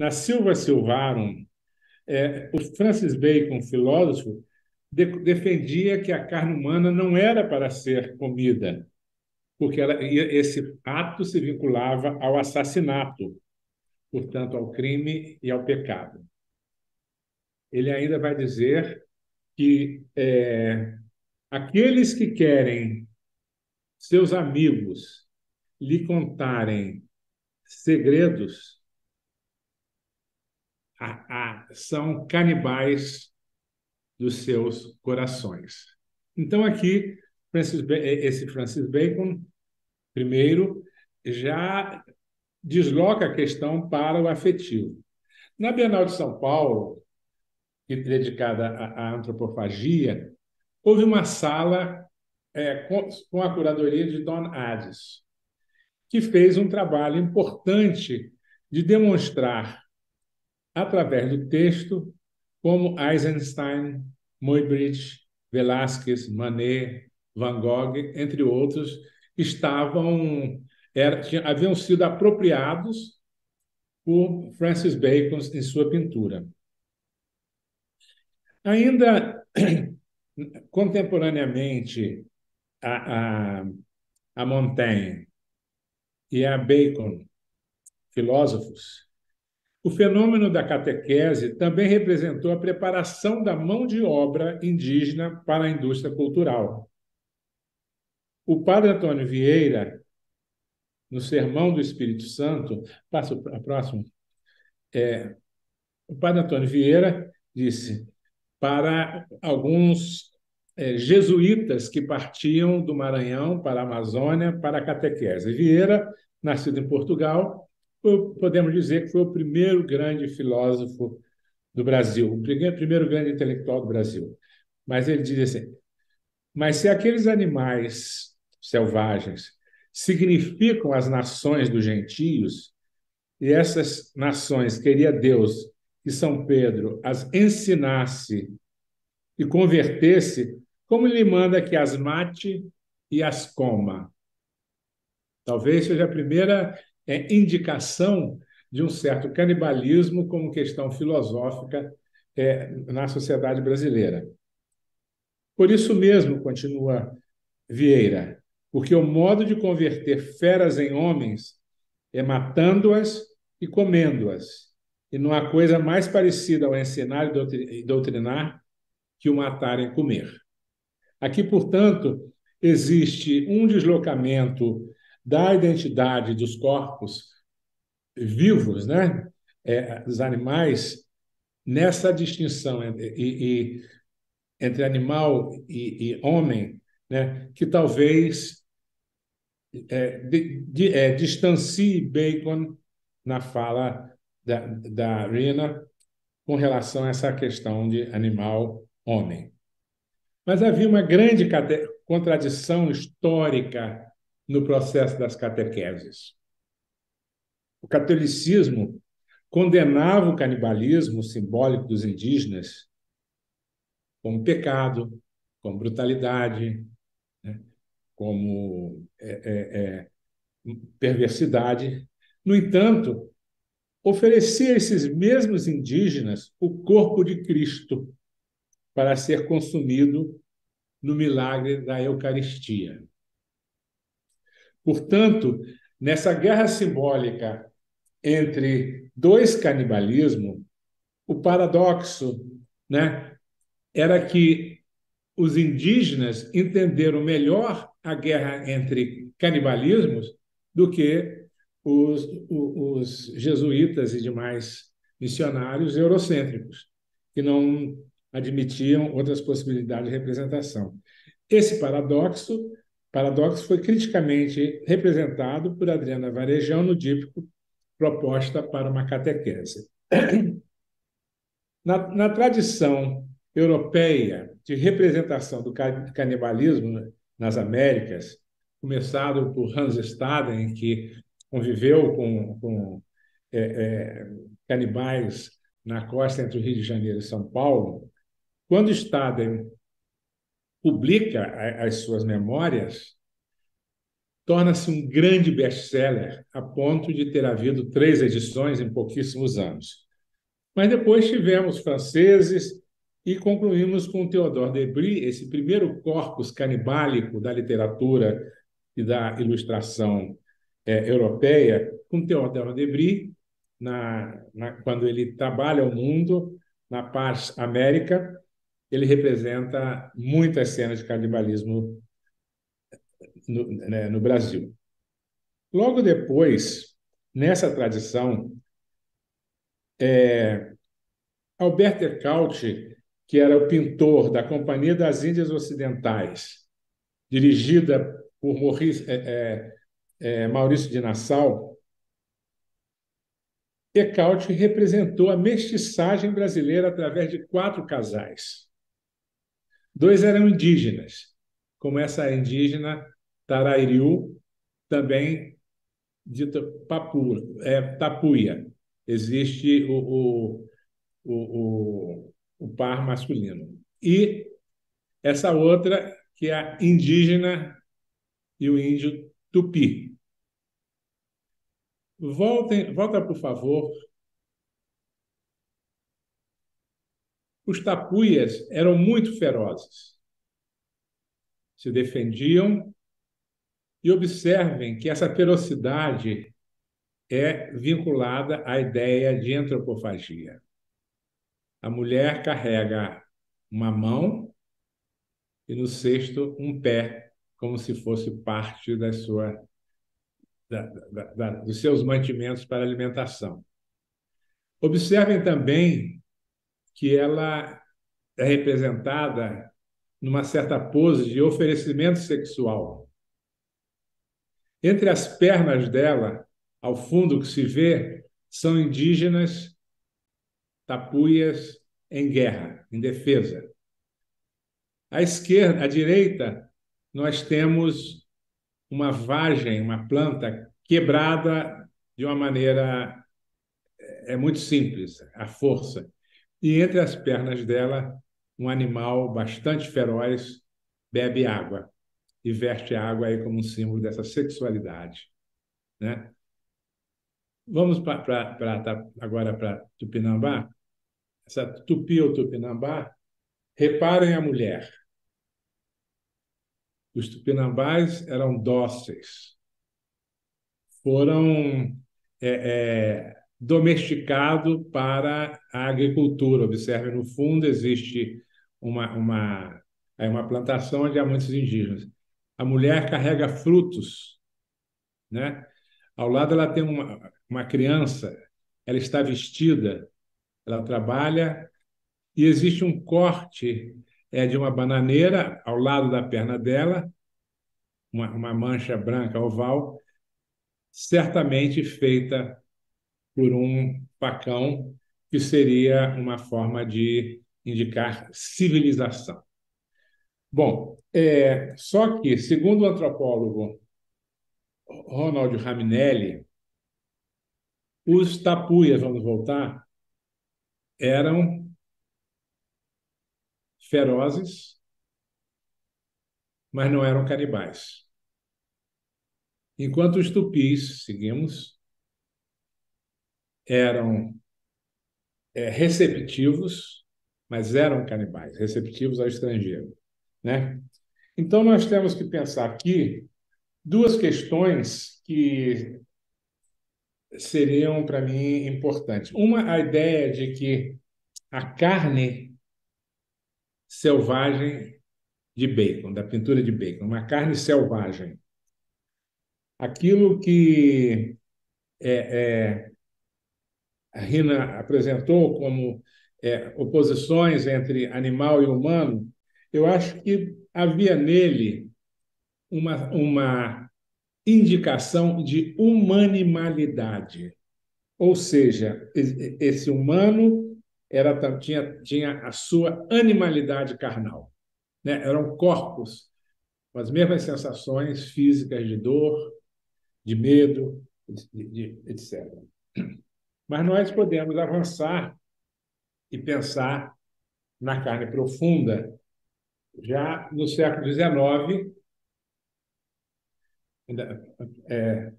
Na Silva Silvarum, é, o Francis Bacon, filósofo, de, defendia que a carne humana não era para ser comida, porque ela, esse ato se vinculava ao assassinato, portanto, ao crime e ao pecado. Ele ainda vai dizer que é, aqueles que querem seus amigos lhe contarem segredos a, a, são canibais dos seus corações. Então, aqui, Francis, eh, esse Francis Bacon, primeiro, já desloca a questão para o afetivo. Na Bienal de São Paulo, é dedicada à, à antropofagia, houve uma sala é, com, com, a curadoria de Don Addis, que fez um trabalho importante de demonstrar através do texto, como Eisenstein, Muybridge, Velázquez, Manet, Van Gogh, entre outros, estavam era, haviam sido apropriados por Francis Bacon em sua pintura. Ainda contemporaneamente a, a, a Montaigne e a Bacon, filósofos, o fenômeno da catequese também representou a preparação da mão de obra indígena para a indústria cultural. O padre Antônio Vieira, no Sermão do Espírito Santo, passa a próximo. É, o padre Antônio Vieira disse: para alguns é, jesuítas que partiam do Maranhão para a Amazônia para a catequese. Vieira, nascido em Portugal, podemos dizer que foi o primeiro grande filósofo do Brasil, o primeiro grande intelectual do Brasil. Mas ele diz assim: mas se aqueles animais selvagens significam as nações dos gentios, e essas nações queria Deus que São Pedro as ensinasse e convertesse, como ele manda que as mate e as coma. Talvez seja a primeira é, indicação de um certo canibalismo como questão filosófica é, na sociedade brasileira. Por isso mesmo, continua Vieira, porque o modo de converter feras em homens é matando-as e comendo-as. E não há coisa mais parecida ao ensinar e doutrinar que o matar e comer. Aqui, portanto, existe um deslocamento da identidade dos corpos vivos, né? É, dos animais, nessa distinção entre, e, e, entre animal e, e, homem, né? que talvez é, de, de, é, distancie Bacon na fala da, da Rina com relação a essa questão de animal-homem. Mas havia uma grande contradição histórica no processo das catequeses. O catolicismo condenava o canibalismo simbólico dos indígenas como pecado, como brutalidade, né? como é, é, é, perversidade. No entanto, oferecia a esses mesmos indígenas o corpo de Cristo para ser consumido no milagre da Eucaristia. Portanto, nessa guerra simbólica entre dois canibalismos, o paradoxo né, era que os indígenas entenderam melhor a guerra entre canibalismos do que os, os, os jesuítas e demais missionários eurocêntricos, que não admitiam outras possibilidades de representação. Esse paradoxo paradoxo foi criticamente representado por Adriana Varejão no dípico Proposta para uma Catequese. Na, na tradição europeia de representação do canibalismo né, nas Américas, começado por Hans Staden, que conviveu com, com é, é, canibais na costa entre o Rio de Janeiro e São Paulo, quando Staden publica as suas memórias, torna-se um grande best-seller a ponto de ter havido três edições em pouquíssimos anos. Mas depois tivemos franceses e concluímos com Theodore Debris, esse primeiro corpus canibálico da literatura e da ilustração é, europeia, com Theodore Debris, na, na, quando ele trabalha o mundo na Paz América, ele representa muitas cenas de canibalismo no, né, no Brasil. Logo depois, nessa tradição, é, Albert Ecaute, que era o pintor da Companhia das Índias Ocidentais, dirigida por é, é, é, Maurício de Nassau, Ecaute representou a mestiçagem brasileira através de quatro casais. Dois eram indígenas, como essa indígena Tarairiu, também dita papura, é, tapuia. Existe o, o, o, o, o par masculino. E essa outra, que é a indígena e o índio tupi. Voltem, volta, por favor, Os tapuias eram muito ferozes. Se defendiam e observem que essa ferocidade é vinculada à ideia de antropofagia. A mulher carrega uma mão e no cesto um pé, como se fosse parte da sua, da, da, da, dos seus mantimentos para alimentação. Observem também que ela é representada numa certa pose de oferecimento sexual. Entre as pernas dela, ao fundo que se vê, são indígenas tapuias em guerra, em defesa. À esquerda, à direita, nós temos uma vagem, uma planta quebrada de uma maneira é, é muito simples, a força e entre as pernas dela, um animal bastante feroz bebe água e veste a água aí como um símbolo dessa sexualidade, né? Vamos para tá, agora para Tupinambá. Essa Tupi ou Tupinambá, reparem a mulher. Os Tupinambás eram dóceis, foram é, é, domesticado para a agricultura. Observe, no fundo existe uma, uma, é uma plantação onde há muitos indígenas. A mulher carrega frutos, né? Ao lado ela tem uma, uma criança, ela está vestida, ela trabalha e existe um corte é de uma bananeira ao lado da perna dela, uma, uma mancha branca oval, certamente feita por um facão, que seria uma forma de indicar civilização. Bom, é, só que, segundo o antropólogo Ronald Raminelli, os tapuias, vamos voltar, eram ferozes, mas não eram canibais. Enquanto os tupis, seguimos, eram é, receptivos, mas eram canibais, receptivos ao estrangeiro. Né? Então, nós temos que pensar aqui duas questões que seriam, para mim, importantes. Uma, a ideia de que a carne selvagem de bacon, da pintura de bacon, uma carne selvagem. Aquilo que é, é a Rina apresentou como é, oposições entre animal e humano, eu acho que havia nele uma, uma indicação de humanimalidade. Ou seja, esse humano era, tinha, tinha a sua animalidade carnal. Né? Eram corpos com as mesmas sensações físicas de dor, de medo, de, de, etc. Mas nós podemos avançar e pensar na carne profunda. Já no século XIX, é,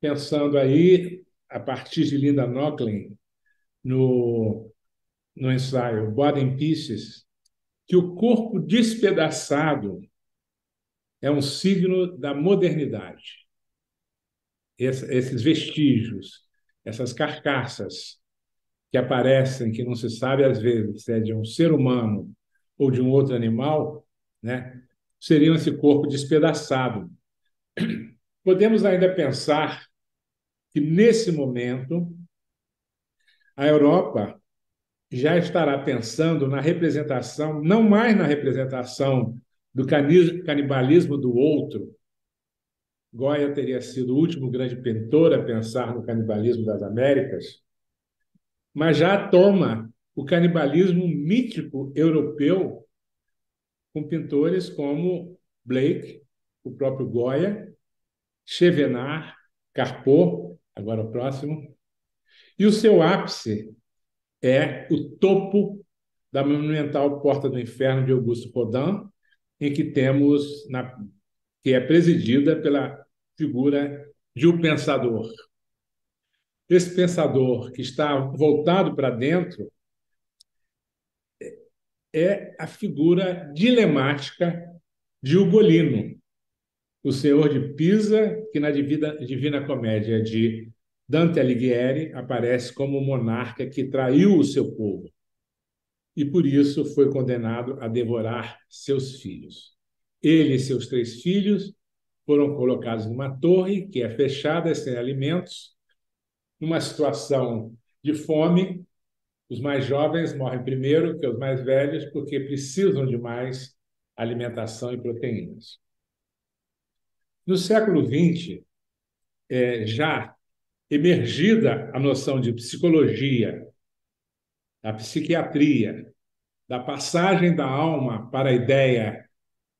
pensando aí, a partir de Linda Nochlin, no, no ensaio Body in Pieces, que o corpo despedaçado é um signo da modernidade. Esse, esses vestígios essas carcaças que aparecem, que não se sabe às vezes se é de um ser humano ou de um outro animal, né, seriam esse corpo despedaçado. Podemos ainda pensar que, nesse momento, a Europa já estará pensando na representação, não mais na representação do canibalismo do outro, Goya teria sido o último grande pintor a pensar no canibalismo das Américas, mas já toma o canibalismo mítico europeu com pintores como Blake, o próprio Goya, Chevenard, Carpo, agora o próximo, e o seu ápice é o topo da monumental Porta do Inferno de Augusto Rodin, em que temos na, que é presidida pela figura de um pensador. Esse pensador que está voltado para dentro é a figura dilemática de Ugolino, o senhor de Pisa, que na Divina, Comédia de Dante Alighieri aparece como monarca que traiu o seu povo e por isso foi condenado a devorar seus filhos. Ele e seus três filhos foram colocados numa torre que é fechada, sem alimentos, numa situação de fome. Os mais jovens morrem primeiro que os mais velhos, porque precisam de mais alimentação e proteínas. No século XX, é, já emergida a noção de psicologia, da psiquiatria, da passagem da alma para a ideia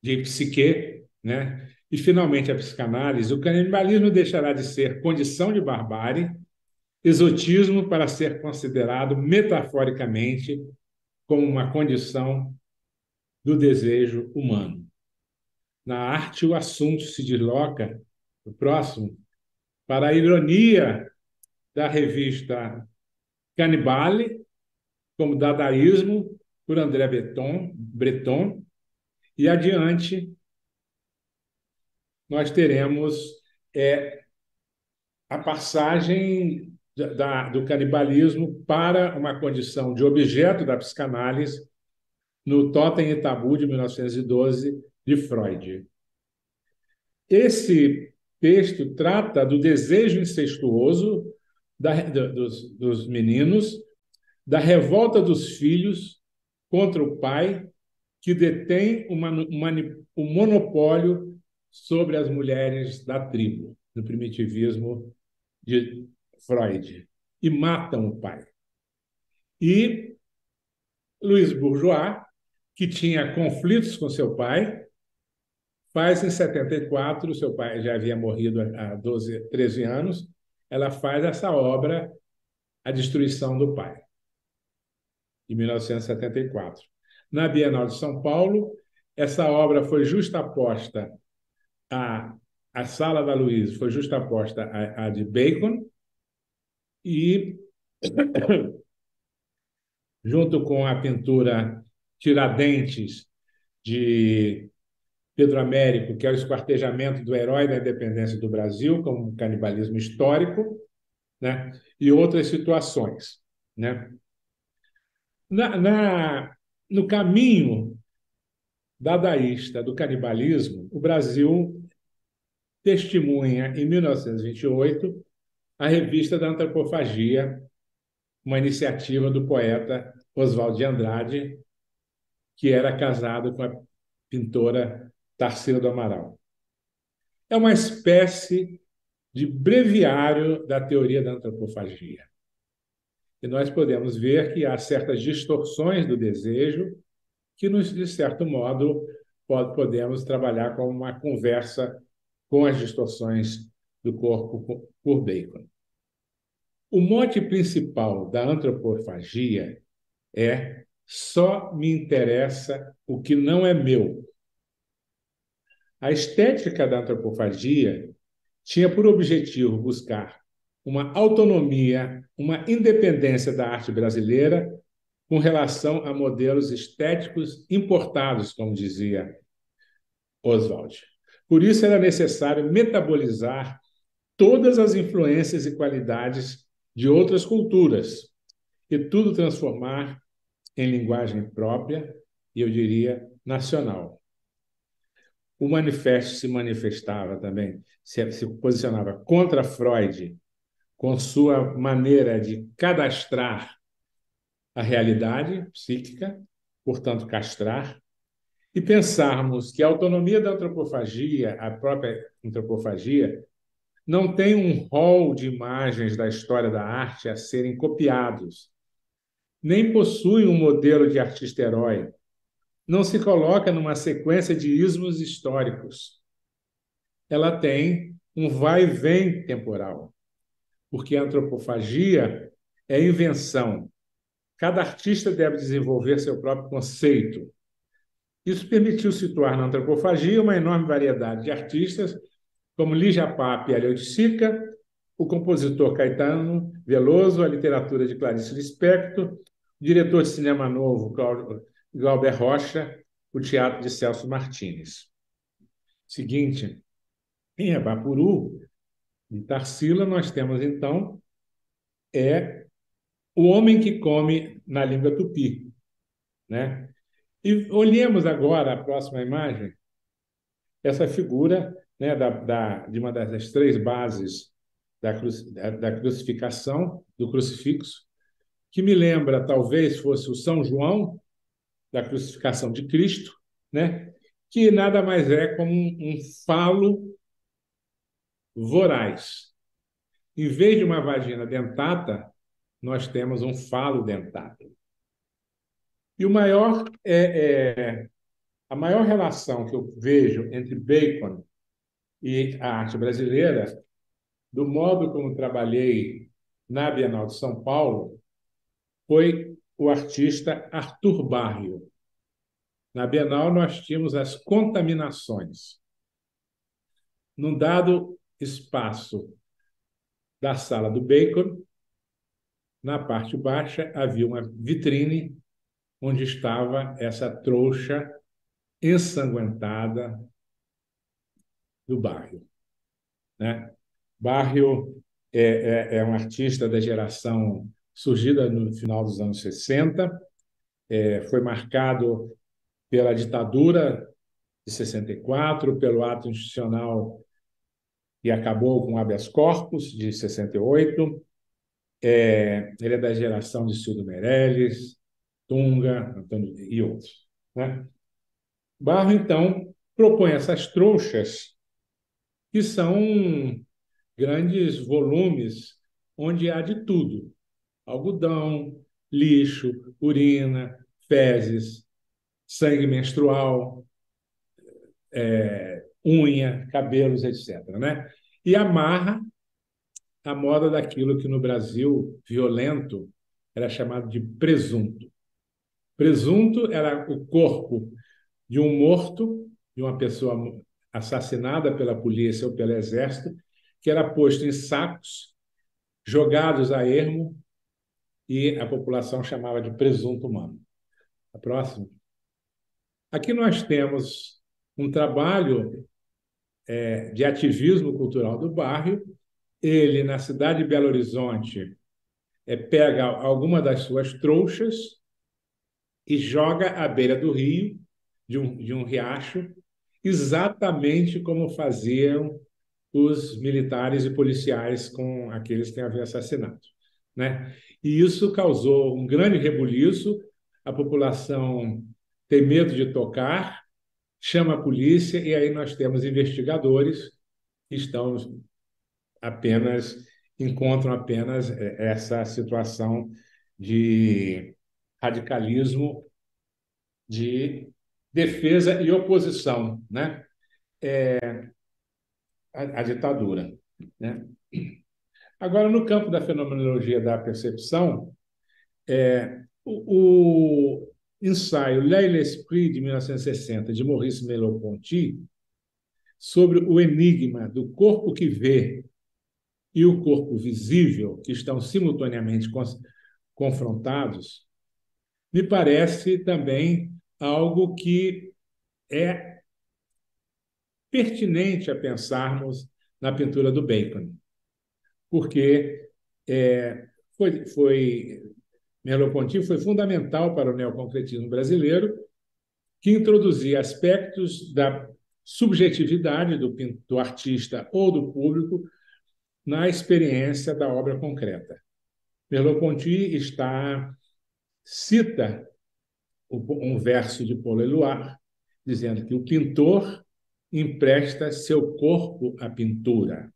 de psique, né? E, finalmente, a psicanálise. O canibalismo deixará de ser condição de barbárie, exotismo para ser considerado metaforicamente como uma condição do desejo humano. Na arte, o assunto se desloca, o próximo, para a ironia da revista Canibale, como Dadaísmo, por André Breton, Breton e adiante nós teremos é, a passagem da, do canibalismo para uma condição de objeto da psicanálise no Totem e Tabu de 1912 de Freud. Esse texto trata do desejo incestuoso da, dos, dos meninos, da revolta dos filhos contra o pai, que detém o monopólio sobre as mulheres da tribo, do primitivismo de Freud, e matam o pai. E Luiz Bourgeois, que tinha conflitos com seu pai, faz em 74, seu pai já havia morrido há 12, 13 anos, ela faz essa obra A Destruição do Pai, de 1974. Na Bienal de São Paulo, essa obra foi justaposta a, a sala da Luiz foi justaposta à, a de Bacon e junto com a pintura Tiradentes de Pedro Américo, que é o esquartejamento do herói da independência do Brasil, como um canibalismo histórico, né? e outras situações. Né? Na, na, no caminho dadaísta do canibalismo, o Brasil testemunha, em 1928, a Revista da Antropofagia, uma iniciativa do poeta Oswald de Andrade, que era casado com a pintora Tarsila do Amaral. É uma espécie de breviário da teoria da antropofagia. E nós podemos ver que há certas distorções do desejo que, nos, de certo modo, podemos trabalhar como uma conversa com as distorções do corpo por Bacon. O mote principal da antropofagia é só me interessa o que não é meu. A estética da antropofagia tinha por objetivo buscar uma autonomia, uma independência da arte brasileira com relação a modelos estéticos importados, como dizia Oswald. Por isso era necessário metabolizar todas as influências e qualidades de outras culturas e tudo transformar em linguagem própria e eu diria nacional. O manifesto se manifestava também, se, posicionava contra Freud com sua maneira de cadastrar a realidade psíquica, portanto, castrar, e pensarmos que a autonomia da antropofagia, a própria antropofagia, não tem um rol de imagens da história da arte a serem copiados, nem possui um modelo de artista herói, não se coloca numa sequência de ismos históricos. Ela tem um vai e vem temporal, porque a antropofagia é invenção, Cada artista deve desenvolver seu próprio conceito. Isso permitiu situar na antropofagia uma enorme variedade de artistas, como Lígia Pape e Aleu Sica, o compositor Caetano Veloso, a literatura de Clarice Lispector, o diretor de cinema novo Galber Rocha, o teatro de Celso Martínez. Seguinte, em Abapuru, em Tarsila, nós temos então é o homem que come na língua tupi, né? E olhemos agora a próxima imagem, essa figura né, da, da, de uma das três bases da, da, da crucificação, do crucifixo, que me lembra, talvez fosse o São João, da crucificação de Cristo, né? que nada mais é como um, um falo voraz. Em vez de uma vagina dentata, nós temos um falo dentado E o maior é, é, a maior relação que eu vejo entre Bacon e a arte brasileira, do modo como trabalhei na Bienal de São Paulo, foi o artista Arthur Barrio. Na Bienal nós tínhamos as contaminações. Num dado espaço da sala do Bacon, na parte baixa havia uma vitrine onde estava essa trouxa ensanguentada do bairro. Né? Barrio é, é, é um artista da geração surgida no final dos anos 60, é, foi marcado pela ditadura de 64, pelo ato institucional que acabou com o habeas corpus de 68, é, ele é da geração de Silvio Meirelles, Tunga Antônio, e outros. Né? Barro, então, propõe essas trouxas, que são grandes volumes onde há de tudo: algodão, lixo, urina, fezes, sangue menstrual, é, unha, cabelos, etc. Né? E amarra a moda daquilo que no Brasil violento era chamado de presunto. Presunto era o corpo de um morto, de uma pessoa assassinada pela polícia ou pelo exército, que era posto em sacos, jogados a ermo, e a população chamava de presunto humano. A tá próxima. Aqui nós temos um trabalho é, de ativismo cultural do bairro ele, na cidade de Belo Horizonte, é, pega alguma das suas trouxas e joga à beira do rio, de um, de um riacho, exatamente como faziam os militares e policiais com aqueles que haviam assassinado. Né? E isso causou um grande rebuliço, a população tem medo de tocar, chama a polícia e aí nós temos investigadores que estão apenas encontram apenas é, essa situação de radicalismo, de defesa e oposição, né? É, a, a ditadura, né? Agora, no campo da fenomenologia da percepção, é, o, o ensaio L'Esprit, de 1960, de Maurice Merleau-Ponty, sobre o enigma do corpo que vê e o corpo visível, que estão simultaneamente confrontados, me parece também algo que é pertinente a pensarmos na pintura do Bacon, porque é, foi, foi Merleau-Ponty foi fundamental para o neoconcretismo brasileiro, que introduzia aspectos da subjetividade do, do artista ou do público na experiência da obra concreta. Merleau-Ponty está cita um verso de Paul Eluard dizendo que o pintor empresta seu corpo à pintura.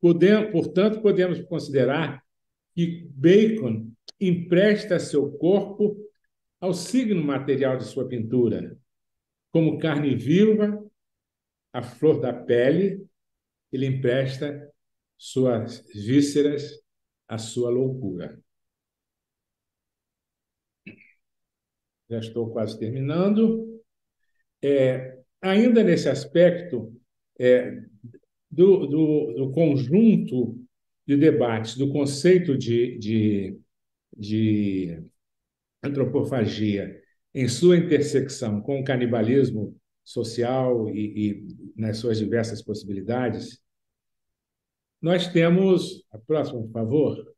portanto, podemos considerar que Bacon empresta seu corpo ao signo material de sua pintura, como carne viva, a flor da pele, ele empresta suas vísceras a sua loucura. Já estou quase terminando. É, ainda nesse aspecto é, do, do, do, conjunto de debates, do conceito de, de, de antropofagia em sua intersecção com o canibalismo social e, e nas suas diversas possibilidades, nós temos, a próxima, por favor,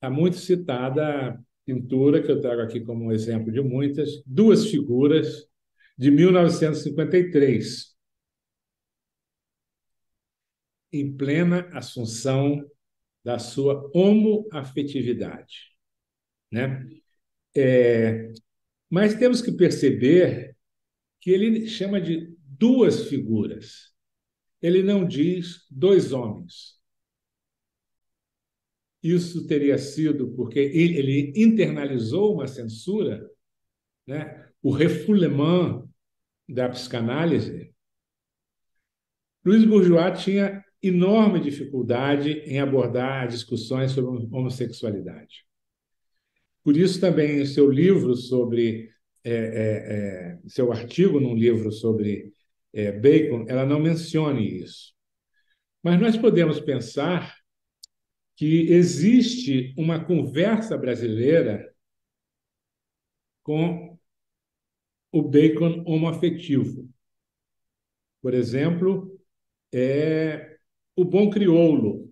a muito citada pintura, que eu trago aqui como exemplo de muitas, duas figuras, de 1953, em plena assunção da sua homoafetividade. Né? É, mas temos que perceber que ele chama de duas figuras. Ele não diz dois homens. Isso teria sido porque ele internalizou uma censura, né? o refoulement da psicanálise. Luiz Bourgeois tinha enorme dificuldade em abordar discussões sobre homossexualidade. Por isso também seu livro sobre é, é, é, seu artigo num livro sobre é, Bacon, ela não mencione isso. Mas nós podemos pensar que existe uma conversa brasileira com o Bacon homoafetivo. Por exemplo, é O Bom Crioulo,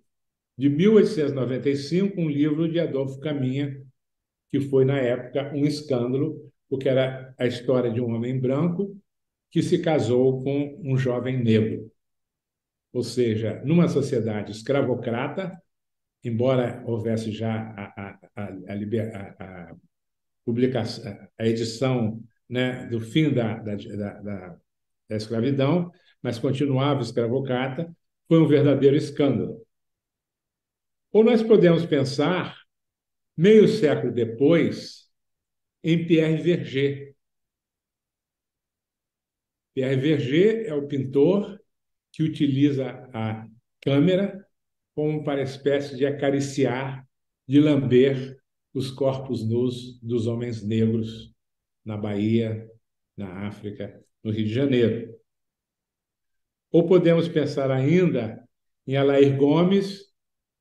de 1895, um livro de Adolfo Caminha, que foi, na época, um escândalo, porque era a história de um homem branco que se casou com um jovem negro. Ou seja, numa sociedade escravocrata, embora houvesse já a, a, a, publicação, a edição né, do fim da, da, da, da escravidão, mas continuava escravocrata, foi um verdadeiro escândalo. Ou nós podemos pensar, meio século depois, em Pierre Verger, Pierre Verger é o pintor que utiliza a câmera como para espécie de acariciar, de lamber os corpos nus dos homens negros na Bahia, na África, no Rio de Janeiro. Ou podemos pensar ainda em Alair Gomes,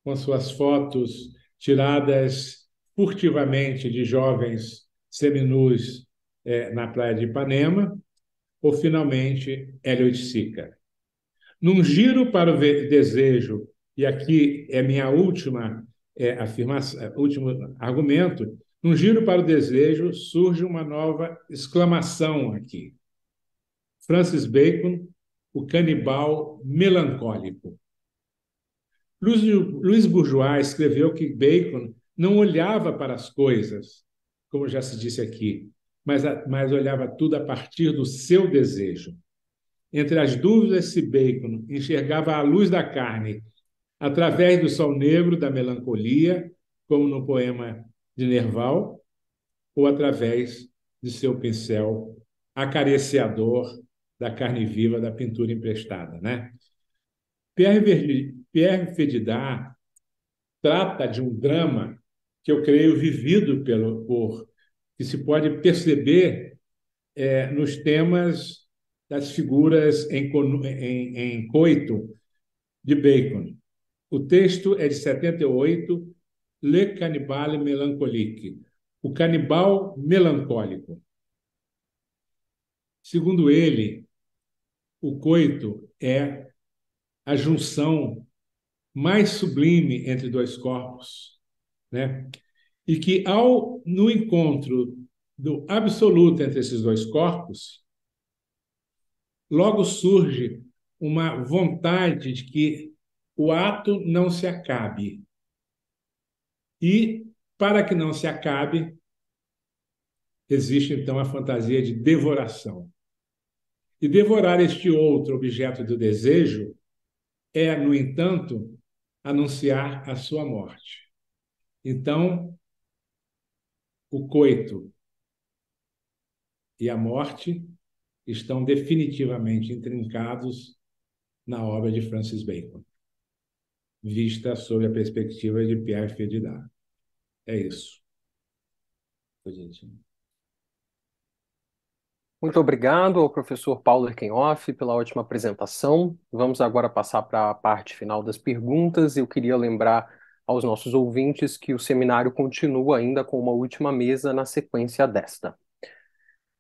com suas fotos tiradas furtivamente de jovens seminus eh, na praia de Ipanema, ou finalmente Hélio de Sica. Num giro para o desejo, e aqui é minha última é, afirmação, é, último argumento, num giro para o desejo surge uma nova exclamação aqui. Francis Bacon, o canibal melancólico. Luiz Bourgeois escreveu que Bacon não olhava para as coisas, como já se disse aqui, mas, mas olhava tudo a partir do seu desejo. Entre as dúvidas, se Bacon enxergava a luz da carne através do sol negro da melancolia, como no poema de Nerval, ou através de seu pincel acariciador da carne viva da pintura emprestada, né? Pierre, Verdi, Pierre Fedidat trata de um drama que eu creio vivido pelo, por que se pode perceber é, nos temas das figuras em, em, em coito de Bacon. O texto é de 78, Le Cannibale Melancolique". O Canibal Melancólico. Segundo ele, o coito é a junção mais sublime entre dois corpos, né? e que ao no encontro do absoluto entre esses dois corpos, logo surge uma vontade de que o ato não se acabe. E para que não se acabe, existe então a fantasia de devoração. E devorar este outro objeto do desejo é, no entanto, anunciar a sua morte. Então, o coito e a morte estão definitivamente intrincados na obra de Francis Bacon, vista sob a perspectiva de Pierre Ferdinand. É isso. Muito obrigado ao professor Paulo Erkenhoff pela ótima apresentação. Vamos agora passar para a parte final das perguntas. Eu queria lembrar aos nossos ouvintes que o seminário continua ainda com uma última mesa na sequência desta.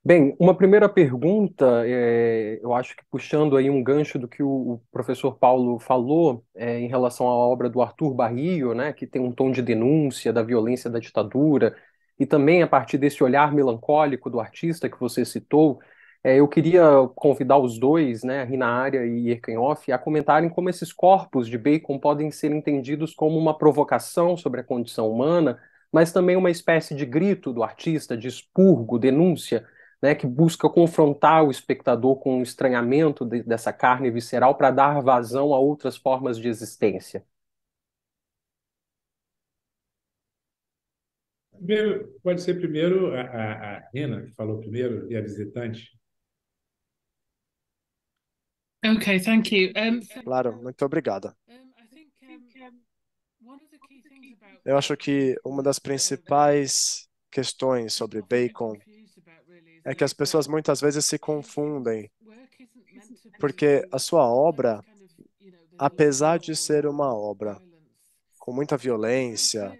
Bem, uma primeira pergunta, é, eu acho que puxando aí um gancho do que o, o professor Paulo falou é, em relação à obra do Arthur Barrio, né, que tem um tom de denúncia da violência da ditadura, e também a partir desse olhar melancólico do artista que você citou, é, eu queria convidar os dois, né, Rina Ária e Erkenhoff, a comentarem como esses corpos de Bacon podem ser entendidos como uma provocação sobre a condição humana, mas também uma espécie de grito do artista, de expurgo, denúncia, né, que busca confrontar o espectador com o estranhamento de, dessa carne visceral para dar vazão a outras formas de existência. Primeiro, pode ser primeiro a, a, a Rena, que falou primeiro, e a visitante. Ok, thank you. Um, claro, muito obrigada. Eu acho que uma das principais questões sobre bacon é que as pessoas muitas vezes se confundem, porque a sua obra, apesar de ser uma obra com muita violência,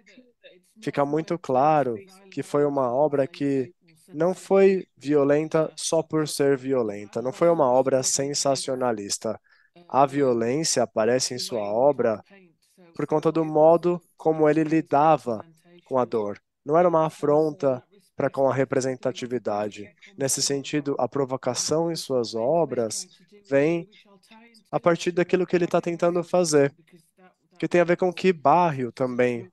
fica muito claro que foi uma obra que não foi violenta só por ser violenta, não foi uma obra sensacionalista. A violência aparece em sua obra por conta do modo como ele lidava com a dor. Não era uma afronta para com a representatividade. Nesse sentido, a provocação em suas obras vem a partir daquilo que ele está tentando fazer, que tem a ver com o que Barrio também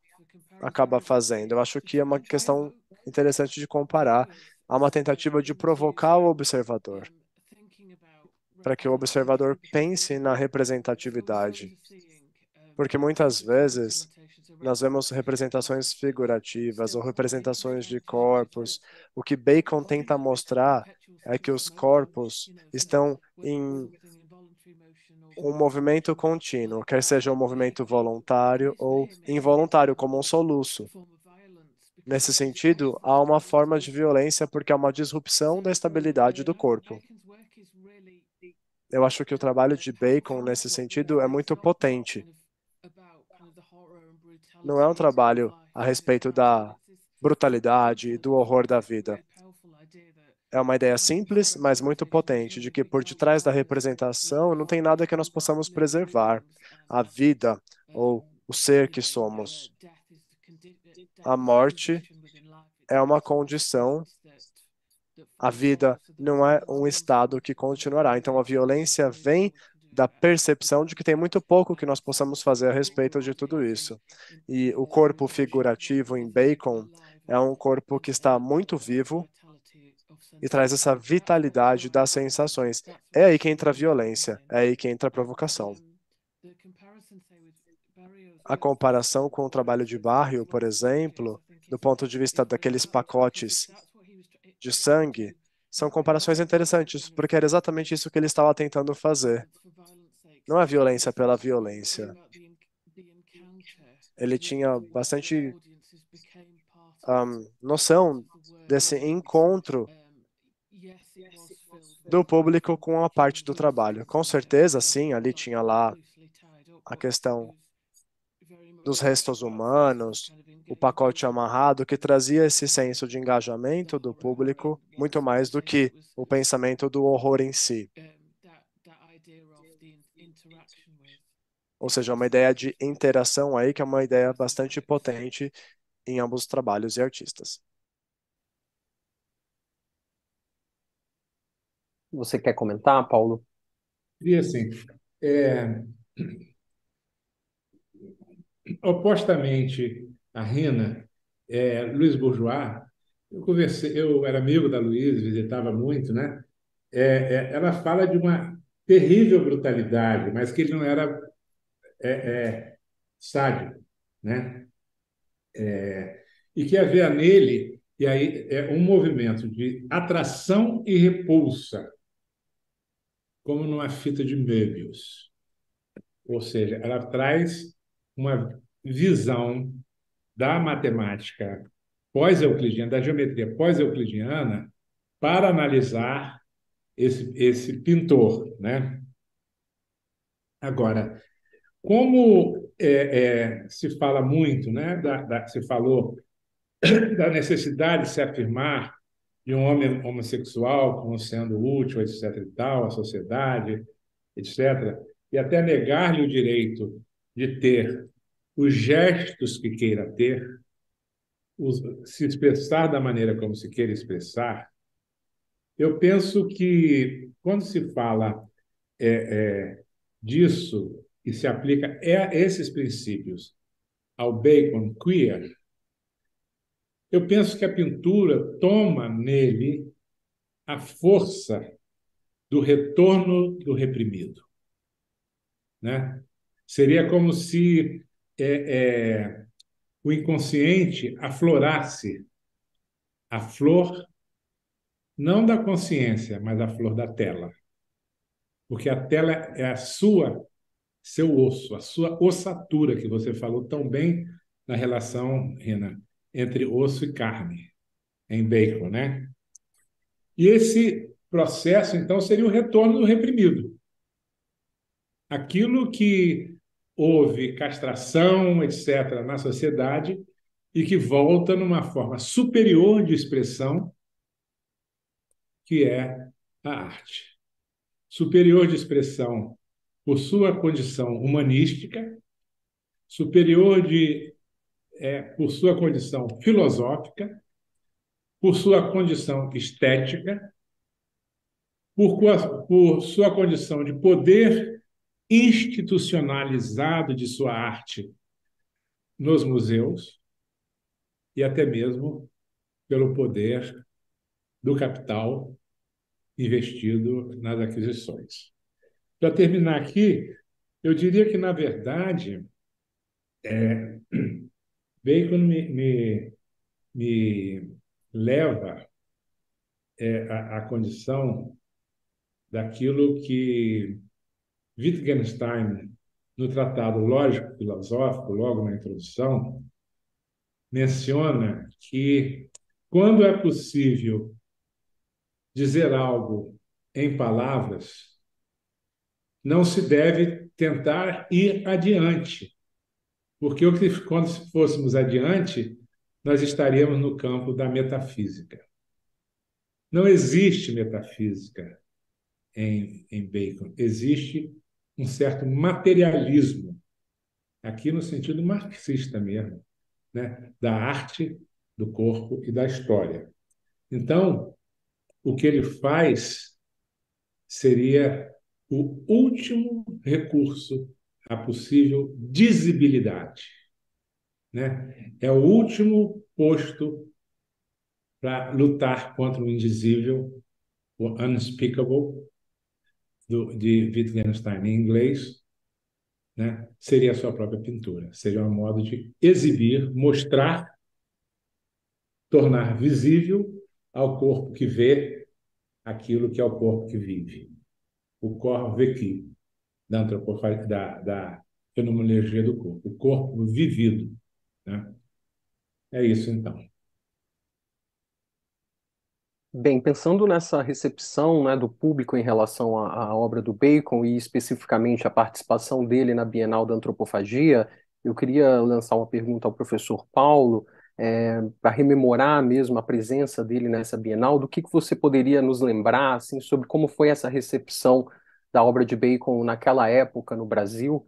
acaba fazendo. Eu acho que é uma questão interessante de comparar a uma tentativa de provocar o observador, para que o observador pense na representatividade. Porque muitas vezes nós vemos representações figurativas ou representações de corpos. O que Bacon tenta mostrar é que os corpos estão em um movimento contínuo, quer seja um movimento voluntário ou involuntário, como um soluço Nesse sentido, há uma forma de violência porque há uma disrupção da estabilidade do corpo. Eu acho que o trabalho de Bacon, nesse sentido, é muito potente. Não é um trabalho a respeito da brutalidade e do horror da vida. É uma ideia simples, mas muito potente, de que por detrás da representação não tem nada que nós possamos preservar a vida ou o ser que somos a morte é uma condição. A vida não é um estado que continuará. Então, a violência vem da percepção de que tem muito pouco que nós possamos fazer a respeito de tudo isso. E o corpo figurativo em Bacon é um corpo que está muito vivo e traz essa vitalidade das sensações. É aí que entra a violência, é aí que entra a provocação a comparação com o trabalho de barrio, por exemplo, do ponto de vista daqueles pacotes de sangue, são comparações interessantes, porque era exatamente isso que ele estava tentando fazer. Não é violência pela violência. Ele tinha bastante um, noção desse encontro do público com a parte do trabalho. Com certeza, sim, ali tinha lá a questão dos restos humanos, o pacote amarrado, que trazia esse senso de engajamento do público muito mais do que o pensamento do horror em si. Ou seja, uma ideia de interação aí, que é uma ideia bastante potente em ambos os trabalhos e artistas. Você quer comentar, Paulo? Queria sim. É, Opostamente à Rina, é, Luiz Bourgeois, eu conversei, eu era amigo da Luiz, visitava muito, né? É, é, ela fala de uma terrível brutalidade, mas que ele não era é, é sádico, né? É, e que havia nele e aí é um movimento de atração e repulsa, como numa fita de Möbius. Ou seja, ela traz uma visão da matemática pós-euclidiana, da geometria pós-euclidiana, para analisar esse, esse pintor. Né? Agora, como é, é, se fala muito, né, da, da, se falou da necessidade de se afirmar de um homem homossexual como sendo útil, etc. e tal, à sociedade, etc., e até negar-lhe o direito de ter os gestos que queira ter, os, se expressar da maneira como se queira expressar, eu penso que quando se fala é, é, disso e se aplica a esses princípios ao Bacon queer, eu penso que a pintura toma nele a força do retorno do reprimido. Né? Seria como se é, é, o inconsciente aflorasse a flor não da consciência, mas a flor da tela. Porque a tela é a sua, seu osso, a sua ossatura que você falou tão bem na relação, Rina, entre osso e carne, em Bacon, né? E esse processo, então, seria o retorno do reprimido. Aquilo que houve castração, etc., na sociedade, e que volta numa forma superior de expressão, que é a arte. Superior de expressão por sua condição humanística, superior de é, por sua condição filosófica, por sua condição estética, por, por sua condição de poder institucionalizado de sua arte nos museus e até mesmo pelo poder do capital investido nas aquisições. Para terminar aqui, eu diria que, na verdade, é, Bacon me, me, me leva é, condição daquilo que Wittgenstein, no Tratado Lógico Filosófico, logo na introdução, menciona que quando é possível dizer algo em palavras, não se deve tentar ir adiante, porque quando fôssemos adiante, nós estaríamos no campo da metafísica. Não existe metafísica em, em Bacon, existe um certo materialismo, aqui no sentido marxista mesmo, né? da arte, do corpo e da história. Então, o que ele faz seria o último recurso à possível visibilidade. Né? É o último posto para lutar contra o indizível, o unspeakable, do, de Wittgenstein em inglês, né, seria a sua própria pintura. Seria um modo de exibir, mostrar, tornar visível ao corpo que vê aquilo que é o corpo que vive. O corpo vequi, da antropofagia, da, da fenomenologia do corpo. O corpo vivido. Né? É isso, então. Bem, pensando nessa recepção, né, do público em relação à, à obra do Bacon e especificamente a participação dele na Bienal da Antropofagia, eu queria lançar uma pergunta ao professor Paulo, é, para rememorar mesmo a presença dele nessa Bienal. Do que, que você poderia nos lembrar assim, sobre como foi essa recepção da obra de Bacon naquela época no Brasil?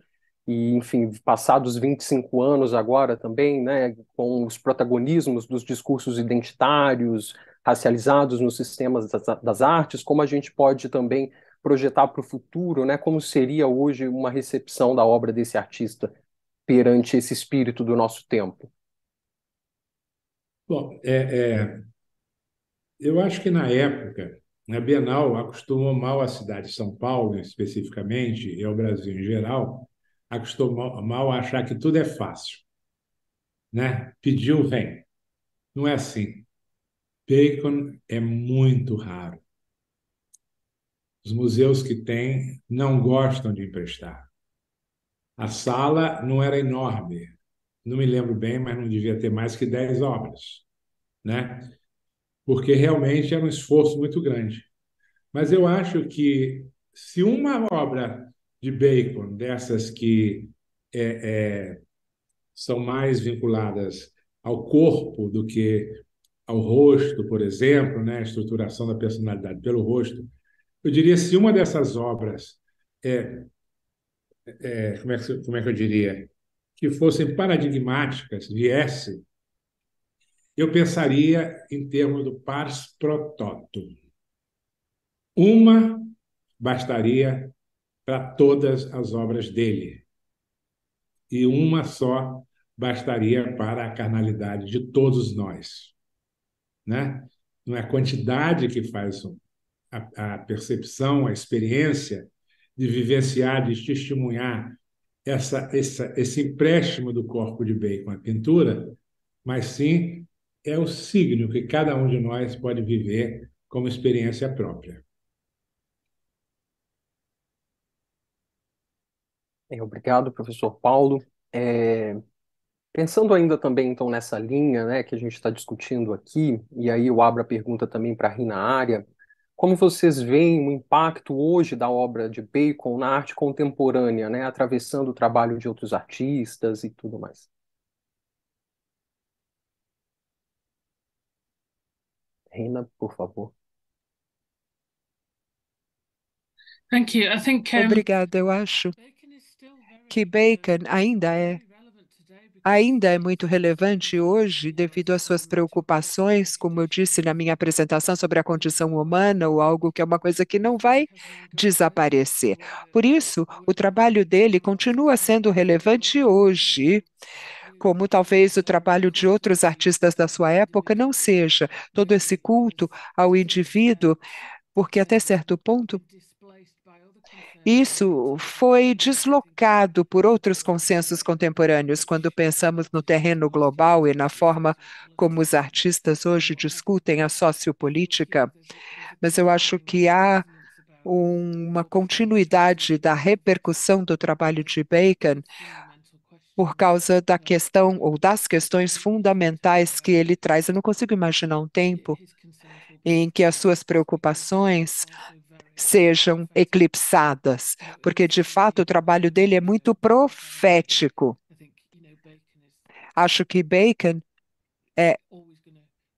e enfim, passados 25 anos agora também, né, com os protagonismos dos discursos identitários, racializados nos sistemas das, das artes, como a gente pode também projetar para o futuro, né, como seria hoje uma recepção da obra desse artista perante esse espírito do nosso tempo? Bom, é, é, eu acho que na época, a né, Bienal acostumou mal a cidade de São Paulo, especificamente, e ao Brasil em geral, acostumou mal a achar que tudo é fácil. Né? Pediu, vem. Não é assim. Bacon é muito raro. Os museus que têm não gostam de emprestar. A sala não era enorme, não me lembro bem, mas não devia ter mais que 10 obras, né? Porque realmente era um esforço muito grande. Mas eu acho que se uma obra de Bacon, dessas que é, é, são mais vinculadas ao corpo do que ao rosto, por exemplo, né, a estruturação da personalidade pelo rosto. Eu diria se uma dessas obras é, é, como, é que, como é que eu diria, que fossem paradigmáticas, viesse, eu pensaria em termos do pars pro toto. Uma bastaria para todas as obras dele. E uma só bastaria para a carnalidade de todos nós né? Não é a quantidade que faz a, a percepção, a experiência de vivenciar, de testemunhar essa, essa, esse empréstimo do corpo de Bacon à pintura, mas sim é o signo que cada um de nós pode viver como experiência própria. É, obrigado, professor Paulo. É, Pensando ainda também, então, nessa linha né, que a gente está discutindo aqui, e aí eu abro a pergunta também para a Rina Ária, como vocês veem o impacto hoje da obra de Bacon na arte contemporânea, né, atravessando o trabalho de outros artistas e tudo mais? Rina, por favor. Thank you. I think, um... Obrigada. Eu acho que Bacon ainda é ainda é muito relevante hoje devido às suas preocupações, como eu disse na minha apresentação sobre a condição humana ou algo que é uma coisa que não vai desaparecer. Por isso, o trabalho dele continua sendo relevante hoje como talvez o trabalho de outros artistas da sua época não seja todo esse culto ao indivíduo, porque até certo ponto Uhum. Isso foi deslocado por outros consensos contemporâneos quando pensamos no terreno global e na forma como os artistas hoje discutem a sociopolítica. Mas eu acho que há uma continuidade da repercussão do trabalho de Bacon por causa da questão ou das questões fundamentais que ele traz. Eu não consigo imaginar um tempo em que as suas preocupações sejam eclipsadas, porque de fato o trabalho dele é muito profético. Acho que Bacon é,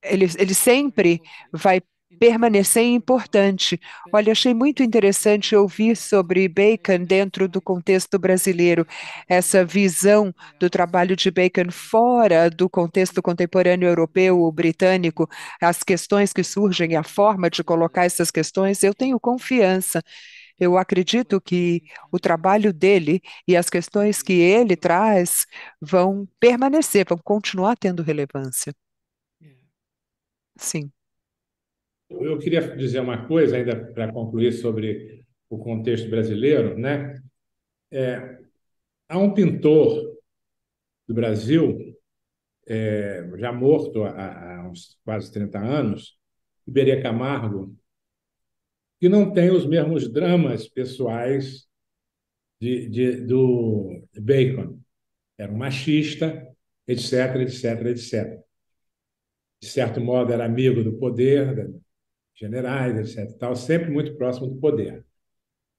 ele, ele sempre vai permanecer importante. Olha, achei muito interessante ouvir sobre Bacon dentro do contexto brasileiro, essa visão do trabalho de Bacon fora do contexto contemporâneo europeu ou britânico, as questões que surgem, a forma de colocar essas questões, eu tenho confiança. Eu acredito que o trabalho dele e as questões que ele traz vão permanecer, vão continuar tendo relevância. É. Sim. Eu queria dizer uma coisa ainda para concluir sobre o contexto brasileiro, né? É, há um pintor do Brasil é, já morto há, há, uns quase 30 anos, Iberê Camargo, que não tem os mesmos dramas pessoais de, de, do Bacon. Era um machista, etc, etc, etc. De certo modo, era amigo do poder, generais, etc. Tal, sempre muito próximo do poder.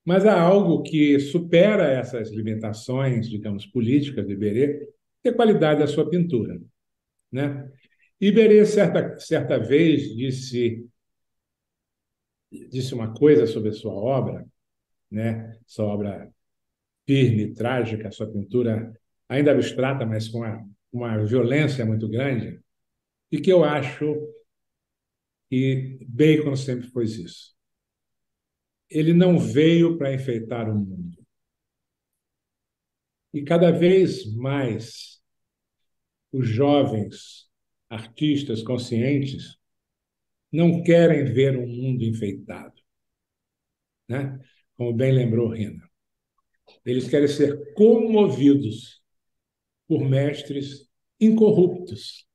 Mas há algo que supera essas limitações, digamos, políticas de Iberê, que é a qualidade da sua pintura. Né? Iberê, certa, certa vez, disse, disse uma coisa sobre a sua obra, né? sua obra firme, trágica, sua pintura ainda abstrata, mas com uma, uma violência muito grande, e que eu acho e Bacon sempre foi isso. Ele não veio para enfeitar o mundo. E cada vez mais os jovens artistas conscientes não querem ver um mundo enfeitado. Né? Como bem lembrou Rina. Eles querem ser comovidos por mestres incorruptos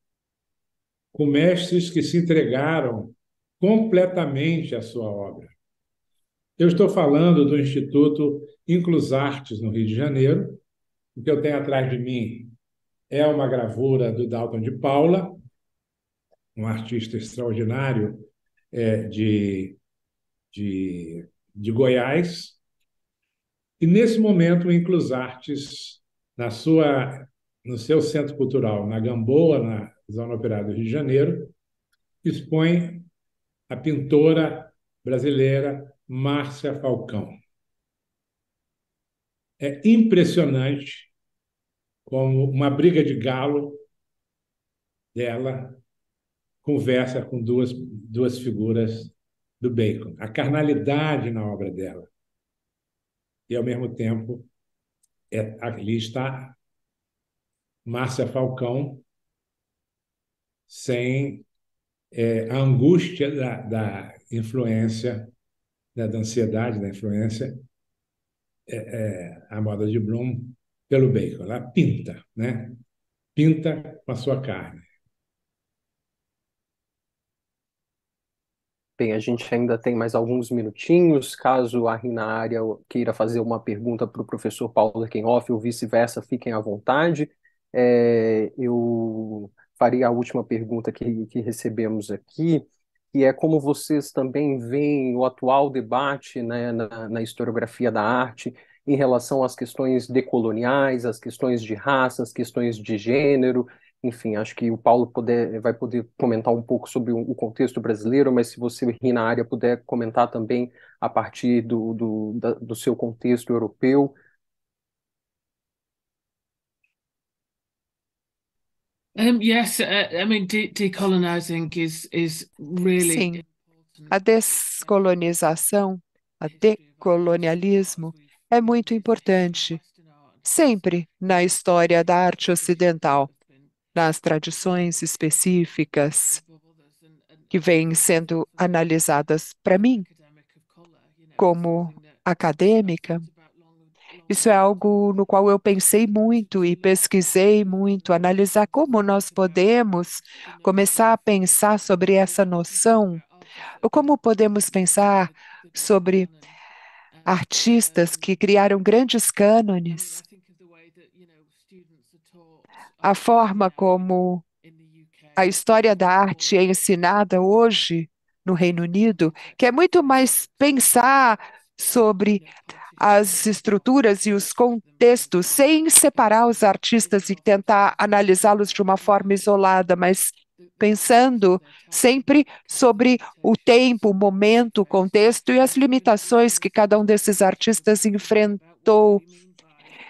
com mestres que se entregaram completamente à sua obra. Eu estou falando do Instituto Inclus Artes, no Rio de Janeiro. O que eu tenho atrás de mim é uma gravura do Dalton de Paula, um artista extraordinário é, de, de, de Goiás. E nesse momento, o Inclus Artes, na sua, no seu centro cultural, na Gamboa, na, Zona Operária do Rio de Janeiro, expõe a pintora brasileira Márcia Falcão. É impressionante como uma briga de galo dela conversa com duas, duas figuras do Bacon. A carnalidade na obra dela. E, ao mesmo tempo, é, ali está Márcia Falcão sem é, a angústia da, da, influência, né, da ansiedade, da influência, é, é, a moda de Bloom pelo bacon. Ela pinta, né? Pinta com a sua carne. Bem, a gente ainda tem mais alguns minutinhos. Caso a Rina Área queira fazer uma pergunta para o professor Paulo Kenhoff ou vice-versa, fiquem à vontade. É, eu faria a última pergunta que, que recebemos aqui, que é como vocês também veem o atual debate né, na, na historiografia da arte em relação às questões decoloniais, às questões de raça, às questões de gênero, enfim, acho que o Paulo poder, vai poder comentar um pouco sobre o contexto brasileiro, mas se você rir na área puder comentar também a partir do, do, da, do seu contexto europeu, Um, yes, uh, I mean de decolonizing is is really Sim. A descolonização, a decolonialismo é muito importante sempre na história da arte ocidental, nas tradições específicas que vêm sendo analisadas para mim como acadêmica isso é algo no qual eu pensei muito e pesquisei muito, analisar como nós podemos começar a pensar sobre essa noção, ou como podemos pensar sobre artistas que criaram grandes cânones, a forma como a história da arte é ensinada hoje no Reino Unido, que é muito mais pensar sobre as estruturas e os contextos, sem separar os artistas e tentar analisá-los de uma forma isolada, mas pensando sempre sobre o tempo, o momento, o contexto e as limitações que cada um desses artistas enfrentou.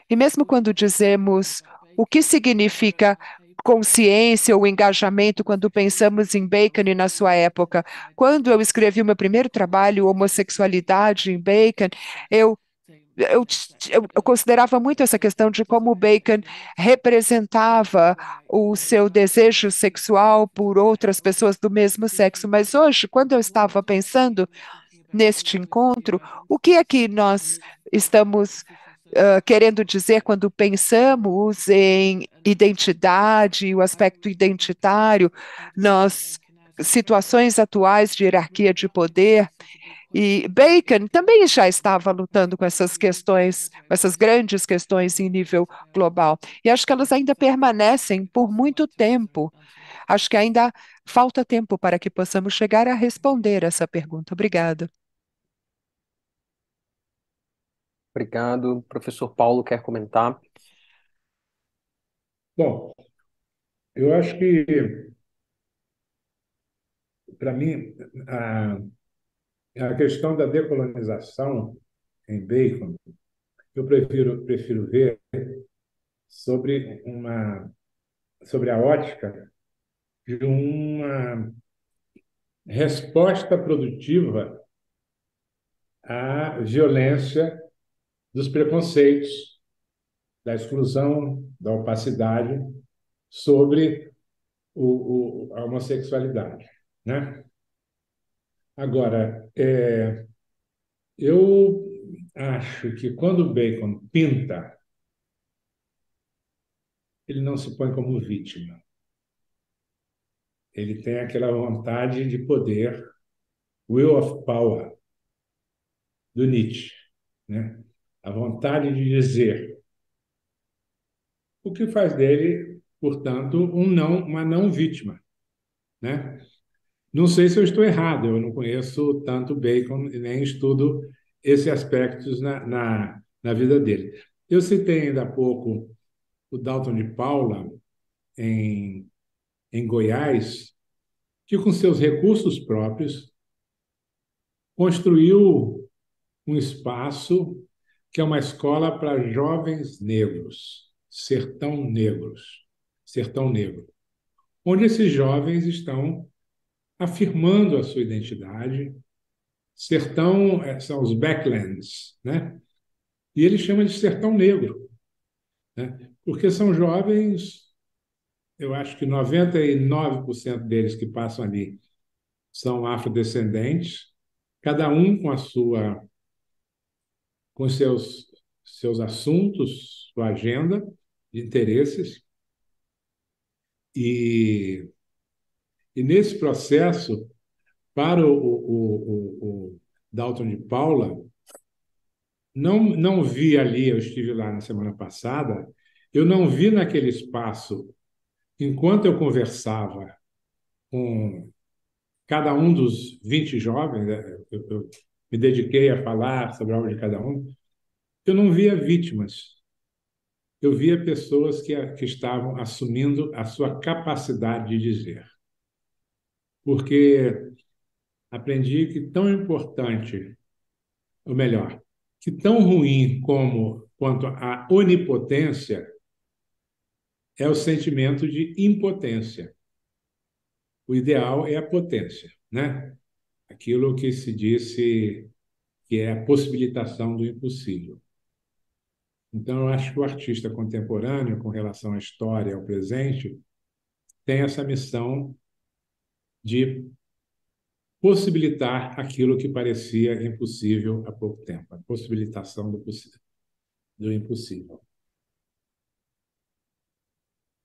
E mesmo quando dizemos o que significa consciência ou engajamento quando pensamos em Bacon e na sua época. Quando eu escrevi o meu primeiro trabalho, Homossexualidade em Bacon, eu eu, eu, eu, considerava muito essa questão de como Bacon representava o seu desejo sexual por outras pessoas do mesmo sexo. Mas hoje, quando eu estava pensando neste encontro, o que é que nós estamos uh, querendo dizer quando pensamos em identidade, o aspecto identitário, nas situações atuais de hierarquia de poder e Bacon também já estava lutando com essas questões, com essas grandes questões em nível global. E acho que elas ainda permanecem por muito tempo. Acho que ainda falta tempo para que possamos chegar a responder essa pergunta. Obrigada. Obrigado. Professor Paulo quer comentar? Bom, eu acho que, para mim, a a questão da decolonização em Bacon, eu prefiro, prefiro ver sobre, uma, sobre a ótica de uma resposta produtiva à violência dos preconceitos, da exclusão, da opacidade sobre o, o, a homossexualidade. Né? Agora, é, eu acho que quando o Bacon pinta, ele não se põe como vítima. Ele tem aquela vontade de poder, will of power, do Nietzsche. Né? A vontade de dizer. O que faz dele, portanto, um não, uma não vítima. Né? Não sei se eu estou errado, eu não conheço tanto Bacon e nem estudo esses aspectos na, na, na vida dele. Eu citei ainda há pouco o Dalton de Paula, em, em Goiás, que com seus recursos próprios construiu um espaço que é uma escola para jovens negros, sertão negros, sertão negro, onde esses jovens estão afirmando a sua identidade. Sertão eh, são os backlands, né? E ele chama de sertão negro, né? Porque são jovens, eu acho que 99% deles que passam ali são afrodescendentes, cada um com a sua com seus seus assuntos, sua agenda de interesses. E e nesse processo, para o, o, o, o Dalton de Paula, não, não vi ali, eu estive lá na semana passada, eu não vi naquele espaço, enquanto eu conversava com cada um dos 20 jovens, é, eu, eu me dediquei a falar sobre a obra de cada um, eu não via vítimas. Eu via pessoas que, que estavam assumindo a sua capacidade de dizer porque aprendi que tão importante, ou melhor, que tão ruim como quanto a onipotência é o sentimento de impotência. O ideal é a potência, né? Aquilo que se disse que é a possibilitação do impossível. Então, eu acho que o artista contemporâneo, com relação à história, ao presente, tem essa missão de possibilitar aquilo que parecia impossível há pouco tempo a possibilitação do, do impossível.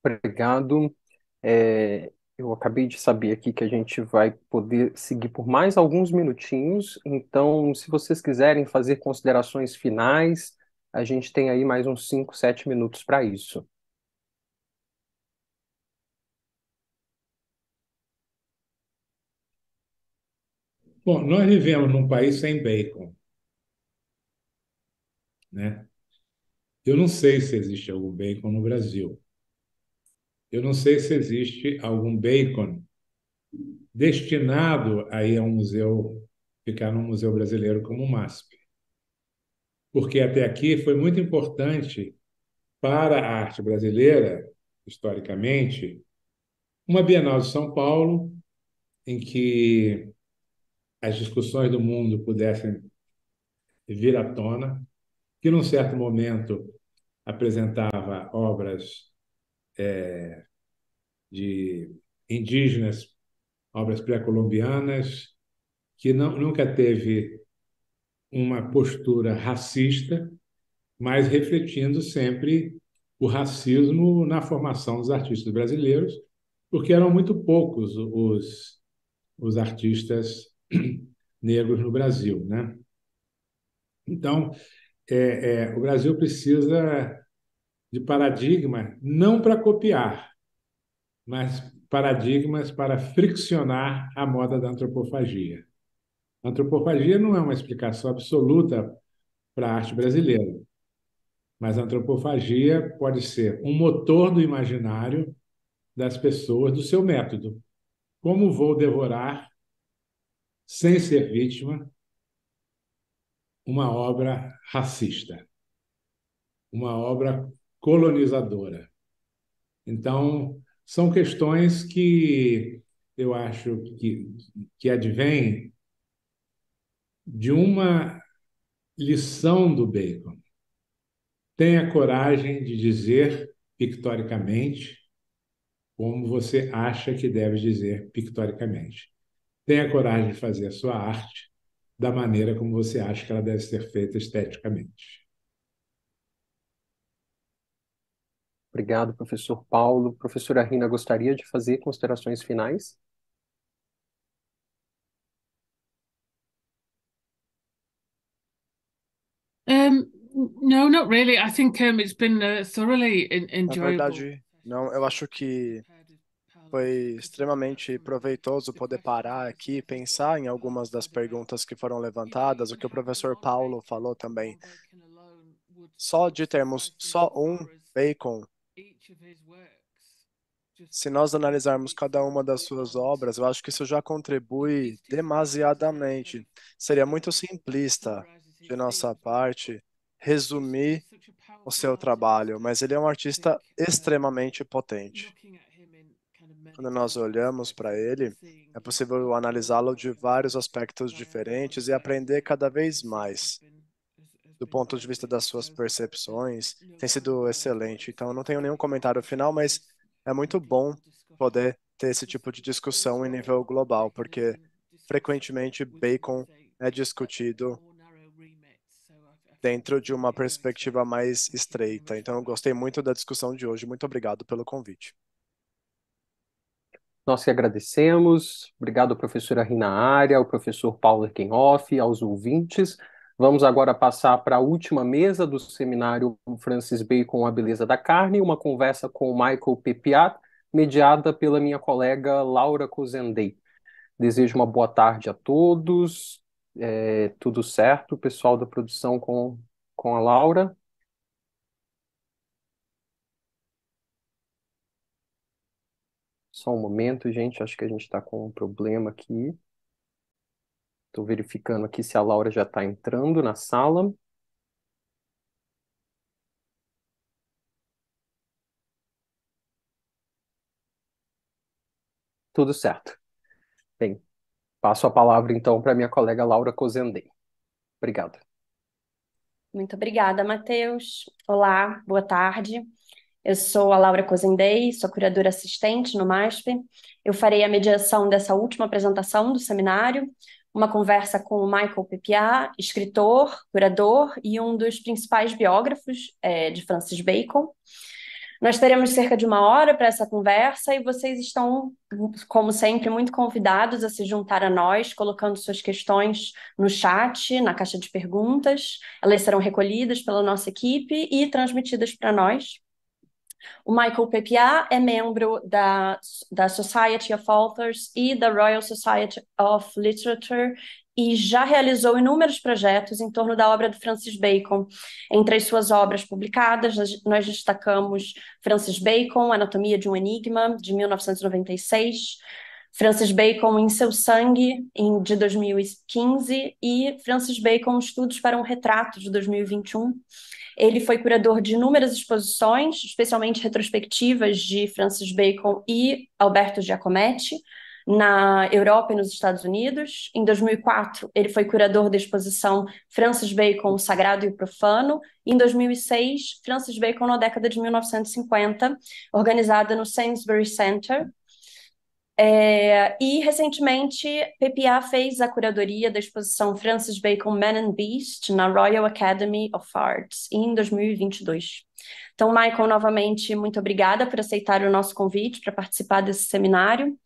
Obrigado. É, eu acabei de saber aqui que a gente vai poder seguir por mais alguns minutinhos, então, se vocês quiserem fazer considerações finais, a gente tem aí mais uns 5, 7 minutos para isso. Bom, nós vivemos num país sem bacon. Né? Eu não sei se existe algum bacon no Brasil. Eu não sei se existe algum bacon destinado a ir a um museu, ficar num museu brasileiro como o MASP. Porque até aqui foi muito importante para a arte brasileira, historicamente, uma Bienal de São Paulo, em que as discussões do mundo pudessem vir à tona, que num certo momento apresentava obras é, de indígenas, obras pré-colombianas, que não, nunca teve uma postura racista, mas refletindo sempre o racismo na formação dos artistas brasileiros, porque eram muito poucos os, os artistas negros no Brasil, né? Então, é, é, o Brasil precisa de paradigmas não para copiar, mas paradigmas para friccionar a moda da antropofagia. A antropofagia não é uma explicação absoluta para a arte brasileira, mas a antropofagia pode ser um motor do imaginário das pessoas do seu método. Como vou devorar sem ser vítima, uma obra racista, uma obra colonizadora. Então, são questões que eu acho que, que advêm de uma lição do Bacon. Tenha coragem de dizer pictoricamente como você acha que deve dizer pictoricamente. Tenha coragem de fazer a sua arte da maneira como você acha que ela deve ser feita esteticamente. Obrigado, professor Paulo. Professora Rina, gostaria de fazer considerações finais? Um, no, not really. I think um, it's been uh, thoroughly enjoyable. Na verdade, não. Eu acho que foi extremamente proveitoso poder parar aqui e pensar em algumas das perguntas que foram levantadas, o que o professor Paulo falou também. Só de termos só um bacon, se nós analisarmos cada uma das suas obras, eu acho que isso já contribui demasiadamente. Seria muito simplista de nossa parte resumir o seu trabalho, mas ele é um artista extremamente potente. Né? Quando nós olhamos para ele, é possível analisá-lo de vários aspectos diferentes e é. aprender cada vez é mais. Do ponto de vista das suas é percepções, tem sido excelente. Então, não tenho nenhum comentário final, mas é muito bom poder ter esse tipo de discussão em nível global, porque frequentemente Bacon é discutido dentro de uma perspectiva mais estreita. Então, eu gostei muito da discussão de hoje. Muito obrigado pelo convite. Nós que agradecemos. Obrigado, professora Rina Área, ao professor Paulo Erkenhoff, aos ouvintes. Vamos agora passar para a última mesa do seminário Francis Bacon, A Beleza da Carne, uma conversa com o Michael Pepiat, mediada pela minha colega Laura Cozendei. Desejo uma boa tarde a todos. É, tudo certo, pessoal da produção com, com a Laura. Só um momento, gente. Acho que a gente está com um problema aqui. Estou verificando aqui se a Laura já está entrando na sala. Tudo certo. Bem, passo a palavra então para minha colega Laura Cozendei. Obrigado. Muito obrigada, Matheus. Olá, boa tarde. Eu sou a Laura Cozendei, sou curadora assistente no MASP. Eu farei a mediação dessa última apresentação do seminário, uma conversa com o Michael Pepiá, escritor, curador e um dos principais biógrafos é, de Francis Bacon. Nós teremos cerca de uma hora para essa conversa e vocês estão, como sempre, muito convidados a se juntar a nós, colocando suas questões no chat, na caixa de perguntas. Elas serão recolhidas pela nossa equipe e transmitidas para nós. O Michael Pepiá é membro da, da Society of Authors e da Royal Society of Literature e já realizou inúmeros projetos em torno da obra de Francis Bacon. Entre as suas obras publicadas, nós destacamos Francis Bacon, Anatomia de um Enigma, de 1996, Francis Bacon em Seu Sangue, de 2015, e Francis Bacon, Estudos para um Retrato, de 2021. Ele foi curador de inúmeras exposições, especialmente retrospectivas de Francis Bacon e Alberto Giacometti, na Europa e nos Estados Unidos. Em 2004, ele foi curador da exposição Francis Bacon, o Sagrado e o Profano. Em 2006, Francis Bacon na década de 1950, organizada no Sainsbury Center, é, e recentemente, PPA fez a curadoria da exposição Francis Bacon Man and Beast na Royal Academy of Arts em 2022. Então, Michael, novamente, muito obrigada por aceitar o nosso convite para participar desse seminário.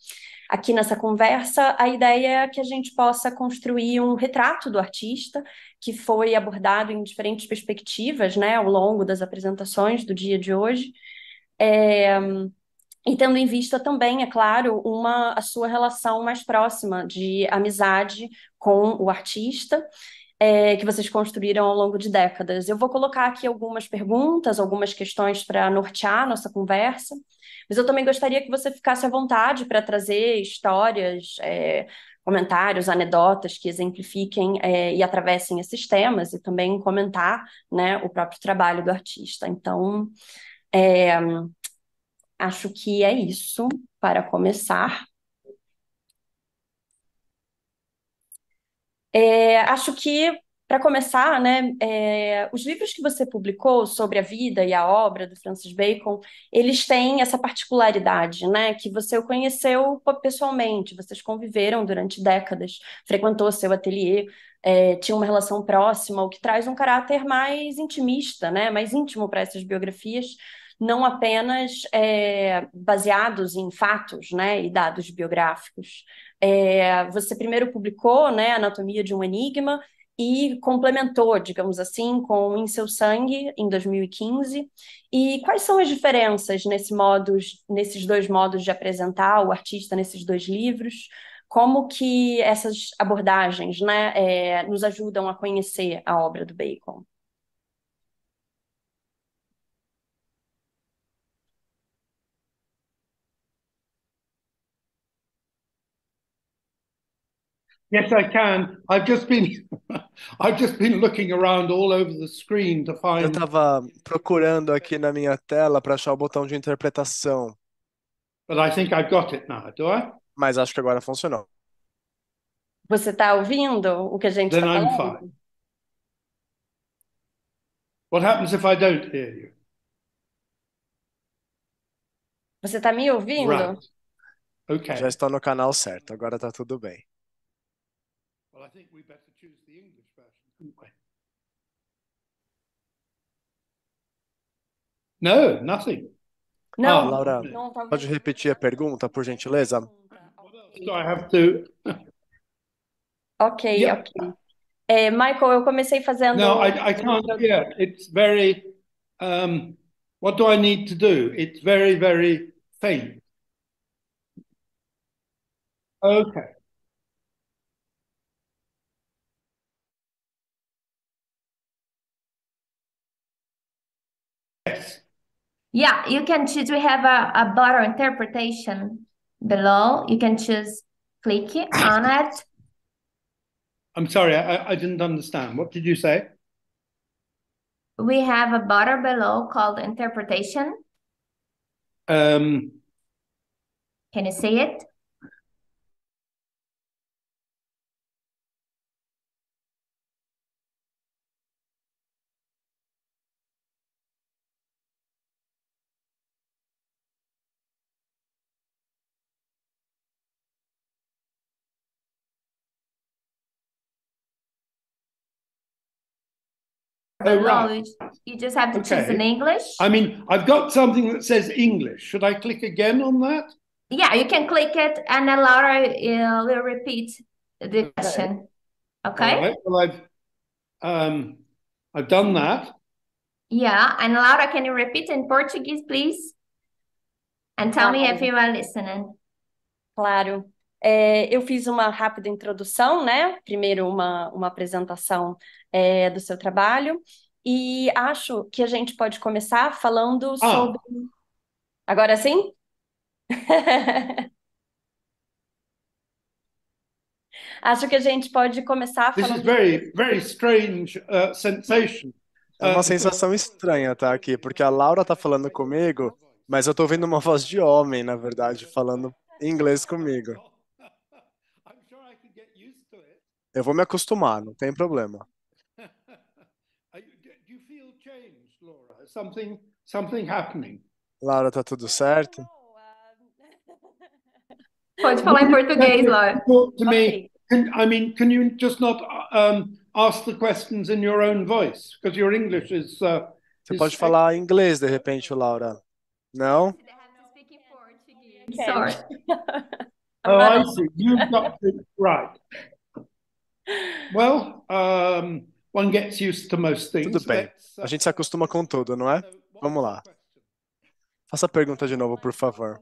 Aqui nessa conversa, a ideia é que a gente possa construir um retrato do artista que foi abordado em diferentes perspectivas, né, ao longo das apresentações do dia de hoje. É, e tendo em vista também, é claro, uma a sua relação mais próxima de amizade com o artista é, que vocês construíram ao longo de décadas. Eu vou colocar aqui algumas perguntas, algumas questões para nortear nossa conversa, mas eu também gostaria que você ficasse à vontade para trazer histórias, é, comentários, anedotas que exemplifiquem é, e atravessem esses temas e também comentar né, o próprio trabalho do artista. Então, é, Acho que é isso para começar. É, acho que, para começar, né, é, os livros que você publicou sobre a vida e a obra do Francis Bacon, eles têm essa particularidade, né, que você o conheceu pessoalmente, vocês conviveram durante décadas, frequentou seu ateliê, é, tinha uma relação próxima, o que traz um caráter mais intimista, né, mais íntimo para essas biografias, não apenas é, baseados em fatos né, e dados biográficos. É, você primeiro publicou né, Anatomia de um Enigma e complementou, digamos assim, com Em Seu Sangue, em 2015. E quais são as diferenças nesse modos, nesses dois modos de apresentar o artista nesses dois livros? Como que essas abordagens né, é, nos ajudam a conhecer a obra do Bacon? Yes, I can. I've just been, I've just been looking around all over the screen to find. Eu estava procurando aqui na minha tela para achar o botão de interpretação. But I think I've got it now, do I? Mas acho que agora funcionou. Você está ouvindo o que a gente está falando? fine. What happens if I don't hear you? Você está me ouvindo? Right. Okay. Já estou no canal certo, agora está tudo bem. I think we better choose the English version, couldn't we? No, nothing. No, ah, Laura, pode repetir a pergunta, por gentileza? So I have to... Ok, yeah. ok. É, eh, Michael, eu comecei fazendo. No, I, I can't. Yeah, it's very. Um, what do I need to do? It's very, very faint. Okay. Yeah, you can choose. We have a, a bottle interpretation below. You can choose click on it. I'm sorry, I, I didn't understand. What did you say? We have a bottle below called interpretation. Um, can you see it? Oh, right. No, you just have to okay. choose in English. I mean, I've got something that says English. Should I click again on that? Yeah, you can click it, and then Laura will repeat the question. Okay. Well, I've um, I've done that. Yeah, and Laura, can you repeat in Portuguese, please? And tell me if you are listening. Claro. É, eu fiz uma rápida introdução, né? Primeiro uma, uma apresentação é, do seu trabalho. E acho que a gente pode começar falando ah. sobre. Agora sim? acho que a gente pode começar This falando. This is very, very strange uh, sensation. É uma uh, sensação estranha tá aqui, porque a Laura está falando comigo, mas eu estou ouvindo uma voz de homem, na verdade, falando inglês comigo. Eu vou me acostumar, não tem problema. something something happening. Laura, tá tudo certo? Pode falar em português, Laura. Talk to me. Can, I mean, can you just not um, ask the questions in your own voice because your English is. Uh, Você is... pode falar inglês de repente, Laura? Não? Okay. Sorry. oh, I see. You've got it right. Well, um, One gets used to most things. Tudo bem, a gente se acostuma com tudo, não é? Vamos lá. Faça a pergunta de novo, por favor.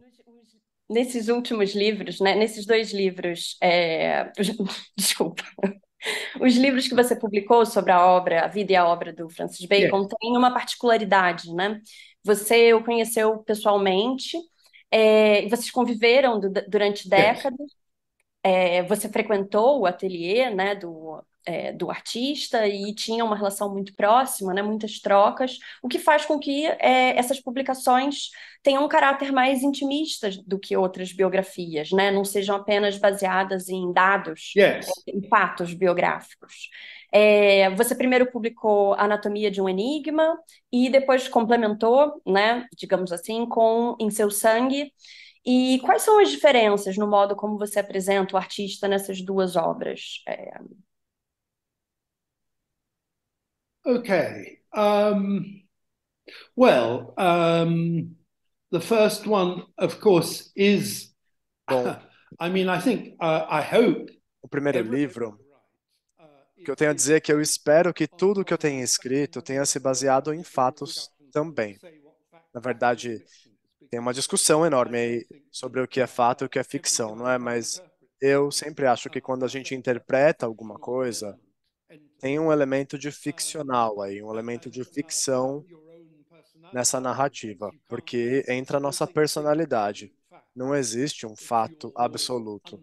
Nesses últimos livros, né? nesses dois livros, é... desculpa, os livros que você publicou sobre a obra, a vida e a obra do Francis Bacon, yeah. têm uma particularidade, né? Você o conheceu pessoalmente, é, vocês conviveram do, durante décadas, yeah. é, você frequentou o ateliê né, do é, do artista e tinha uma relação muito próxima, né, muitas trocas, o que faz com que é, essas publicações tenham um caráter mais intimista do que outras biografias, né, não sejam apenas baseadas em dados, yes. em fatos biográficos. É, você primeiro publicou Anatomia de um Enigma e depois complementou, né, digamos assim, com Em Seu Sangue. E quais são as diferenças no modo como você apresenta o artista nessas duas obras? É... Okay. Um, well, um, the first one, of course, is. Bom, I mean, I think, uh, I hope. O primeiro livro uh, que eu tenho a dizer é que eu espero que tudo que eu tenha escrito tenha se baseado em fatos também. Na verdade, tem uma discussão enorme aí sobre o que é fato e o que é ficção, não é? Mas eu sempre acho que quando a gente interpreta alguma coisa, tem um elemento de ah, ficcional aí, um ah, tá. elemento de então, ficção nessa então, narrativa, então, porque entra a nossa personalidade. Não existe um fato absoluto.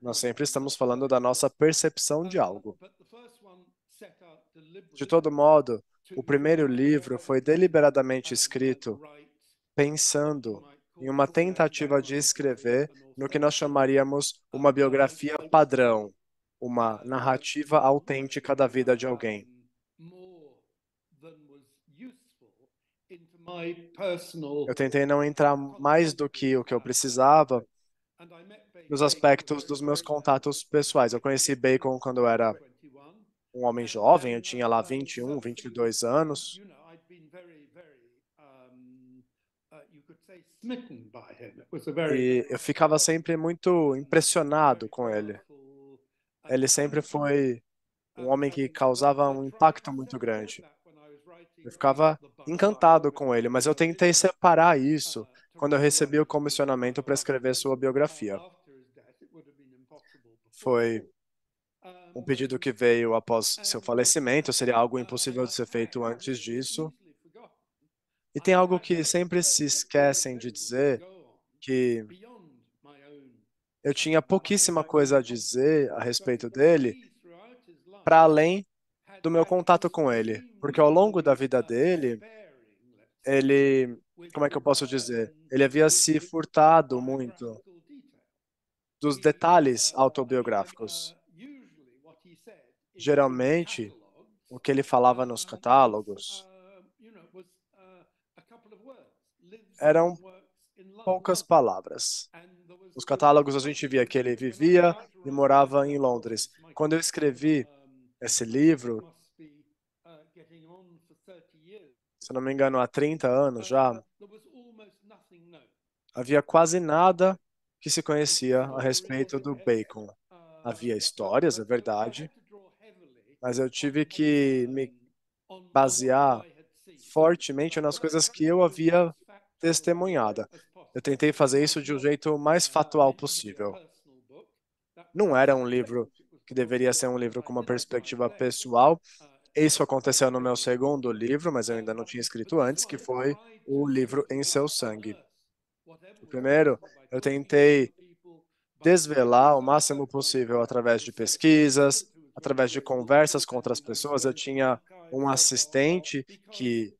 Nós sempre estamos falando da nossa percepção de algo. De todo modo, o primeiro livro foi deliberadamente escrito pensando em uma tentativa de escrever no que nós chamaríamos uma biografia padrão, uma narrativa autêntica da vida de alguém. Eu tentei não entrar mais do que o que eu precisava nos aspectos dos meus contatos pessoais. Eu conheci Bacon quando eu era um homem jovem, eu tinha lá 21, 22 anos. Uh, e eu ficava sempre muito impressionado com ele. Ele sempre foi um homem que causava um impacto muito grande. Eu ficava encantado com ele, mas eu tentei separar isso quando eu recebi o comissionamento para escrever sua biografia. Foi um pedido que veio após seu falecimento, seria algo impossível de ser feito antes disso. E tem algo que sempre se esquecem de dizer, que eu tinha pouquíssima coisa a dizer a respeito dele, para além do meu contato com ele, porque ao longo da vida dele, ele, como é que eu posso dizer, ele havia se furtado muito dos detalhes autobiográficos. Geralmente, o que ele falava nos catálogos eram poucas palavras. Os catálogos a gente via que ele vivia e morava em Londres. Quando eu escrevi esse livro, se não me engano, há 30 anos já, havia quase nada que se conhecia a respeito do Bacon. Havia histórias, é verdade, mas eu tive que me basear fortemente nas coisas que eu havia testemunhada. Eu tentei fazer isso de um jeito mais fatal possível. Não era um livro que deveria ser um livro com uma perspectiva pessoal. Isso aconteceu no meu segundo livro, mas eu ainda não tinha escrito antes, que foi o livro Em Seu Sangue. O primeiro, eu tentei desvelar o máximo possível através de pesquisas, através de conversas com outras pessoas. Eu tinha um assistente que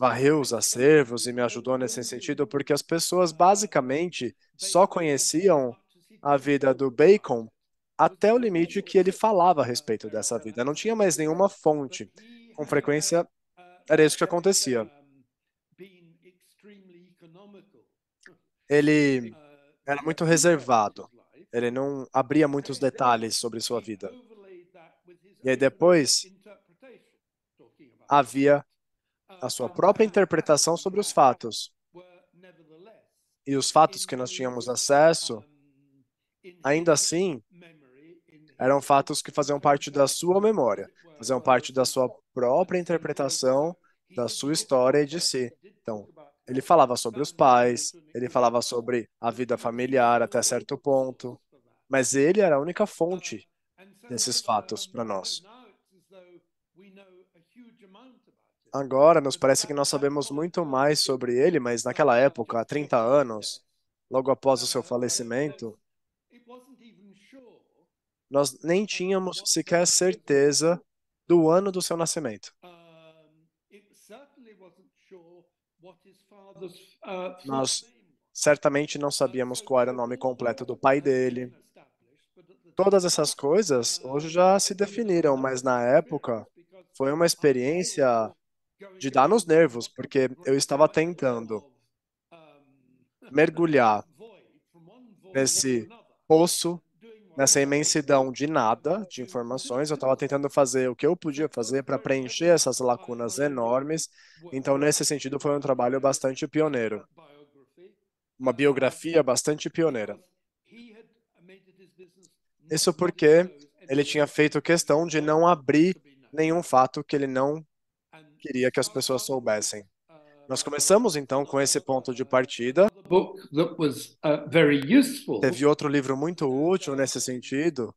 varreu os acervos e me ajudou nesse sentido, porque as pessoas basicamente só conheciam a vida do Bacon até o limite que ele falava a respeito dessa vida. Não tinha mais nenhuma fonte. Com frequência, era isso que acontecia. Ele era muito reservado. Ele não abria muitos detalhes sobre sua vida. E aí depois havia a sua própria interpretação sobre os fatos. E os fatos que nós tínhamos acesso, ainda assim, eram fatos que faziam parte da sua memória, faziam parte da sua própria interpretação da sua história e de si. Então, ele falava sobre os pais, ele falava sobre a vida familiar até certo ponto, mas ele era a única fonte desses fatos para nós. Agora nos parece que nós sabemos muito mais sobre ele, mas naquela época, há 30 anos, logo após o seu falecimento, nós nem tínhamos sequer certeza do ano do seu nascimento. Nós certamente não sabíamos qual era o nome completo do pai dele. Todas essas coisas hoje já se definiram, mas na época foi uma experiência de dar nos nervos, porque eu estava tentando mergulhar nesse poço, nessa imensidão de nada, de informações. Eu estava tentando fazer o que eu podia fazer para preencher essas lacunas enormes. Então, nesse sentido, foi um trabalho bastante pioneiro. Uma biografia bastante pioneira. Isso porque ele tinha feito questão de não abrir nenhum fato que ele não queria que as pessoas soubessem. Nós começamos então com esse ponto de partida. Uh, Teve outro livro muito útil nesse sentido,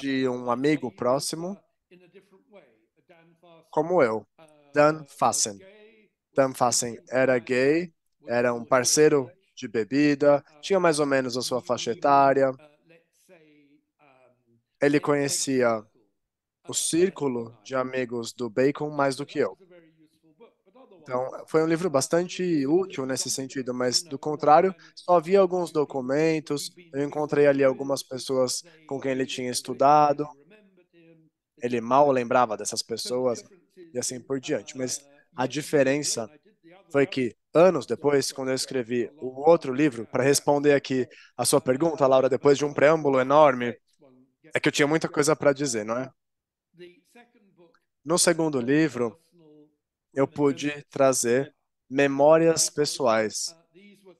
de um amigo próximo, como eu, Dan Fassen. Dan Fassen era gay, era um parceiro de bebida, tinha mais ou menos a sua faixa etária. Ele conhecia o círculo de amigos do Bacon mais do que eu. Então, foi um livro bastante útil nesse sentido, mas do contrário, só vi alguns documentos, eu encontrei ali algumas pessoas com quem ele tinha estudado. Ele mal lembrava dessas pessoas e assim por diante, mas a diferença foi que anos depois, quando eu escrevi o outro livro para responder aqui a sua pergunta, Laura, depois de um preâmbulo enorme, é que eu tinha muita coisa para dizer, não é? No segundo livro, eu pude trazer memórias uh, pessoais. Uh,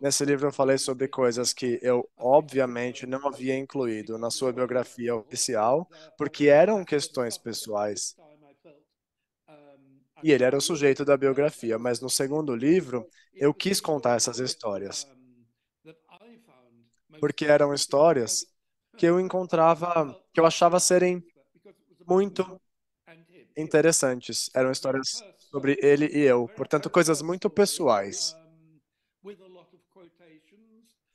Nesse livro eu falei sobre coisas que eu, obviamente, não havia incluído na sua biografia oficial, porque eram questões pessoais. E ele era o sujeito da biografia, mas no segundo livro eu quis contar essas histórias porque eram histórias que eu encontrava, que eu achava serem muito interessantes. Eram histórias sobre ele e eu, portanto, coisas muito pessoais.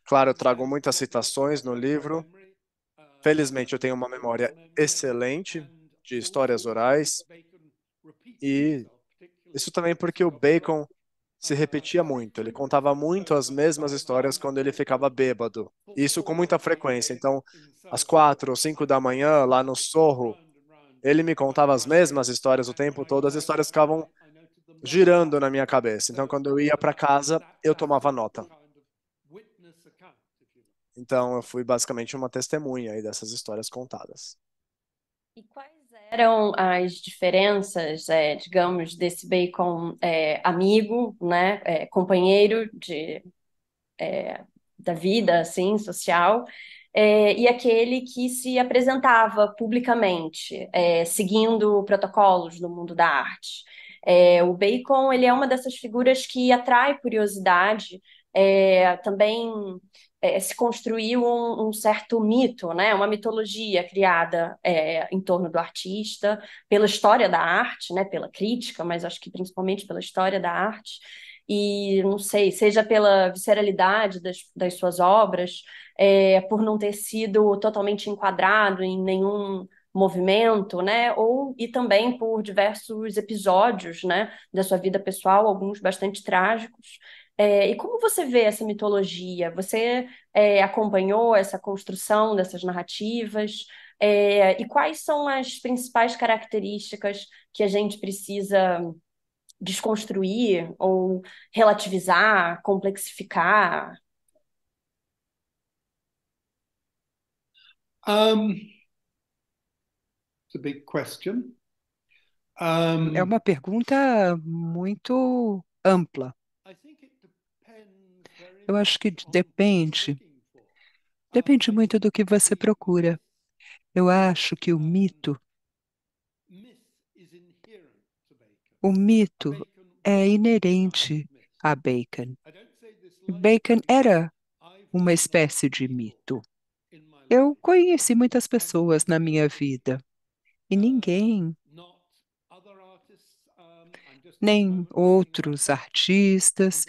Claro, eu trago muitas citações no livro. Felizmente, eu tenho uma memória excelente de histórias orais. E isso também porque o Bacon se repetia muito. Ele contava muito as mesmas histórias quando ele ficava bêbado. Isso com muita frequência. Então, às quatro ou cinco da manhã, lá no Sorro, ele me contava as mesmas histórias o tempo todo. As histórias ficavam girando na minha cabeça. Então, quando eu ia para casa, eu tomava nota. Então, eu fui basicamente uma testemunha aí dessas histórias contadas. E quais eram as diferenças, é, digamos, desse bacon é, amigo, né, é, companheiro de, é, da vida, assim, social, é, e aquele que se apresentava publicamente, é, seguindo protocolos no mundo da arte. o Bacon ele é uma dessas figuras que atrai curiosidade, também é, é, se construiu um, um, certo mito, né? uma mitologia criada é, em torno do artista, pela história da arte, né? pela crítica, mas acho que principalmente pela história da arte, e não sei, seja pela visceralidade das, das suas obras, é, por não ter sido totalmente enquadrado em nenhum movimento, né? Ou e também por diversos episódios, né, da sua vida pessoal, alguns bastante trágicos, é, e como você vê essa mitologia? Você é, acompanhou essa construção dessas narrativas? É, e quais são as principais características que a gente precisa desconstruir ou relativizar, complexificar? Um, it's a big question. É um, é uma pergunta muito ampla. Eu acho que depende. Depende muito do que você procura. Eu acho que o mito. O mito é inerente a Bacon. Bacon era uma espécie de mito. Eu conheci muitas pessoas na minha vida e ninguém nem outros artistas.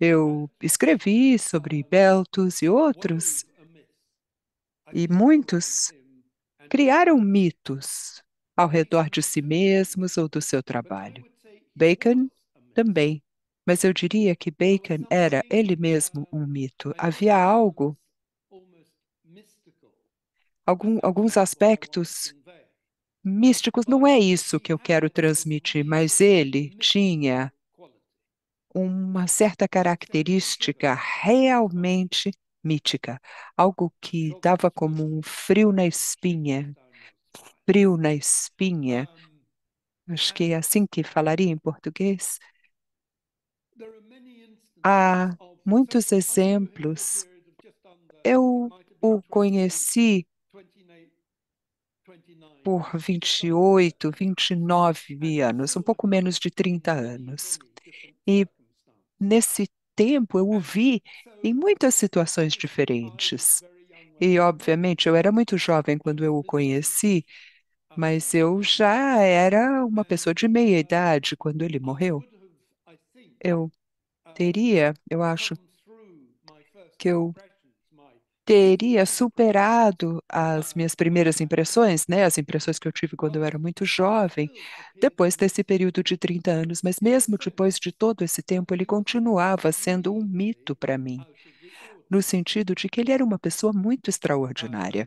Eu escrevi sobre Beltos e outros, e muitos criaram mitos ao redor de si mesmos ou do seu trabalho. Bacon também, mas eu diria que Bacon era ele mesmo um mito. Havia algo, algum, alguns aspectos místicos, não é isso que eu quero transmitir, mas ele tinha uma certa característica realmente mítica, algo que dava como um frio na espinha, frio na espinha. Acho que é assim que falaria em português. Há muitos exemplos. Eu o conheci por 28, 29 anos, um pouco menos de 30 anos. E nesse tempo eu o vi em muitas situações diferentes. E, obviamente, eu era muito jovem quando eu o conheci, mas eu já era uma pessoa de meia idade quando ele morreu. Eu teria, eu acho, que eu teria superado as ah. minhas primeiras impressões, né, as impressões que eu tive quando eu era muito jovem, depois desse período de 30 anos, mas mesmo depois de todo esse tempo, ele continuava sendo um mito para mim, ah, no sentido de que ele era uma pessoa muito extraordinária.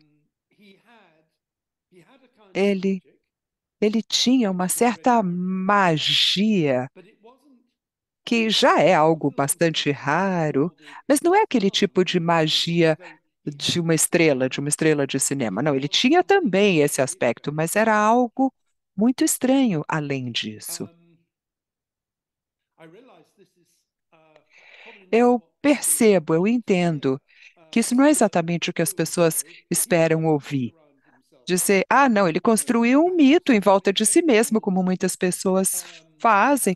Ele ele tinha uma certa magia que já é algo bastante raro, mas não é aquele tipo de magia de uma estrela, de uma estrela de cinema. Não, ele tinha também esse aspecto, mas era algo muito estranho além disso. Eu percebo, eu entendo que isso não é exatamente o que as pessoas esperam ouvir. Dizer, ah, não, ele construiu um mito em volta de si mesmo, como muitas pessoas fazem.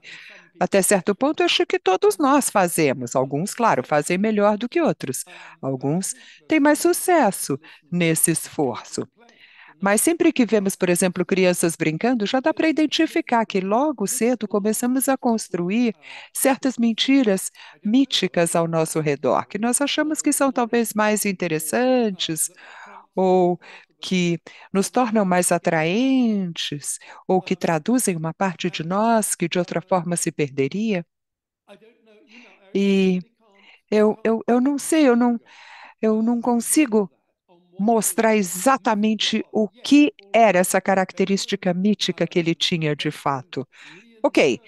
Até certo ponto, acho que todos nós fazemos. Alguns, claro, fazem melhor do que outros. Alguns têm mais sucesso nesse esforço. Mas sempre que vemos, por exemplo, crianças brincando, já dá para identificar que logo cedo começamos a construir certas mentiras míticas ao nosso redor, que nós achamos que são talvez mais interessantes ou que nos tornam mais atraentes ou que traduzem uma parte de nós que de outra forma se perderia. E eu, eu, eu não sei, eu não, eu não consigo mostrar exatamente o que era essa característica mítica que ele tinha de fato. Ok,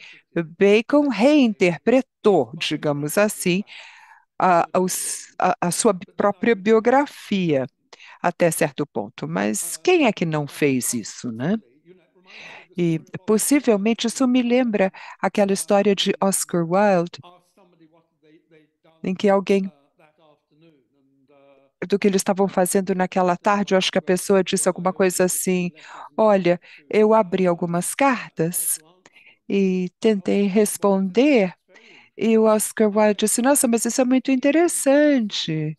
Bacon reinterpretou, digamos assim, a, a, a sua própria biografia até certo ponto. Mas quem é que não fez isso, né? E possivelmente isso me lembra aquela história de Oscar Wilde, em que alguém do que eles estavam fazendo naquela tarde, eu acho que a pessoa disse alguma coisa assim: "Olha, eu abri algumas cartas e tentei responder e o Oscar Wilde disse: Nossa, mas isso é muito interessante,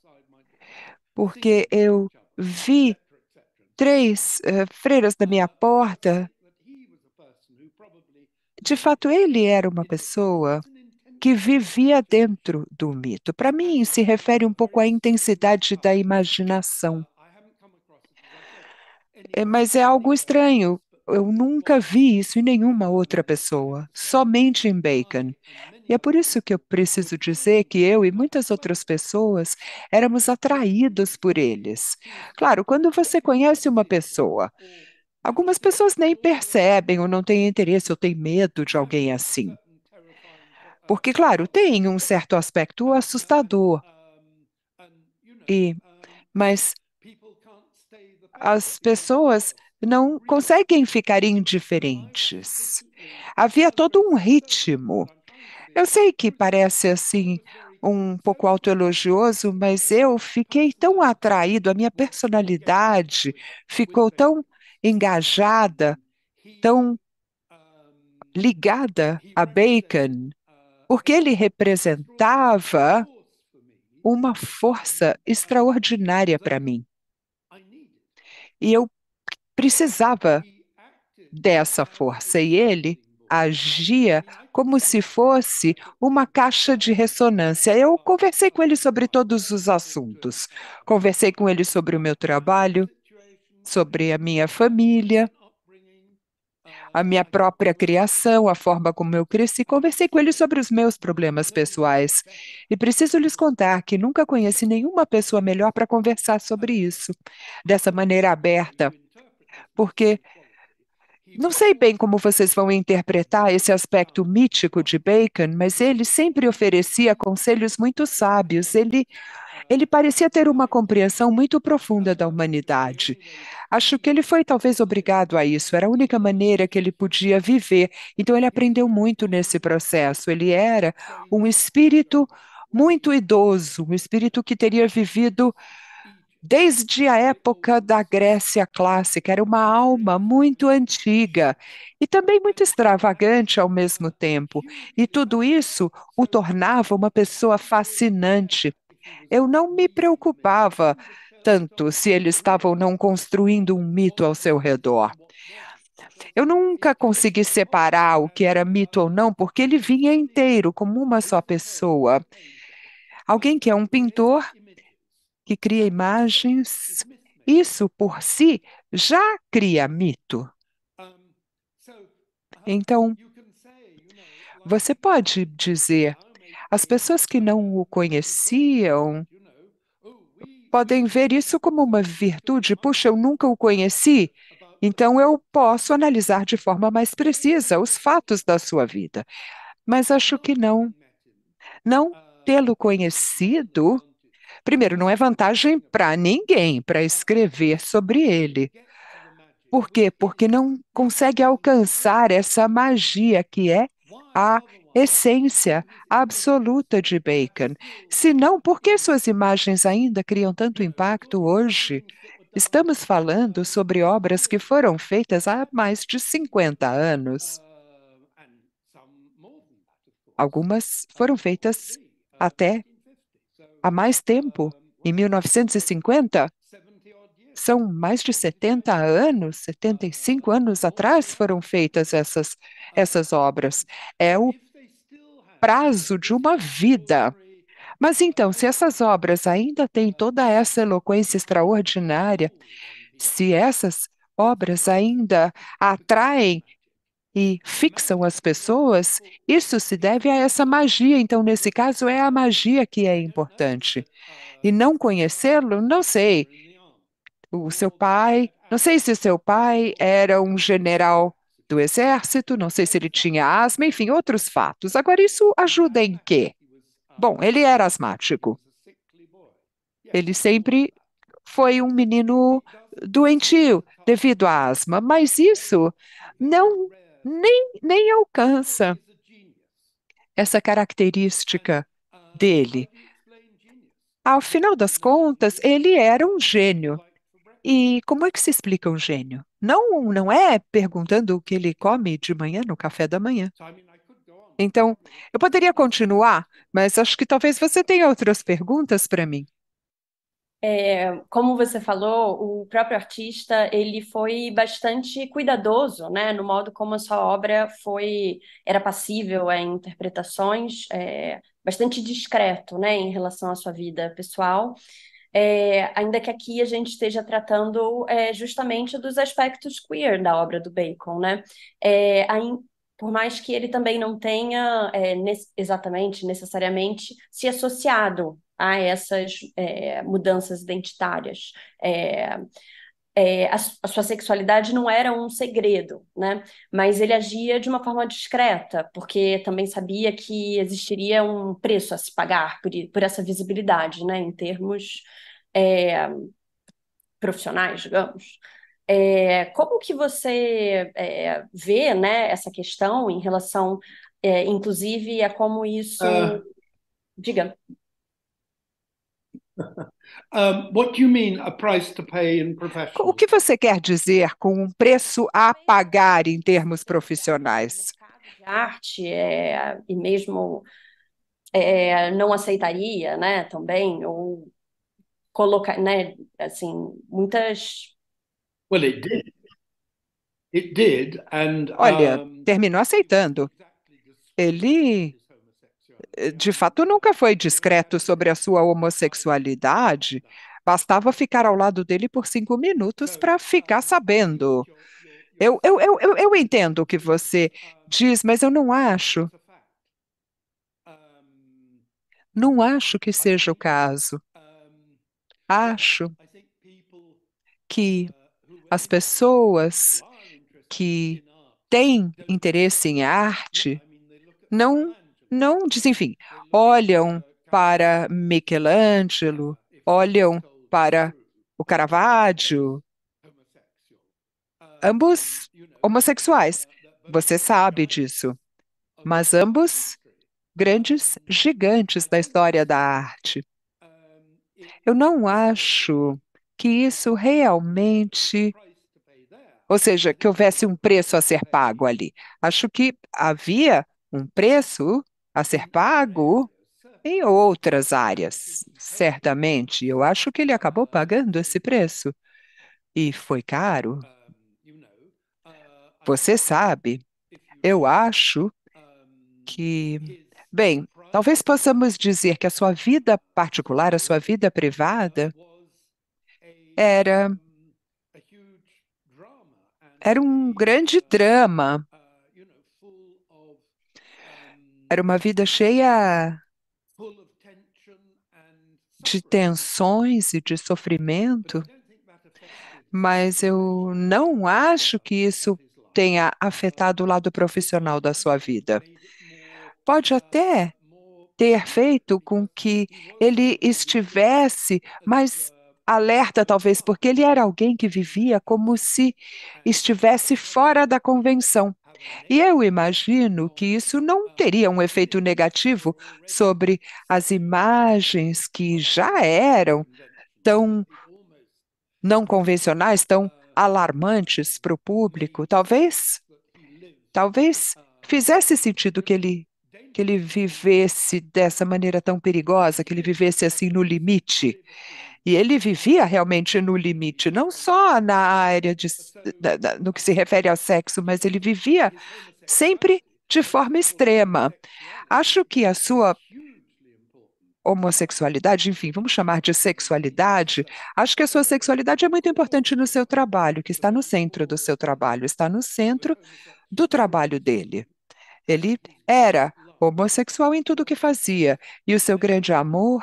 porque eu vi três uh, freiras na minha porta. De fato, ele era uma pessoa que vivia dentro do mito. Para mim, se refere um pouco à intensidade da imaginação. É, mas é algo estranho. Eu nunca vi isso em nenhuma outra pessoa, somente em Bacon. E é por isso que eu preciso dizer que eu e muitas outras pessoas éramos atraídos por eles. Claro, quando você conhece uma pessoa, algumas pessoas nem percebem ou não têm interesse ou têm medo de alguém assim. Porque, claro, tem um certo aspecto assustador. E, mas as pessoas não conseguem ficar indiferentes. Havia todo um ritmo eu sei que parece assim um pouco autoelogioso, mas eu fiquei tão atraído, a minha personalidade ficou tão engajada, tão ligada a Bacon, porque ele representava uma força extraordinária para mim. E eu precisava dessa força. E ele agia como se fosse uma caixa de ressonância. Eu conversei com ele sobre todos os assuntos. Conversei com ele sobre o meu trabalho, sobre a minha família, a minha própria criação, a forma como eu cresci. Conversei com ele sobre os meus problemas pessoais. E preciso lhes contar que nunca conheci nenhuma pessoa melhor para conversar sobre isso, dessa maneira aberta, porque não sei bem como vocês vão interpretar esse aspecto mítico de Bacon, mas ele sempre oferecia conselhos muito sábios. Ele, ele parecia ter uma compreensão muito profunda da humanidade. Acho que ele foi talvez obrigado a isso, era a única maneira que ele podia viver. Então, ele aprendeu muito nesse processo. Ele era um espírito muito idoso, um espírito que teria vivido desde a época da Grécia clássica, era uma alma muito antiga e também muito extravagante ao mesmo tempo. E tudo isso o tornava uma pessoa fascinante. Eu não me preocupava tanto se ele estava ou não construindo um mito ao seu redor. Eu nunca consegui separar o que era mito ou não, porque ele vinha inteiro, como uma só pessoa. Alguém que é um pintor que cria imagens, isso por si já cria mito. Então, você pode dizer, as pessoas que não o conheciam podem ver isso como uma virtude. Puxa, eu nunca o conheci, então eu posso analisar de forma mais precisa os fatos da sua vida. Mas acho que não. Não tê-lo conhecido Primeiro, não é vantagem para ninguém para escrever sobre ele. Por quê? Porque não consegue alcançar essa magia que é a essência absoluta de Bacon. Se não, por que suas imagens ainda criam tanto impacto hoje? Estamos falando sobre obras que foram feitas há mais de 50 anos. Algumas foram feitas até há mais tempo, em 1950, são mais de 70 anos, 75 anos atrás foram feitas essas, essas obras. É o prazo de uma vida. Mas então, se essas obras ainda têm toda essa eloquência extraordinária, se essas obras ainda atraem e fixam as pessoas, isso se deve a essa magia. Então, nesse caso, é a magia que é importante. E não conhecê-lo, não sei. O seu pai, não sei se o seu pai era um general do exército, não sei se ele tinha asma, enfim, outros fatos. Agora, isso ajuda em quê? Bom, ele era asmático. Ele sempre foi um menino doentio devido à asma, mas isso não nem, nem alcança essa característica dele. Ao final das contas, ele era um gênio. E como é que se explica um gênio? Não, não é perguntando o que ele come de manhã no café da manhã. Então, eu poderia continuar, mas acho que talvez você tenha outras perguntas para mim é, como você falou, o próprio artista ele foi bastante cuidadoso, né, no modo como a sua obra foi era passível a interpretações, é, bastante discreto, né, em relação à sua vida pessoal. É, ainda que aqui a gente esteja tratando é, justamente dos aspectos queer da obra do Bacon, né? É, por mais que ele também não tenha é, ne exatamente, necessariamente, se associado a essas é, mudanças identitárias. É, é, a, a, sua sexualidade não era um segredo, né? Mas ele agia de uma forma discreta, porque também sabia que existiria um preço a se pagar por, por essa visibilidade, né? Em termos é, profissionais, digamos. É, como que você vê, né? Essa questão em relação, inclusive, a como isso, ah. diga. O que você quer dizer com um preço a pagar em termos profissionais? arte é, e mesmo é, não aceitaria, né, também ou colocar, né, assim, muitas. Well, it did. It did, and, um... Olha, terminou aceitando. Ele de fato nunca foi discreto sobre a sua homossexualidade. Bastava ficar ao lado dele por cinco minutos para ficar sabendo. Eu, eu, eu, eu, eu entendo o que você diz, mas eu não acho. Não acho que seja o caso. Acho que as pessoas que têm interesse em arte não não enfim olham para Michelangelo, olham para o Caravaggio, ambos homossexuais. Você sabe disso. Mas ambos grandes gigantes da história da arte. Eu não acho que isso realmente. Ou seja, que houvesse um preço a ser pago ali. Acho que havia um preço a ser pago em outras áreas, certamente. Eu acho que ele acabou pagando esse preço. E foi caro. Você sabe, eu acho que. Bem, talvez possamos dizer que a sua vida particular, a sua vida privada, era. Era um grande drama era uma vida cheia de tensões e de sofrimento, mas eu não acho que isso tenha afetado o lado profissional da sua vida. Pode até ter feito com que ele estivesse mais alerta, talvez, porque ele era alguém que vivia como se estivesse fora da convenção. E eu imagino que isso não teria um efeito negativo sobre as imagens que já eram tão não convencionais, tão alarmantes para o público. Talvez, talvez fizesse sentido que ele que ele vivesse dessa maneira tão perigosa, que ele vivesse assim no limite. E ele vivia realmente no limite, não só na área de, no que se refere ao sexo, mas ele vivia sempre de forma extrema. Acho que a sua homossexualidade, enfim, vamos chamar de sexualidade, acho que a sua sexualidade é muito importante no seu trabalho, que está no centro do seu trabalho, está no centro do trabalho dele. Ele era homossexual em tudo que fazia, e o seu grande amor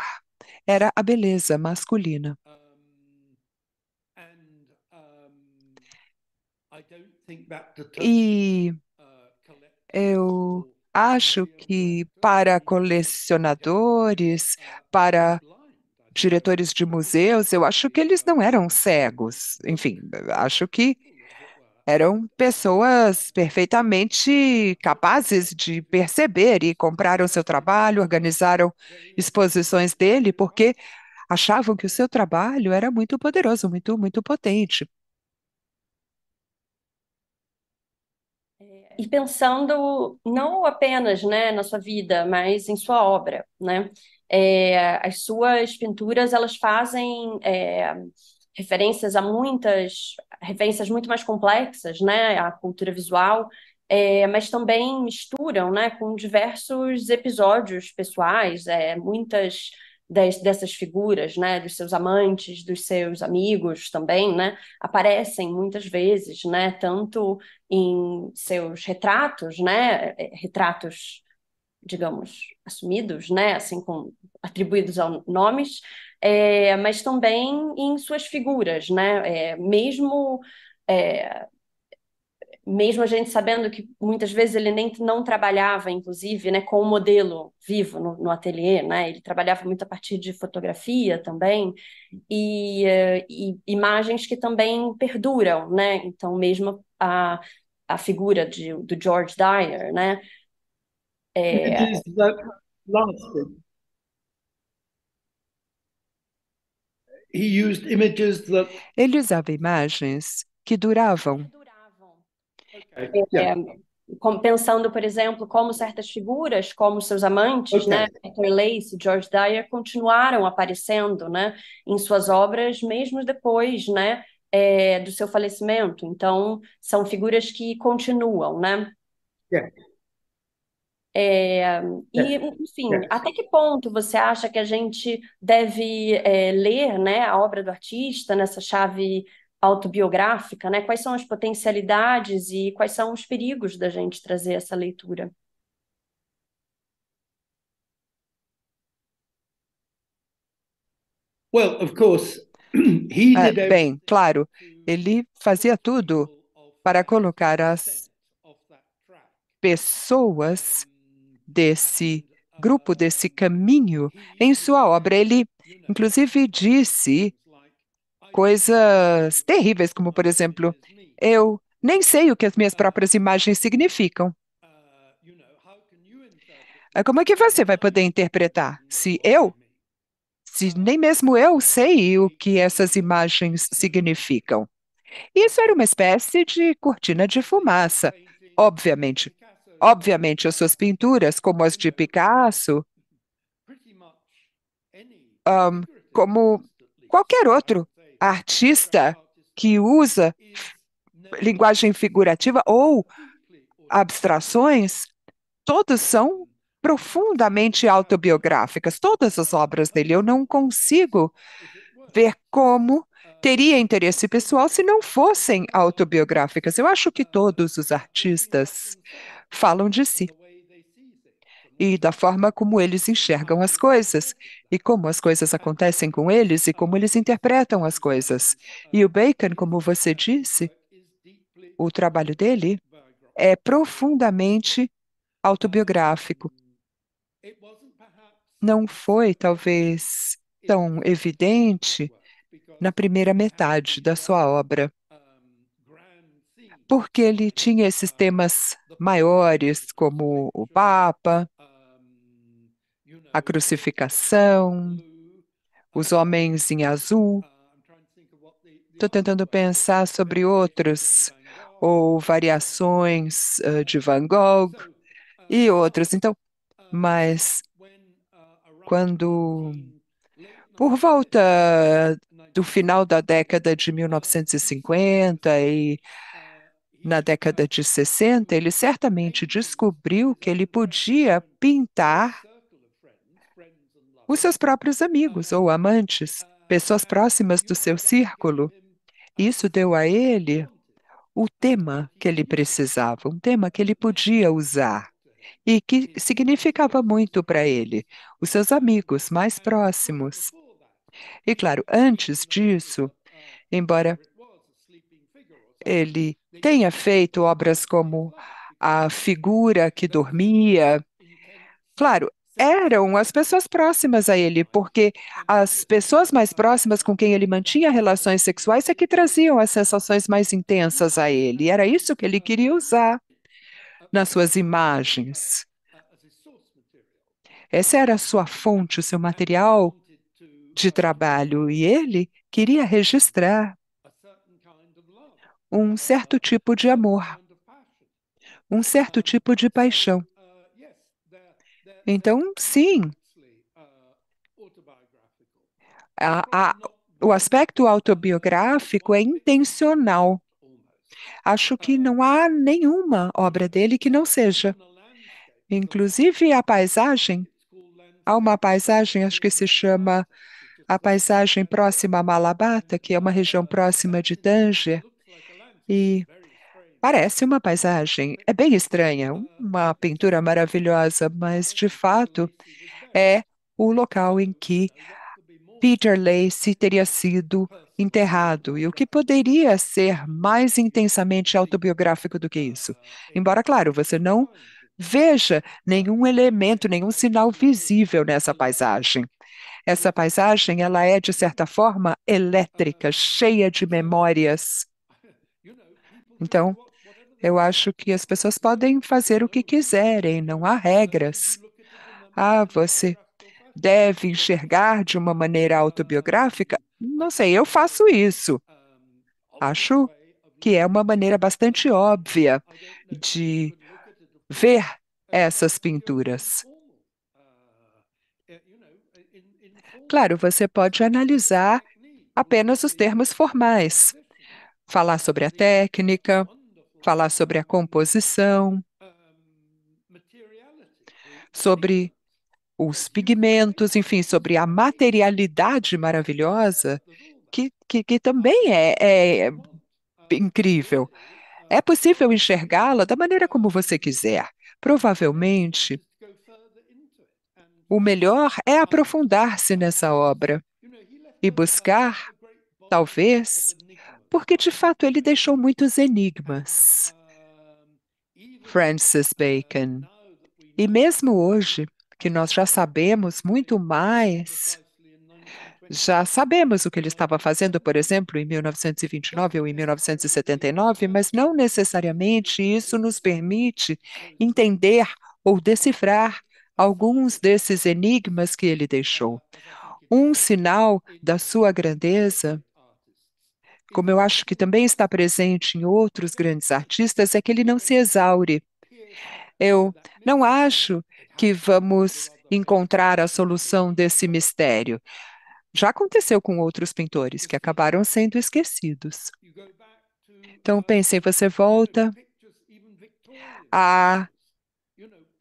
era a beleza masculina. E eu acho que para colecionadores, para diretores de museus, eu acho que eles não eram cegos. Enfim, acho que eram pessoas perfeitamente capazes de perceber e compraram seu trabalho, organizaram exposições dele, porque achavam que o seu trabalho era muito poderoso, muito, muito potente. É, e pensando não apenas né, na sua vida, mas em sua obra, né? É, as suas pinturas elas fazem é, referências a muitas referências muito mais complexas, né, à cultura visual, é, mas também misturam, né, com diversos episódios pessoais, é, muitas des, dessas figuras, né, dos seus amantes, dos seus amigos também, né, aparecem muitas vezes, né, tanto em seus retratos, né, é, retratos digamos assumidos, né, assim com atribuídos a nomes, é, mas também em suas figuras, né? É, mesmo é, mesmo a gente sabendo que muitas vezes ele nem não trabalhava, inclusive, né, com o modelo vivo no, no ateliê, né? Ele trabalhava muito a partir de fotografia também e, é, e imagens que também perduram, né? Então, mesmo a, a figura de, do George Dyer, né? É... Ele usava imagens que duravam. É, é, pensando, por exemplo, como certas figuras, como seus amantes, okay. né, Arthur Lace, George Dyer, continuaram aparecendo, né, em suas obras, mesmo depois, né, é, do seu falecimento. Então, são figuras que continuam, né? Yeah. É, e, é. enfim, é. até que ponto você acha que a gente deve é, ler, né, a obra do artista nessa chave autobiográfica, né? Quais são as potencialidades e quais são os perigos da gente trazer essa leitura? Well, of course, he ah, bem, claro, ele fazia tudo para colocar as pessoas desse grupo, desse caminho, em sua obra. Ele, inclusive, disse coisas terríveis, como, por exemplo, eu nem sei o que as minhas próprias imagens significam. Ah, como é que você vai poder interpretar se eu, se nem mesmo eu sei o que essas imagens significam? Isso era uma espécie de cortina de fumaça, obviamente. Obviamente, as suas pinturas, como as de Picasso, um, como qualquer outro artista que usa linguagem figurativa ou abstrações, todas são profundamente autobiográficas, todas as obras dele. Eu não consigo ver como teria interesse pessoal se não fossem autobiográficas. Eu acho que todos os artistas falam de si e da forma como eles enxergam as coisas, e como as coisas acontecem com eles e como eles interpretam as coisas. E o Bacon, como você disse, o trabalho dele é profundamente autobiográfico. Não foi, talvez, tão evidente na primeira metade da sua obra, porque ele tinha esses temas maiores, como o Papa, a crucificação, os homens em azul. Estou tentando pensar sobre outros, ou variações ah, de Van Gogh e outros. Então, mas quando, por volta do final da década de 1950 e na década de 60, ele certamente descobriu que ele podia pintar os seus próprios amigos ou amantes, pessoas próximas do seu círculo. Isso deu a ele o tema que ele precisava, um tema que ele podia usar e que significava muito para ele, os seus amigos mais próximos. E claro, antes disso, embora ele tenha feito obras como A Figura que Dormia. Claro, eram as pessoas próximas a ele, porque as pessoas mais próximas com quem ele mantinha relações sexuais é que traziam as sensações mais intensas a ele. E era isso que ele queria usar nas suas imagens. Essa era a sua fonte, o seu material de trabalho, e ele queria registrar um certo tipo de amor, um certo tipo de paixão. Então, sim, a, a, o aspecto autobiográfico é intencional. Acho que não há nenhuma obra dele que não seja. Inclusive a paisagem, há uma paisagem, acho que se chama a paisagem próxima a Malabata, que é uma região próxima de Tanger, e parece uma paisagem. É bem estranha, uma pintura maravilhosa, mas de fato é o local em que Peter Lacey teria sido enterrado, e o que poderia ser mais intensamente autobiográfico do que isso. Embora, claro, você não veja nenhum elemento, nenhum sinal visível nessa paisagem. Essa paisagem, ela é de certa forma elétrica, cheia de memórias então, eu acho que as pessoas podem fazer o que quiserem, não há regras. Ah, você deve enxergar de uma maneira autobiográfica? Não sei, eu faço isso. Acho que é uma maneira bastante óbvia de ver essas pinturas. Claro, você pode analisar apenas os termos formais, falar sobre a técnica, falar sobre a composição, sobre os pigmentos, enfim, sobre a materialidade maravilhosa, que, que, que também é, é incrível. É possível enxergá-la da maneira como você quiser. Provavelmente, o melhor é aprofundar-se nessa obra e buscar, talvez, porque de fato ele deixou muitos enigmas. Francis Bacon. E mesmo hoje, que nós já sabemos muito mais, já sabemos o que ele estava fazendo, por exemplo, em 1929 ou em 1979, mas não necessariamente isso nos permite entender ou decifrar alguns desses enigmas que ele deixou. Um sinal da sua grandeza como eu acho que também está presente em outros grandes artistas, é que ele não se exaure. Eu não acho que vamos encontrar a solução desse mistério. Já aconteceu com outros pintores que acabaram sendo esquecidos. Então, pensem, você volta a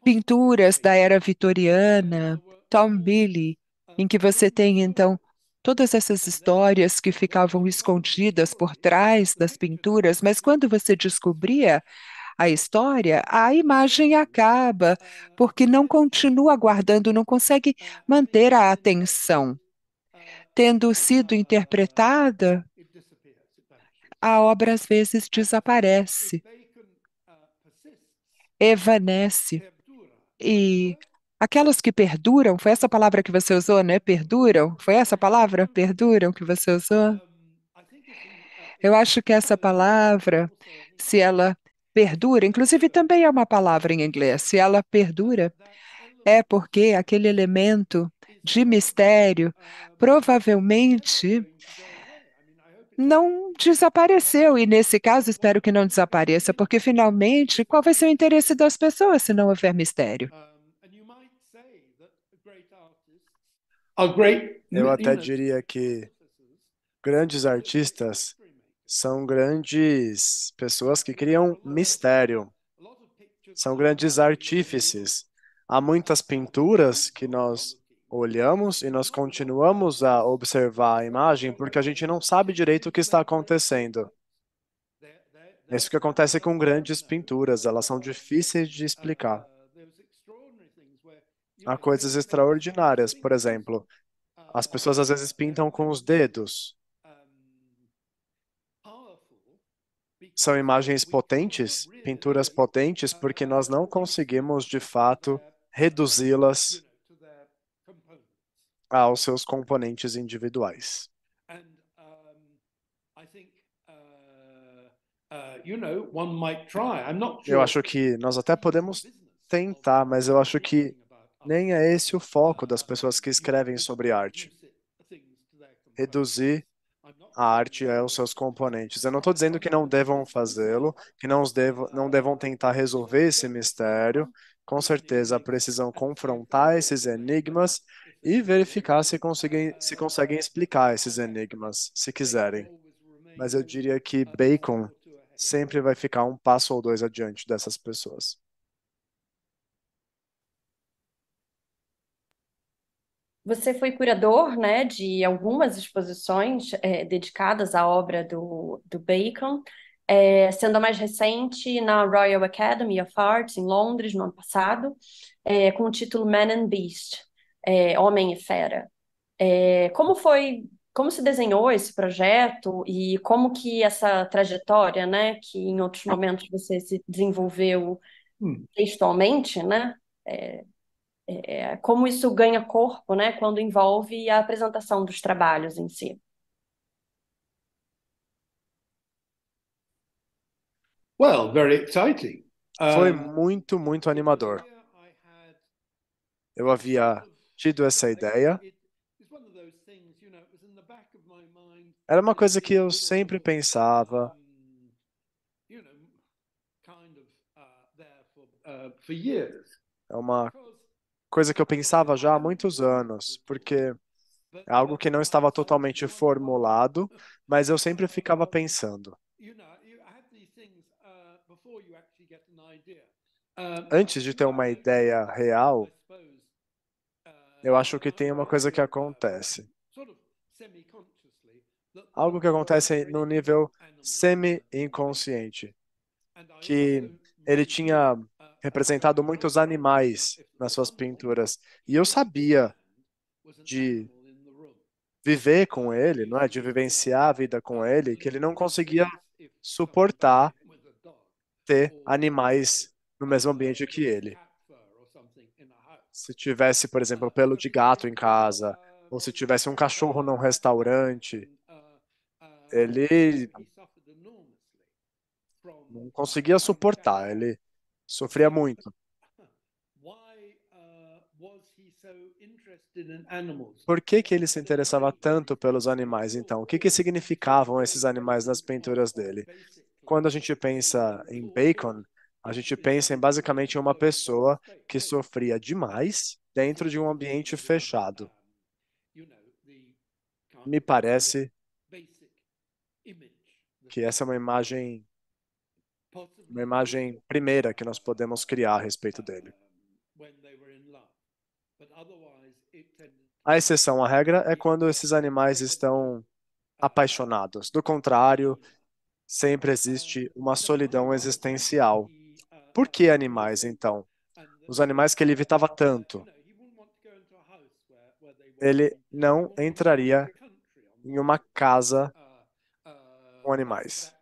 pinturas da era vitoriana, Tom Billy, em que você tem, então, todas essas histórias que ficavam escondidas por trás das pinturas, mas quando você descobria a história, a imagem acaba, porque não continua guardando, não consegue manter a atenção. Tendo sido interpretada, a obra às vezes desaparece, evanece. E Aquelas que perduram, foi essa palavra que você usou, né? Perduram? Foi essa palavra? Perduram que você usou? Eu acho que essa palavra, se ela perdura, inclusive também é uma palavra em inglês, se ela perdura, é porque aquele elemento de mistério provavelmente não desapareceu. E nesse caso, espero que não desapareça, porque finalmente, qual vai ser o interesse das pessoas se não houver mistério? Eu até diria que grandes artistas são grandes pessoas que criam mistério, são grandes artífices. Há muitas pinturas que nós olhamos e nós continuamos a observar a imagem porque a gente não sabe direito o que está acontecendo. Isso que acontece com grandes pinturas, elas são difíceis de explicar a coisas extraordinárias. Por exemplo, as pessoas às vezes pintam com os dedos. São imagens potentes, pinturas potentes, porque nós não conseguimos, de fato, reduzi-las aos seus componentes individuais. Eu acho que nós até podemos tentar, mas eu acho que nem é esse o foco das pessoas que escrevem sobre arte. Reduzir a arte aos seus componentes. Eu não estou dizendo que não devam fazê-lo, que não, os devo, não devam tentar resolver esse mistério. Com certeza precisam confrontar esses enigmas e verificar se conseguem, se conseguem explicar esses enigmas, se quiserem. Mas eu diria que Bacon sempre vai ficar um passo ou dois adiante dessas pessoas. Você foi curador né, de algumas exposições é, dedicadas à obra do, do Bacon, é, sendo a mais recente na Royal Academy of Arts, em Londres, no ano passado, é, com o título Man and Beast, Homem e Fera. como foi, como se desenhou esse projeto e como que essa trajetória, né, que em outros momentos você se desenvolveu hum. textualmente, né, é, é, como isso ganha corpo, né, quando envolve a apresentação dos trabalhos em si. Well, very exciting. Foi muito, muito animador. Eu havia tido essa ideia. Era uma coisa que eu sempre pensava. Uh, uh, é uma coisa que eu pensava já há muitos anos, porque é algo que não estava totalmente formulado, mas eu sempre ficava pensando. Uh, Antes de ter uma ideia real, uh, eu acho que tem uma coisa que acontece. Algo que acontece no nível semi-inconsciente, que ele tinha representado muitos animais nas suas pinturas. E eu sabia de viver com ele, não é? De vivenciar a vida com ele, que ele não conseguia suportar ter animais no mesmo ambiente que ele. Se tivesse, por exemplo, pelo de gato em casa, ou se tivesse um cachorro num restaurante, ele não conseguia suportar. Ele Sofria muito. Uh, Por que, que ele se interessava tanto pelos animais, então? O que, que significavam esses animais nas pinturas dele? Quando a gente pensa em Bacon, a gente pensa em basicamente uma pessoa que sofria demais dentro de um ambiente fechado. Me parece que essa é uma imagem uma imagem primeira que nós podemos criar a respeito dele. A exceção à regra é quando esses animais estão apaixonados. Do contrário, sempre existe uma solidão existencial. Por que animais, então? Os animais que ele evitava tanto. Ele não entraria em uma casa com animais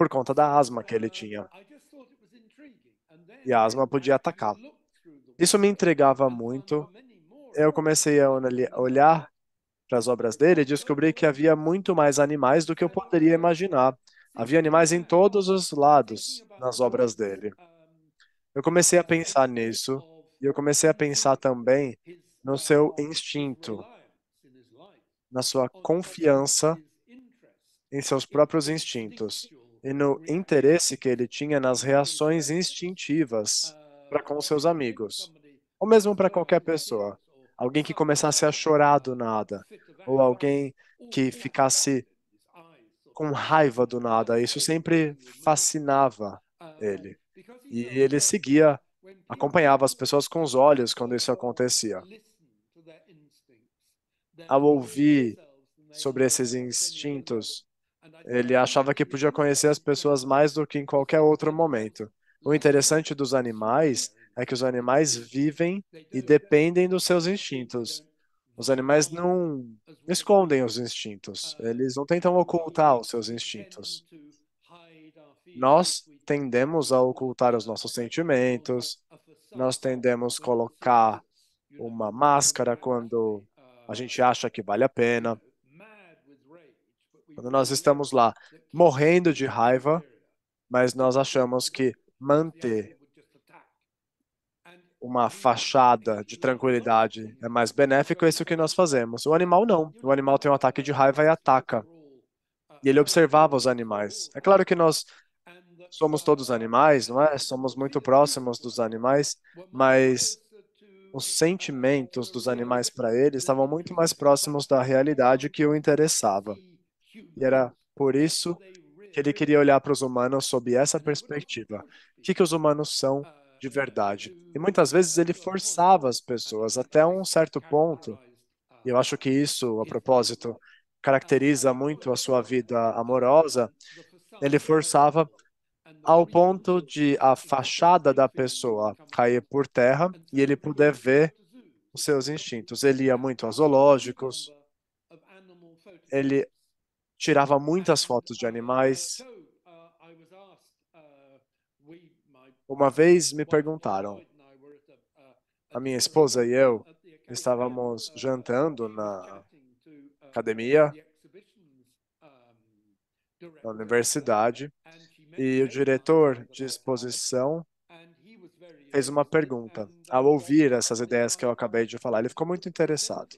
por conta da asma que ele tinha. E a asma podia atacar. Isso me entregava muito. Eu comecei a olhar para as obras dele e descobri que havia muito mais animais do que eu poderia imaginar. Havia animais em todos os lados nas obras dele. Eu comecei a pensar nisso e eu comecei a pensar também no seu instinto, na sua confiança em seus próprios instintos, e no uhum. interesse que ele tinha nas reações instintivas ah, para com seus amigos, então, ou mesmo para qualquer pessoa. Alguém que ah, começasse a então, chorar do nada, ou alguém que é ficasse com raiva do nada. Isso sempre fascinava ah, ele. E ele seguia, acompanhava as pessoas com os olhos quando isso acontecia. Ao ouvir sobre esses instintos, ele achava que podia conhecer as pessoas mais do que em qualquer outro momento. O interessante dos animais é que os animais vivem e dependem dos seus instintos. Os animais não escondem os instintos, eles não tentam ocultar os seus instintos. Nós tendemos a ocultar os nossos sentimentos, nós tendemos a colocar uma máscara quando a gente acha que vale a pena. Quando nós estamos lá morrendo de raiva, mas nós achamos que manter uma fachada de tranquilidade é mais benéfico, é isso que nós fazemos. O animal não. O animal tem um ataque de raiva e ataca. E ele observava os animais. É claro que nós somos todos animais, não é? Somos muito próximos dos animais, mas os sentimentos dos animais para ele estavam muito mais próximos da realidade que o interessava. E era por isso que ele queria olhar para os humanos sob essa perspectiva. O que, que os humanos são de verdade? E muitas vezes ele forçava as pessoas até um certo ponto. E eu acho que isso, a propósito, caracteriza muito a sua vida amorosa. Ele forçava ao ponto de a fachada da pessoa cair por terra e ele poder ver os seus instintos. Ele ia muito a zoológicos, ele tirava muitas fotos de animais. Uma vez me perguntaram, a minha esposa e eu estávamos jantando na academia, na universidade, e o diretor de exposição fez uma pergunta. Ao ouvir essas ideias que eu acabei de falar, ele ficou muito interessado.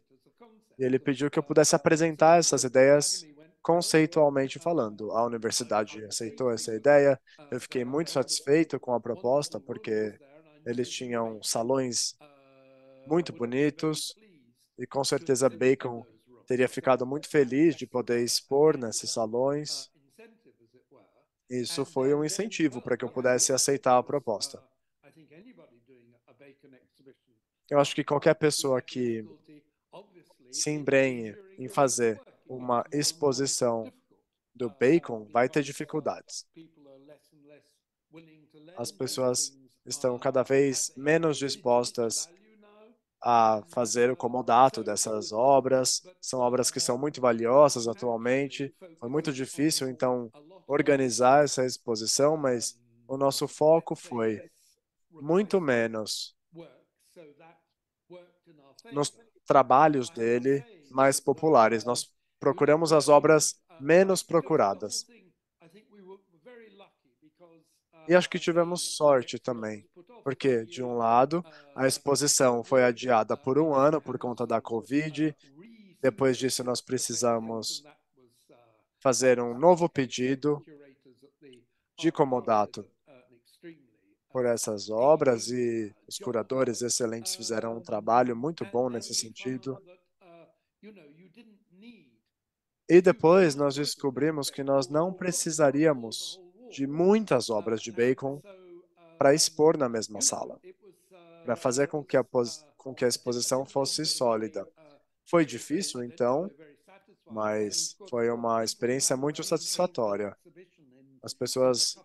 E ele pediu que eu pudesse apresentar essas ideias conceitualmente falando. A universidade aceitou essa ideia. Eu fiquei muito satisfeito com a proposta, porque eles tinham salões muito bonitos e com certeza Bacon teria ficado muito feliz de poder expor nesses salões. Isso foi um incentivo para que eu pudesse aceitar a proposta. Eu acho que qualquer pessoa que se embrenhe em fazer uma exposição do bacon, vai ter dificuldades. As pessoas estão cada vez menos dispostas a fazer o comodato dessas obras. São obras que são muito valiosas atualmente. Foi muito difícil, então, organizar essa exposição, mas o nosso foco foi muito menos nos trabalhos dele mais populares. Nós procuramos as obras menos procuradas. E acho que tivemos sorte também, porque, de um lado, a exposição foi adiada por um ano por conta da Covid, depois disso, nós precisamos fazer um novo pedido de comodato por essas obras e os curadores excelentes fizeram um trabalho muito bom nesse sentido. E depois nós descobrimos que nós não precisaríamos de muitas obras de Bacon para expor na mesma sala, para fazer com que, a, com que a exposição fosse sólida. Foi difícil, então, mas foi uma experiência muito satisfatória. As pessoas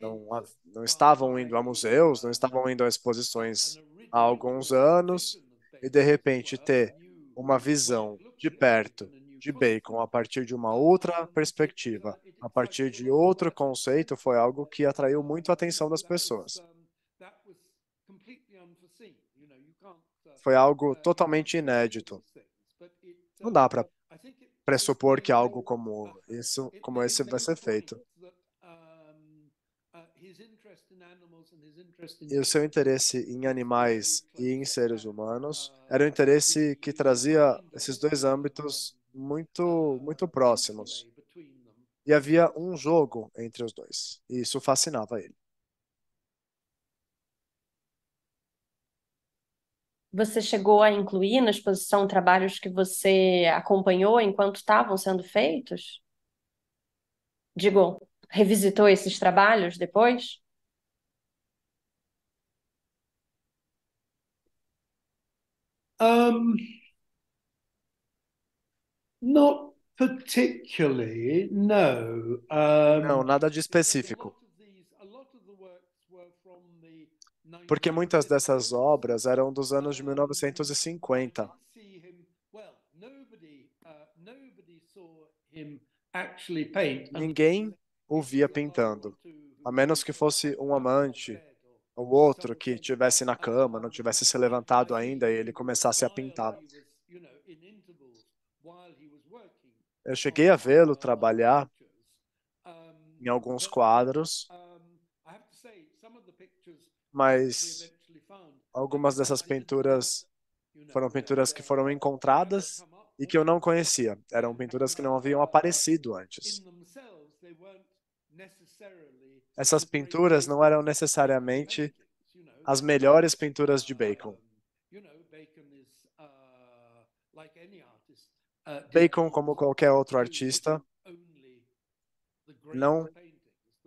não, não estavam indo a museus, não estavam indo a exposições há alguns anos, e de repente ter uma visão de perto de Bacon a partir de uma outra perspectiva, então, a partir de outro conceito, foi algo que atraiu muito a atenção das pessoas. Uh, foi algo uh, totalmente inédito. Uh, Não dá para pressupor que algo como isso, como esse vai ser feito. E o seu interesse em animais e em seres humanos era o um interesse que trazia esses dois âmbitos muito, muito próximos. E havia um jogo entre os dois. E isso fascinava ele. Você chegou a incluir na exposição trabalhos que você acompanhou enquanto estavam sendo feitos? Digo, revisitou esses trabalhos depois? Um, Not particularly, no. Um, Não, nada de específico. Porque muitas dessas obras eram dos anos de 1950. Uh, Ninguém o via pintando, a menos que fosse um amante ou outro que tivesse na cama, não tivesse se levantado ainda e ele começasse a pintar. Eu cheguei a vê-lo trabalhar em alguns quadros, mas algumas dessas pinturas foram pinturas que foram encontradas e que eu não conhecia. Eram pinturas que não haviam aparecido antes. Essas pinturas não eram necessariamente as melhores pinturas de Bacon. Uh, Bacon, como qualquer outro artista, não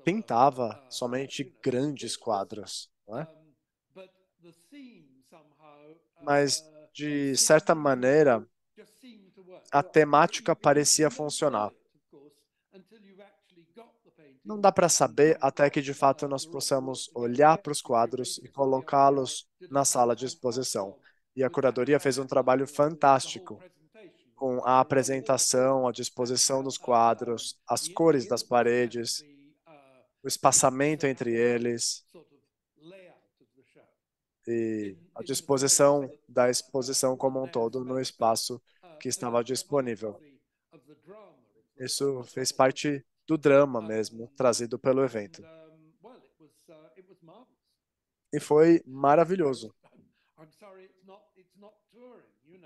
pintava somente grandes quadros, não é? Mas, de certa maneira, a temática parecia funcionar. Não dá para saber até que de fato nós possamos olhar para os quadros e colocá-los na sala de exposição. E a curadoria fez um trabalho fantástico com a apresentação, a disposição dos quadros, as cores das paredes, o espaçamento entre eles e a disposição da exposição como um todo no espaço que estava disponível. Isso fez parte do drama mesmo trazido pelo evento. E foi maravilhoso.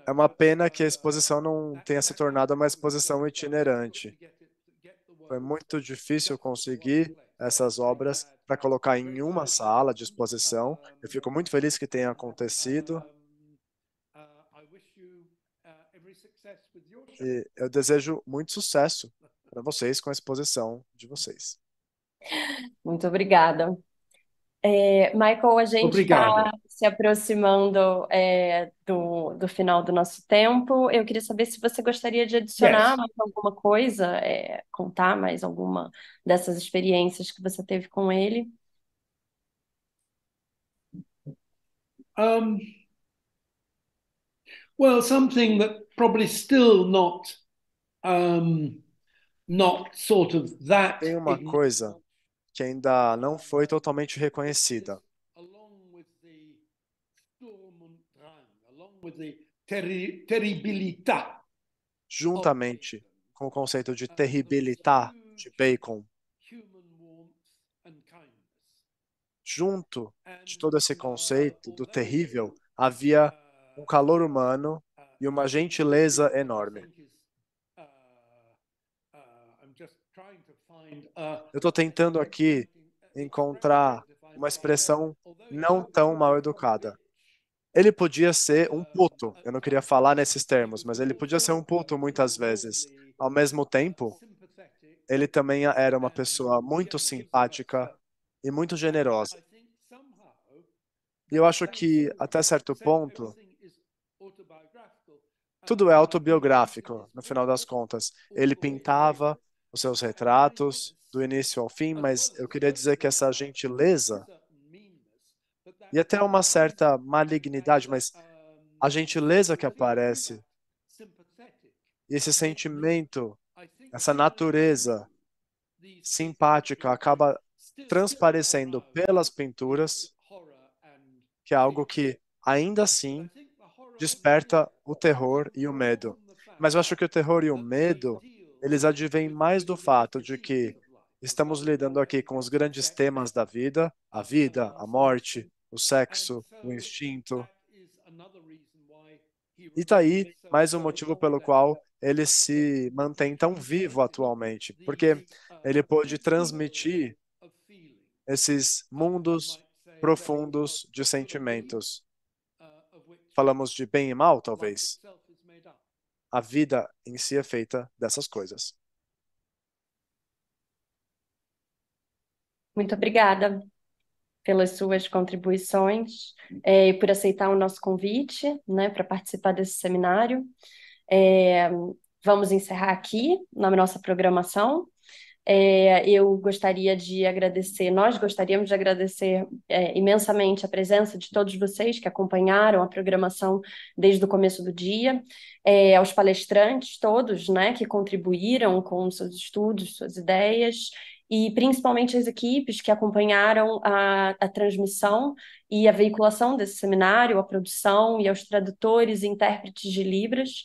É uma pena que a exposição não tenha se tornado uma exposição itinerante. Foi muito difícil conseguir essas obras para colocar em uma sala de exposição. Eu fico muito feliz que tenha acontecido. E eu desejo muito sucesso para vocês com a exposição de vocês. Muito obrigada. É, Michael, a gente está se aproximando é, do, do final do nosso tempo, eu queria saber se você gostaria de adicionar yes. mais alguma coisa, é, contar mais alguma dessas experiências que você teve com ele. Um, well, something that probably still not, um, not sort of that. Tem uma coisa que ainda não foi totalmente reconhecida pode dizer, terri, terribilitar. Juntamente com o conceito de ah, terribilitar de Bacon, junto de todo esse conceito do terrível, havia uh, um calor humano uh, e uma gentileza enorme. Uh, Eu estou tentando aqui encontrar uma expressão não tão mal educada. Ele podia ser um puto, eu não queria falar nesses termos, mas ele podia ser um puto muitas vezes. Ao mesmo tempo, ele também era uma pessoa muito simpática e muito generosa. E eu acho que, até certo ponto, tudo é autobiográfico, no final das contas. Ele pintava os seus retratos do início ao fim, mas eu queria dizer que essa gentileza e até uma certa malignidade, mas a gentileza que aparece, esse sentimento, essa natureza simpática acaba transparecendo pelas pinturas, que é algo que ainda assim desperta o terror e o medo. Mas eu acho que o terror e o medo, eles advêm mais do fato de que estamos lidando aqui com os grandes temas da vida, a vida, a morte, o sexo, o instinto. E tá aí mais um motivo pelo qual ele se mantém tão vivo atualmente, porque ele pôde transmitir esses mundos profundos de sentimentos. Uh, Falamos de bem e mal, talvez. A vida em si é feita dessas coisas. Muito obrigada pelas suas contribuições, é, por aceitar o nosso convite né, para participar desse seminário. É, vamos encerrar aqui na nossa programação. É, eu gostaria de agradecer, nós gostaríamos de agradecer é, imensamente a presença de todos vocês que acompanharam a programação desde o começo do dia, é, aos palestrantes todos né, que contribuíram com seus estudos, suas ideias, e principalmente as equipes que acompanharam a, a transmissão e a veiculação desse seminário, a produção e aos tradutores e intérpretes de Libras.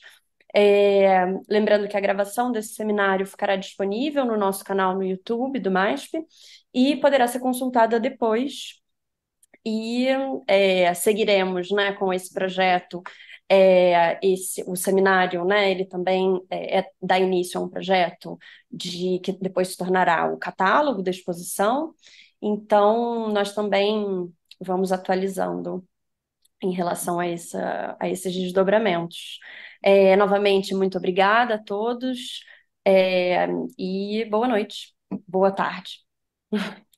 É, lembrando que a gravação desse seminário ficará disponível no nosso canal no YouTube do MASP e poderá ser consultada depois. E é, seguiremos né, com esse projeto é, esse, o seminário, né, ele também é, é, dá início a um projeto de que depois se tornará o catálogo da exposição. Então, nós também vamos atualizando em relação a, essa, a esses desdobramentos. É, novamente, muito obrigada a todos é, e boa noite, boa tarde.